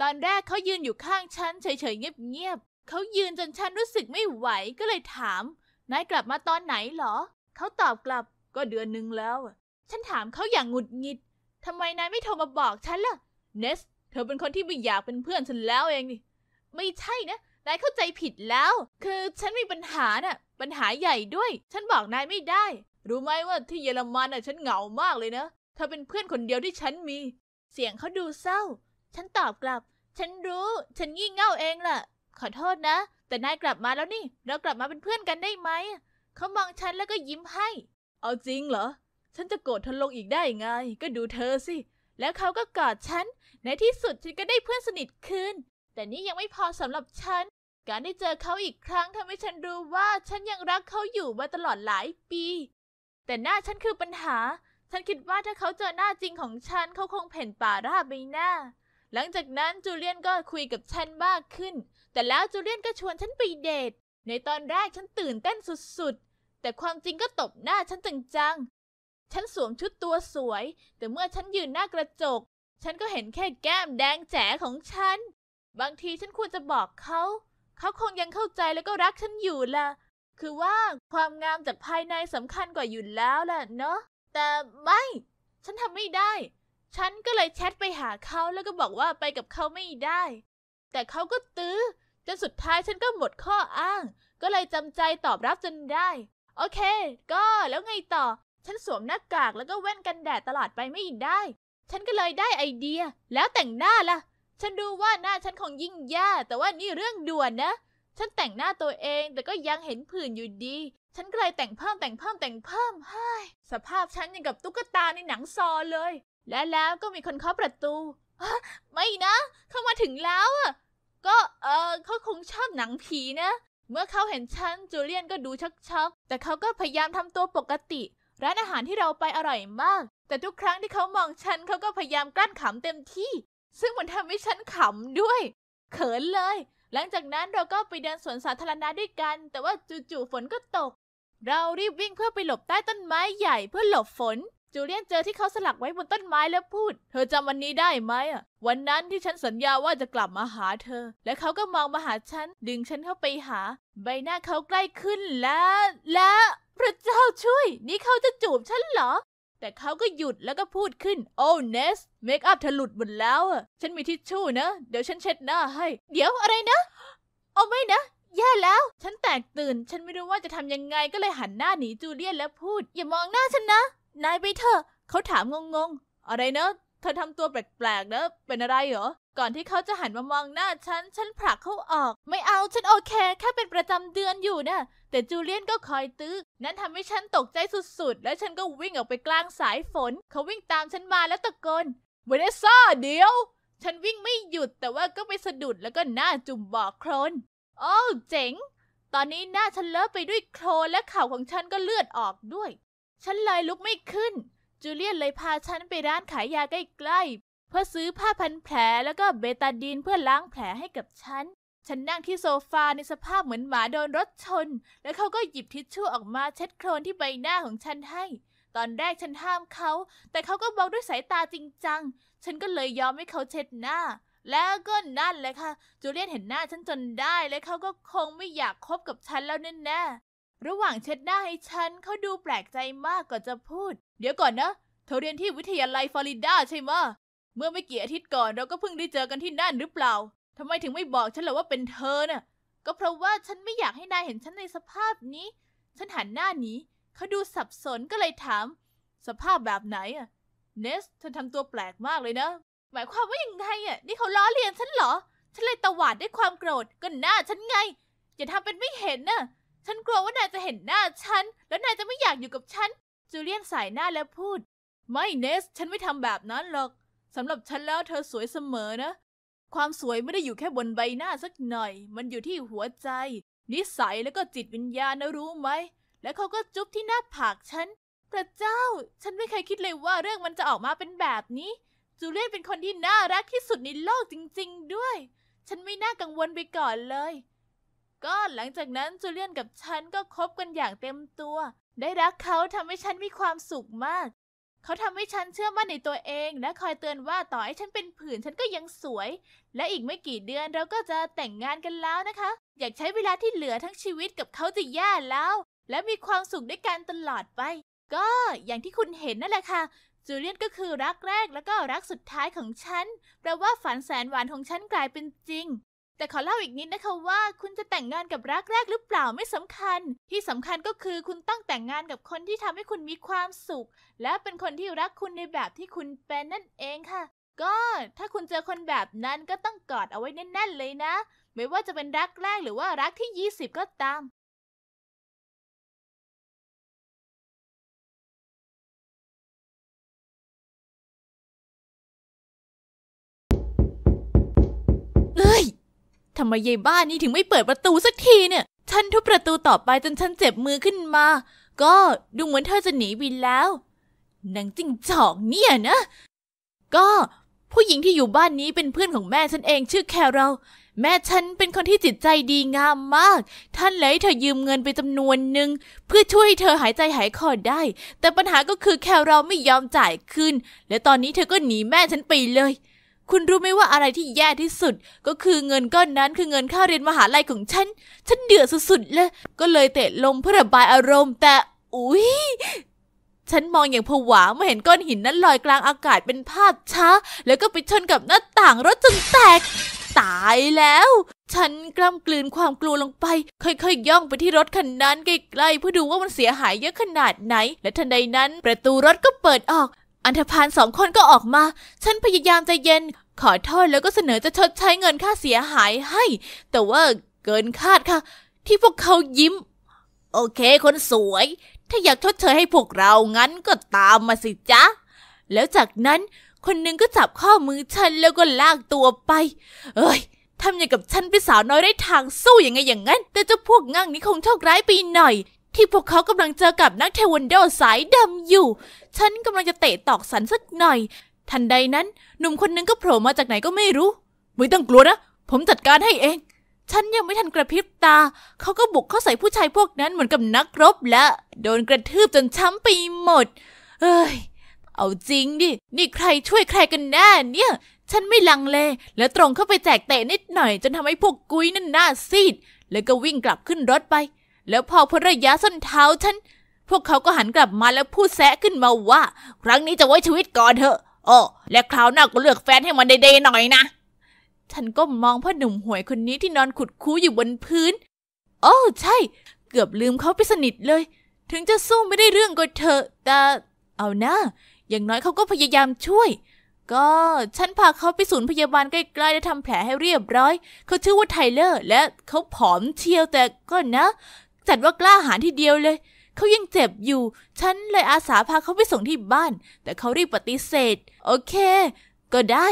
ตอนแรกเขายืนอยู่ข้างฉันเฉยๆเงียบๆเขายืนจนฉันรู้สึกไม่ไหวก็เลยถาม นายกลับมาตอนไหนหรอ เขาตอบกลับก็เดือนหนึ่งแล้ว ฉันถามเขาอย่างหงุดหงิดทำไมนายไม่โทรมาบอกฉันล่ะเนส เธอเป็นคนที่ไม่อยากเป็นเพื่อนฉันแล้วเองนี่ไม่ใช่นะนายเข้าใจผิดแล้ว คือฉันมีปัญหาน่ะปัญหาใหญ่ด้วย ฉันบอกนายไม่ได้ รู้ไหมว่าที่เยอรมันน่ะ ฉันเหงามากเลยนะเธอเป็นเพื่อนคนเดียวที่ฉันมี เสียงเขาดูเศร้า ฉันตอบกลับ ฉันรู้ ฉันงี่เง่าเองล่ะขอโทษนะ แต่นายกลับมาแล้วนี่ เรากลับมาเป็นเพื่อนกันได้ไหมเขามองฉันแล้วก็ยิ้มให้ เอาจริงเหรอ ฉันจะโกรธทนลงอีกได้ไง ก็ดูเธอสิ แล้วเขาก็กอดฉัน ในที่สุดฉันก็ได้เพื่อนสนิทคืนแต่นี่ยังไม่พอสำหรับฉัน การได้เจอเขาอีกครั้งทำให้ฉันรู้ว่าฉันยังรักเขาอยู่มาตลอดหลายปี แต่หน้าฉันคือปัญหา ฉันคิดว่าถ้าเขาเจอหน้าจริงของฉัน เขาคงเผ่นป่าราบใบหน้า หลังจากนั้นจูเลียนก็คุยกับฉันมากขึ้น แต่แล้วจูเลียนก็ชวนฉันไปเดท ในตอนแรกฉันตื่นเต้นสุดๆ แต่ความจริงก็ตบหน้าฉันจังๆ ฉันสวมชุดตัวสวย แต่เมื่อฉันยืนหน้ากระจก ฉันก็เห็นแค่แก้มแดงแจ๋ของฉันบางทีฉันควรจะบอกเขา เขาคงยังเข้าใจแล้วก็รักฉันอยู่ล่ะ คือว่าความงามจากภายในสำคัญกว่าอยู่แล้วล่ะเนาะ แต่ไม่ ฉันทำไม่ได้ ฉันก็เลยแชทไปหาเขาแล้วก็บอกว่าไปกับเขาไม่ได้ แต่เขาก็ตื้อจนสุดท้ายฉันก็หมดข้ออ้าง ก็เลยจำใจตอบรับจนได้ โอเค ก็แล้วไงต่อ ฉันสวมหน้ากากแล้วก็แว่นกันแดดตลอดไปไม่ได้ ฉันก็เลยได้ไอเดียแล้วแต่งหน้าล่ะฉันดูว่าหน้าฉันของยิ่งแย่แต่ว่านี่เรื่องด่วนนะ ฉันแต่งหน้าตัวเองแต่ก็ยังเห็นผื่นอยู่ดี ฉันก็เลยแต่งเพิ่มแต่งเพิ่มแต่งเพิ่มเฮ้ยสภาพฉันยังกับตุ๊กตาในหนังซอเลย และแล้วก็มีคนเคาะประตูไม่นะเข้ามาถึงแล้วอ่ะก็เออเขาคงชอบหนังผีนะ เมื่อเขาเห็นฉันจูเลียนก็ดูชักๆ แต่เขาก็พยายามทำตัวปกติร้านอาหารที่เราไปอร่อยมากแต่ทุกครั้งที่เขามองฉันเขาก็พยายามกลั้นขำเต็มที่ซึ่งมันทำให้ฉันขำด้วย เขินเลย หลังจากนั้นเราก็ไปเดินสวนสาธารณะด้วยกัน แต่ว่าจู่ๆฝนก็ตก เรารีบวิ่งเพื่อไปหลบใต้ต้นไม้ใหญ่เพื่อหลบฝน จูเลียนเจอที่เขาสลักไว้บนต้นไม้แล้วพูด เธอจำวันนี้ได้ไหมอ่ะวันนั้นที่ฉันสัญญาว่าจะกลับมาหาเธอ และเขาก็มองมาหาฉัน ดึงฉันเข้าไปหา ใบหน้าเขาใกล้ขึ้นและและพระเจ้าช่วย นี่เขาจะจูบฉันเหรอแต่เขาก็หยุดแล้วก็พูดขึ้น โอ้เนส เมคอัพเธอหลุดหมดแล้วอะฉันมีทิชชู่นะ เดี๋ยวฉันเช็ดหน้าให้ เดี๋ยวอะไรนะ เอาไม่นะ แย่แล้ว ฉันแตกตื่น ฉันไม่รู้ว่าจะทำยังไงก็เลยหันหน้าหนีจูเลียนแล้วพูด อย่ามองหน้าฉันนะ นายไปเถอะเขาถามงงๆ อะไรนะเธอทำตัวแปลกๆนะเป็นอะไรเหรอ ก่อนที่เขาจะหันมามองหน้าฉัน ฉันผลักเขาออก ไม่เอา ฉันโอเค แค่เป็นประจำเดือนอยู่นะแต่จูเลียนก็คอยตื้อนั้นทำให้ฉันตกใจสุดๆ และฉันก็วิ่งออกไปกลางสายฝน เขาวิ่งตามฉันมาแล้วตะโกนเวเนซ่าเดียว ฉันวิ่งไม่หยุดแต่ว่าก็ไปสะดุดแล้วก็หน้าจุ่มบ่อโคลนโอ้ เจ๋ง ตอนนี้หน้าฉันเลอะไปด้วยโคลนและเข่าของฉันก็เลือดออกด้วย ฉันเลยลุกไม่ขึ้นจูเลียนเลยพาฉันไปร้านขายยาใกล้ๆ เพื่อซื้อผ้าพันแผลแล้วก็เบตาดีนเพื่อล้างแผลให้กับฉัน ฉันนั่งที่โซฟาในสภาพเหมือนหมาโดนรถชน แล้วเขาก็หยิบทิชชู่ออกมาเช็ดโคลนที่ใบหน้าของฉันให้ ตอนแรกฉันห้ามเขา แต่เขาก็บอกด้วยสายตาจริงจัง ฉันก็เลยยอมให้เขาเช็ดหน้า แล้วก็นั่นเลยค่ะ จูเลียนเห็นหน้าฉันจนได้และเขาก็คงไม่อยากคบกับฉันแล้วแน่ๆ ระหว่างเช็ดหน้าให้ฉันเขาดูแปลกใจมากก่อนจะพูดเดี๋ยวก่อนนะ เธอเรียนที่วิทยาลัยฟลอริดาใช่ไหมเมื่อไม่กี่อาทิตย์ก่อนเราก็เพิ่งได้เจอกันที่นั่นหรือเปล่าทำไมถึงไม่บอกฉันเลยว่าเป็นเธอน่ะ ก็เพราะว่าฉันไม่อยากให้นายเห็นฉันในสภาพนี้ ฉันหันหน้าหนีเขาดูสับสนก็เลยถาม สภาพแบบไหนอ่ะเนสเธอทำตัวแปลกมากเลยนะ หมายความว่ายังไงอ่ะนี่เขาล้อเลียนฉันเหรอ ฉันเลยตวาดด้วยความโกรธก็หน้าฉันไง อย่าทำเป็นไม่เห็นน่ะ ฉันกลัวว่านายจะเห็นหน้าฉัน แล้วนายจะไม่อยากอยู่กับฉันจูเลียนสายหน้าแล้วพูด ไม่เนส ฉันไม่ทำแบบนั้นหรอกสำหรับฉันแล้วเธอสวยเสมอนะ ความสวยไม่ได้อยู่แค่บนใบหน้าสักหน่อย มันอยู่ที่หัวใจ นิสัยแล้วก็จิตวิญญาณนะรู้ไหมแล้วเขาก็จุ๊บที่หน้าผากฉันพระเจ้า ฉันไม่เคยคิดเลยว่าเรื่องมันจะออกมาเป็นแบบนี้ จูเลียนเป็นคนที่น่ารักที่สุดในโลกจริง ๆ ด้วย ฉันไม่น่ากังวลไปก่อนเลยก็หลังจากนั้นจูเลียนกับฉันก็คบกันอย่างเต็มตัว ได้รักเขาทำให้ฉันมีความสุขมาก เขาทำให้ฉันเชื่อมั่นในตัวเอง และคอยเตือนว่าต่อให้ฉันเป็นผื่นฉันก็ยังสวย และอีกไม่กี่เดือนเราก็จะแต่งงานกันแล้วนะคะ อยากใช้เวลาที่เหลือทั้งชีวิตกับเขาจะแย่แล้ว และมีความสุขด้วยกันตลอดไป ก็อย่างที่คุณเห็นนั่นแหละค่ะ จูเลียนก็คือรักแรกแล้วก็รักสุดท้ายของฉันแปลว่าฝันแสนหวานของฉันกลายเป็นจริงแต่ขอเล่าอีกนิดนะคะว่าคุณจะแต่งงานกับรักแรกหรือเปล่าไม่สำคัญ ที่สำคัญก็คือคุณต้องแต่งงานกับคนที่ทำให้คุณมีความสุข และเป็นคนที่รักคุณในแบบที่คุณ เป็น นั่นเองค่ะ ก็ ถ้าคุณเจอคนแบบนั้นก็ต้องกอดเอาไว้แน่นๆเลยนะ ไม่ว่าจะเป็นรักแรกหรือว่ารักที่ 20 ก็ตามเอ้ยทำไมยายบ้านนี่ถึงไม่เปิดประตูสักทีเนี่ย ฉันทุบประตูต่อไปจนฉันเจ็บมือขึ้นมา ก็ดูเหมือนเธอจะหนีวินแล้ว นางจิ้งจอกเนี่ยนะ ก็ผู้หญิงที่อยู่บ้านนี้เป็นเพื่อนของแม่ฉันเองชื่อแครลแม่ฉันเป็นคนที่จิตใจดีงามมาก ท่านเลยเธอยืมเงินไปจำนวนหนึ่งเพื่อช่วยเธอหายใจหายคอได้ แต่ปัญหาก็คือแครลไม่ยอมจ่ายคืน และตอนนี้เธอก็หนีแม่ฉันไปเลยคุณรู้ไหมว่าอะไรที่แย่ที่สุด ก็คือเงินก้อนนั้นคือเงินค่าเรียนมหาลัยของฉัน ฉันเดือดสุดๆ เลยก็เลยเตะลมเพื่อระบายอารมณ์ แต่ อุ้ยฉันมองอย่างผวาเมื่อเห็นก้อนหินนั้นลอยกลางอากาศเป็นภาพช้า แล้วก็ไปชนกับหน้าต่างรถจนแตก ตายแล้ว ฉันกล้ำกลืนความกลัวลงไป ค่อยๆยย่องไปที่รถคันนั้นใกล้ๆเพื่อดูว่ามันเสียหายเยอะขนาดไหน และทันใดนั้นประตูรถก็เปิดออกอันธพาลสองคนก็ออกมา ฉันพยายามใจเย็น ขอโทษแล้วก็เสนอจะชดใช้เงินค่าเสียหายให้ แต่ว่าเกินคาดค่ะที่พวกเขายิ้ม โอเคคนสวย ถ้าอยากชดเชยให้พวกเรางั้นก็ตามมาสิจ๊ะแล้วจากนั้นคนหนึ่งก็จับข้อมือฉันแล้วก็ลากตัวไป เอ้ยทำอย่างกับฉันเป็นสาวน้อยได้ทางสู้อย่างไงอย่างนั้น แต่เจ้าพวกงั่งนี้คงโชคร้ายไปหน่อยที่พวกเขากำลังเจอกับนักเทวันโดสายดำอยู่ ฉันกำลังจะเตะตอกสันสักหน่อย ทันใดนั้น หนุ่มคนนึงก็โผล่มาจากไหนก็ไม่รู้ ไม่ต้องกลัวนะ ผมจัดการให้เอง ฉันยังไม่ทันกระพริบตา เขาก็บุกเข้าใส่ผู้ชายพวกนั้นเหมือนกับนักรบและ โดนกระทืบจนช้ำไปหมด เอ้ย เอาจริงดิ นี่ใครช่วยใครกันแน่เนี่ย ฉันไม่ลังเล แล้วตรงเข้าไปแจกเตะนิดหน่อยจนทำให้พวกกุ้ยนั่นหน้าซีด แล้วก็วิ่งกลับขึ้นรถไปแล้วพอภรรยาส้นเท้าฉัน พวกเขาก็หันกลับมาแล้วพูดแซะขึ้นมาว่า ครั้งนี้จะไว้ชีวิตก่อนเถอะอ๋อและคราวหน้าก็เลือกแฟนให้มันเดย์หน่อยนะ ฉันก็มองพ่อหนุ่มหวยคนนี้ที่นอนขุดคูอยู่บนพื้นโอ้ใช่ เกือบลืมเขาไปสนิทเลย ถึงจะสู้ไม่ได้เรื่องก็เถอะแต่ เอานะ อย่างน้อยเขาก็พยายามช่วย ก็ฉันพาเขาไปศูนย์พยาบาลใกล้ๆและทำแผลให้เรียบร้อย เขาชื่อว่าไทเลอร์และเขาผอมเชียวแต่ก็นะจัดว่ากล้าหาญที่เดียวเลย เขายังเจ็บอยู่ ฉันเลยอาสาพาเขาไปส่งที่บ้าน แต่เขารีบปฏิเสธ โอเค ก็ได้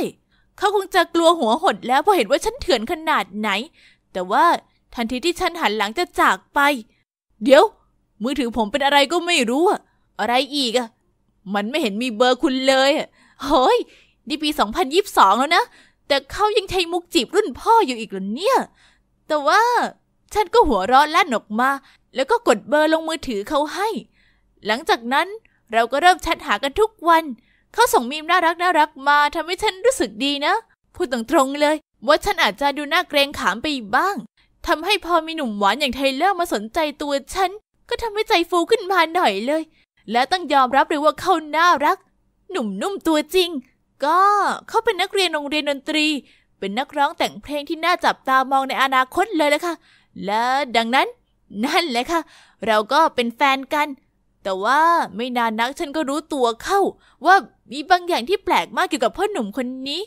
เขาคงจะกลัวหัวหดแล้วพอเห็นว่าฉันเถื่อนขนาดไหน แต่ว่าทันทีที่ฉันหันหลังจะจากไป เดี๋ยว มือถือผมเป็นอะไรก็ไม่รู้ อะอะไรอีกอะ มันไม่เห็นมีเบอร์คุณเลยเฮ้ย นี่ปี 2022 แล้วนะ แต่เขายังใช้มุกจีบรุ่นพ่ออยู่อีกเหรอเนี่ย แต่ว่าฉันก็หัวเราะและ่นออกมา แล้วก็กดเบอร์ลงมือถือเขาให้ หลังจากนั้นเราก็เริ่มแชทหากันทุกวัน เขาส่งมีมน่ารักน่ารักมาทำให้ฉันรู้สึกดีนะ พูดตรงๆเลยว่าฉันอาจจะดูน่าเกรงขามไปบ้างทำให้พอมีหนุ่มหวานอย่างไทเลอร์มาสนใจตัวฉัน ก็ทำให้ใจฟูขึ้นมาหน่อยเลย และต้องยอมรับเลยว่าเขาน่ารัก หนุ่มนุ่มตัวจริง ก็เขาเป็นนักเรียนโรงเรียนดนตรี เป็นนักร้องแต่งเพลงที่น่าจับตามองในอนาคตเลยละค่ะและดังนั้น นั่นแหละค่ะ เราก็เป็นแฟนกัน แต่ว่าไม่นานนักฉัน ก็รู้ตัวเข้า ว่ามีบางอย่างที่แปลกมากเกี่ยวกับพ่อหนุ่มคนนี้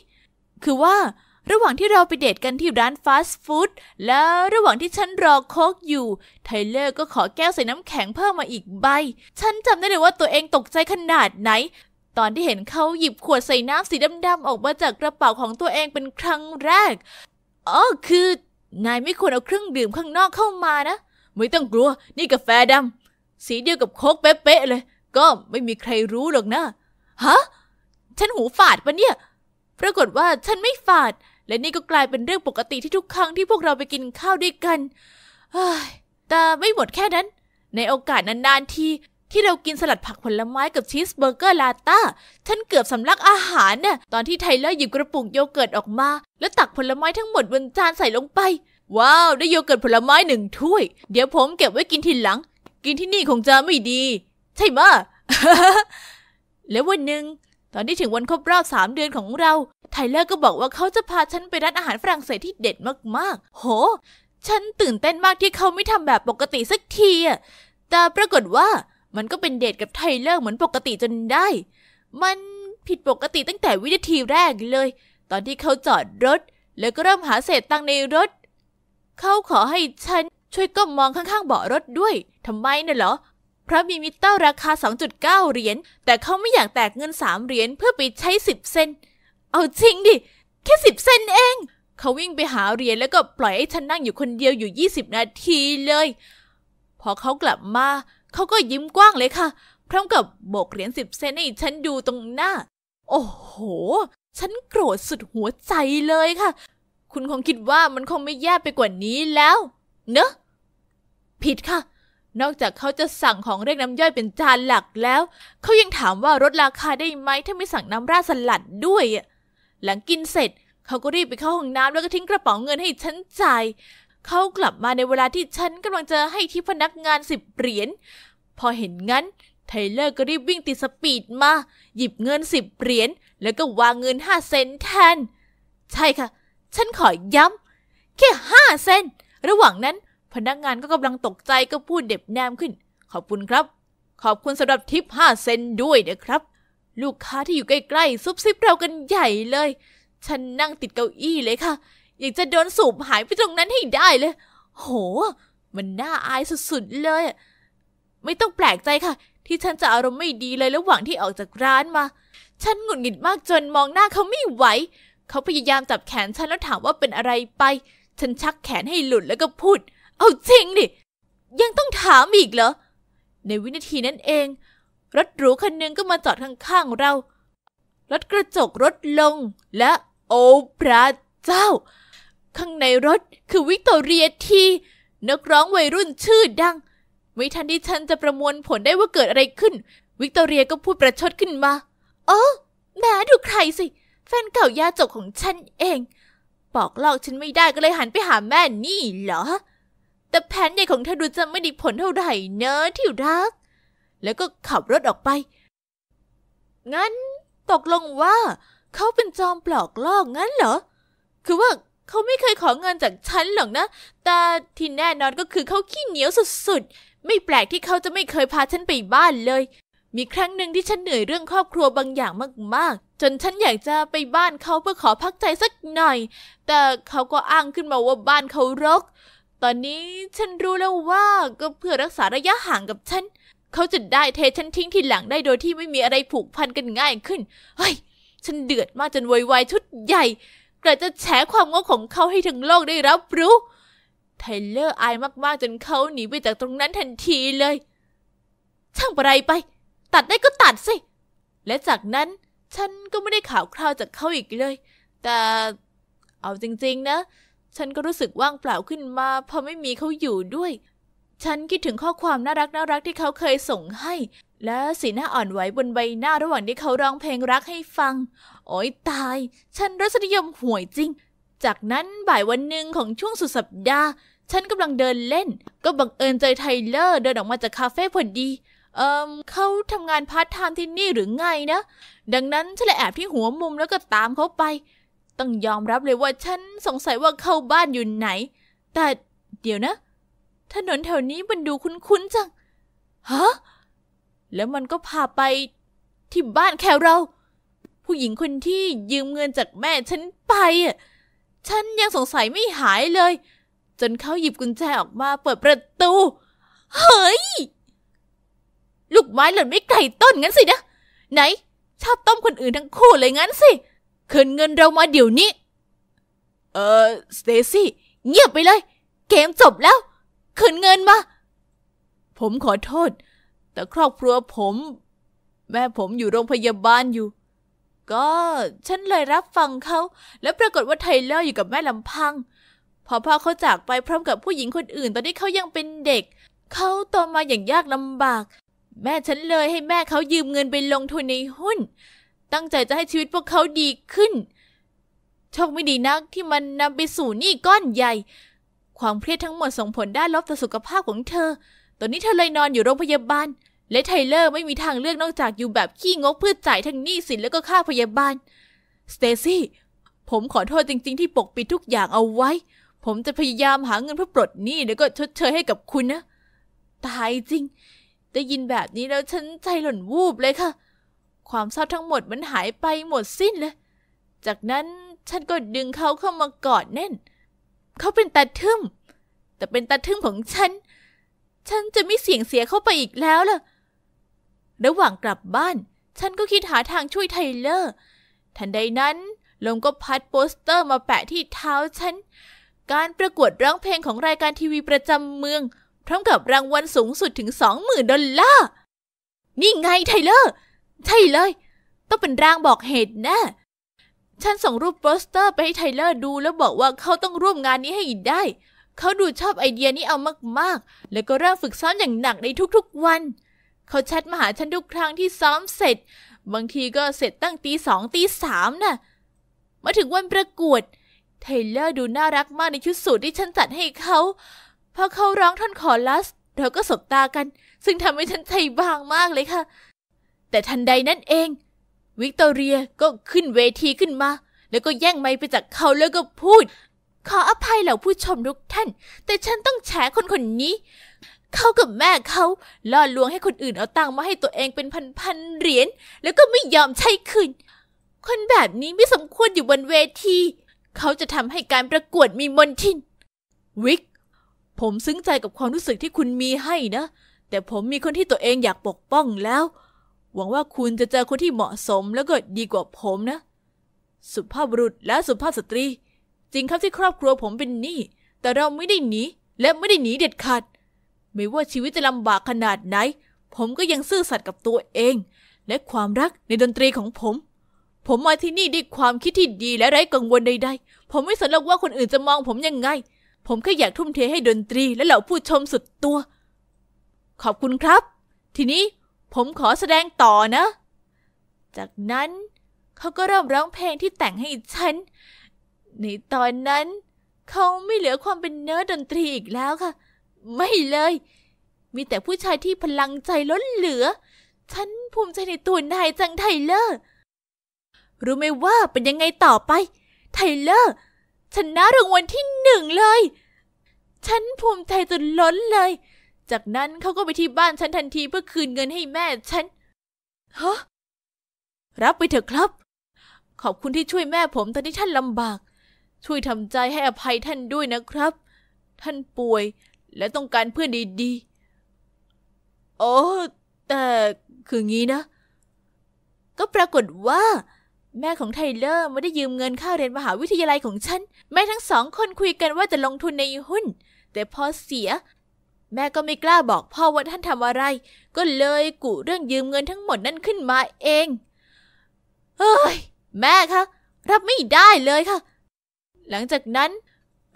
คือว่าระหว่างที่เราไปเดทกันที่ร้านฟาสต์ฟู้ดแล้วระหว่างที่ฉัน รอโคกอยู่ ไทเลอร์ ก็ขอแก้วใส่น้ำแข็งเพิ่มมาอีกใบ ฉันจำได้เลยว่าตัวเองตกใจขนาดไหน ตอนที่เห็นเขาหยิบขวดใส่น้ำสีดำๆออกมาจากกระเป๋าของตัวเองเป็นครั้งแรกอ๋อคือนายไม่ควรเอาเครื่องดื่มข้างนอกเข้ามานะ ไม่ต้องกลัวนี่กาแฟดำ สีเดียวกับโคกเป๊ะๆเลย ก็ไม่มีใครรู้หรอกนะฮะฉันหูฝาดปะเนี่ย ปรากฏว่าฉันไม่ฝาด และนี่ก็กลายเป็นเรื่องปกติที่ทุกครั้ง ที่พวกเราไปกินข้าวด้วยกันแต่ไม่หมดแค่นั้น ในโอกาสนาน ๆ ทีที่เรากินสลัดผักผลไม้กับชีสเบอร์เกอร์ลาต้าฉันเกือบสำลักอาหารน่ะตอนที่ไทเลอร์หยิบกระปุกโยเกิร์ตออกมา แล้วตักผลไม้ทั้งหมดบนจานใส่ลงไป ว้าว ได้โยเกิร์ตผลไม้หนึ่งถ้วย เดี๋ยวผมเก็บไว้กินทีหลัง กินที่นี่คงจะไม่ดี ใช่ไหมแล้ววันหนึ่งตอนที่ถึงวันครบรอบสามเดือนของเรา ไทเลอร์ก็บอกว่าเขาจะพาฉันไปร้านอาหารฝรั่งเศสที่เด็ดมากๆ โห ฉันตื่นเต้นมากที่เขาไม่ทำแบบปกติสักทีอะแต่ปรากฏว่ามันก็เป็นเดทกับไทเลอร์เหมือนปกติจนได้ มันผิดปกติตั้งแต่วินาทีแรกเลย ตอนที่เขาจอดรถแล้วก็เริ่มหาเศษตังในรถ เขาขอให้ฉัน ช่วยก้มมองข้างๆเบาะรถด้วย ทำไมน่ะเหรอ เพราะมีมิเตอร์ราคา 2.9 เหรียญ แต่เขาไม่อยากแตกเงิน 3 เหรียญเพื่อไปใช้ 10 เซน เอาจริงดิ แค่ 10 เซนเอง เขาวิ่งไปหาเหรียญแล้วก็ปล่อยให้ฉันนั่งอยู่คนเดียวอยู่ 20 นาทีเลย พอเขากลับมาเขาก็ยิ้มกว้างเลยค่ะ พร้อมกับโบกเหรียญสิบเซนให้ฉันดูตรงหน้า โอ้โห ฉันโกรธสุดหัวใจเลยค่ะ คุณคงคิดว่ามันคงไม่แย่ไปกว่านี้แล้ว เนอะผิดค่ะ นอกจากเขาจะสั่งของเรียกน้ำย่อยเป็นจานหลักแล้ว เขายังถามว่าลดราคาได้ไหมถ้าไม่สั่งน้ำราดสลัดด้วย หลังกินเสร็จ เขาก็รีบไปเข้าห้องน้ำแล้วก็ทิ้งกระเป๋าเงินให้ฉันจ่ายเขากลับมาในเวลาที่ฉันกำลังจะให้ที่พนักงานสิบเหรียญพอเห็นงั้นไทเลอร์ก็รีบวิ่ง ติดสปีดมาหยิบเงินสิบเหรียญแล้วก็วางเงินห้าเซนแทน ใช่ค่ะ ฉันขอย้ำแค่ห้าเซนระหว่างนั้นพนักงานก็กำลังตกใจก็พูดเด็บแนมขึ้น ขอบคุณครับ ขอบคุณสำหรับทิปห้าเซนด้วยนะครับ ลูกค้าที่อยู่ใกล้ๆซุบซิบเรากันใหญ่เลย ฉันนั่งติดเก้าอี้เลยค่ะอยากจะโดนสูบหายไปตรงนั้นให้ได้เลย โห มันน่าอายสุดๆเลย ไม่ต้องแปลกใจค่ะ ที่ฉันจะอารมณ์ไม่ดีเลยระหว่างที่ออกจากร้านมา ฉันหงุดหงิดมากจนมองหน้าเขาไม่ไหว เขาพยายามจับแขนฉันแล้วถามว่าเป็นอะไรไป ฉันชักแขนให้หลุดแล้วก็พูด เอาจริงดิ ยังต้องถามอีกเหรอ ในวินาทีนั้นเอง รถหรูคันนึงก็มาจอดข้างๆเรา รถกระจกรถลง และ โอ้พระเจ้าข้างในรถ คือวิกตอเรียทีนักร้องวัยรุ่นชื่อดัง ไม่ทันที่ฉันจะประมวลผลได้ว่าเกิดอะไรขึ้น วิกตอเรียก็พูดประชดขึ้นมาเออแม่ดูใครสิ แฟนเก่ายาจกของฉันเองบอกเล่าฉันไม่ได้ก็เลยหันไปหาแม่นี่เหรอ แต่แผนใหญ่ของเธอดูจะไม่ได้ผลเท่าไหร่เนอะที่รัก แล้วก็ขับรถออกไป งั้น ตกลงว่าเขาเป็นจอมปลอกลอกงั้นเหรอ คือว่าเขาไม่เคยขอเงินจากฉันหรอกนะ แต่ที่แน่นอนก็คือเขาขี้เหนียวสุดๆ ไม่แปลกที่เขาจะไม่เคยพาฉันไปบ้านเลย มีครั้งหนึ่งที่ฉันเหนื่อยเรื่องครอบครัวบางอย่างมากๆ จนฉันอยากจะไปบ้านเขาเพื่อขอพักใจสักหน่อย แต่เขาก็อ้างขึ้นมาว่าบ้านเขารก ตอนนี้ฉันรู้แล้วว่าก็เพื่อรักษาระยะห่างกับฉัน เขาจะได้เทฉันทิ้งทีหลังได้โดยที่ไม่มีอะไรผูกพันกันง่ายขึ้น เฮ้ย ฉันเดือดมากจนวอยวายชุดใหญ่กระจะแฉความโง่ของเขาให้ทั้งโลกได้รับรู้ไทเลอร์อายมากๆจนเขาหนีไปจากตรงนั้นทันทีเลย ช่างระไรไป ตัดได้ก็ตัดสิ และจากนั้นฉันก็ไม่ได้ข่าวคราวจากเขาอีกเลย แต่เอาจริงๆนะ ฉันก็รู้สึกว่างเปล่าขึ้นมาเพราะไม่มีเขาอยู่ด้วย ฉันคิดถึงข้อความน่ารักน่ารักที่เขาเคยส่งให้ และสีหน้าอ่อนไหวบนใบหน้าระหว่างที่เขาร้องเพลงรักให้ฟังโอ้ยตาย ฉันรสนิยมห่วยจริง จากนั้นบ่ายวันหนึ่งของช่วงสุดสัปดาห์ ฉันกำลังเดินเล่น ก็บังเอิญเจอไทเลอร์เดินออกมาจากคาเฟ่พอดี เอิมเขาทำงานพาร์ทไทม์ที่นี่หรือไงนะ ดังนั้นฉันเลยแอบที่หัวมุมแล้วก็ตามเขาไป ต้องยอมรับเลยว่าฉันสงสัยว่าเข้าบ้านอยู่ไหน แต่เดี๋ยวนะ ถนนแถวนี้มันดูคุ้นๆจัง ฮะ แล้วมันก็พาไปที่บ้านแคลเราผู้หญิงคนที่ยืมเงินจากแม่ฉันไปอ่ะ ฉันยังสงสัยไม่หายเลย จนเขาหยิบกุญแจออกมาเปิดประตู เฮ้ย ลูกไม้หล่นไม่ไกลต้นงั้นสินะ ไหน ชอบต้มคนอื่นทั้งคู่เลยงั้นสิคืนเงินเรามาเดี๋ยวนี้ เออสเตซี่ เงียบไปเลย เกมจบแล้วคืนเงินมา ผมขอโทษ แต่ครอบครัวผม แม่ผมอยู่โรงพยาบาลอยู่ก็ฉันเลยรับฟังเขาแล้วปรากฏว่าไทเลอร์อยู่กับแม่ลำพังพอพ่อเขาจากไปพร้อมกับผู้หญิงคนอื่น ตอนที่เขายังเป็นเด็ก เขาโตมาอย่างยากลำบาก แม่ฉันเลยให้แม่เขายืมเงินไปลงทุนในหุ้น ตั้งใจจะให้ชีวิตพวกเขาดีขึ้นโชคไม่ดีนักที่มันนำไปสู่หนี้ก้อนใหญ่ ความเครียดทั้งหมดส่งผลด้านลบต่อสุขภาพของเธอ ตอนนี้เธอเลยนอนอยู่โรงพยาบาลและไทเลอร์ไม่มีทางเลือกนอกจากอยู่แบบขี้งกเพื่อจ่ายทั้งหนี้สินแล้วก็ค่าพยาบาล สเตซี่ผมขอโทษจริง ๆ ที่ปกปิดทุกอย่างเอาไว้ ผมจะพยายามหาเงินเพื่อปลดหนี้ แล้วก็ชดเชยให้กับคุณนะ ตายจริงได้ยินแบบนี้แล้วฉันใจหล่นวูบเลยค่ะ ความเศร้าทั้งหมดมันหายไปหมดสิ้นเลย จากนั้นฉันก็ดึงเขาเข้ามากอดแน่น เขาเป็นตาทึ่มแต่เป็นตาทึ่มของฉันฉันจะไม่เสี่ยงเสียเข้าไปอีกแล้วล่ะระหว่างกลับบ้านฉันก็คิดหาทางช่วยไทเลอร์ ทันใดนั้น ลมก็พัดโปสเตอร์มาแปะที่เท้าฉัน การประกวดร้องเพลงของรายการทีวีประจำเมือง พร้อมกับรางวัลสูงสุดถึงสองหมื่นดอลลาร์นี่ไงไทเลอร์ ใช่เลยต้องเป็นร่างบอกเหตุแนะ่ฉันส่งรูปโปสเตอร์ไปให้ไทเลอร์ดูแล้วบอกว่าเขาต้องร่วมงานนี้ให้ได้ เขาดูชอบไอเดียนี้เอามากๆ แล้วก็เริ่มฝึกซ้อมอย่างหนักในทุกๆวันเขาแชทมาหาฉันทุกครั้งที่ซ้อมเสร็จ บางทีก็เสร็จตั้งตีสองตีสามน่ะ มาถึงวันประกวด เทเลอร์ดูน่ารักมากในชุดสูทที่ฉันจัดให้เขาพอเขาร้องท่อนคอรัสเราก็สบตากัน ซึ่งทำให้ฉันใจบางมากเลยค่ะ แต่ทันใดนั่นเอง วิกตอเรียก็ขึ้นเวทีขึ้นมา แล้วก็แย่งไม้ไปจากเขาแล้วก็พูด ขออภัยเหล่าผู้ชมทุกท่าน แต่ฉันต้องแฉคนคนนี้เขากับแม่เขาล่อลวงให้คนอื่นเอาตังค์มาให้ตัวเองเป็นพันๆเหรียญ แล้วก็ไม่ยอมใช้คืนคนแบบนี้ไม่สมควรอยู่บนเวที เขาจะทำให้การประกวดมีมนทินวิก ผมซึ้งใจกับความรู้สึกที่คุณมีให้นะ แต่ผมมีคนที่ตัวเองอยากปกป้องแล้ว หวังว่าคุณจะเจอคนที่เหมาะสมแล้วก็ดีกว่าผมนะ สุภาพบุรุษและสุภาพสตรี จริงครับที่ครอบครัวผมเป็นหนี้แต่เราไม่ได้หนีและไม่ได้หนีเด็ดขาดไม่ว่าชีวิตจะลำบากขนาดไหน ผมก็ยังซื่อสัตย์กับตัวเอง และความรักในดนตรีของผม ผมมาที่นี่ด้วยความคิดที่ดีและไร้กังวลใดๆผมไม่สนหรอกว่าคนอื่นจะมองผมยังไง ผมแค่อยากทุ่มเทให้ดนตรีและเหล่าผู้ชมสุดตัว ขอบคุณครับ ทีนี้ผมขอแสดงต่อนะ จากนั้นเขาก็เริ่มร้องเพลงที่แต่งให้ฉัน ในตอนนั้น เขาไม่เหลือความเป็นเนื้อดนตรีอีกแล้วค่ะไม่เลย มีแต่ผู้ชายที่พลังใจล้นเหลือ ฉันภูมิใจในตัวนายจังไทเลอร์ รู้ไหมว่าเป็นยังไงต่อไป ไทเลอร์ชนะรางวัลที่หนึ่งเลย ฉันภูมิใจจนล้นเลย จากนั้นเขาก็ไปที่บ้านฉันทันทีเพื่อคืนเงินให้แม่ฉัน ฮะ รับไปเถอะครับ ขอบคุณที่ช่วยแม่ผมตอนที่ท่านลำบาก ช่วยทำใจให้อภัยท่านด้วยนะครับ ท่านป่วยและต้องการเพื่อนดีๆโอ้ แต่ คืองี้นะ ก็ปรากฏว่า แม่ของไทเลอร์ไม่ได้ยืมเงินค่าเรียนมหาวิทยาลัยของฉัน แม่ทั้งสองคนคุยกันว่าจะลงทุนในหุ้น แต่พอเสีย แม่ก็ไม่กล้าบอกพ่อว่าท่านทำอะไร ก็เลยกุเรื่องยืมเงินทั้งหมดนั่นขึ้นมาเอง เฮ้ย แม่คะ รับไม่ได้เลยค่ะ หลังจากนั้น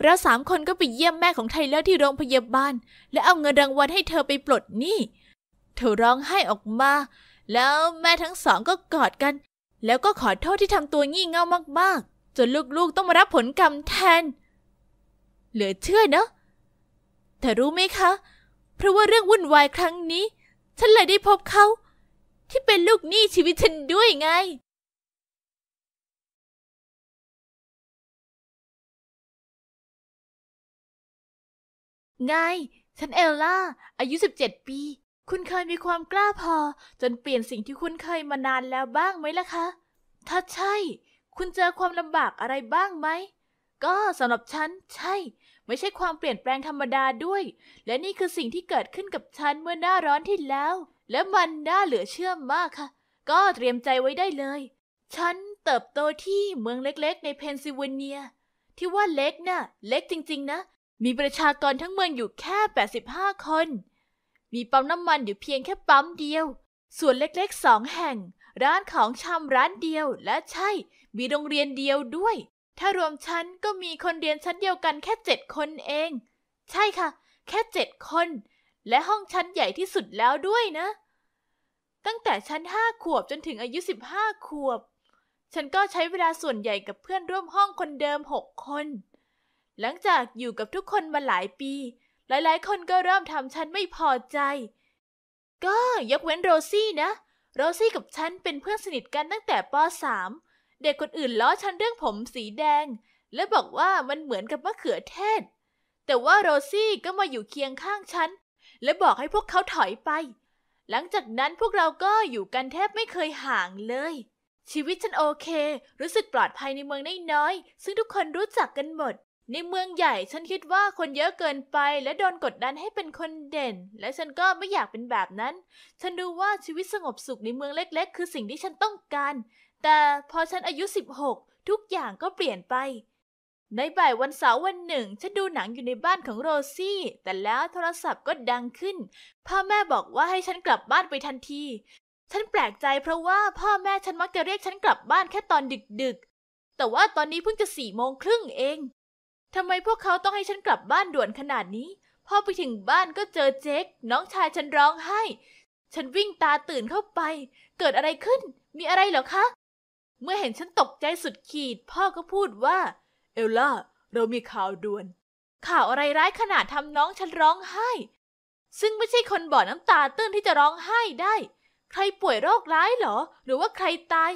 เราสามคนก็ไปเยี่ยมแม่ของไทเลอร์ที่โรงพยาบาล และเอาเงินรางวัลให้เธอไปปลดหนี้ เธอร้องไห้ออกมาแล้วแม่ทั้งสองก็กอดกัน แล้วก็ขอโทษที่ทำตัวงี่เง่ามากๆ จนลูกๆต้องมารับผลกรรมแทน เหลือเชื่อเนะเธอรู้ไหมคะ เพราะว่าเรื่องวุ่นวายครั้งนี้ ฉันเลยได้พบเขา ที่เป็นลูกหนี้ชีวิตฉันด้วยไงไงฉันเอลล่าอายุ 17 ปี คุณเคยมีความกล้าพอจนเปลี่ยนสิ่งที่คุณเคยมานานแล้วบ้างไหมล่ะคะ ถ้าใช่ คุณเจอความลำบากอะไรบ้างไหม ก็สำหรับฉันใช่ ไม่ใช่ความเปลี่ยนแปลงธรรมดาด้วย และนี่คือสิ่งที่เกิดขึ้นกับฉันเมื่อหน้าร้อนที่แล้ว และมันน่าเหลือเชื่อมากค่ะ ก็เตรียมใจไว้ได้เลย ฉันเติบโตที่เมืองเล็กๆ ในเพนซิลเวเนียที่ว่าเล็กนะ่ะเล็กจริงๆนะมีประชากรทั้งเมืองอยู่แค่ 85 คน มีปั๊มน้ำมันอยู่เพียงแค่ปั๊มเดียว ส่วนเล็กๆสองแห่ง ร้านของชำร้านเดียว และใช่ มีโรงเรียนเดียวด้วย ถ้ารวมชั้นก็มีคนเรียนชั้นเดียวกันแค่เจ็ดคนเอง ใช่ค่ะ แค่เจ็ดคน และห้องชั้นใหญ่ที่สุดแล้วด้วยนะ ตั้งแต่ชั้นห้าขวบจนถึงอายุสิบห้าขวบ ฉันก็ใช้เวลาส่วนใหญ่กับเพื่อนร่วมห้องคนเดิมหกคนหลังจากอยู่กับทุกคนมาหลายปี หลายๆ คนก็เริ่มทำฉันไม่พอใจ ก็ยกเว้นโรซี่นะ โรซี่กับฉันเป็นเพื่อนสนิทกันตั้งแต่ป .3 เด็กคนอื่นล้อฉันเรื่องผมสีแดง และบอกว่ามันเหมือนกับมะเขือเทศ แต่ว่าโรซี่ก็มาอยู่เคียงข้างฉัน และบอกให้พวกเขาถอยไป หลังจากนั้นพวกเราก็อยู่กันแทบไม่เคยห่างเลย ชีวิตฉันโอเค รู้สึกปลอดภัยในเมืองน้อยๆ ซึ่งทุกคนรู้จักกันหมดในเมืองใหญ่ฉันคิดว่าคนเยอะเกินไปและโดนกดดันให้เป็นคนเด่น และฉันก็ไม่อยากเป็นแบบนั้น ฉันดูว่าชีวิตสงบสุขในเมืองเล็กๆ คือสิ่งที่ฉันต้องการ แต่พอฉันอายุ 16 ทุกอย่างก็เปลี่ยนไป ในบ่ายวันเสาร์วันหนึ่ง ฉันดูหนังอยู่ในบ้านของโรซี่ แต่แล้วโทรศัพท์ก็ดังขึ้น พ่อแม่บอกว่าให้ฉันกลับบ้านไปทันที ฉันแปลกใจเพราะว่าพ่อแม่ฉันมักจะเรียกฉันกลับบ้านแค่ตอนดึกๆ แต่ว่าตอนนี้เพิ่งจะสี่โมงครึ่งเองทำไมพวกเขาต้องให้ฉันกลับบ้านด่วนขนาดนี้ พอไปถึงบ้านก็เจอเจคน้องชายฉันร้องไห้ ฉันวิ่งตาตื่นเข้าไป เกิดอะไรขึ้น มีอะไรเหรอคะ เมื่อเห็นฉันตกใจสุดขีด พ่อก็พูดว่า เอลล่าเรามีข่าวด่วน ข่าวอะไรร้ายขนาดทำน้องฉันร้องไห้ ซึ่งไม่ใช่คนบ่อน้ำตาตื้นที่จะร้องไห้ได้ ใครป่วยโรคร้ายเหรอ หรือว่าใครตาย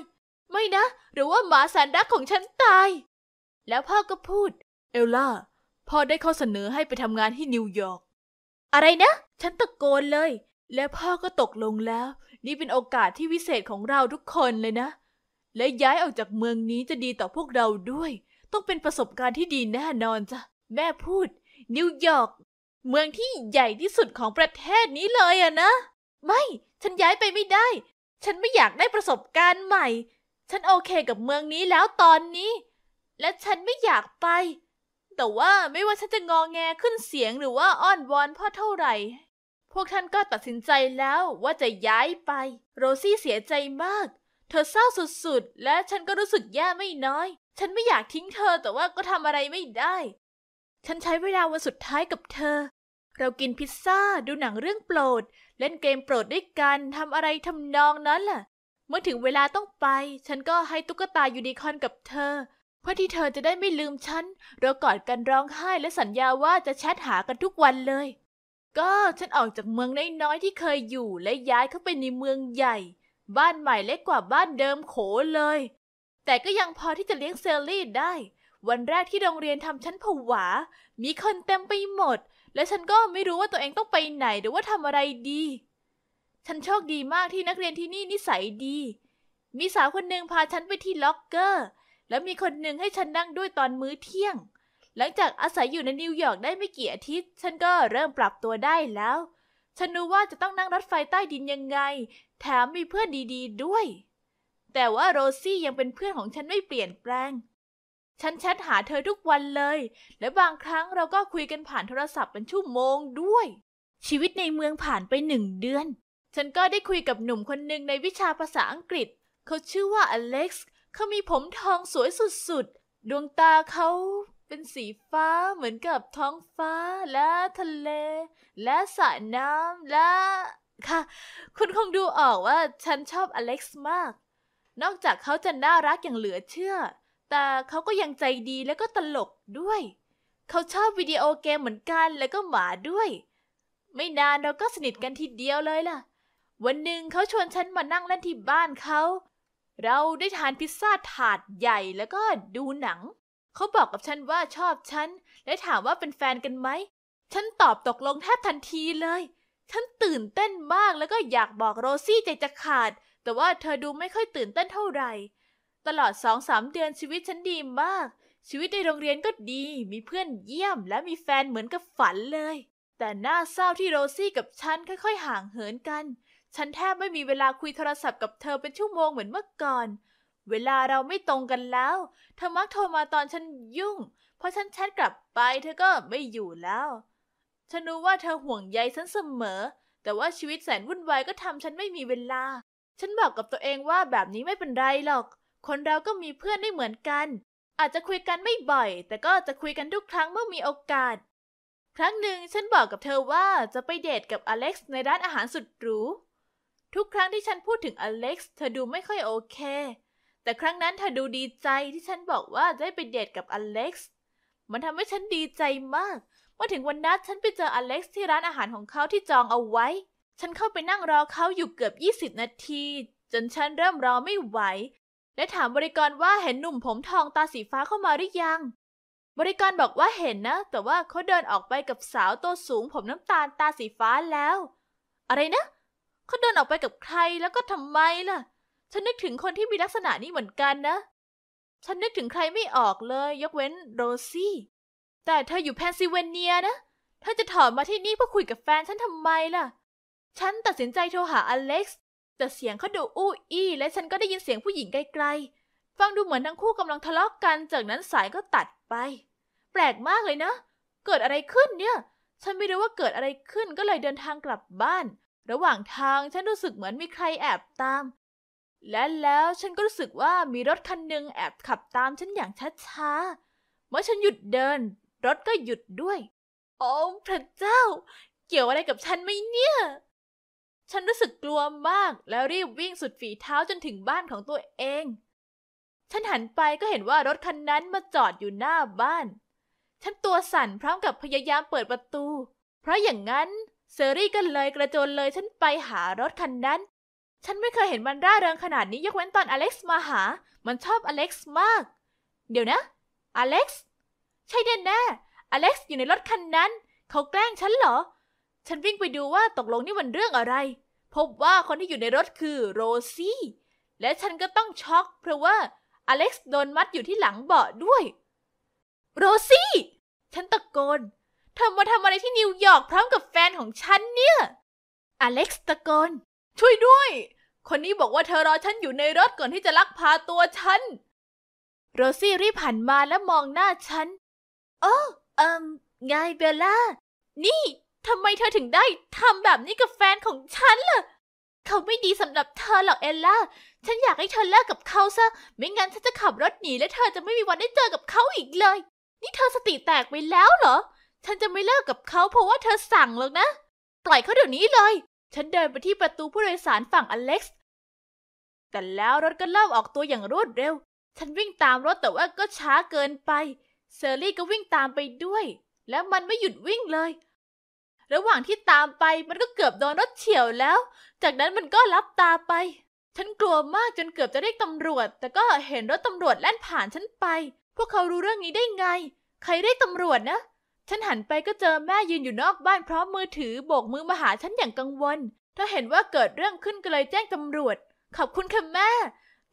ไม่นะ หรือว่าหมาสันรักของฉันตาย แล้วพ่อก็พูดเอลล่าพ่อได้ข้อเสนอให้ไปทำงานที่นิวยอร์กอะไรนะ ฉันตะโกนเลย และพ่อก็ตกลงแล้ว นี่เป็นโอกาสที่วิเศษของเราทุกคนเลยนะ และย้ายออกจากเมืองนี้จะดีต่อพวกเราด้วย ต้องเป็นประสบการณ์ที่ดีแน่นอนจ้ะแม่พูด นิวยอร์กเมืองที่ใหญ่ที่สุดของประเทศนี้เลยอะนะ ไม่ ฉันย้ายไปไม่ได้ ฉันไม่อยากได้ประสบการณ์ใหม่ ฉันโอเคกับเมืองนี้แล้วตอนนี้ และฉันไม่อยากไปแต่ว่าไม่ว่าฉันจะงองแงขึ้นเสียงหรือว่าอ้อนวอนพ่อเท่าไหร่พวกท่านก็ตัดสินใจแล้วว่าจะย้ายไป โรซี่เสียใจมาก เธอเศร้าสุดๆและฉันก็รู้สึกแย่ไม่น้อย ฉันไม่อยากทิ้งเธอแต่ว่าก็ทำอะไรไม่ได้ ฉันใช้เวลาวันสุดท้ายกับเธอ เรากินพิซซ่าดูหนังเรื่องโปรดเล่นเกมโปรดด้วยกันทำอะไรทำนองนั้นล่ะเมื่อถึงเวลาต้องไป ฉันก็ให้ตุ๊กตายูนิคอนกับเธอเพื่อที่เธอจะได้ไม่ลืมฉัน เรากอดกันร้องไห้และสัญญาว่าจะแชทหากันทุกวันเลย ก็ฉันออกจากเมืองน้อยๆที่เคยอยู่ และย้ายเข้าไปในเมืองใหญ่ บ้านใหม่เล็กกว่าบ้านเดิมโขเลย แต่ก็ยังพอที่จะเลี้ยงเซลลี่ได้ วันแรกที่โรงเรียนทำฉันผวา มีคนเต็มไปหมด และฉันก็ไม่รู้ว่าตัวเองต้องไปไหนหรือว่าทำอะไรดี ฉันโชคดีมากที่นักเรียนที่นี่นิสัยดี มีสาวคนหนึ่งพาฉันไปที่ล็อกเกอร์และมีคนหนึ่งให้ฉันนั่งด้วยตอนมื้อเที่ยง หลังจากอาศัยอยู่ในนิวยอร์กได้ไม่กี่อาทิตย์ ฉันก็เริ่มปรับตัวได้แล้ว ฉันรู้ว่าจะต้องนั่งรถไฟใต้ดินยังไง แถมมีเพื่อนดีๆด้วย แต่ว่าโรซี่ยังเป็นเพื่อนของฉันไม่เปลี่ยนแปลง ฉันแชทหาเธอทุกวันเลย และบางครั้งเราก็คุยกันผ่านโทรศัพท์เป็นชั่วโมงด้วย ชีวิตในเมืองผ่านไปหนึ่งเดือน ฉันก็ได้คุยกับหนุ่มคนหนึ่งในวิชาภาษาอังกฤษ เขาชื่อว่าอเล็กซ์เขามีผมทองสวยสุดๆ ดวงตาเขา เป็นสีฟ้าเหมือนกับท้องฟ้าและทะเล และสระน้ำและค่ะ คุณคงดูออกว่าฉันชอบอเล็กซ์มาก นอกจากเขาจะน่ารักอย่างเหลือเชื่อ แต่เขาก็ยังใจดีและก็ตลกด้วย เขาชอบวิดีโอเกมเหมือนกันแล้วก็หมาด้วย ไม่นานเราก็สนิทกันทีเดียวเลยล่ะ วันหนึ่งเขาชวนฉันมานั่งเล่นที่บ้านเขาเราได้ทานพิซซ่าถาดใหญ่แล้วก็ดูหนัง เขาบอกกับฉันว่าชอบฉัน และถามว่าเป็นแฟนกันไหม ฉันตอบตกลงแทบทันทีเลย ฉันตื่นเต้นมากแล้วก็อยากบอกโรซี่ใจจะขาด แต่ว่าเธอดูไม่ค่อยตื่นเต้นเท่าไหร่ ตลอดสองสามเดือนชีวิตฉันดีมาก ชีวิตในโรงเรียนก็ดี มีเพื่อนเยี่ยมและมีแฟนเหมือนกับฝันเลย แต่น่าเศร้าที่โรซี่กับฉันค่อย ๆห่างเหินกันฉันแทบไม่มีเวลาคุยโทรศัพท์กับเธอเป็นชั่วโมงเหมือนเมื่อก่อน เวลาเราไม่ตรงกันแล้ว เธอมักโทรมาตอนฉันยุ่ง เพราะฉันแชทกลับไป เธอก็ไม่อยู่แล้ว ฉันรู้ว่าเธอห่วงใยฉันเสมอ แต่ว่าชีวิตแสนวุ่นวายก็ทำฉันไม่มีเวลา ฉันบอกกับตัวเองว่าแบบนี้ไม่เป็นไรหรอก คนเราก็มีเพื่อนได้เหมือนกัน อาจจะคุยกันไม่บ่อย แต่ก็จะคุยกันทุกครั้งเมื่อมีโอกาส ครั้งหนึ่งฉันบอกกับเธอว่าจะไปเดทกับอเล็กซ์ในร้านอาหารสุดหรูทุกครั้งที่ฉันพูดถึงอเล็กซ์เธอดูไม่ค่อยโอเค แต่ครั้งนั้นเธอดูดีใจที่ฉันบอกว่า ได้ไปเดทกับอเล็กซ์ มันทำให้ฉันดีใจมากเมื่อถึงวันนัดฉันไปเจออเล็กซ์ที่ร้านอาหารของเขาที่จองเอาไว้ ฉันเข้าไปนั่งรอเขาอยู่เกือบ 20 นาที จนฉันเริ่มรอไม่ไหว และถามบริกรว่าเห็นหนุ่มผมทองตาสีฟ้าเข้ามาหรือยัง บริกรบอกว่าเห็นนะ แต่ว่าเขาเดินออกไปกับสาวตัวสูง ผมน้ำตาลตาสีฟ้าแล้ว อะไรนะเเขาเดินออกไปกับใครแล้วก็ทำไมล่ะ ฉันนึกถึงคนที่มีลักษณะนี้เหมือนกันนะ ฉันนึกถึงใครไม่ออกเลย ยกเว้นโรซี่ แต่เธออยู่แพนซิลเวเนียนะ เธอจะถอนมาที่นี่เพื่อคุยกับแฟนฉันทำไมล่ะ ฉันตัดสินใจโทรหาอเล็กซ์แต่เสียงเขาดูอู้อี้ และฉันก็ได้ยินเสียงผู้หญิงไกลๆฟังดูเหมือนทั้งคู่กำลังทะเลาะกกัน จากนั้นสายก็ตัดไป แปลกมากเลยนะ เกิดอะไรขึ้นเนี่ย ฉันไม่รู้ว่าเกิดอะไรขึ้นก็เลยเดินทางกลับบ้านระหว่างทางฉันรู้สึกเหมือนมีใครแอบตาม และแล้วฉันก็รู้สึกว่ามีรถคันหนึ่งแอบขับตามฉันอย่างช้าๆเมื่อฉันหยุดเดิน รถก็หยุดด้วยโอ้พระเจ้า เกี่ยวอะไรกับฉันไหมเนี่ยฉันรู้สึกกลัวมากแล้วรีบวิ่งสุดฝีเท้าจนถึงบ้านของตัวเอง ฉันหันไปก็เห็นว่ารถคันนั้นมาจอดอยู่หน้าบ้าน ฉันตัวสั่นพร้อมกับพยายามเปิดประตู เพราะอย่างนั้นเซอรี่กันเลยกระโจนเลยฉันไปหารถคันนั้น ฉันไม่เคยเห็นมันร่าเริงขนาดนี้ยกเว้นตอนอเล็กซ์มาหา มันชอบอเล็กซ์มาก เดี๋ยวนะอเล็กซ์ใช่แน่แน่อเล็กซ์อยู่ในรถคันนั้นเขาแกล้งฉันเหรอ ฉันวิ่งไปดูว่าตกลงนี่มันเรื่องอะไร พบว่าคนที่อยู่ในรถคือโรซี่และฉันก็ต้องช็อก เพราะว่าอเล็กซ์โดนมัดอยู่ที่หลังเบาะด้วยโรซี่ฉันตะโกนธอมาทำอะไรที่นิวยอร์กพร้อมกับแฟนของฉันเนี่ย อเล็กซ์ตะโกนช่วยด้วย คนนี้บอกว่าเธอรอฉันอยู่ในรถก่อนที่จะลักพาตัวฉันโรซี่รีบหันมาและมองหน้าฉันโอ้เอิมไงเบลล่า นี่ทำไมเธอถึงได้ทำแบบนี้กับแฟนของฉันล่ะ เขาไม่ดีสำหรับเธอหรอกเอลล่า ฉันอยากให้เธอเลิกกับเขาซะ ไม่งั้นฉันจะขับรถหนีและเธอจะไม่มีวันได้เจอกับเขาอีกเลย นี่เธอสติแตกไปแล้วเหรอฉันจะไม่เลิกกับเขาเพราะว่าเธอสั่งหรอกนะ ปล่อยเขาเดี๋ยวนี้เลย ฉันเดินไปที่ประตูผู้โดยสารฝั่งอเล็กซ์ แต่แล้วรถก็เล่มออกตัวอย่างรวดเร็ว ฉันวิ่งตามรถแต่ว่าก็ช้าเกินไป เซอร์รี่ก็วิ่งตามไปด้วย แล้วมันไม่หยุดวิ่งเลย ระหว่างที่ตามไปมันก็เกือบโดนรถเฉี่ยวแล้ว จากนั้นมันก็ลับตาไป ฉันกลัวมากจนเกือบจะเรียกตำรวจ แต่ก็เห็นรถตำรวจแล่นผ่านฉันไป พวกเขารู้เรื่องนี้ได้ไง ใครเรียกตำรวจนะฉันหันไปก็เจอแม่ยืนอยู่นอกบ้านพร้อมมือถือโบกมือมาหาฉันอย่างกังวลเธอเห็นว่าเกิดเรื่องขึ้นก็เลยแจ้งตำรวจ ขอบคุณค่ะแม่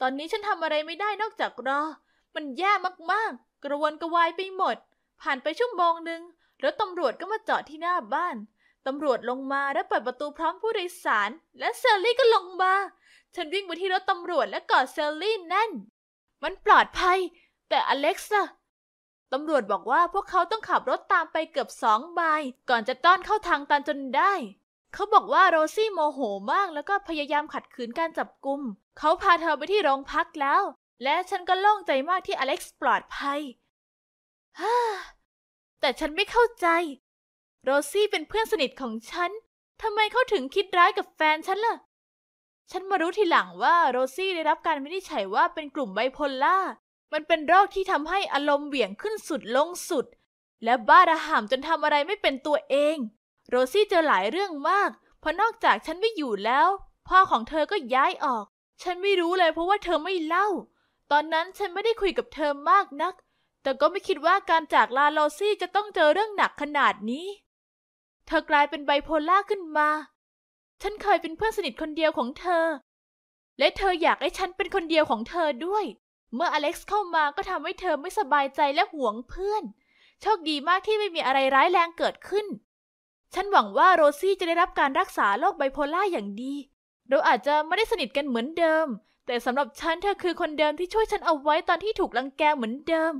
ตอนนี้ฉันทำอะไรไม่ได้นอกจากรอ มันแย่มากๆ กระวนกระวายไปหมด ผ่านไปชั่วโมงหนึ่งแล้วตำรวจก็มาจอดที่หน้าบ้าน ตำรวจลงมาและเปิดประตูพร้อมผู้โดยสาร และเซอร์ลี่ก็ลงมา ฉันวิ่งไปที่รถตำรวจและกอดเซอร์ลี่แน่น มันปลอดภัย แต่อเล็กซ์ตำรวจบอกว่าพวกเขาต้องขับรถตามไปเกือบสองไมล์ก่อนจะต้อนเข้าทางตันจนได้ เขาบอกว่าโรซี่โมโหมากแล้วก็พยายามขัดขืนการจับกุม เขาพาเธอไปที่โรงพักแล้ว และฉันก็โล่งใจมากที่อเล็กซ์ปลอดภัยฮ่าแต่ฉันไม่เข้าใจ โรซี่เป็นเพื่อนสนิทของฉันทำไมเขาถึงคิดร้ายกับแฟนฉันล่ะฉันมารู้ทีหลังว่าโรซี่ได้รับการวินิจฉัยว่าเป็นกลุ่มไบโพล่ามันเป็นโรคที่ทำให้อารมณ์เหวี่ยงขึ้นสุดลงสุด และบ้าระห่ำจนทำอะไรไม่เป็นตัวเอง โรซี่เจอหลายเรื่องมากเพราะนอกจากฉันไม่ อยู่แล้ว พ่อของเธอก็ย้ายออก ฉันไม่รู้เลยเพราะว่าเธอไม่เล่า ตอนนั้นฉันไม่ได้คุยกับเธอมากนัก แต่ก็ไม่คิดว่าการจากลาโรซี่จะต้องเจอเรื่องหนักขนาดนี้ เธอกลายเป็นไบโพล่าขึ้นมา ฉันเคยเป็นเพื่อนสนิทคนเดียวของเธอ และเธออยากให้ฉันเป็นคนเดียวของเธอด้วยเมื่ออเล็กซ์เข้ามาก็ทำให้เธอไม่สบายใจและหวงเพื่อน โชคดีมากที่ไม่มีอะไรร้ายแรงเกิดขึ้น ฉันหวังว่าโรซี่จะได้รับการรักษาโรคไบโพล่าอย่างดี เราอาจจะไม่ได้สนิทกันเหมือนเดิม แต่สำหรับฉันเธอคือคนเดิมที่ช่วยฉันเอาไว้ตอนที่ถูกลังแกเหมือนเดิม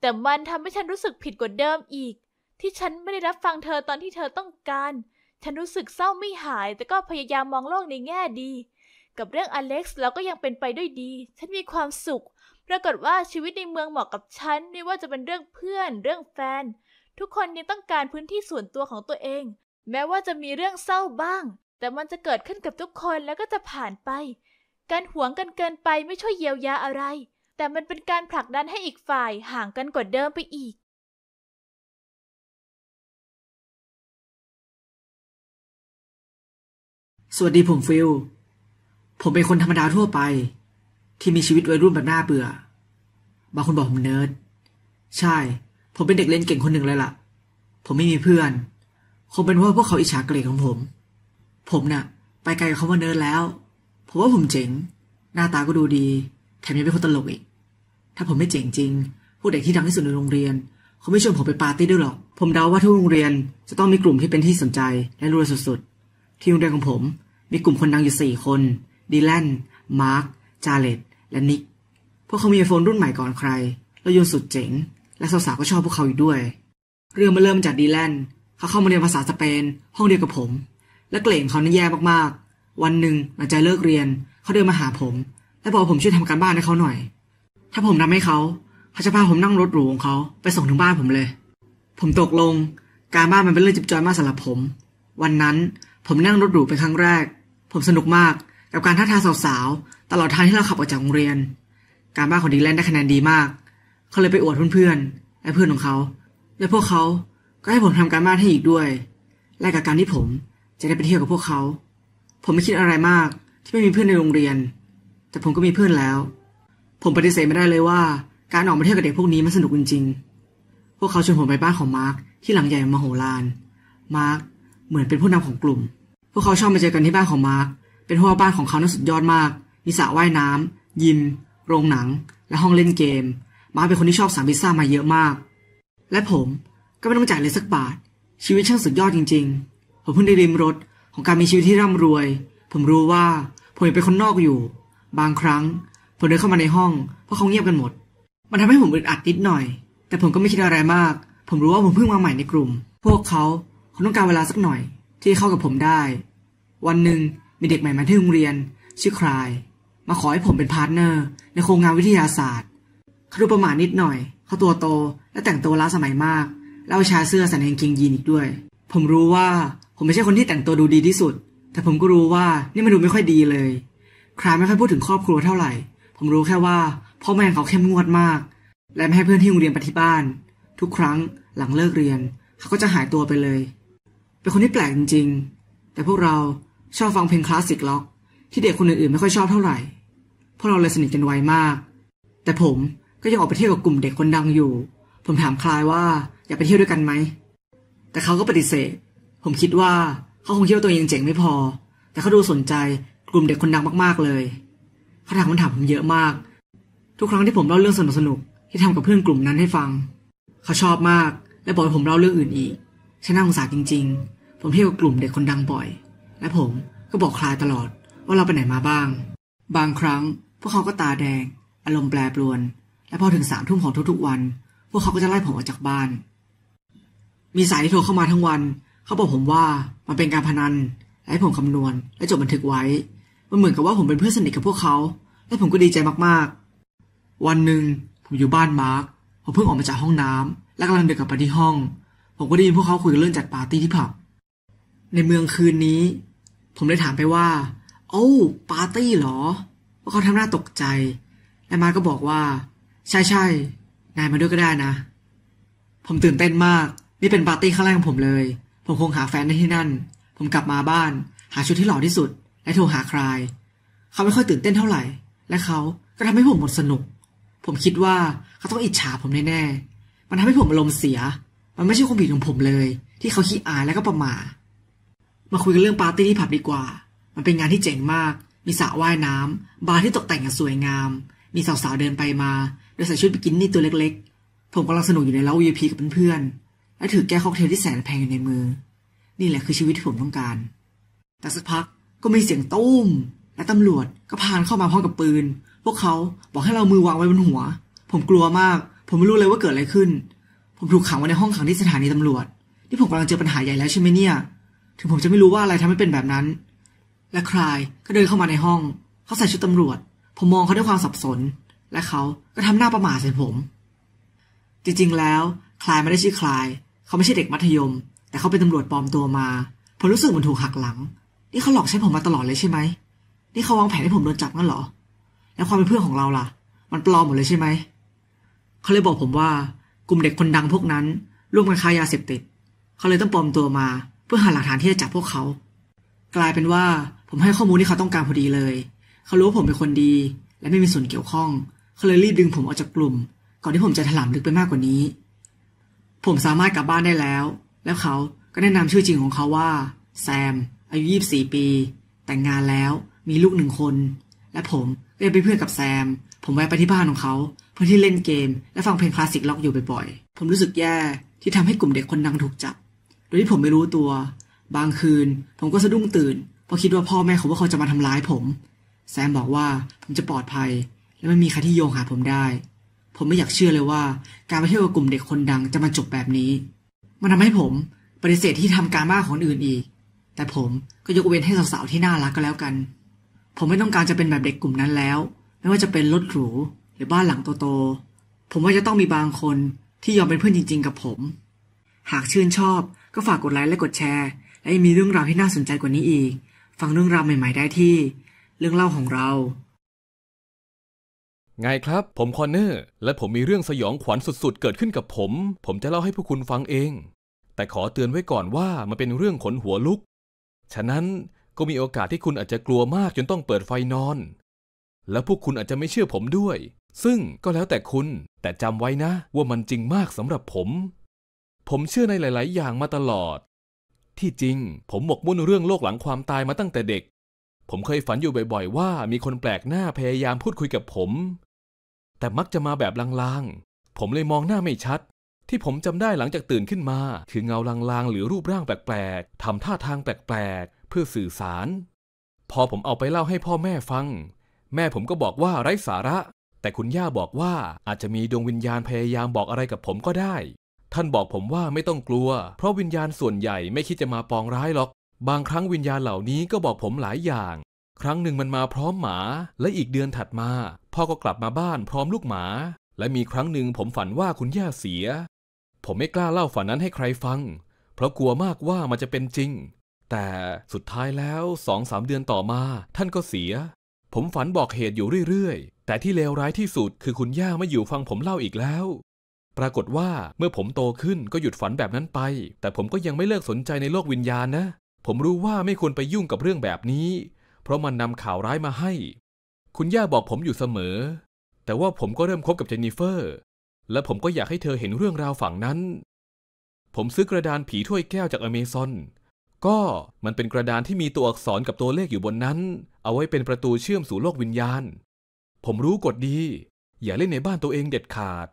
แต่มันทำให้ฉันรู้สึกผิดกว่าเดิมอีก ที่ฉันไม่ได้รับฟังเธอตอนที่เธอต้องการ ฉันรู้สึกเศร้าไม่หาย แต่ก็พยายามมองโลกในแง่ดี กับเรื่องอเล็กซ์เราก็ยังเป็นไปด้วยดี ฉันมีความสุขปรากฏว่าชีวิตในเมืองเหมาะกับฉันไม่ว่าจะเป็นเรื่องเพื่อนเรื่องแฟน ทุกคนยังต้องการพื้นที่ส่วนตัวของตัวเอง แม้ว่าจะมีเรื่องเศร้าบ้าง แต่มันจะเกิดขึ้นกับทุกคนแล้วก็จะผ่านไป การหวงกันเกินไปไม่ช่วยเยียวยาอะไร แต่มันเป็นการผลักดันให้อีกฝ่ายห่างกันกว่าเดิมไปอีก สวัสดีผมฟิลผมเป็นคนธรรมดาทั่วไปที่มีชีวิตวัยรุ่นแบบน่าเบื่อบางคนบอกผมเนิร์ด ใช่ ผมเป็นเด็กเล่นเก่งคนหนึ่งเลยละ่ะ ผมไม่มีเพื่อน คงเป็นเพราะพวกเขาอิจฉาเกลียดของผม ผมนะ่ะ ไปไกลกับเขาว่าเนิร์ดแล้ว ผมว่าผมเจ๋ง หน้าตาก็ดูดี แถมยังเป็นคนตลกอีก ถ้าผมไม่เจ๋งจริงพวกเด็กที่ดังที่สุดในโรงเรียนเขาไม่ชวนผมไปปาร์ตี้ด้วยหรอก ผมเดาว่าทุกโรงเรียนจะต้องมีกลุ่มที่เป็นที่สนใจและรวยสุดๆ ที่โรงเรียนของผมมีกลุ่มคนดังอยู่สี่คนดีแลนมาร์คจาเลตและนิกพวกเขามีไอโฟนรุ่นใหม่ก่อนใคร แล้วยนต์สุดเจ๋ง และสาวๆก็ชอบพวกเขาอยู่ด้วย เรื่องมาเริ่มจากดีแลนเขาเข้ามาเรียนภาษาสเปน ห้องเดียวกับผม และเกรงเขานั้นแย่มากๆ วันหนึ่งหลังจากเลิกเรียนเขาเดินมาหาผม และบอกผมช่วยทำการบ้านให้เขาหน่อย ถ้าผมทาให้เขา เขาจะพาผมนั่งรถหรูของเขาไปส่งถึงบ้านผมเลย ผมตกลง การบ้านมันเป็นเรื่องจิบจอยมากสำหรับผม วันนั้นผมนั่งรถหรูเป็นครั้งแรก ผมสนุกมากกับการท้าทายสาวๆตลอดทางที่เราขับออกจากโรงเรียน การบ้านของดีแลนได้คะแนนดีมาก เขาเลยไปอวดเพื่อนๆและเพื่อนของเขา และพวกเขาก็ให้ผมทำการบ้านให้อีกด้วย และกับการที่ผมจะได้ไปเที่ยวกับพวกเขา ผมไม่คิดอะไรมากที่ไม่มีเพื่อนในโรงเรียน แต่ผมก็มีเพื่อนแล้ว ผมปฏิเสธไม่ได้เลยว่า การออกมาเที่ยวกับเด็กพวกนี้มันสนุกจริง ๆ พวกเขาชวนผมไปบ้านของมาร์คที่หลังใหญ่มโหฬารมาร์คเหมือนเป็นผู้นำของกลุ่ม พวกเขาชอบมาเจอกันที่บ้านของมาร์คเป็นหัวบ้านของเขานั้นสุดยอดมาก มีสระว่ายน้ำ ยิม โรงหนัง และห้องเล่นเกม มาเป็นคนที่ชอบสั่งพิซซ่ามาเยอะมาก และผมก็ไม่ต้องจ่ายเลยสักบาท ชีวิตช่างสุดยอดจริง ๆ ผมเพิ่งได้ริมรสของการมีชีวิตที่ร่ำรวย ผมรู้ว่าผมเป็นคนนอกอยู่ บางครั้งผมเดินเข้ามาในห้องเพราะเขาเงียบกันหมด มันทำให้ผมอึดอัดนิดหน่อย แต่ผมก็ไม่คิดอะไรมาก ผมรู้ว่าผมเพิ่งมาใหม่ในกลุ่ม พวกเขาคงต้องการเวลาสักหน่อย ที่เข้ากับผมได้ วันหนึ่งมีเด็กใหม่มาที่โรงเรียน ชื่อคลายมาขอให้ผมเป็นพาร์ทเนอร์ ในโครงงานวิทยาศาสตร์เขาดูประมาณนิดหน่อย เขาตัวโตและแต่งตัวล้าสมัยมาก แล้วชาเสื้อสันเองเกงยีนอีกด้วย ผมรู้ว่า ผมไม่ใช่คนที่แต่งตัวดูดีที่สุด แต่ผมก็รู้ว่านี่มันดูไม่ค่อยดีเลยคลายไม่ค่อยพูดถึงครอบครัวเท่าไหร่ ผมรู้แค่ว่าพ่อแม่เขาเข้มงวดมาก และไม่ให้เพื่อนที่โรงเรียนไปที่บ้าน ทุกครั้งหลังเลิกเรียนเขาก็จะหายตัวไปเลย เป็นคนที่แปลกจริงๆแต่พวกเราชอบฟังเพลงคลาสสิกล็อก ที่เด็กคนอื่นๆไม่ค่อยชอบเท่าไหร่พวกเราเลยสนิทกันไวมาก แต่ผมก็ยังออกไปเที่ยวกับกลุ่มเด็กคนดังอยู่ ผมถามคลายว่า อยากไปเที่ยวด้วยกันไหมแต่เขาก็ปฏิเสธ ผมคิดว่าเขาคงเที่ยวตัวเองเจ๋งไม่พอ แต่เขาดูสนใจกลุ่มเด็กคนดังมากๆเลยเขาถามคำถามผมเยอะมาก ทุกครั้งที่ผมเล่าเรื่องสนุกๆที่ทำกับเพื่อนกลุ่มนั้นให้ฟัง เขาชอบมาก และบอกผมเล่าเรื่องอื่นอีกฉันน่าสงสารจริงๆ ผมเที่ยวกับกลุ่มเด็กคนดังบ่อยและผมก็บอกคลายตลอด ว่าเราไปไหนมาบ้าง บางครั้งพวกเขาก็ตาแดงอารมณ์แปรปรวน และพอถึงสามทุ่มของทุกๆวัน พวกเขาก็จะไล่ผมออกจากบ้าน มีสายที่โทรเข้ามาทั้งวัน เขาบอกผมว่ามันเป็นการพนันและให้ผมคำนวณและจดบันทึกไว้มันเหมือนกับว่าผมเป็นเพื่อนสนิทกับพวกเขา และผมก็ดีใจมาก ๆ วันหนึ่งผมอยู่บ้านมาร์คผมเพิ่งออกมาจากห้องน้ำ และกำลังเดินกลับไปที่ห้อง ผมก็ได้ยินพวกเขาคุยกันเรื่องจัดปาร์ตี้ที่ผับในเมืองคืนนี้ผมเลยถามไปว่า โอ้ปาร์ตี้เหรอว่าเขาทำหน้าตกใจ และมาก็บอกว่า ใช่ใช่นายมาด้วยก็ได้นะ ผมตื่นเต้นมากนี่เป็นปาร์ตี้ครั้งแรกของผมเลย ผมคงหาแฟนได้ที่นั่น ผมกลับมาบ้าน หาชุดที่หล่อที่สุด และโทรหาใครเขาไม่ค่อยตื่นเต้นเท่าไหร่ และเขาก็ทำให้ผมหมดสนุก ผมคิดว่าเขาต้องอิจฉาผมแน่ๆมันทำให้ผมอารมณ์เสีย มันไม่ใช่ความผิดของผมเลย ที่เขาขี้อายและก็ประมาทมาคุยกันเรื่องปาร์ตี้ที่ผับดีกว่า มันเป็นงานที่เจ๋งมาก มีสระว่ายน้ำ บาร์ที่ตกแต่งอย่างสวยงาม มีสาวๆ เดินไปมาโดยใส่ชุดบิกินี่ตัวเล็กๆ ผมกำลังสนุกอยู่ในเล้าวีพีกับเพื่อนๆและถือแก้วค็อกเทลที่แสนแพงอยู่ในมือ นี่แหละคือชีวิตที่ผมต้องการ แต่สักพักก็มีเสียงตุ้ม และตำรวจก็พานเข้ามาพร้อมกับปืน พวกเขาบอกให้เรามือวางไว้บนหัว ผมกลัวมาก ผมไม่รู้เลยว่าเกิดอะไรขึ้น ผมถูกขังไว้ในห้องขังที่สถานีตำรวจ ที่ผมกำลังเจอปัญหาใหญ่แล้วใช่ไหมเนี่ยถึงผมจะไม่รู้ว่าอะไรทำให้เป็นแบบนั้น และคลายก็เดินเข้ามาในห้อง เขาใส่ชุดตำรวจ ผมมองเขาด้วยความสับสน และเขาก็ทำหน้าประหม่าใส่ผม จริงๆ แล้ว คลายไม่ได้ชื่อคลาย เขาไม่ใช่เด็กมัธยม แต่เขาเป็นตำรวจปลอมตัวมา ผมรู้สึกเหมือนถูกหักหลัง นี่เขาหลอกใช้ผมมาตลอดเลยใช่ไหม นี่เขาวางแผนให้ผมโดนจับงั้นเหรอ แล้วความเป็นเพื่อนของเราล่ะ มันปลอมหมดเลยใช่ไหม เขาเลยบอกผมว่า กลุ่มเด็กคนดังพวกนั้นร่วมกันค้ายาเสพติด เขาเลยต้องปลอมตัวมาเพื่อหาหลักฐานที่จะจับพวกเขา กลายเป็นว่าผมให้ข้อมูลที่เขาต้องการพอดีเลย เขารู้ว่าผมเป็นคนดี และไม่มีส่วนเกี่ยวข้อง เขาเลยรีบดึงผมออกจากกลุ่ม ก่อนที่ผมจะถลำลึกไปมากกว่านี้ ผมสามารถกลับบ้านได้แล้ว แล้วเขาก็แนะนำชื่อจริงของเขาว่า แซม อายุ 24 ปี แต่งงานแล้ว มีลูกหนึ่งคน และผมก็ยังเป็นเพื่อนกับแซม ผมแวะไปที่บ้านของเขา เพื่อที่เล่นเกมและฟังเพลงคลาสสิกล็อกอยู่บ่อยๆผมรู้สึกแย่ ที่ทำให้กลุ่มเด็กคนดังถูกจับโดยที่ผมไม่รู้ตัว บางคืน ผมก็สะดุ้งตื่น เพราะคิดว่าพ่อแม่เขาว่าเขาจะมาทำร้ายผมแซมบอกว่าผมจะปลอดภัย และไม่มีใครที่โยงหาผมได้ ผมไม่อยากเชื่อเลยว่า การไปเที่ยวกับกลุ่มเด็กคนดังจะมาจบแบบนี้ มันทำให้ผมปฏิเสธที่ทำการบ้าของอื่นอีก แต่ผมก็ยกเว้นให้สาวๆที่น่ารักก็แล้วกัน ผมไม่ต้องการจะเป็นแบบเด็กกลุ่มนั้นแล้ว ไม่ว่าจะเป็นรถหรูหรือบ้านหลังโตๆผมว่าจะต้องมีบางคนที่ยอมเป็นเพื่อนจริงๆ กับผม หากชื่นชอบก็ฝากกดไลค์และกดแชร์และยังมีเรื่องราวที่น่าสนใจกว่านี้อีก ฟังเรื่องราวใหม่ ๆ ได้ที่ เรื่องเล่าของเราไงครับ ผมคอนเนอร์และผมมีเรื่องสยองขวัญสุด ๆ เกิดขึ้นกับผม ผมจะเล่าให้พวกคุณฟังเอง แต่ขอเตือนไว้ก่อนว่ามันเป็นเรื่องขนหัวลุก ฉะนั้นก็มีโอกาสที่คุณอาจจะกลัวมากจนต้องเปิดไฟนอน และพวกคุณอาจจะไม่เชื่อผมด้วย ซึ่งก็แล้วแต่คุณ แต่จำไว้นะ ว่ามันจริงมากสำหรับผมผมเชื่อในหลาย ๆ อย่างมาตลอด ที่จริง ผมหมกมุ่นเรื่องโลกหลังความตายมาตั้งแต่เด็ก ผมเคยฝันอยู่บ่อย ๆ ว่ามีคนแปลกหน้าพยายามพูดคุยกับผม แต่มักจะมาแบบลางๆ ผมเลยมองหน้าไม่ชัด ที่ผมจำได้หลังจากตื่นขึ้นมา คือเงาลางๆ หรือรูปร่างแปลก ๆ ทำท่าทางแปลก ๆ เพื่อสื่อสาร พอผมเอาไปเล่าให้พ่อแม่ฟัง แม่ผมก็บอกว่าไร้สาระ แต่คุณย่าบอกว่าอาจจะมีดวงวิญญาณพยายามบอกอะไรกับผมก็ได้ท่านบอกผมว่าไม่ต้องกลัว เพราะวิญญาณส่วนใหญ่ไม่คิดจะมาปองร้ายหรอก บางครั้งวิญญาณเหล่านี้ก็บอกผมหลายอย่าง ครั้งหนึ่งมันมาพร้อมหมา และอีกเดือนถัดมา พ่อก็กลับมาบ้าน พร้อมลูกหมา และมีครั้งหนึ่งผมฝันว่าคุณย่าเสีย ผมไม่กล้าเล่าฝันนั้นให้ใครฟัง เพราะกลัวมากว่ามันจะเป็นจริง แต่สุดท้ายแล้วสองสามเดือนต่อมา ท่านก็เสีย ผมฝันบอกเหตุอยู่เรื่อยๆ แต่ที่เลวร้ายที่สุดคือคุณย่าไม่อยู่ฟังผมเล่าอีกแล้วปรากฏว่าเมื่อผมโตขึ้นก็หยุดฝันแบบนั้นไป แต่ผมก็ยังไม่เลิกสนใจในโลกวิญญาณนะ ผมรู้ว่าไม่ควรไปยุ่งกับเรื่องแบบนี้ เพราะมันนำข่าวร้ายมาให้ คุณย่าบอกผมอยู่เสมอ แต่ว่าผมก็เริ่มคบกับเจนนิเฟอร์ และผมก็อยากให้เธอเห็นเรื่องราวฝั่งนั้น ผมซื้อกระดานผีถ้วยแก้วจากอเมซอนก็มันเป็นกระดานที่มีตัวอักษรกับตัวเลขอยู่บนนั้น เอาไว้เป็นประตูเชื่อมสู่โลกวิญญาณ ผมรู้กฎดี อย่าเล่นในบ้านตัวเองเด็ดขาด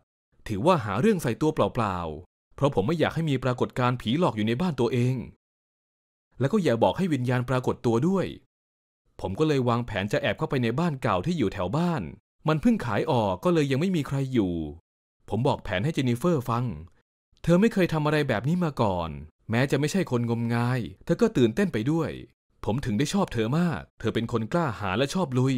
ถือว่าหาเรื่องใส่ตัวเปล่าๆ เพราะผมไม่อยากให้มีปรากฏการผีหลอกอยู่ในบ้านตัวเอง แล้วก็อย่าบอกให้วิญญาณปรากฏตัวด้วย ผมก็เลยวางแผนจะแอบเข้าไปในบ้านเก่าที่อยู่แถวบ้าน มันเพิ่งขายออกก็เลยยังไม่มีใครอยู่ ผมบอกแผนให้เจนิเฟอร์ฟัง เธอไม่เคยทำอะไรแบบนี้มาก่อน แม้จะไม่ใช่คนงมงาย เธอก็ตื่นเต้นไปด้วย ผมถึงได้ชอบเธอมาก เธอเป็นคนกล้าหาและชอบลุย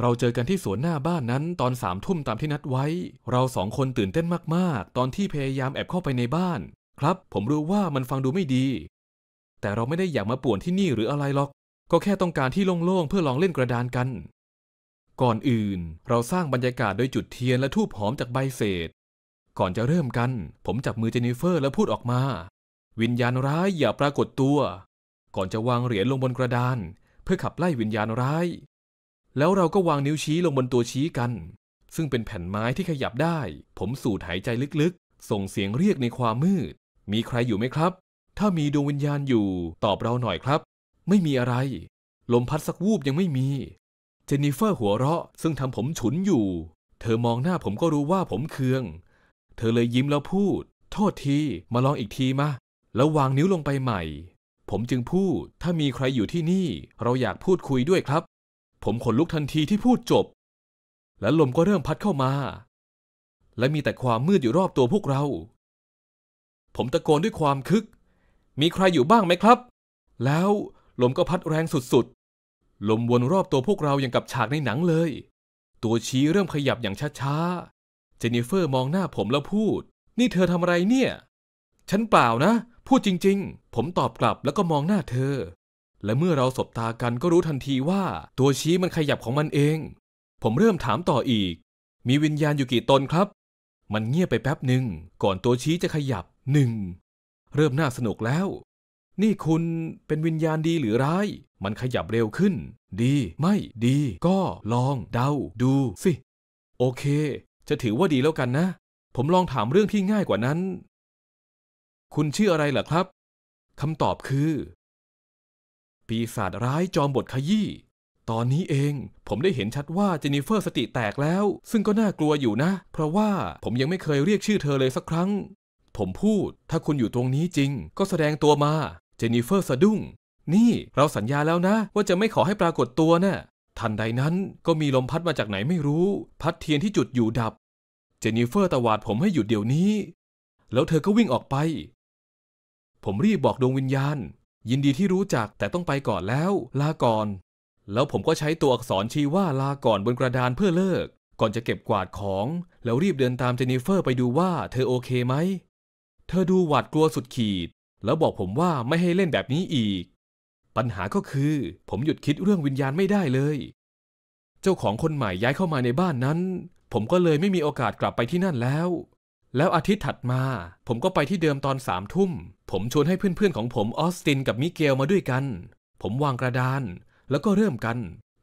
เราเจอกันที่สวนหน้าบ้านนั้น ตอนสามทุ่มตามที่นัดไว้ เราสองคนตื่นเต้นมากๆ ตอนที่พยายามแอบเข้าไปในบ้าน ครับ ผมรู้ว่ามันฟังดูไม่ดี แต่เราไม่ได้อยากมาป่วนที่นี่หรืออะไรหรอก ก็แค่ต้องการที่โล่งๆเพื่อลองเล่นกระดานกัน ก่อนอื่น เราสร้างบรรยากาศโดยจุดเทียนและทูบหอมจากใบเศษก่อนจะเริ่มกัน ผมจับมือเจนิเฟอร์และพูดออกมา วิญญาณร้ายอย่าปรากฏตัว ก่อนจะวางเหรียญลงบนกระดาน เพื่อขับไล่วิญญาณร้ายแล้วเราก็วางนิ้วชี้ลงบนตัวชี้กัน ซึ่งเป็นแผ่นไม้ที่ขยับได้ ผมสูดหายใจลึกๆ ส่งเสียงเรียกในความมืด มีใครอยู่ไหมครับ ถ้ามีดวงวิญญาณอยู่ตอบเราหน่อยครับ ไม่มีอะไร ลมพัดสักวูบยังไม่มี เจนนิเฟอร์หัวเราะ ซึ่งทำผมฉุนอยู่ เธอมองหน้าผมก็รู้ว่าผมเคือง เธอเลยยิ้มแล้วพูด โทษทีมาลองอีกทีมาแล้ววางนิ้วลงไปใหม่ ผมจึงพูด ถ้ามีใครอยู่ที่นี่ เราอยากพูดคุยด้วยครับผมขนลุกทันทีที่พูดจบ และลมก็เริ่มพัดเข้ามา และมีแต่ความมืดอยู่รอบตัวพวกเรา ผมตะโกนด้วยความคึก มีใครอยู่บ้างไหมครับ แล้วลมก็พัดแรงสุดๆ ลมวนรอบตัวพวกเราอย่างกับฉากในหนังเลย ตัวชี้เริ่มขยับอย่างช้าๆ เจนิเฟอร์มองหน้าผมแล้วพูด นี่เธอทำอะไรเนี่ย ฉันเปล่านะ พูดจริงๆ ผมตอบกลับแล้วก็มองหน้าเธอและเมื่อเราสบตากันก็รู้ทันทีว่า ตัวชี้มันขยับของมันเอง ผมเริ่มถามต่ออีก มีวิญญาณอยู่กี่ตนครับ มันเงียบไปแป๊บหนึ่งก่อนตัวชี้จะขยับหนึ่งเริ่มน่าสนุกแล้ว นี่คุณเป็นวิญญาณดีหรือร้าย มันขยับเร็วขึ้น ดี ไม่ดี ก็ลอง เดาดูสิ โอเค จะถือว่าดีแล้วกันนะ ผมลองถามเรื่องที่ง่ายกว่านั้น คุณชื่ออะไรเหรอครับคำตอบคือปีศาจร้ายจอมบทขยี้ ตอนนี้เอง ผมได้เห็นชัดว่า เจนิเฟอร์สติแตกแล้ว ซึ่งก็น่ากลัวอยู่นะ เพราะว่าผมยังไม่เคยเรียกชื่อเธอเลยสักครั้ง ผมพูดถ้าคุณอยู่ตรงนี้จริง ก็แสดงตัวมา เจนิเฟอร์สะดุ้ง นี่เราสัญญาแล้วนะ ว่าจะไม่ขอให้ปรากฏตัวนะ่ะทันใดนั้นก็มีลมพัดมาจากไหนไม่รู้ พัดเทียนที่จุดอยู่ดับ เจนิเฟอร์ตะวาดผมให้หยุดเดี๋ยวนี้ แล้วเธอก็วิ่งออกไป ผมรีบบอกดวงวิญญาณยินดีที่รู้จักแต่ต้องไปก่อนแล้ว ลาก่อน แล้วผมก็ใช้ตัวอักษรชี้ว่าลาก่อนบนกระดานเพื่อเลิก ก่อนจะเก็บกวาดของแล้วรีบเดินตามเจนิเฟอร์ไปดูว่า เธอโอเคไหม เธอดูหวาดกลัวสุดขีด แล้วบอกผมว่าไม่ให้เล่นแบบนี้อีก ปัญหาก็คือ ผมหยุดคิดเรื่องวิญญาณไม่ได้เลย เจ้าของคนใหม่ย้ายเข้ามาในบ้านนั้น ผมก็เลยไม่มีโอกาสกลับไปที่นั่นแล้วแล้วอาทิตย์ถัดมา ผมก็ไปที่เดิมตอนสามทุ่มผมชวนให้เพื่อนๆของผมออสตินกับมิเกลมาด้วยกัน ผมวางกระดาน แล้วก็เริ่มกัน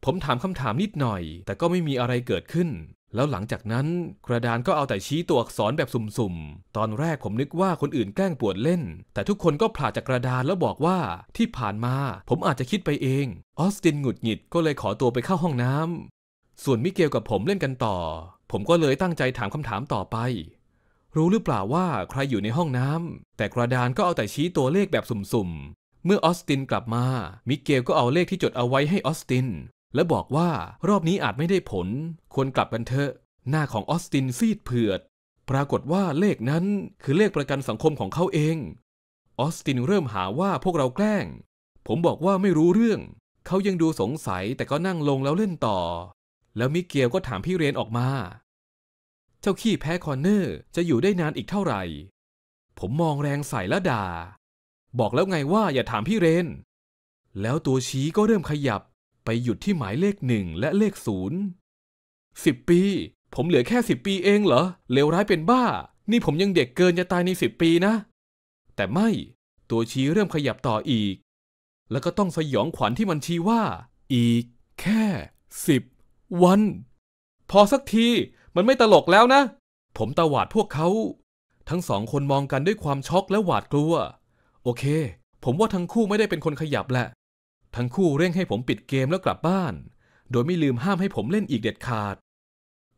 ผมถามคำถามนิดหน่อย แต่ก็ไม่มีอะไรเกิดขึ้น แล้วหลังจากนั้น กระดานก็เอาแต่ชี้ตัวอักษรแบบสุ่มๆ ตอนแรกผมนึกว่าคนอื่นแกล้งปวดเล่น แต่ทุกคนก็ผ่าจากกระดานแล้วบอกว่าที่ผ่านมา ผมอาจจะคิดไปเองออสตินหงุดหงิดก็เลยขอตัวไปเข้าห้องน้ำส่วนมิเกลกับผมเล่นกันต่อ ผมก็เลยตั้งใจถามคำถามต่อไปรู้หรือเปล่าว่าใครอยู่ในห้องน้ำแต่กระดานก็เอาแต่ชี้ตัวเลขแบบสุ่มๆ เมื่อออสตินกลับมา มิเกลก็เอาเลขที่จดเอาไว้ให้ออสติน และบอกว่ารอบนี้อาจไม่ได้ผล ควรกลับกันเถอะ หน้าของออสตินซีดเผือดปรากฏว่าเลขนั้นคือเลขประกันสังคมของเขาเองออสตินเริ่มหาว่าพวกเราแกล้ง ผมบอกว่าไม่รู้เรื่อง เขายังดูสงสัยแต่ก็นั่งลงแล้วเล่นต่อ แล้วมิเกลก็ถามพี่เรนออกมาเจ้าขี้แพ้คอนเนอร์ จะอยู่ได้นานอีกเท่าไหร่ ผมมองแรงใส่และด่าบอกแล้วไงว่าอย่าถามพี่เรน แล้วตัวชี้ก็เริ่มขยับไปหยุดที่หมายเลขหนึ่งและเลขศูนย์สิบปี ผมเหลือแค่สิบปีเองเหรอเลวร้ายเป็นบ้า นี่ผมยังเด็กเกินจะตายในสิบปีนะ แต่ไม่ตัวชี้เริ่มขยับต่ออีก แล้วก็ต้องสยองขวัญที่มันชี้ว่า อีก แค่สิบวัน พอสักทีมันไม่ตลกแล้วนะ ผมตหวาดพวกเขา ทั้งสองคนมองกันด้วยความช็อกและหวาดกลัว โอเค ผมว่าทั้งคู่ไม่ได้เป็นคนขยับแหละ ทั้งคู่เร่งให้ผมปิดเกมแล้วกลับบ้าน โดยไม่ลืมห้ามให้ผมเล่นอีกเด็ดขาด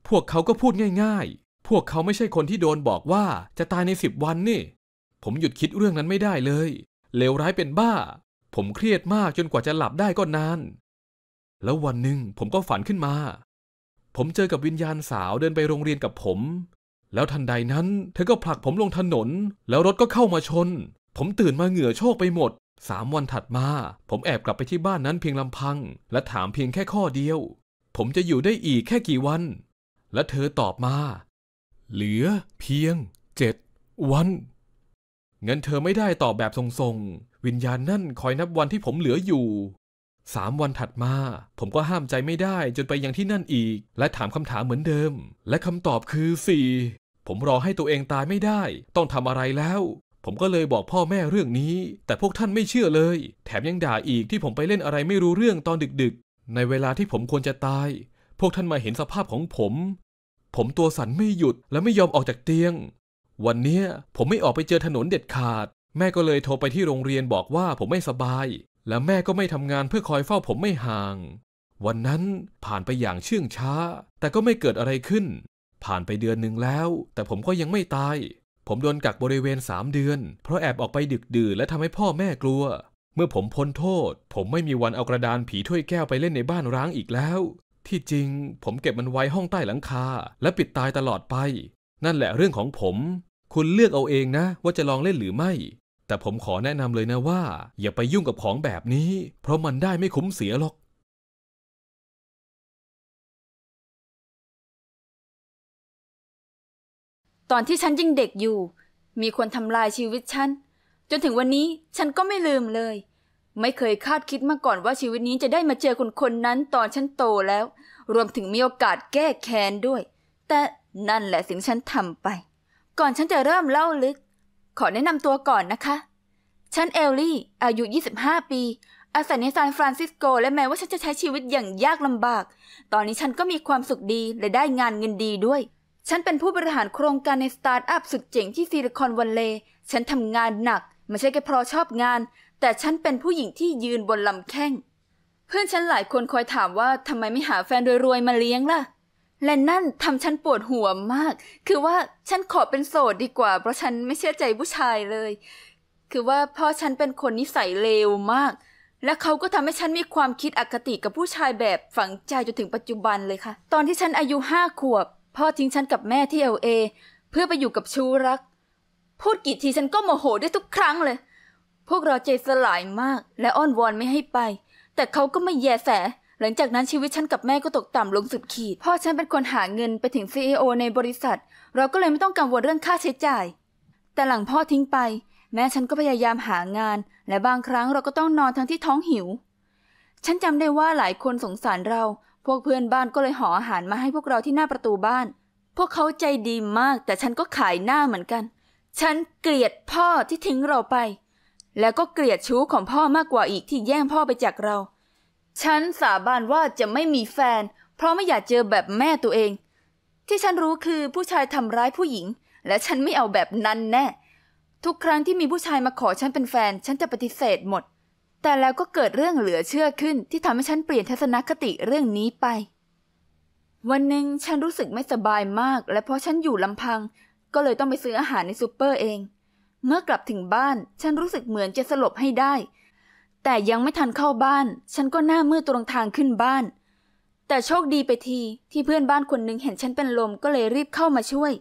พวกเขาก็พูดง่ายๆ พวกเขาไม่ใช่คนที่โดนบอกว่าจะตายในสิบวันนี่ ผมหยุดคิดเรื่องนั้นไม่ได้เลย เลวร้ายเป็นบ้า ผมเครียดมากจนกว่าจะหลับได้ก็นาน แล้ววันหนึ่งผมก็ฝันขึ้นมาผมเจอกับวิญญาณสาวเดินไปโรงเรียนกับผม แล้วทันใดนั้น เธอก็ผลักผมลงถนน แล้วรถก็เข้ามาชน ผมตื่นมาเหงื่อโชกไปหมดสามวันถัดมา ผมแอบกลับไปที่บ้านนั้นเพียงลำพัง และถามเพียงแค่ข้อเดียว ผมจะอยู่ได้อีกแค่กี่วัน และเธอตอบมา เหลือ เพียงเจ็ดวันเงินเธอไม่ได้ตอบแบบทรงๆ วิญญาณนั่นคอยนับวันที่ผมเหลืออยู่สามวันถัดมา ผมก็ห้ามใจไม่ได้จนไปยังที่นั่นอีก และถามคำถามเหมือนเดิม และคำตอบคือสี่ผมรอให้ตัวเองตายไม่ได้ ต้องทำอะไรแล้ว ผมก็เลยบอกพ่อแม่เรื่องนี้ แต่พวกท่านไม่เชื่อเลย แถมยังด่าอีกที่ผมไปเล่นอะไรไม่รู้เรื่องตอนดึกๆ ในเวลาที่ผมควรจะตาย พวกท่านมาเห็นสภาพของผม ผมตัวสั่นไม่หยุดและไม่ยอมออกจากเตียง วันนี้ผมไม่ออกไปเจอถนนเด็ดขาด แม่ก็เลยโทรไปที่โรงเรียนบอกว่าผมไม่สบายและแม่ก็ไม่ทำงานเพื่อคอยเฝ้าผมไม่ห่าง วันนั้นผ่านไปอย่างเชื่องช้า แต่ก็ไม่เกิดอะไรขึ้น ผ่านไปเดือนหนึ่งแล้ว แต่ผมก็ยังไม่ตาย ผมโดนกักบริเวณสามเดือน เพราะแอบออกไปดึกดื่นและทำให้พ่อแม่กลัว เมื่อผมพ้นโทษ ผมไม่มีวันเอากระดานผีถ้วยแก้วไปเล่นในบ้านร้างอีกแล้ว ที่จริง ผมเก็บมันไว้ห้องใต้หลังคาและปิดตายตลอดไป นั่นแหละเรื่องของผม คุณเลือกเอาเองนะ ว่าจะลองเล่นหรือไม่แต่ผมขอแนะนำเลยนะว่า อย่าไปยุ่งกับของแบบนี้ เพราะมันได้ไม่คุ้มเสียหรอก ตอนที่ฉันยังเด็กอยู่ มีคนทำลายชีวิตฉัน จนถึงวันนี้ฉันก็ไม่ลืมเลย ไม่เคยคาดคิดมาก่อนว่าชีวิตนี้จะได้มาเจอคนคนนั้นตอนฉันโตแล้ว รวมถึงมีโอกาสแก้แค้นด้วย แต่นั่นแหละสิ่งฉันทำไป ก่อนฉันจะเริ่มเล่าลึกขอแนะนำตัวก่อนนะคะ ฉันเอลลี่ อายุ 25 ปี อาศัยในซานฟรานซิสโกและแม้ว่าฉันจะใช้ชีวิตอย่างยากลำบาก ตอนนี้ฉันก็มีความสุขดีและได้งานเงินดีด้วย ฉันเป็นผู้บริหารโครงการในสตาร์ทอัพสุดเจ๋งที่ซิลิคอนวันเลย์ ฉันทำงานหนัก ไม่ใช่แค่เพราะชอบงาน แต่ฉันเป็นผู้หญิงที่ยืนบนลำแข้งเพื่อนฉันหลายคนคอยถามว่าทำไมไม่หาแฟนรวยๆมาเลี้ยงล่ะและนั่นทำฉันปวดหัวมาก คือว่าฉันขอเป็นโสดดีกว่าเพราะฉันไม่เชื่อใจผู้ชายเลย คือว่าพ่อฉันเป็นคนนิสัยเลวมาก และเขาก็ทำให้ฉันมีความคิดอคติกับผู้ชายแบบฝังใจจนถึงปัจจุบันเลยค่ะ ตอนที่ฉันอายุห้าขวบ พ่อทิ้งฉันกับแม่ที่เอลเอเพื่อไปอยู่กับชูรัก พูดกี่ทีฉันก็โมโหได้ทุกครั้งเลย พวกเราใจสลายมากและอ้อนวอนไม่ให้ไป แต่เขาก็ไม่แยแสหลังจากนั้นชีวิตฉันกับแม่ก็ตกต่ำลงสุดขีด พ่อฉันเป็นคนหาเงินไปถึงซีอในบริษัท เราก็เลยไม่ต้องกังวลเรื่องค่าใช้จ่าย แต่หลังพ่อทิ้งไป แม่ฉันก็พยายามหางาน และบางครั้งเราก็ต้องนอนทั้งที่ท้องหิว ฉันจำได้ว่าหลายคนสงสารเรา พวกเพื่อนบ้านก็เลยห่ออาหารมาให้พวกเราที่หน้าประตูบ้าน พวกเขาใจดีมาก แต่ฉันก็ขายหน้าเหมือนกัน ฉันเกลียดพ่อที่ทิ้งเราไป แล้วก็เกลียดชู้ของพ่อมากกว่าอีกที่แย่งพ่อไปจากเราฉันสาบานว่าจะไม่มีแฟน เพราะไม่อยากเจอแบบแม่ตัวเอง ที่ฉันรู้คือผู้ชายทำร้ายผู้หญิง และฉันไม่เอาแบบนั้นแน่ ทุกครั้งที่มีผู้ชายมาขอฉันเป็นแฟน ฉันจะปฏิเสธหมด แต่แล้วก็เกิดเรื่องเหลือเชื่อขึ้น ที่ทำให้ฉันเปลี่ยนทัศนคติเรื่องนี้ไป วันหนึ่งฉันรู้สึกไม่สบายมาก และเพราะฉันอยู่ลำพัง ก็เลยต้องไปซื้ออาหารในซูเปอร์เอง เมื่อกลับถึงบ้านฉันรู้สึกเหมือนจะสลบให้ได้แต่ยังไม่ทันเข้าบ้าน ฉันก็หน้ามืดตรงทางขึ้นบ้าน แต่โชคดีไปทีที่เพื่อนบ้านคนหนึ่งเห็นฉันเป็นลมก็เลยรีบเข้ามาช่วย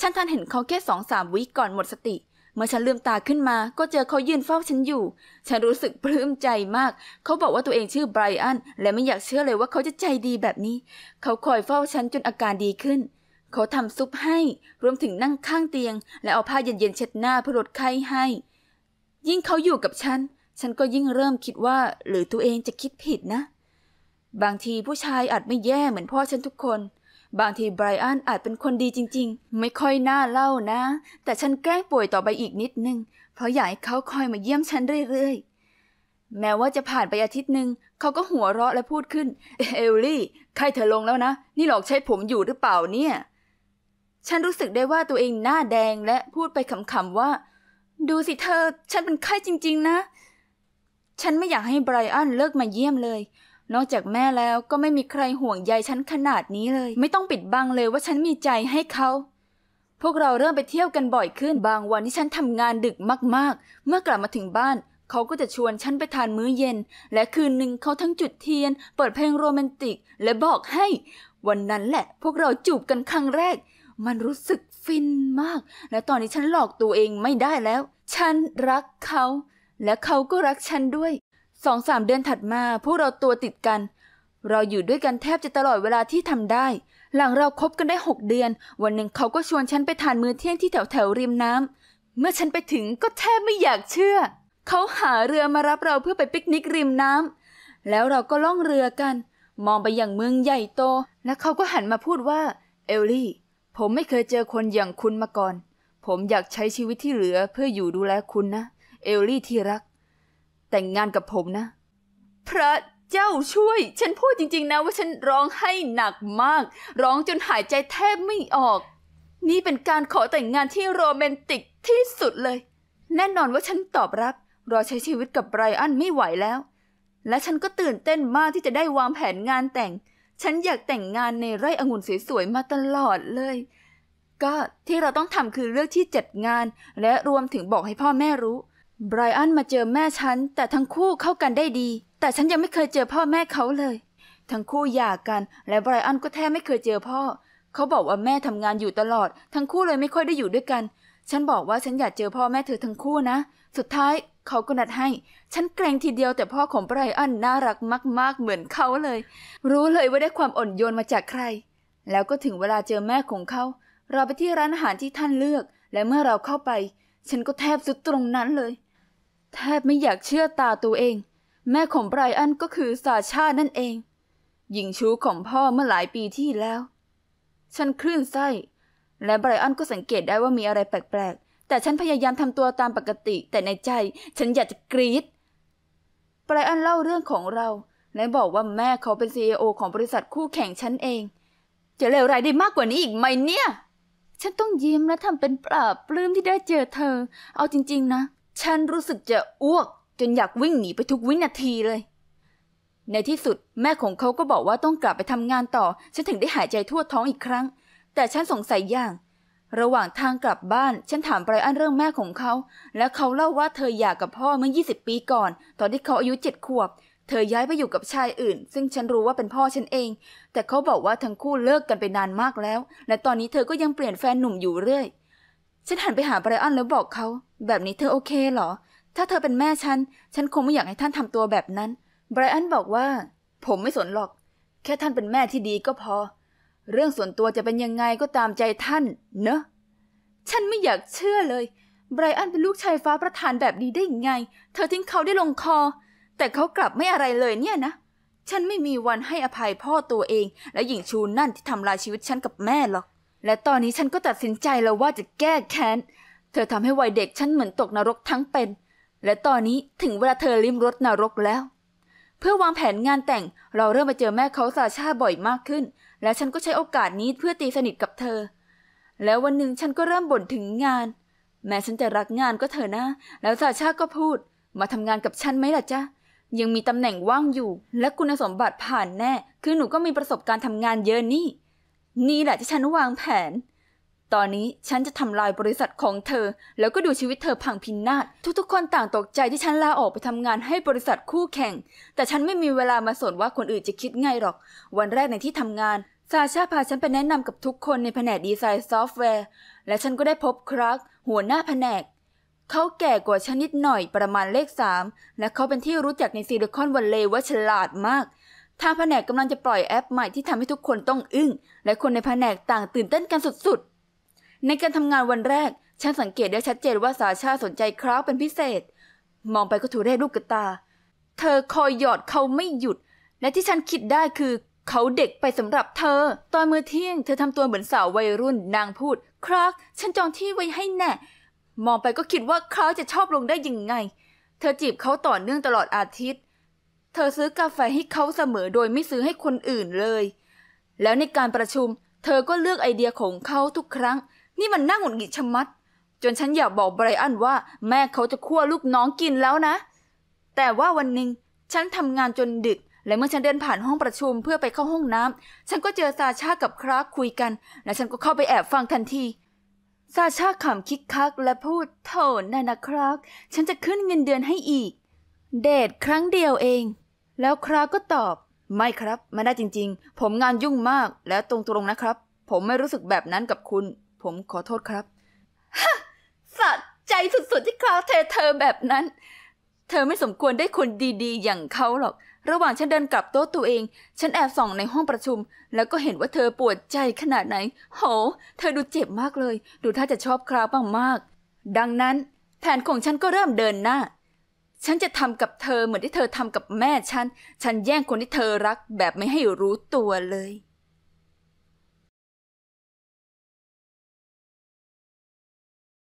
ฉันทันเห็นเขาแค่สองสามวิก่อนหมดสติ เมื่อฉันลืมตาขึ้นมาก็เจอเขายืนเฝ้าฉันอยู่ ฉันรู้สึกปลื้มใจมาก เขาบอกว่าตัวเองชื่อไบรอัน และไม่อยากเชื่อเลยว่าเขาจะใจดีแบบนี้ เขาคอยเฝ้าฉันจนอาการดีขึ้น เขาทำซุปให้ รวมถึงนั่งข้างเตียง และเอาผ้าเย็นๆเช็ดหน้าเพื่อลดไข้ให้ ยิ่งเขาอยู่กับฉันฉันก็ยิ่งเริ่มคิดว่า หรือตัวเองจะคิดผิดนะ บางทีผู้ชายอาจไม่แย่เหมือนพ่อฉันทุกคน บางทีไบรอันอาจเป็นคนดีจริง ๆ ไม่ค่อยน่าเล่านะ แต่ฉันแกล้งป่วยต่อไปอีกนิดนึง เพราะอยากให้เขาคอยมาเยี่ยมฉันเรื่อยๆ แม้ว่าจะผ่านไปอาทิตย์หนึ่ง เขาก็หัวเราะและพูดขึ้น เอลลี่ใครเธอลงแล้วนะ นี่หลอกใช้ผมอยู่หรือเปล่าเนี่ย ฉันรู้สึกได้ว่าตัวเองหน้าแดงและพูดไปขำๆว่า ดูสิเธอ ฉันเป็นไข้จริง ๆ นะฉันไม่อยากให้ไบรอันเลิกมาเยี่ยมเลย นอกจากแม่แล้วก็ไม่มีใครห่วงใยฉันขนาดนี้เลย ไม่ต้องปิดบังเลยว่าฉันมีใจให้เขา พวกเราเริ่มไปเที่ยวกันบ่อยขึ้นบางวันที่ฉันทำงานดึกมากๆ เมื่อกลับมาถึงบ้าน เขาก็จะชวนฉันไปทานมื้อเย็น และคืนหนึ่งเขาทั้งจุดเทียนเปิดเพลงโรแมนติก และบอกให้วันนั้นแหละพวกเราจูบกันครั้งแรก มันรู้สึกฟินมากและตอนนี้ฉันหลอกตัวเองไม่ได้แล้วฉันรักเขาและเขาก็รักฉันด้วยสองสามเดือนถัดมา พวกเราตัวติดกัน เราอยู่ด้วยกันแทบจะตลอดเวลาที่ทำได้ หลังเราคบกันได้หกเดือน วันหนึ่งเขาก็ชวนฉันไปทานมื้อเที่ยงที่แถวแถวริมน้ำเมื่อฉันไปถึงก็แทบไม่อยากเชื่อ เขาหาเรือมารับเราเพื่อไปปิกนิกริมน้ำ แล้วเราก็ล่องเรือกัน มองไปอย่างเมืองใหญ่โต และเขาก็หันมาพูดว่า เอลลี่ ผมไม่เคยเจอคนอย่างคุณมาก่อน ผมอยากใช้ชีวิตที่เหลือเพื่ออยู่ดูแลคุณนะเอลลี่ที่รัก แต่งงานกับผมนะ พระเจ้าช่วยฉันพูดจริงๆนะว่าฉันร้องให้หนักมาก ร้องจนหายใจแทบไม่ออก นี่เป็นการขอแต่งงานที่โรแมนติกที่สุดเลย แน่นอนว่าฉันตอบรับรอใช้ชีวิตกับไบรอันไม่ไหวแล้ว และฉันก็ตื่นเต้นมากที่จะได้วางแผนงานแต่ง ฉันอยากแต่งงานในไร่องุ่นสวยๆมาตลอดเลย ก็ที่เราต้องทำคือเลือกที่จัดงานและรวมถึงบอกให้พ่อแม่รู้ไบรอันมาเจอแม่ฉันแต่ทั้งคู่เข้ากันได้ดี แต่ฉันยังไม่เคยเจอพ่อแม่เขาเลย ทั้งคู่หย่ากัน และไบรอันก็แทบไม่เคยเจอพ่อเขาบอกว่าแม่ทำงานอยู่ตลอด ทั้งคู่เลยไม่ค่อยได้อยู่ด้วยกัน ฉันบอกว่าฉันอยากเจอพ่อแม่เธอทั้งคู่นะ สุดท้ายเขาก็นัดให้ ฉันเกรงทีเดียวแต่พ่อของไบรอันน่ารักมากๆเหมือนเขาเลย รู้เลยว่าได้ความอ่อนโยนมาจากใคร แล้วก็ถึงเวลาเจอแม่ของเขา เราไปที่ร้านอาหารที่ท่านเลือก และเมื่อเราเข้าไป ฉันก็แทบสุดตรงนั้นเลยแทบไม่อยากเชื่อตาตัวเอง แม่ของไบรอันก็คือซาชานั่นเอง หญิงชู้ของพ่อเมื่อหลายปีที่แล้ว ฉันคลื่นไส้และไบรอันก็สังเกตได้ว่ามีอะไรแปลกๆแต่ฉันพยายามทำตัวตามปกติ แต่ในใจ ฉันอยากจะกรีดไบรอันเล่าเรื่องของเราและบอกว่าแม่เขาเป็นซีอของบริษัทคู่แข่งฉันเอง จะเลวร้ายได้มากกว่านี้อีกไหมเนี่ย ฉันต้องยิ้มและทำเป็นปราบปลื้มที่ได้เจอเธอ เอาจริง ๆ นะฉันรู้สึกจะอ้วก จนอยากวิ่งหนีไปทุกวินาทีเลย ในที่สุดแม่ของเขาก็บอกว่าต้องกลับไปทำงานต่อ ฉันถึงได้หายใจทั่วท้องอีกครั้ง แต่ฉันสงสัยอย่าง ระหว่างทางกลับบ้าน ฉันถามไบรอันเรื่องแม่ของเขา และเขาเล่าว่าเธอหย่ากกับพ่อเมื่อ 20 ปีก่อน ตอนที่เขาอายุเจ็ดขวบ เธอย้ายไปอยู่กับชายอื่น ซึ่งฉันรู้ว่าเป็นพ่อฉันเอง แต่เขาบอกว่าทั้งคู่เลิกกันไปนานมากแล้วและตอนนี้เธอก็ยังเปลี่ยนแฟนหนุ่มอยู่เรื่อยฉันหันไปหาไบรอันแล้วบอกเขา แบบนี้เธอโอเคเหรอ ถ้าเธอเป็นแม่ฉัน ฉันคงไม่อยากให้ท่านทำตัวแบบนั้นไบรอันบอกว่า ผมไม่สนหรอก แค่ท่านเป็นแม่ที่ดีก็พอ เรื่องส่วนตัวจะเป็นยังไงก็ตามใจท่าน เนอะฉันไม่อยากเชื่อเลยไบรอันเป็นลูกชายฟ้าประธานแบบนี้ได้ไง เธอทิ้งเขาได้ลงคอ แต่เขากลับไม่อะไรเลยเนี่ยนะฉันไม่มีวันให้อภัยพ่อตัวเอง และหญิงชูนั่นที่ทำลายชีวิตฉันกับแม่หรอกและตอนนี้ฉันก็ตัดสินใจแล้วว่าจะแก้แค้น เธอทำให้วัยเด็กฉันเหมือนตกนรกทั้งเป็น และตอนนี้ถึงเวลาเธอลิ้มรสนรกแล้ว เพื่อวางแผนงานแต่งเราเริ่มไปเจอแม่เขาสาชาบ่อยมากขึ้น และฉันก็ใช้โอกาสนี้เพื่อตีสนิทกับเธอ แล้ววันหนึ่งฉันก็เริ่มบ่นถึงงาน แม้ฉันจะรักงานก็เถอะนะ แล้วสาชาก็พูด มาทำงานกับฉันไหมล่ะจ๊ะ ยังมีตำแหน่งว่างอยู่ และคุณสมบัติผ่านแน่ คือหนูก็มีประสบการณ์ทำงานเยอะนี่นี่แหละที่ฉันวางแผน ตอนนี้ฉันจะทำลายบริษัทของเธอ แล้วก็ดูชีวิตเธอพังพินาศ ทุก ๆ คนต่างตกใจที่ฉันลาออกไปทำงานให้บริษัทคู่แข่ง แต่ฉันไม่มีเวลามาสนว่าคนอื่นจะคิดไงหรอก วันแรกในที่ทำงาน ซาชาพาฉันไปแนะนำกับทุกคนในแผนกดีไซน์ซอฟต์แวร์ และฉันก็ได้พบครัก หัวหน้าแผนก เขาแก่กว่าฉันนิดหน่อยประมาณเลขสามและเขาเป็นที่รู้จักในซิลิคอนวัลเลย์ว่าฉลาดมากทางแผนกกำลังจะปล่อยแอปใหม่ที่ทำให้ทุกคนต้องอึ้งและคนในแผนกต่างตื่นเต้นกันสุดๆ ในการทำงานวันแรก ฉันสังเกตได้ชัดเจนว่าสาชาสนใจคราวเป็นพิเศษ มองไปก็ถูเรศลูกกตา เธอคอยหยอดเขาไม่หยุด และที่ฉันคิดได้คือเขาเด็กไปสำหรับเธอ ตอนมือเที่ยง เธอทำตัวเหมือนสาววัยรุ่น นางพูด คราวฉันจองที่ไว้ให้แน่มองไปก็คิดว่าคราวจะชอบลงได้ยังไง เธอจีบเขาต่อเนื่องตลอดอาทิตย์เธอซื้อกาแฟให้เขาเสมอโดยไม่ซื้อให้คนอื่นเลย แล้วในการประชุม เธอก็เลือกไอเดียของเขาทุกครั้ง นี่มันน่าหงุดหงิดชะมัด จนฉันอยากบอกไบรอันว่าแม่เขาจะคั่วลูกน้องกินแล้วนะ แต่ว่าวันหนึ่งฉันทำงานจนดึก และเมื่อฉันเดินผ่านห้องประชุมเพื่อไปเข้าห้องน้ำ ฉันก็เจอซาชากับคราฟคุยกัน และฉันก็เข้าไปแอบฟังทันที ซาชาขำคิกคักและพูดโถนนะนะครับฉันจะขึ้นเงินเดือนให้อีก เดทครั้งเดียวเองแล้วคราก็ตอบ ไม่ครับไม่ได้จริงๆ ผมงานยุ่งมากแล้วตรงๆนะครับ ผมไม่รู้สึกแบบนั้นกับคุณ ผมขอโทษครับ ฮะสะใจสุดๆที่คราเทเธอแบบนั้น เธอไม่สมควรได้คนดีๆอย่างเขาหรอก ระหว่างฉันเดินกลับโต๊ะตัวเอง ฉันแอบส่องในห้องประชุม แล้วก็เห็นว่าเธอปวดใจขนาดไหน โห เธอดูเจ็บมากเลย ดูท่าจะชอบคราวมากๆดังนั้นแผนของฉันก็เริ่มเดินหน้าฉันจะทำกับเธอเหมือนที่เธอทำกับแม่ฉัน ฉันแย่งคนที่เธอรักแบบไม่ให้รู้ตัวเลย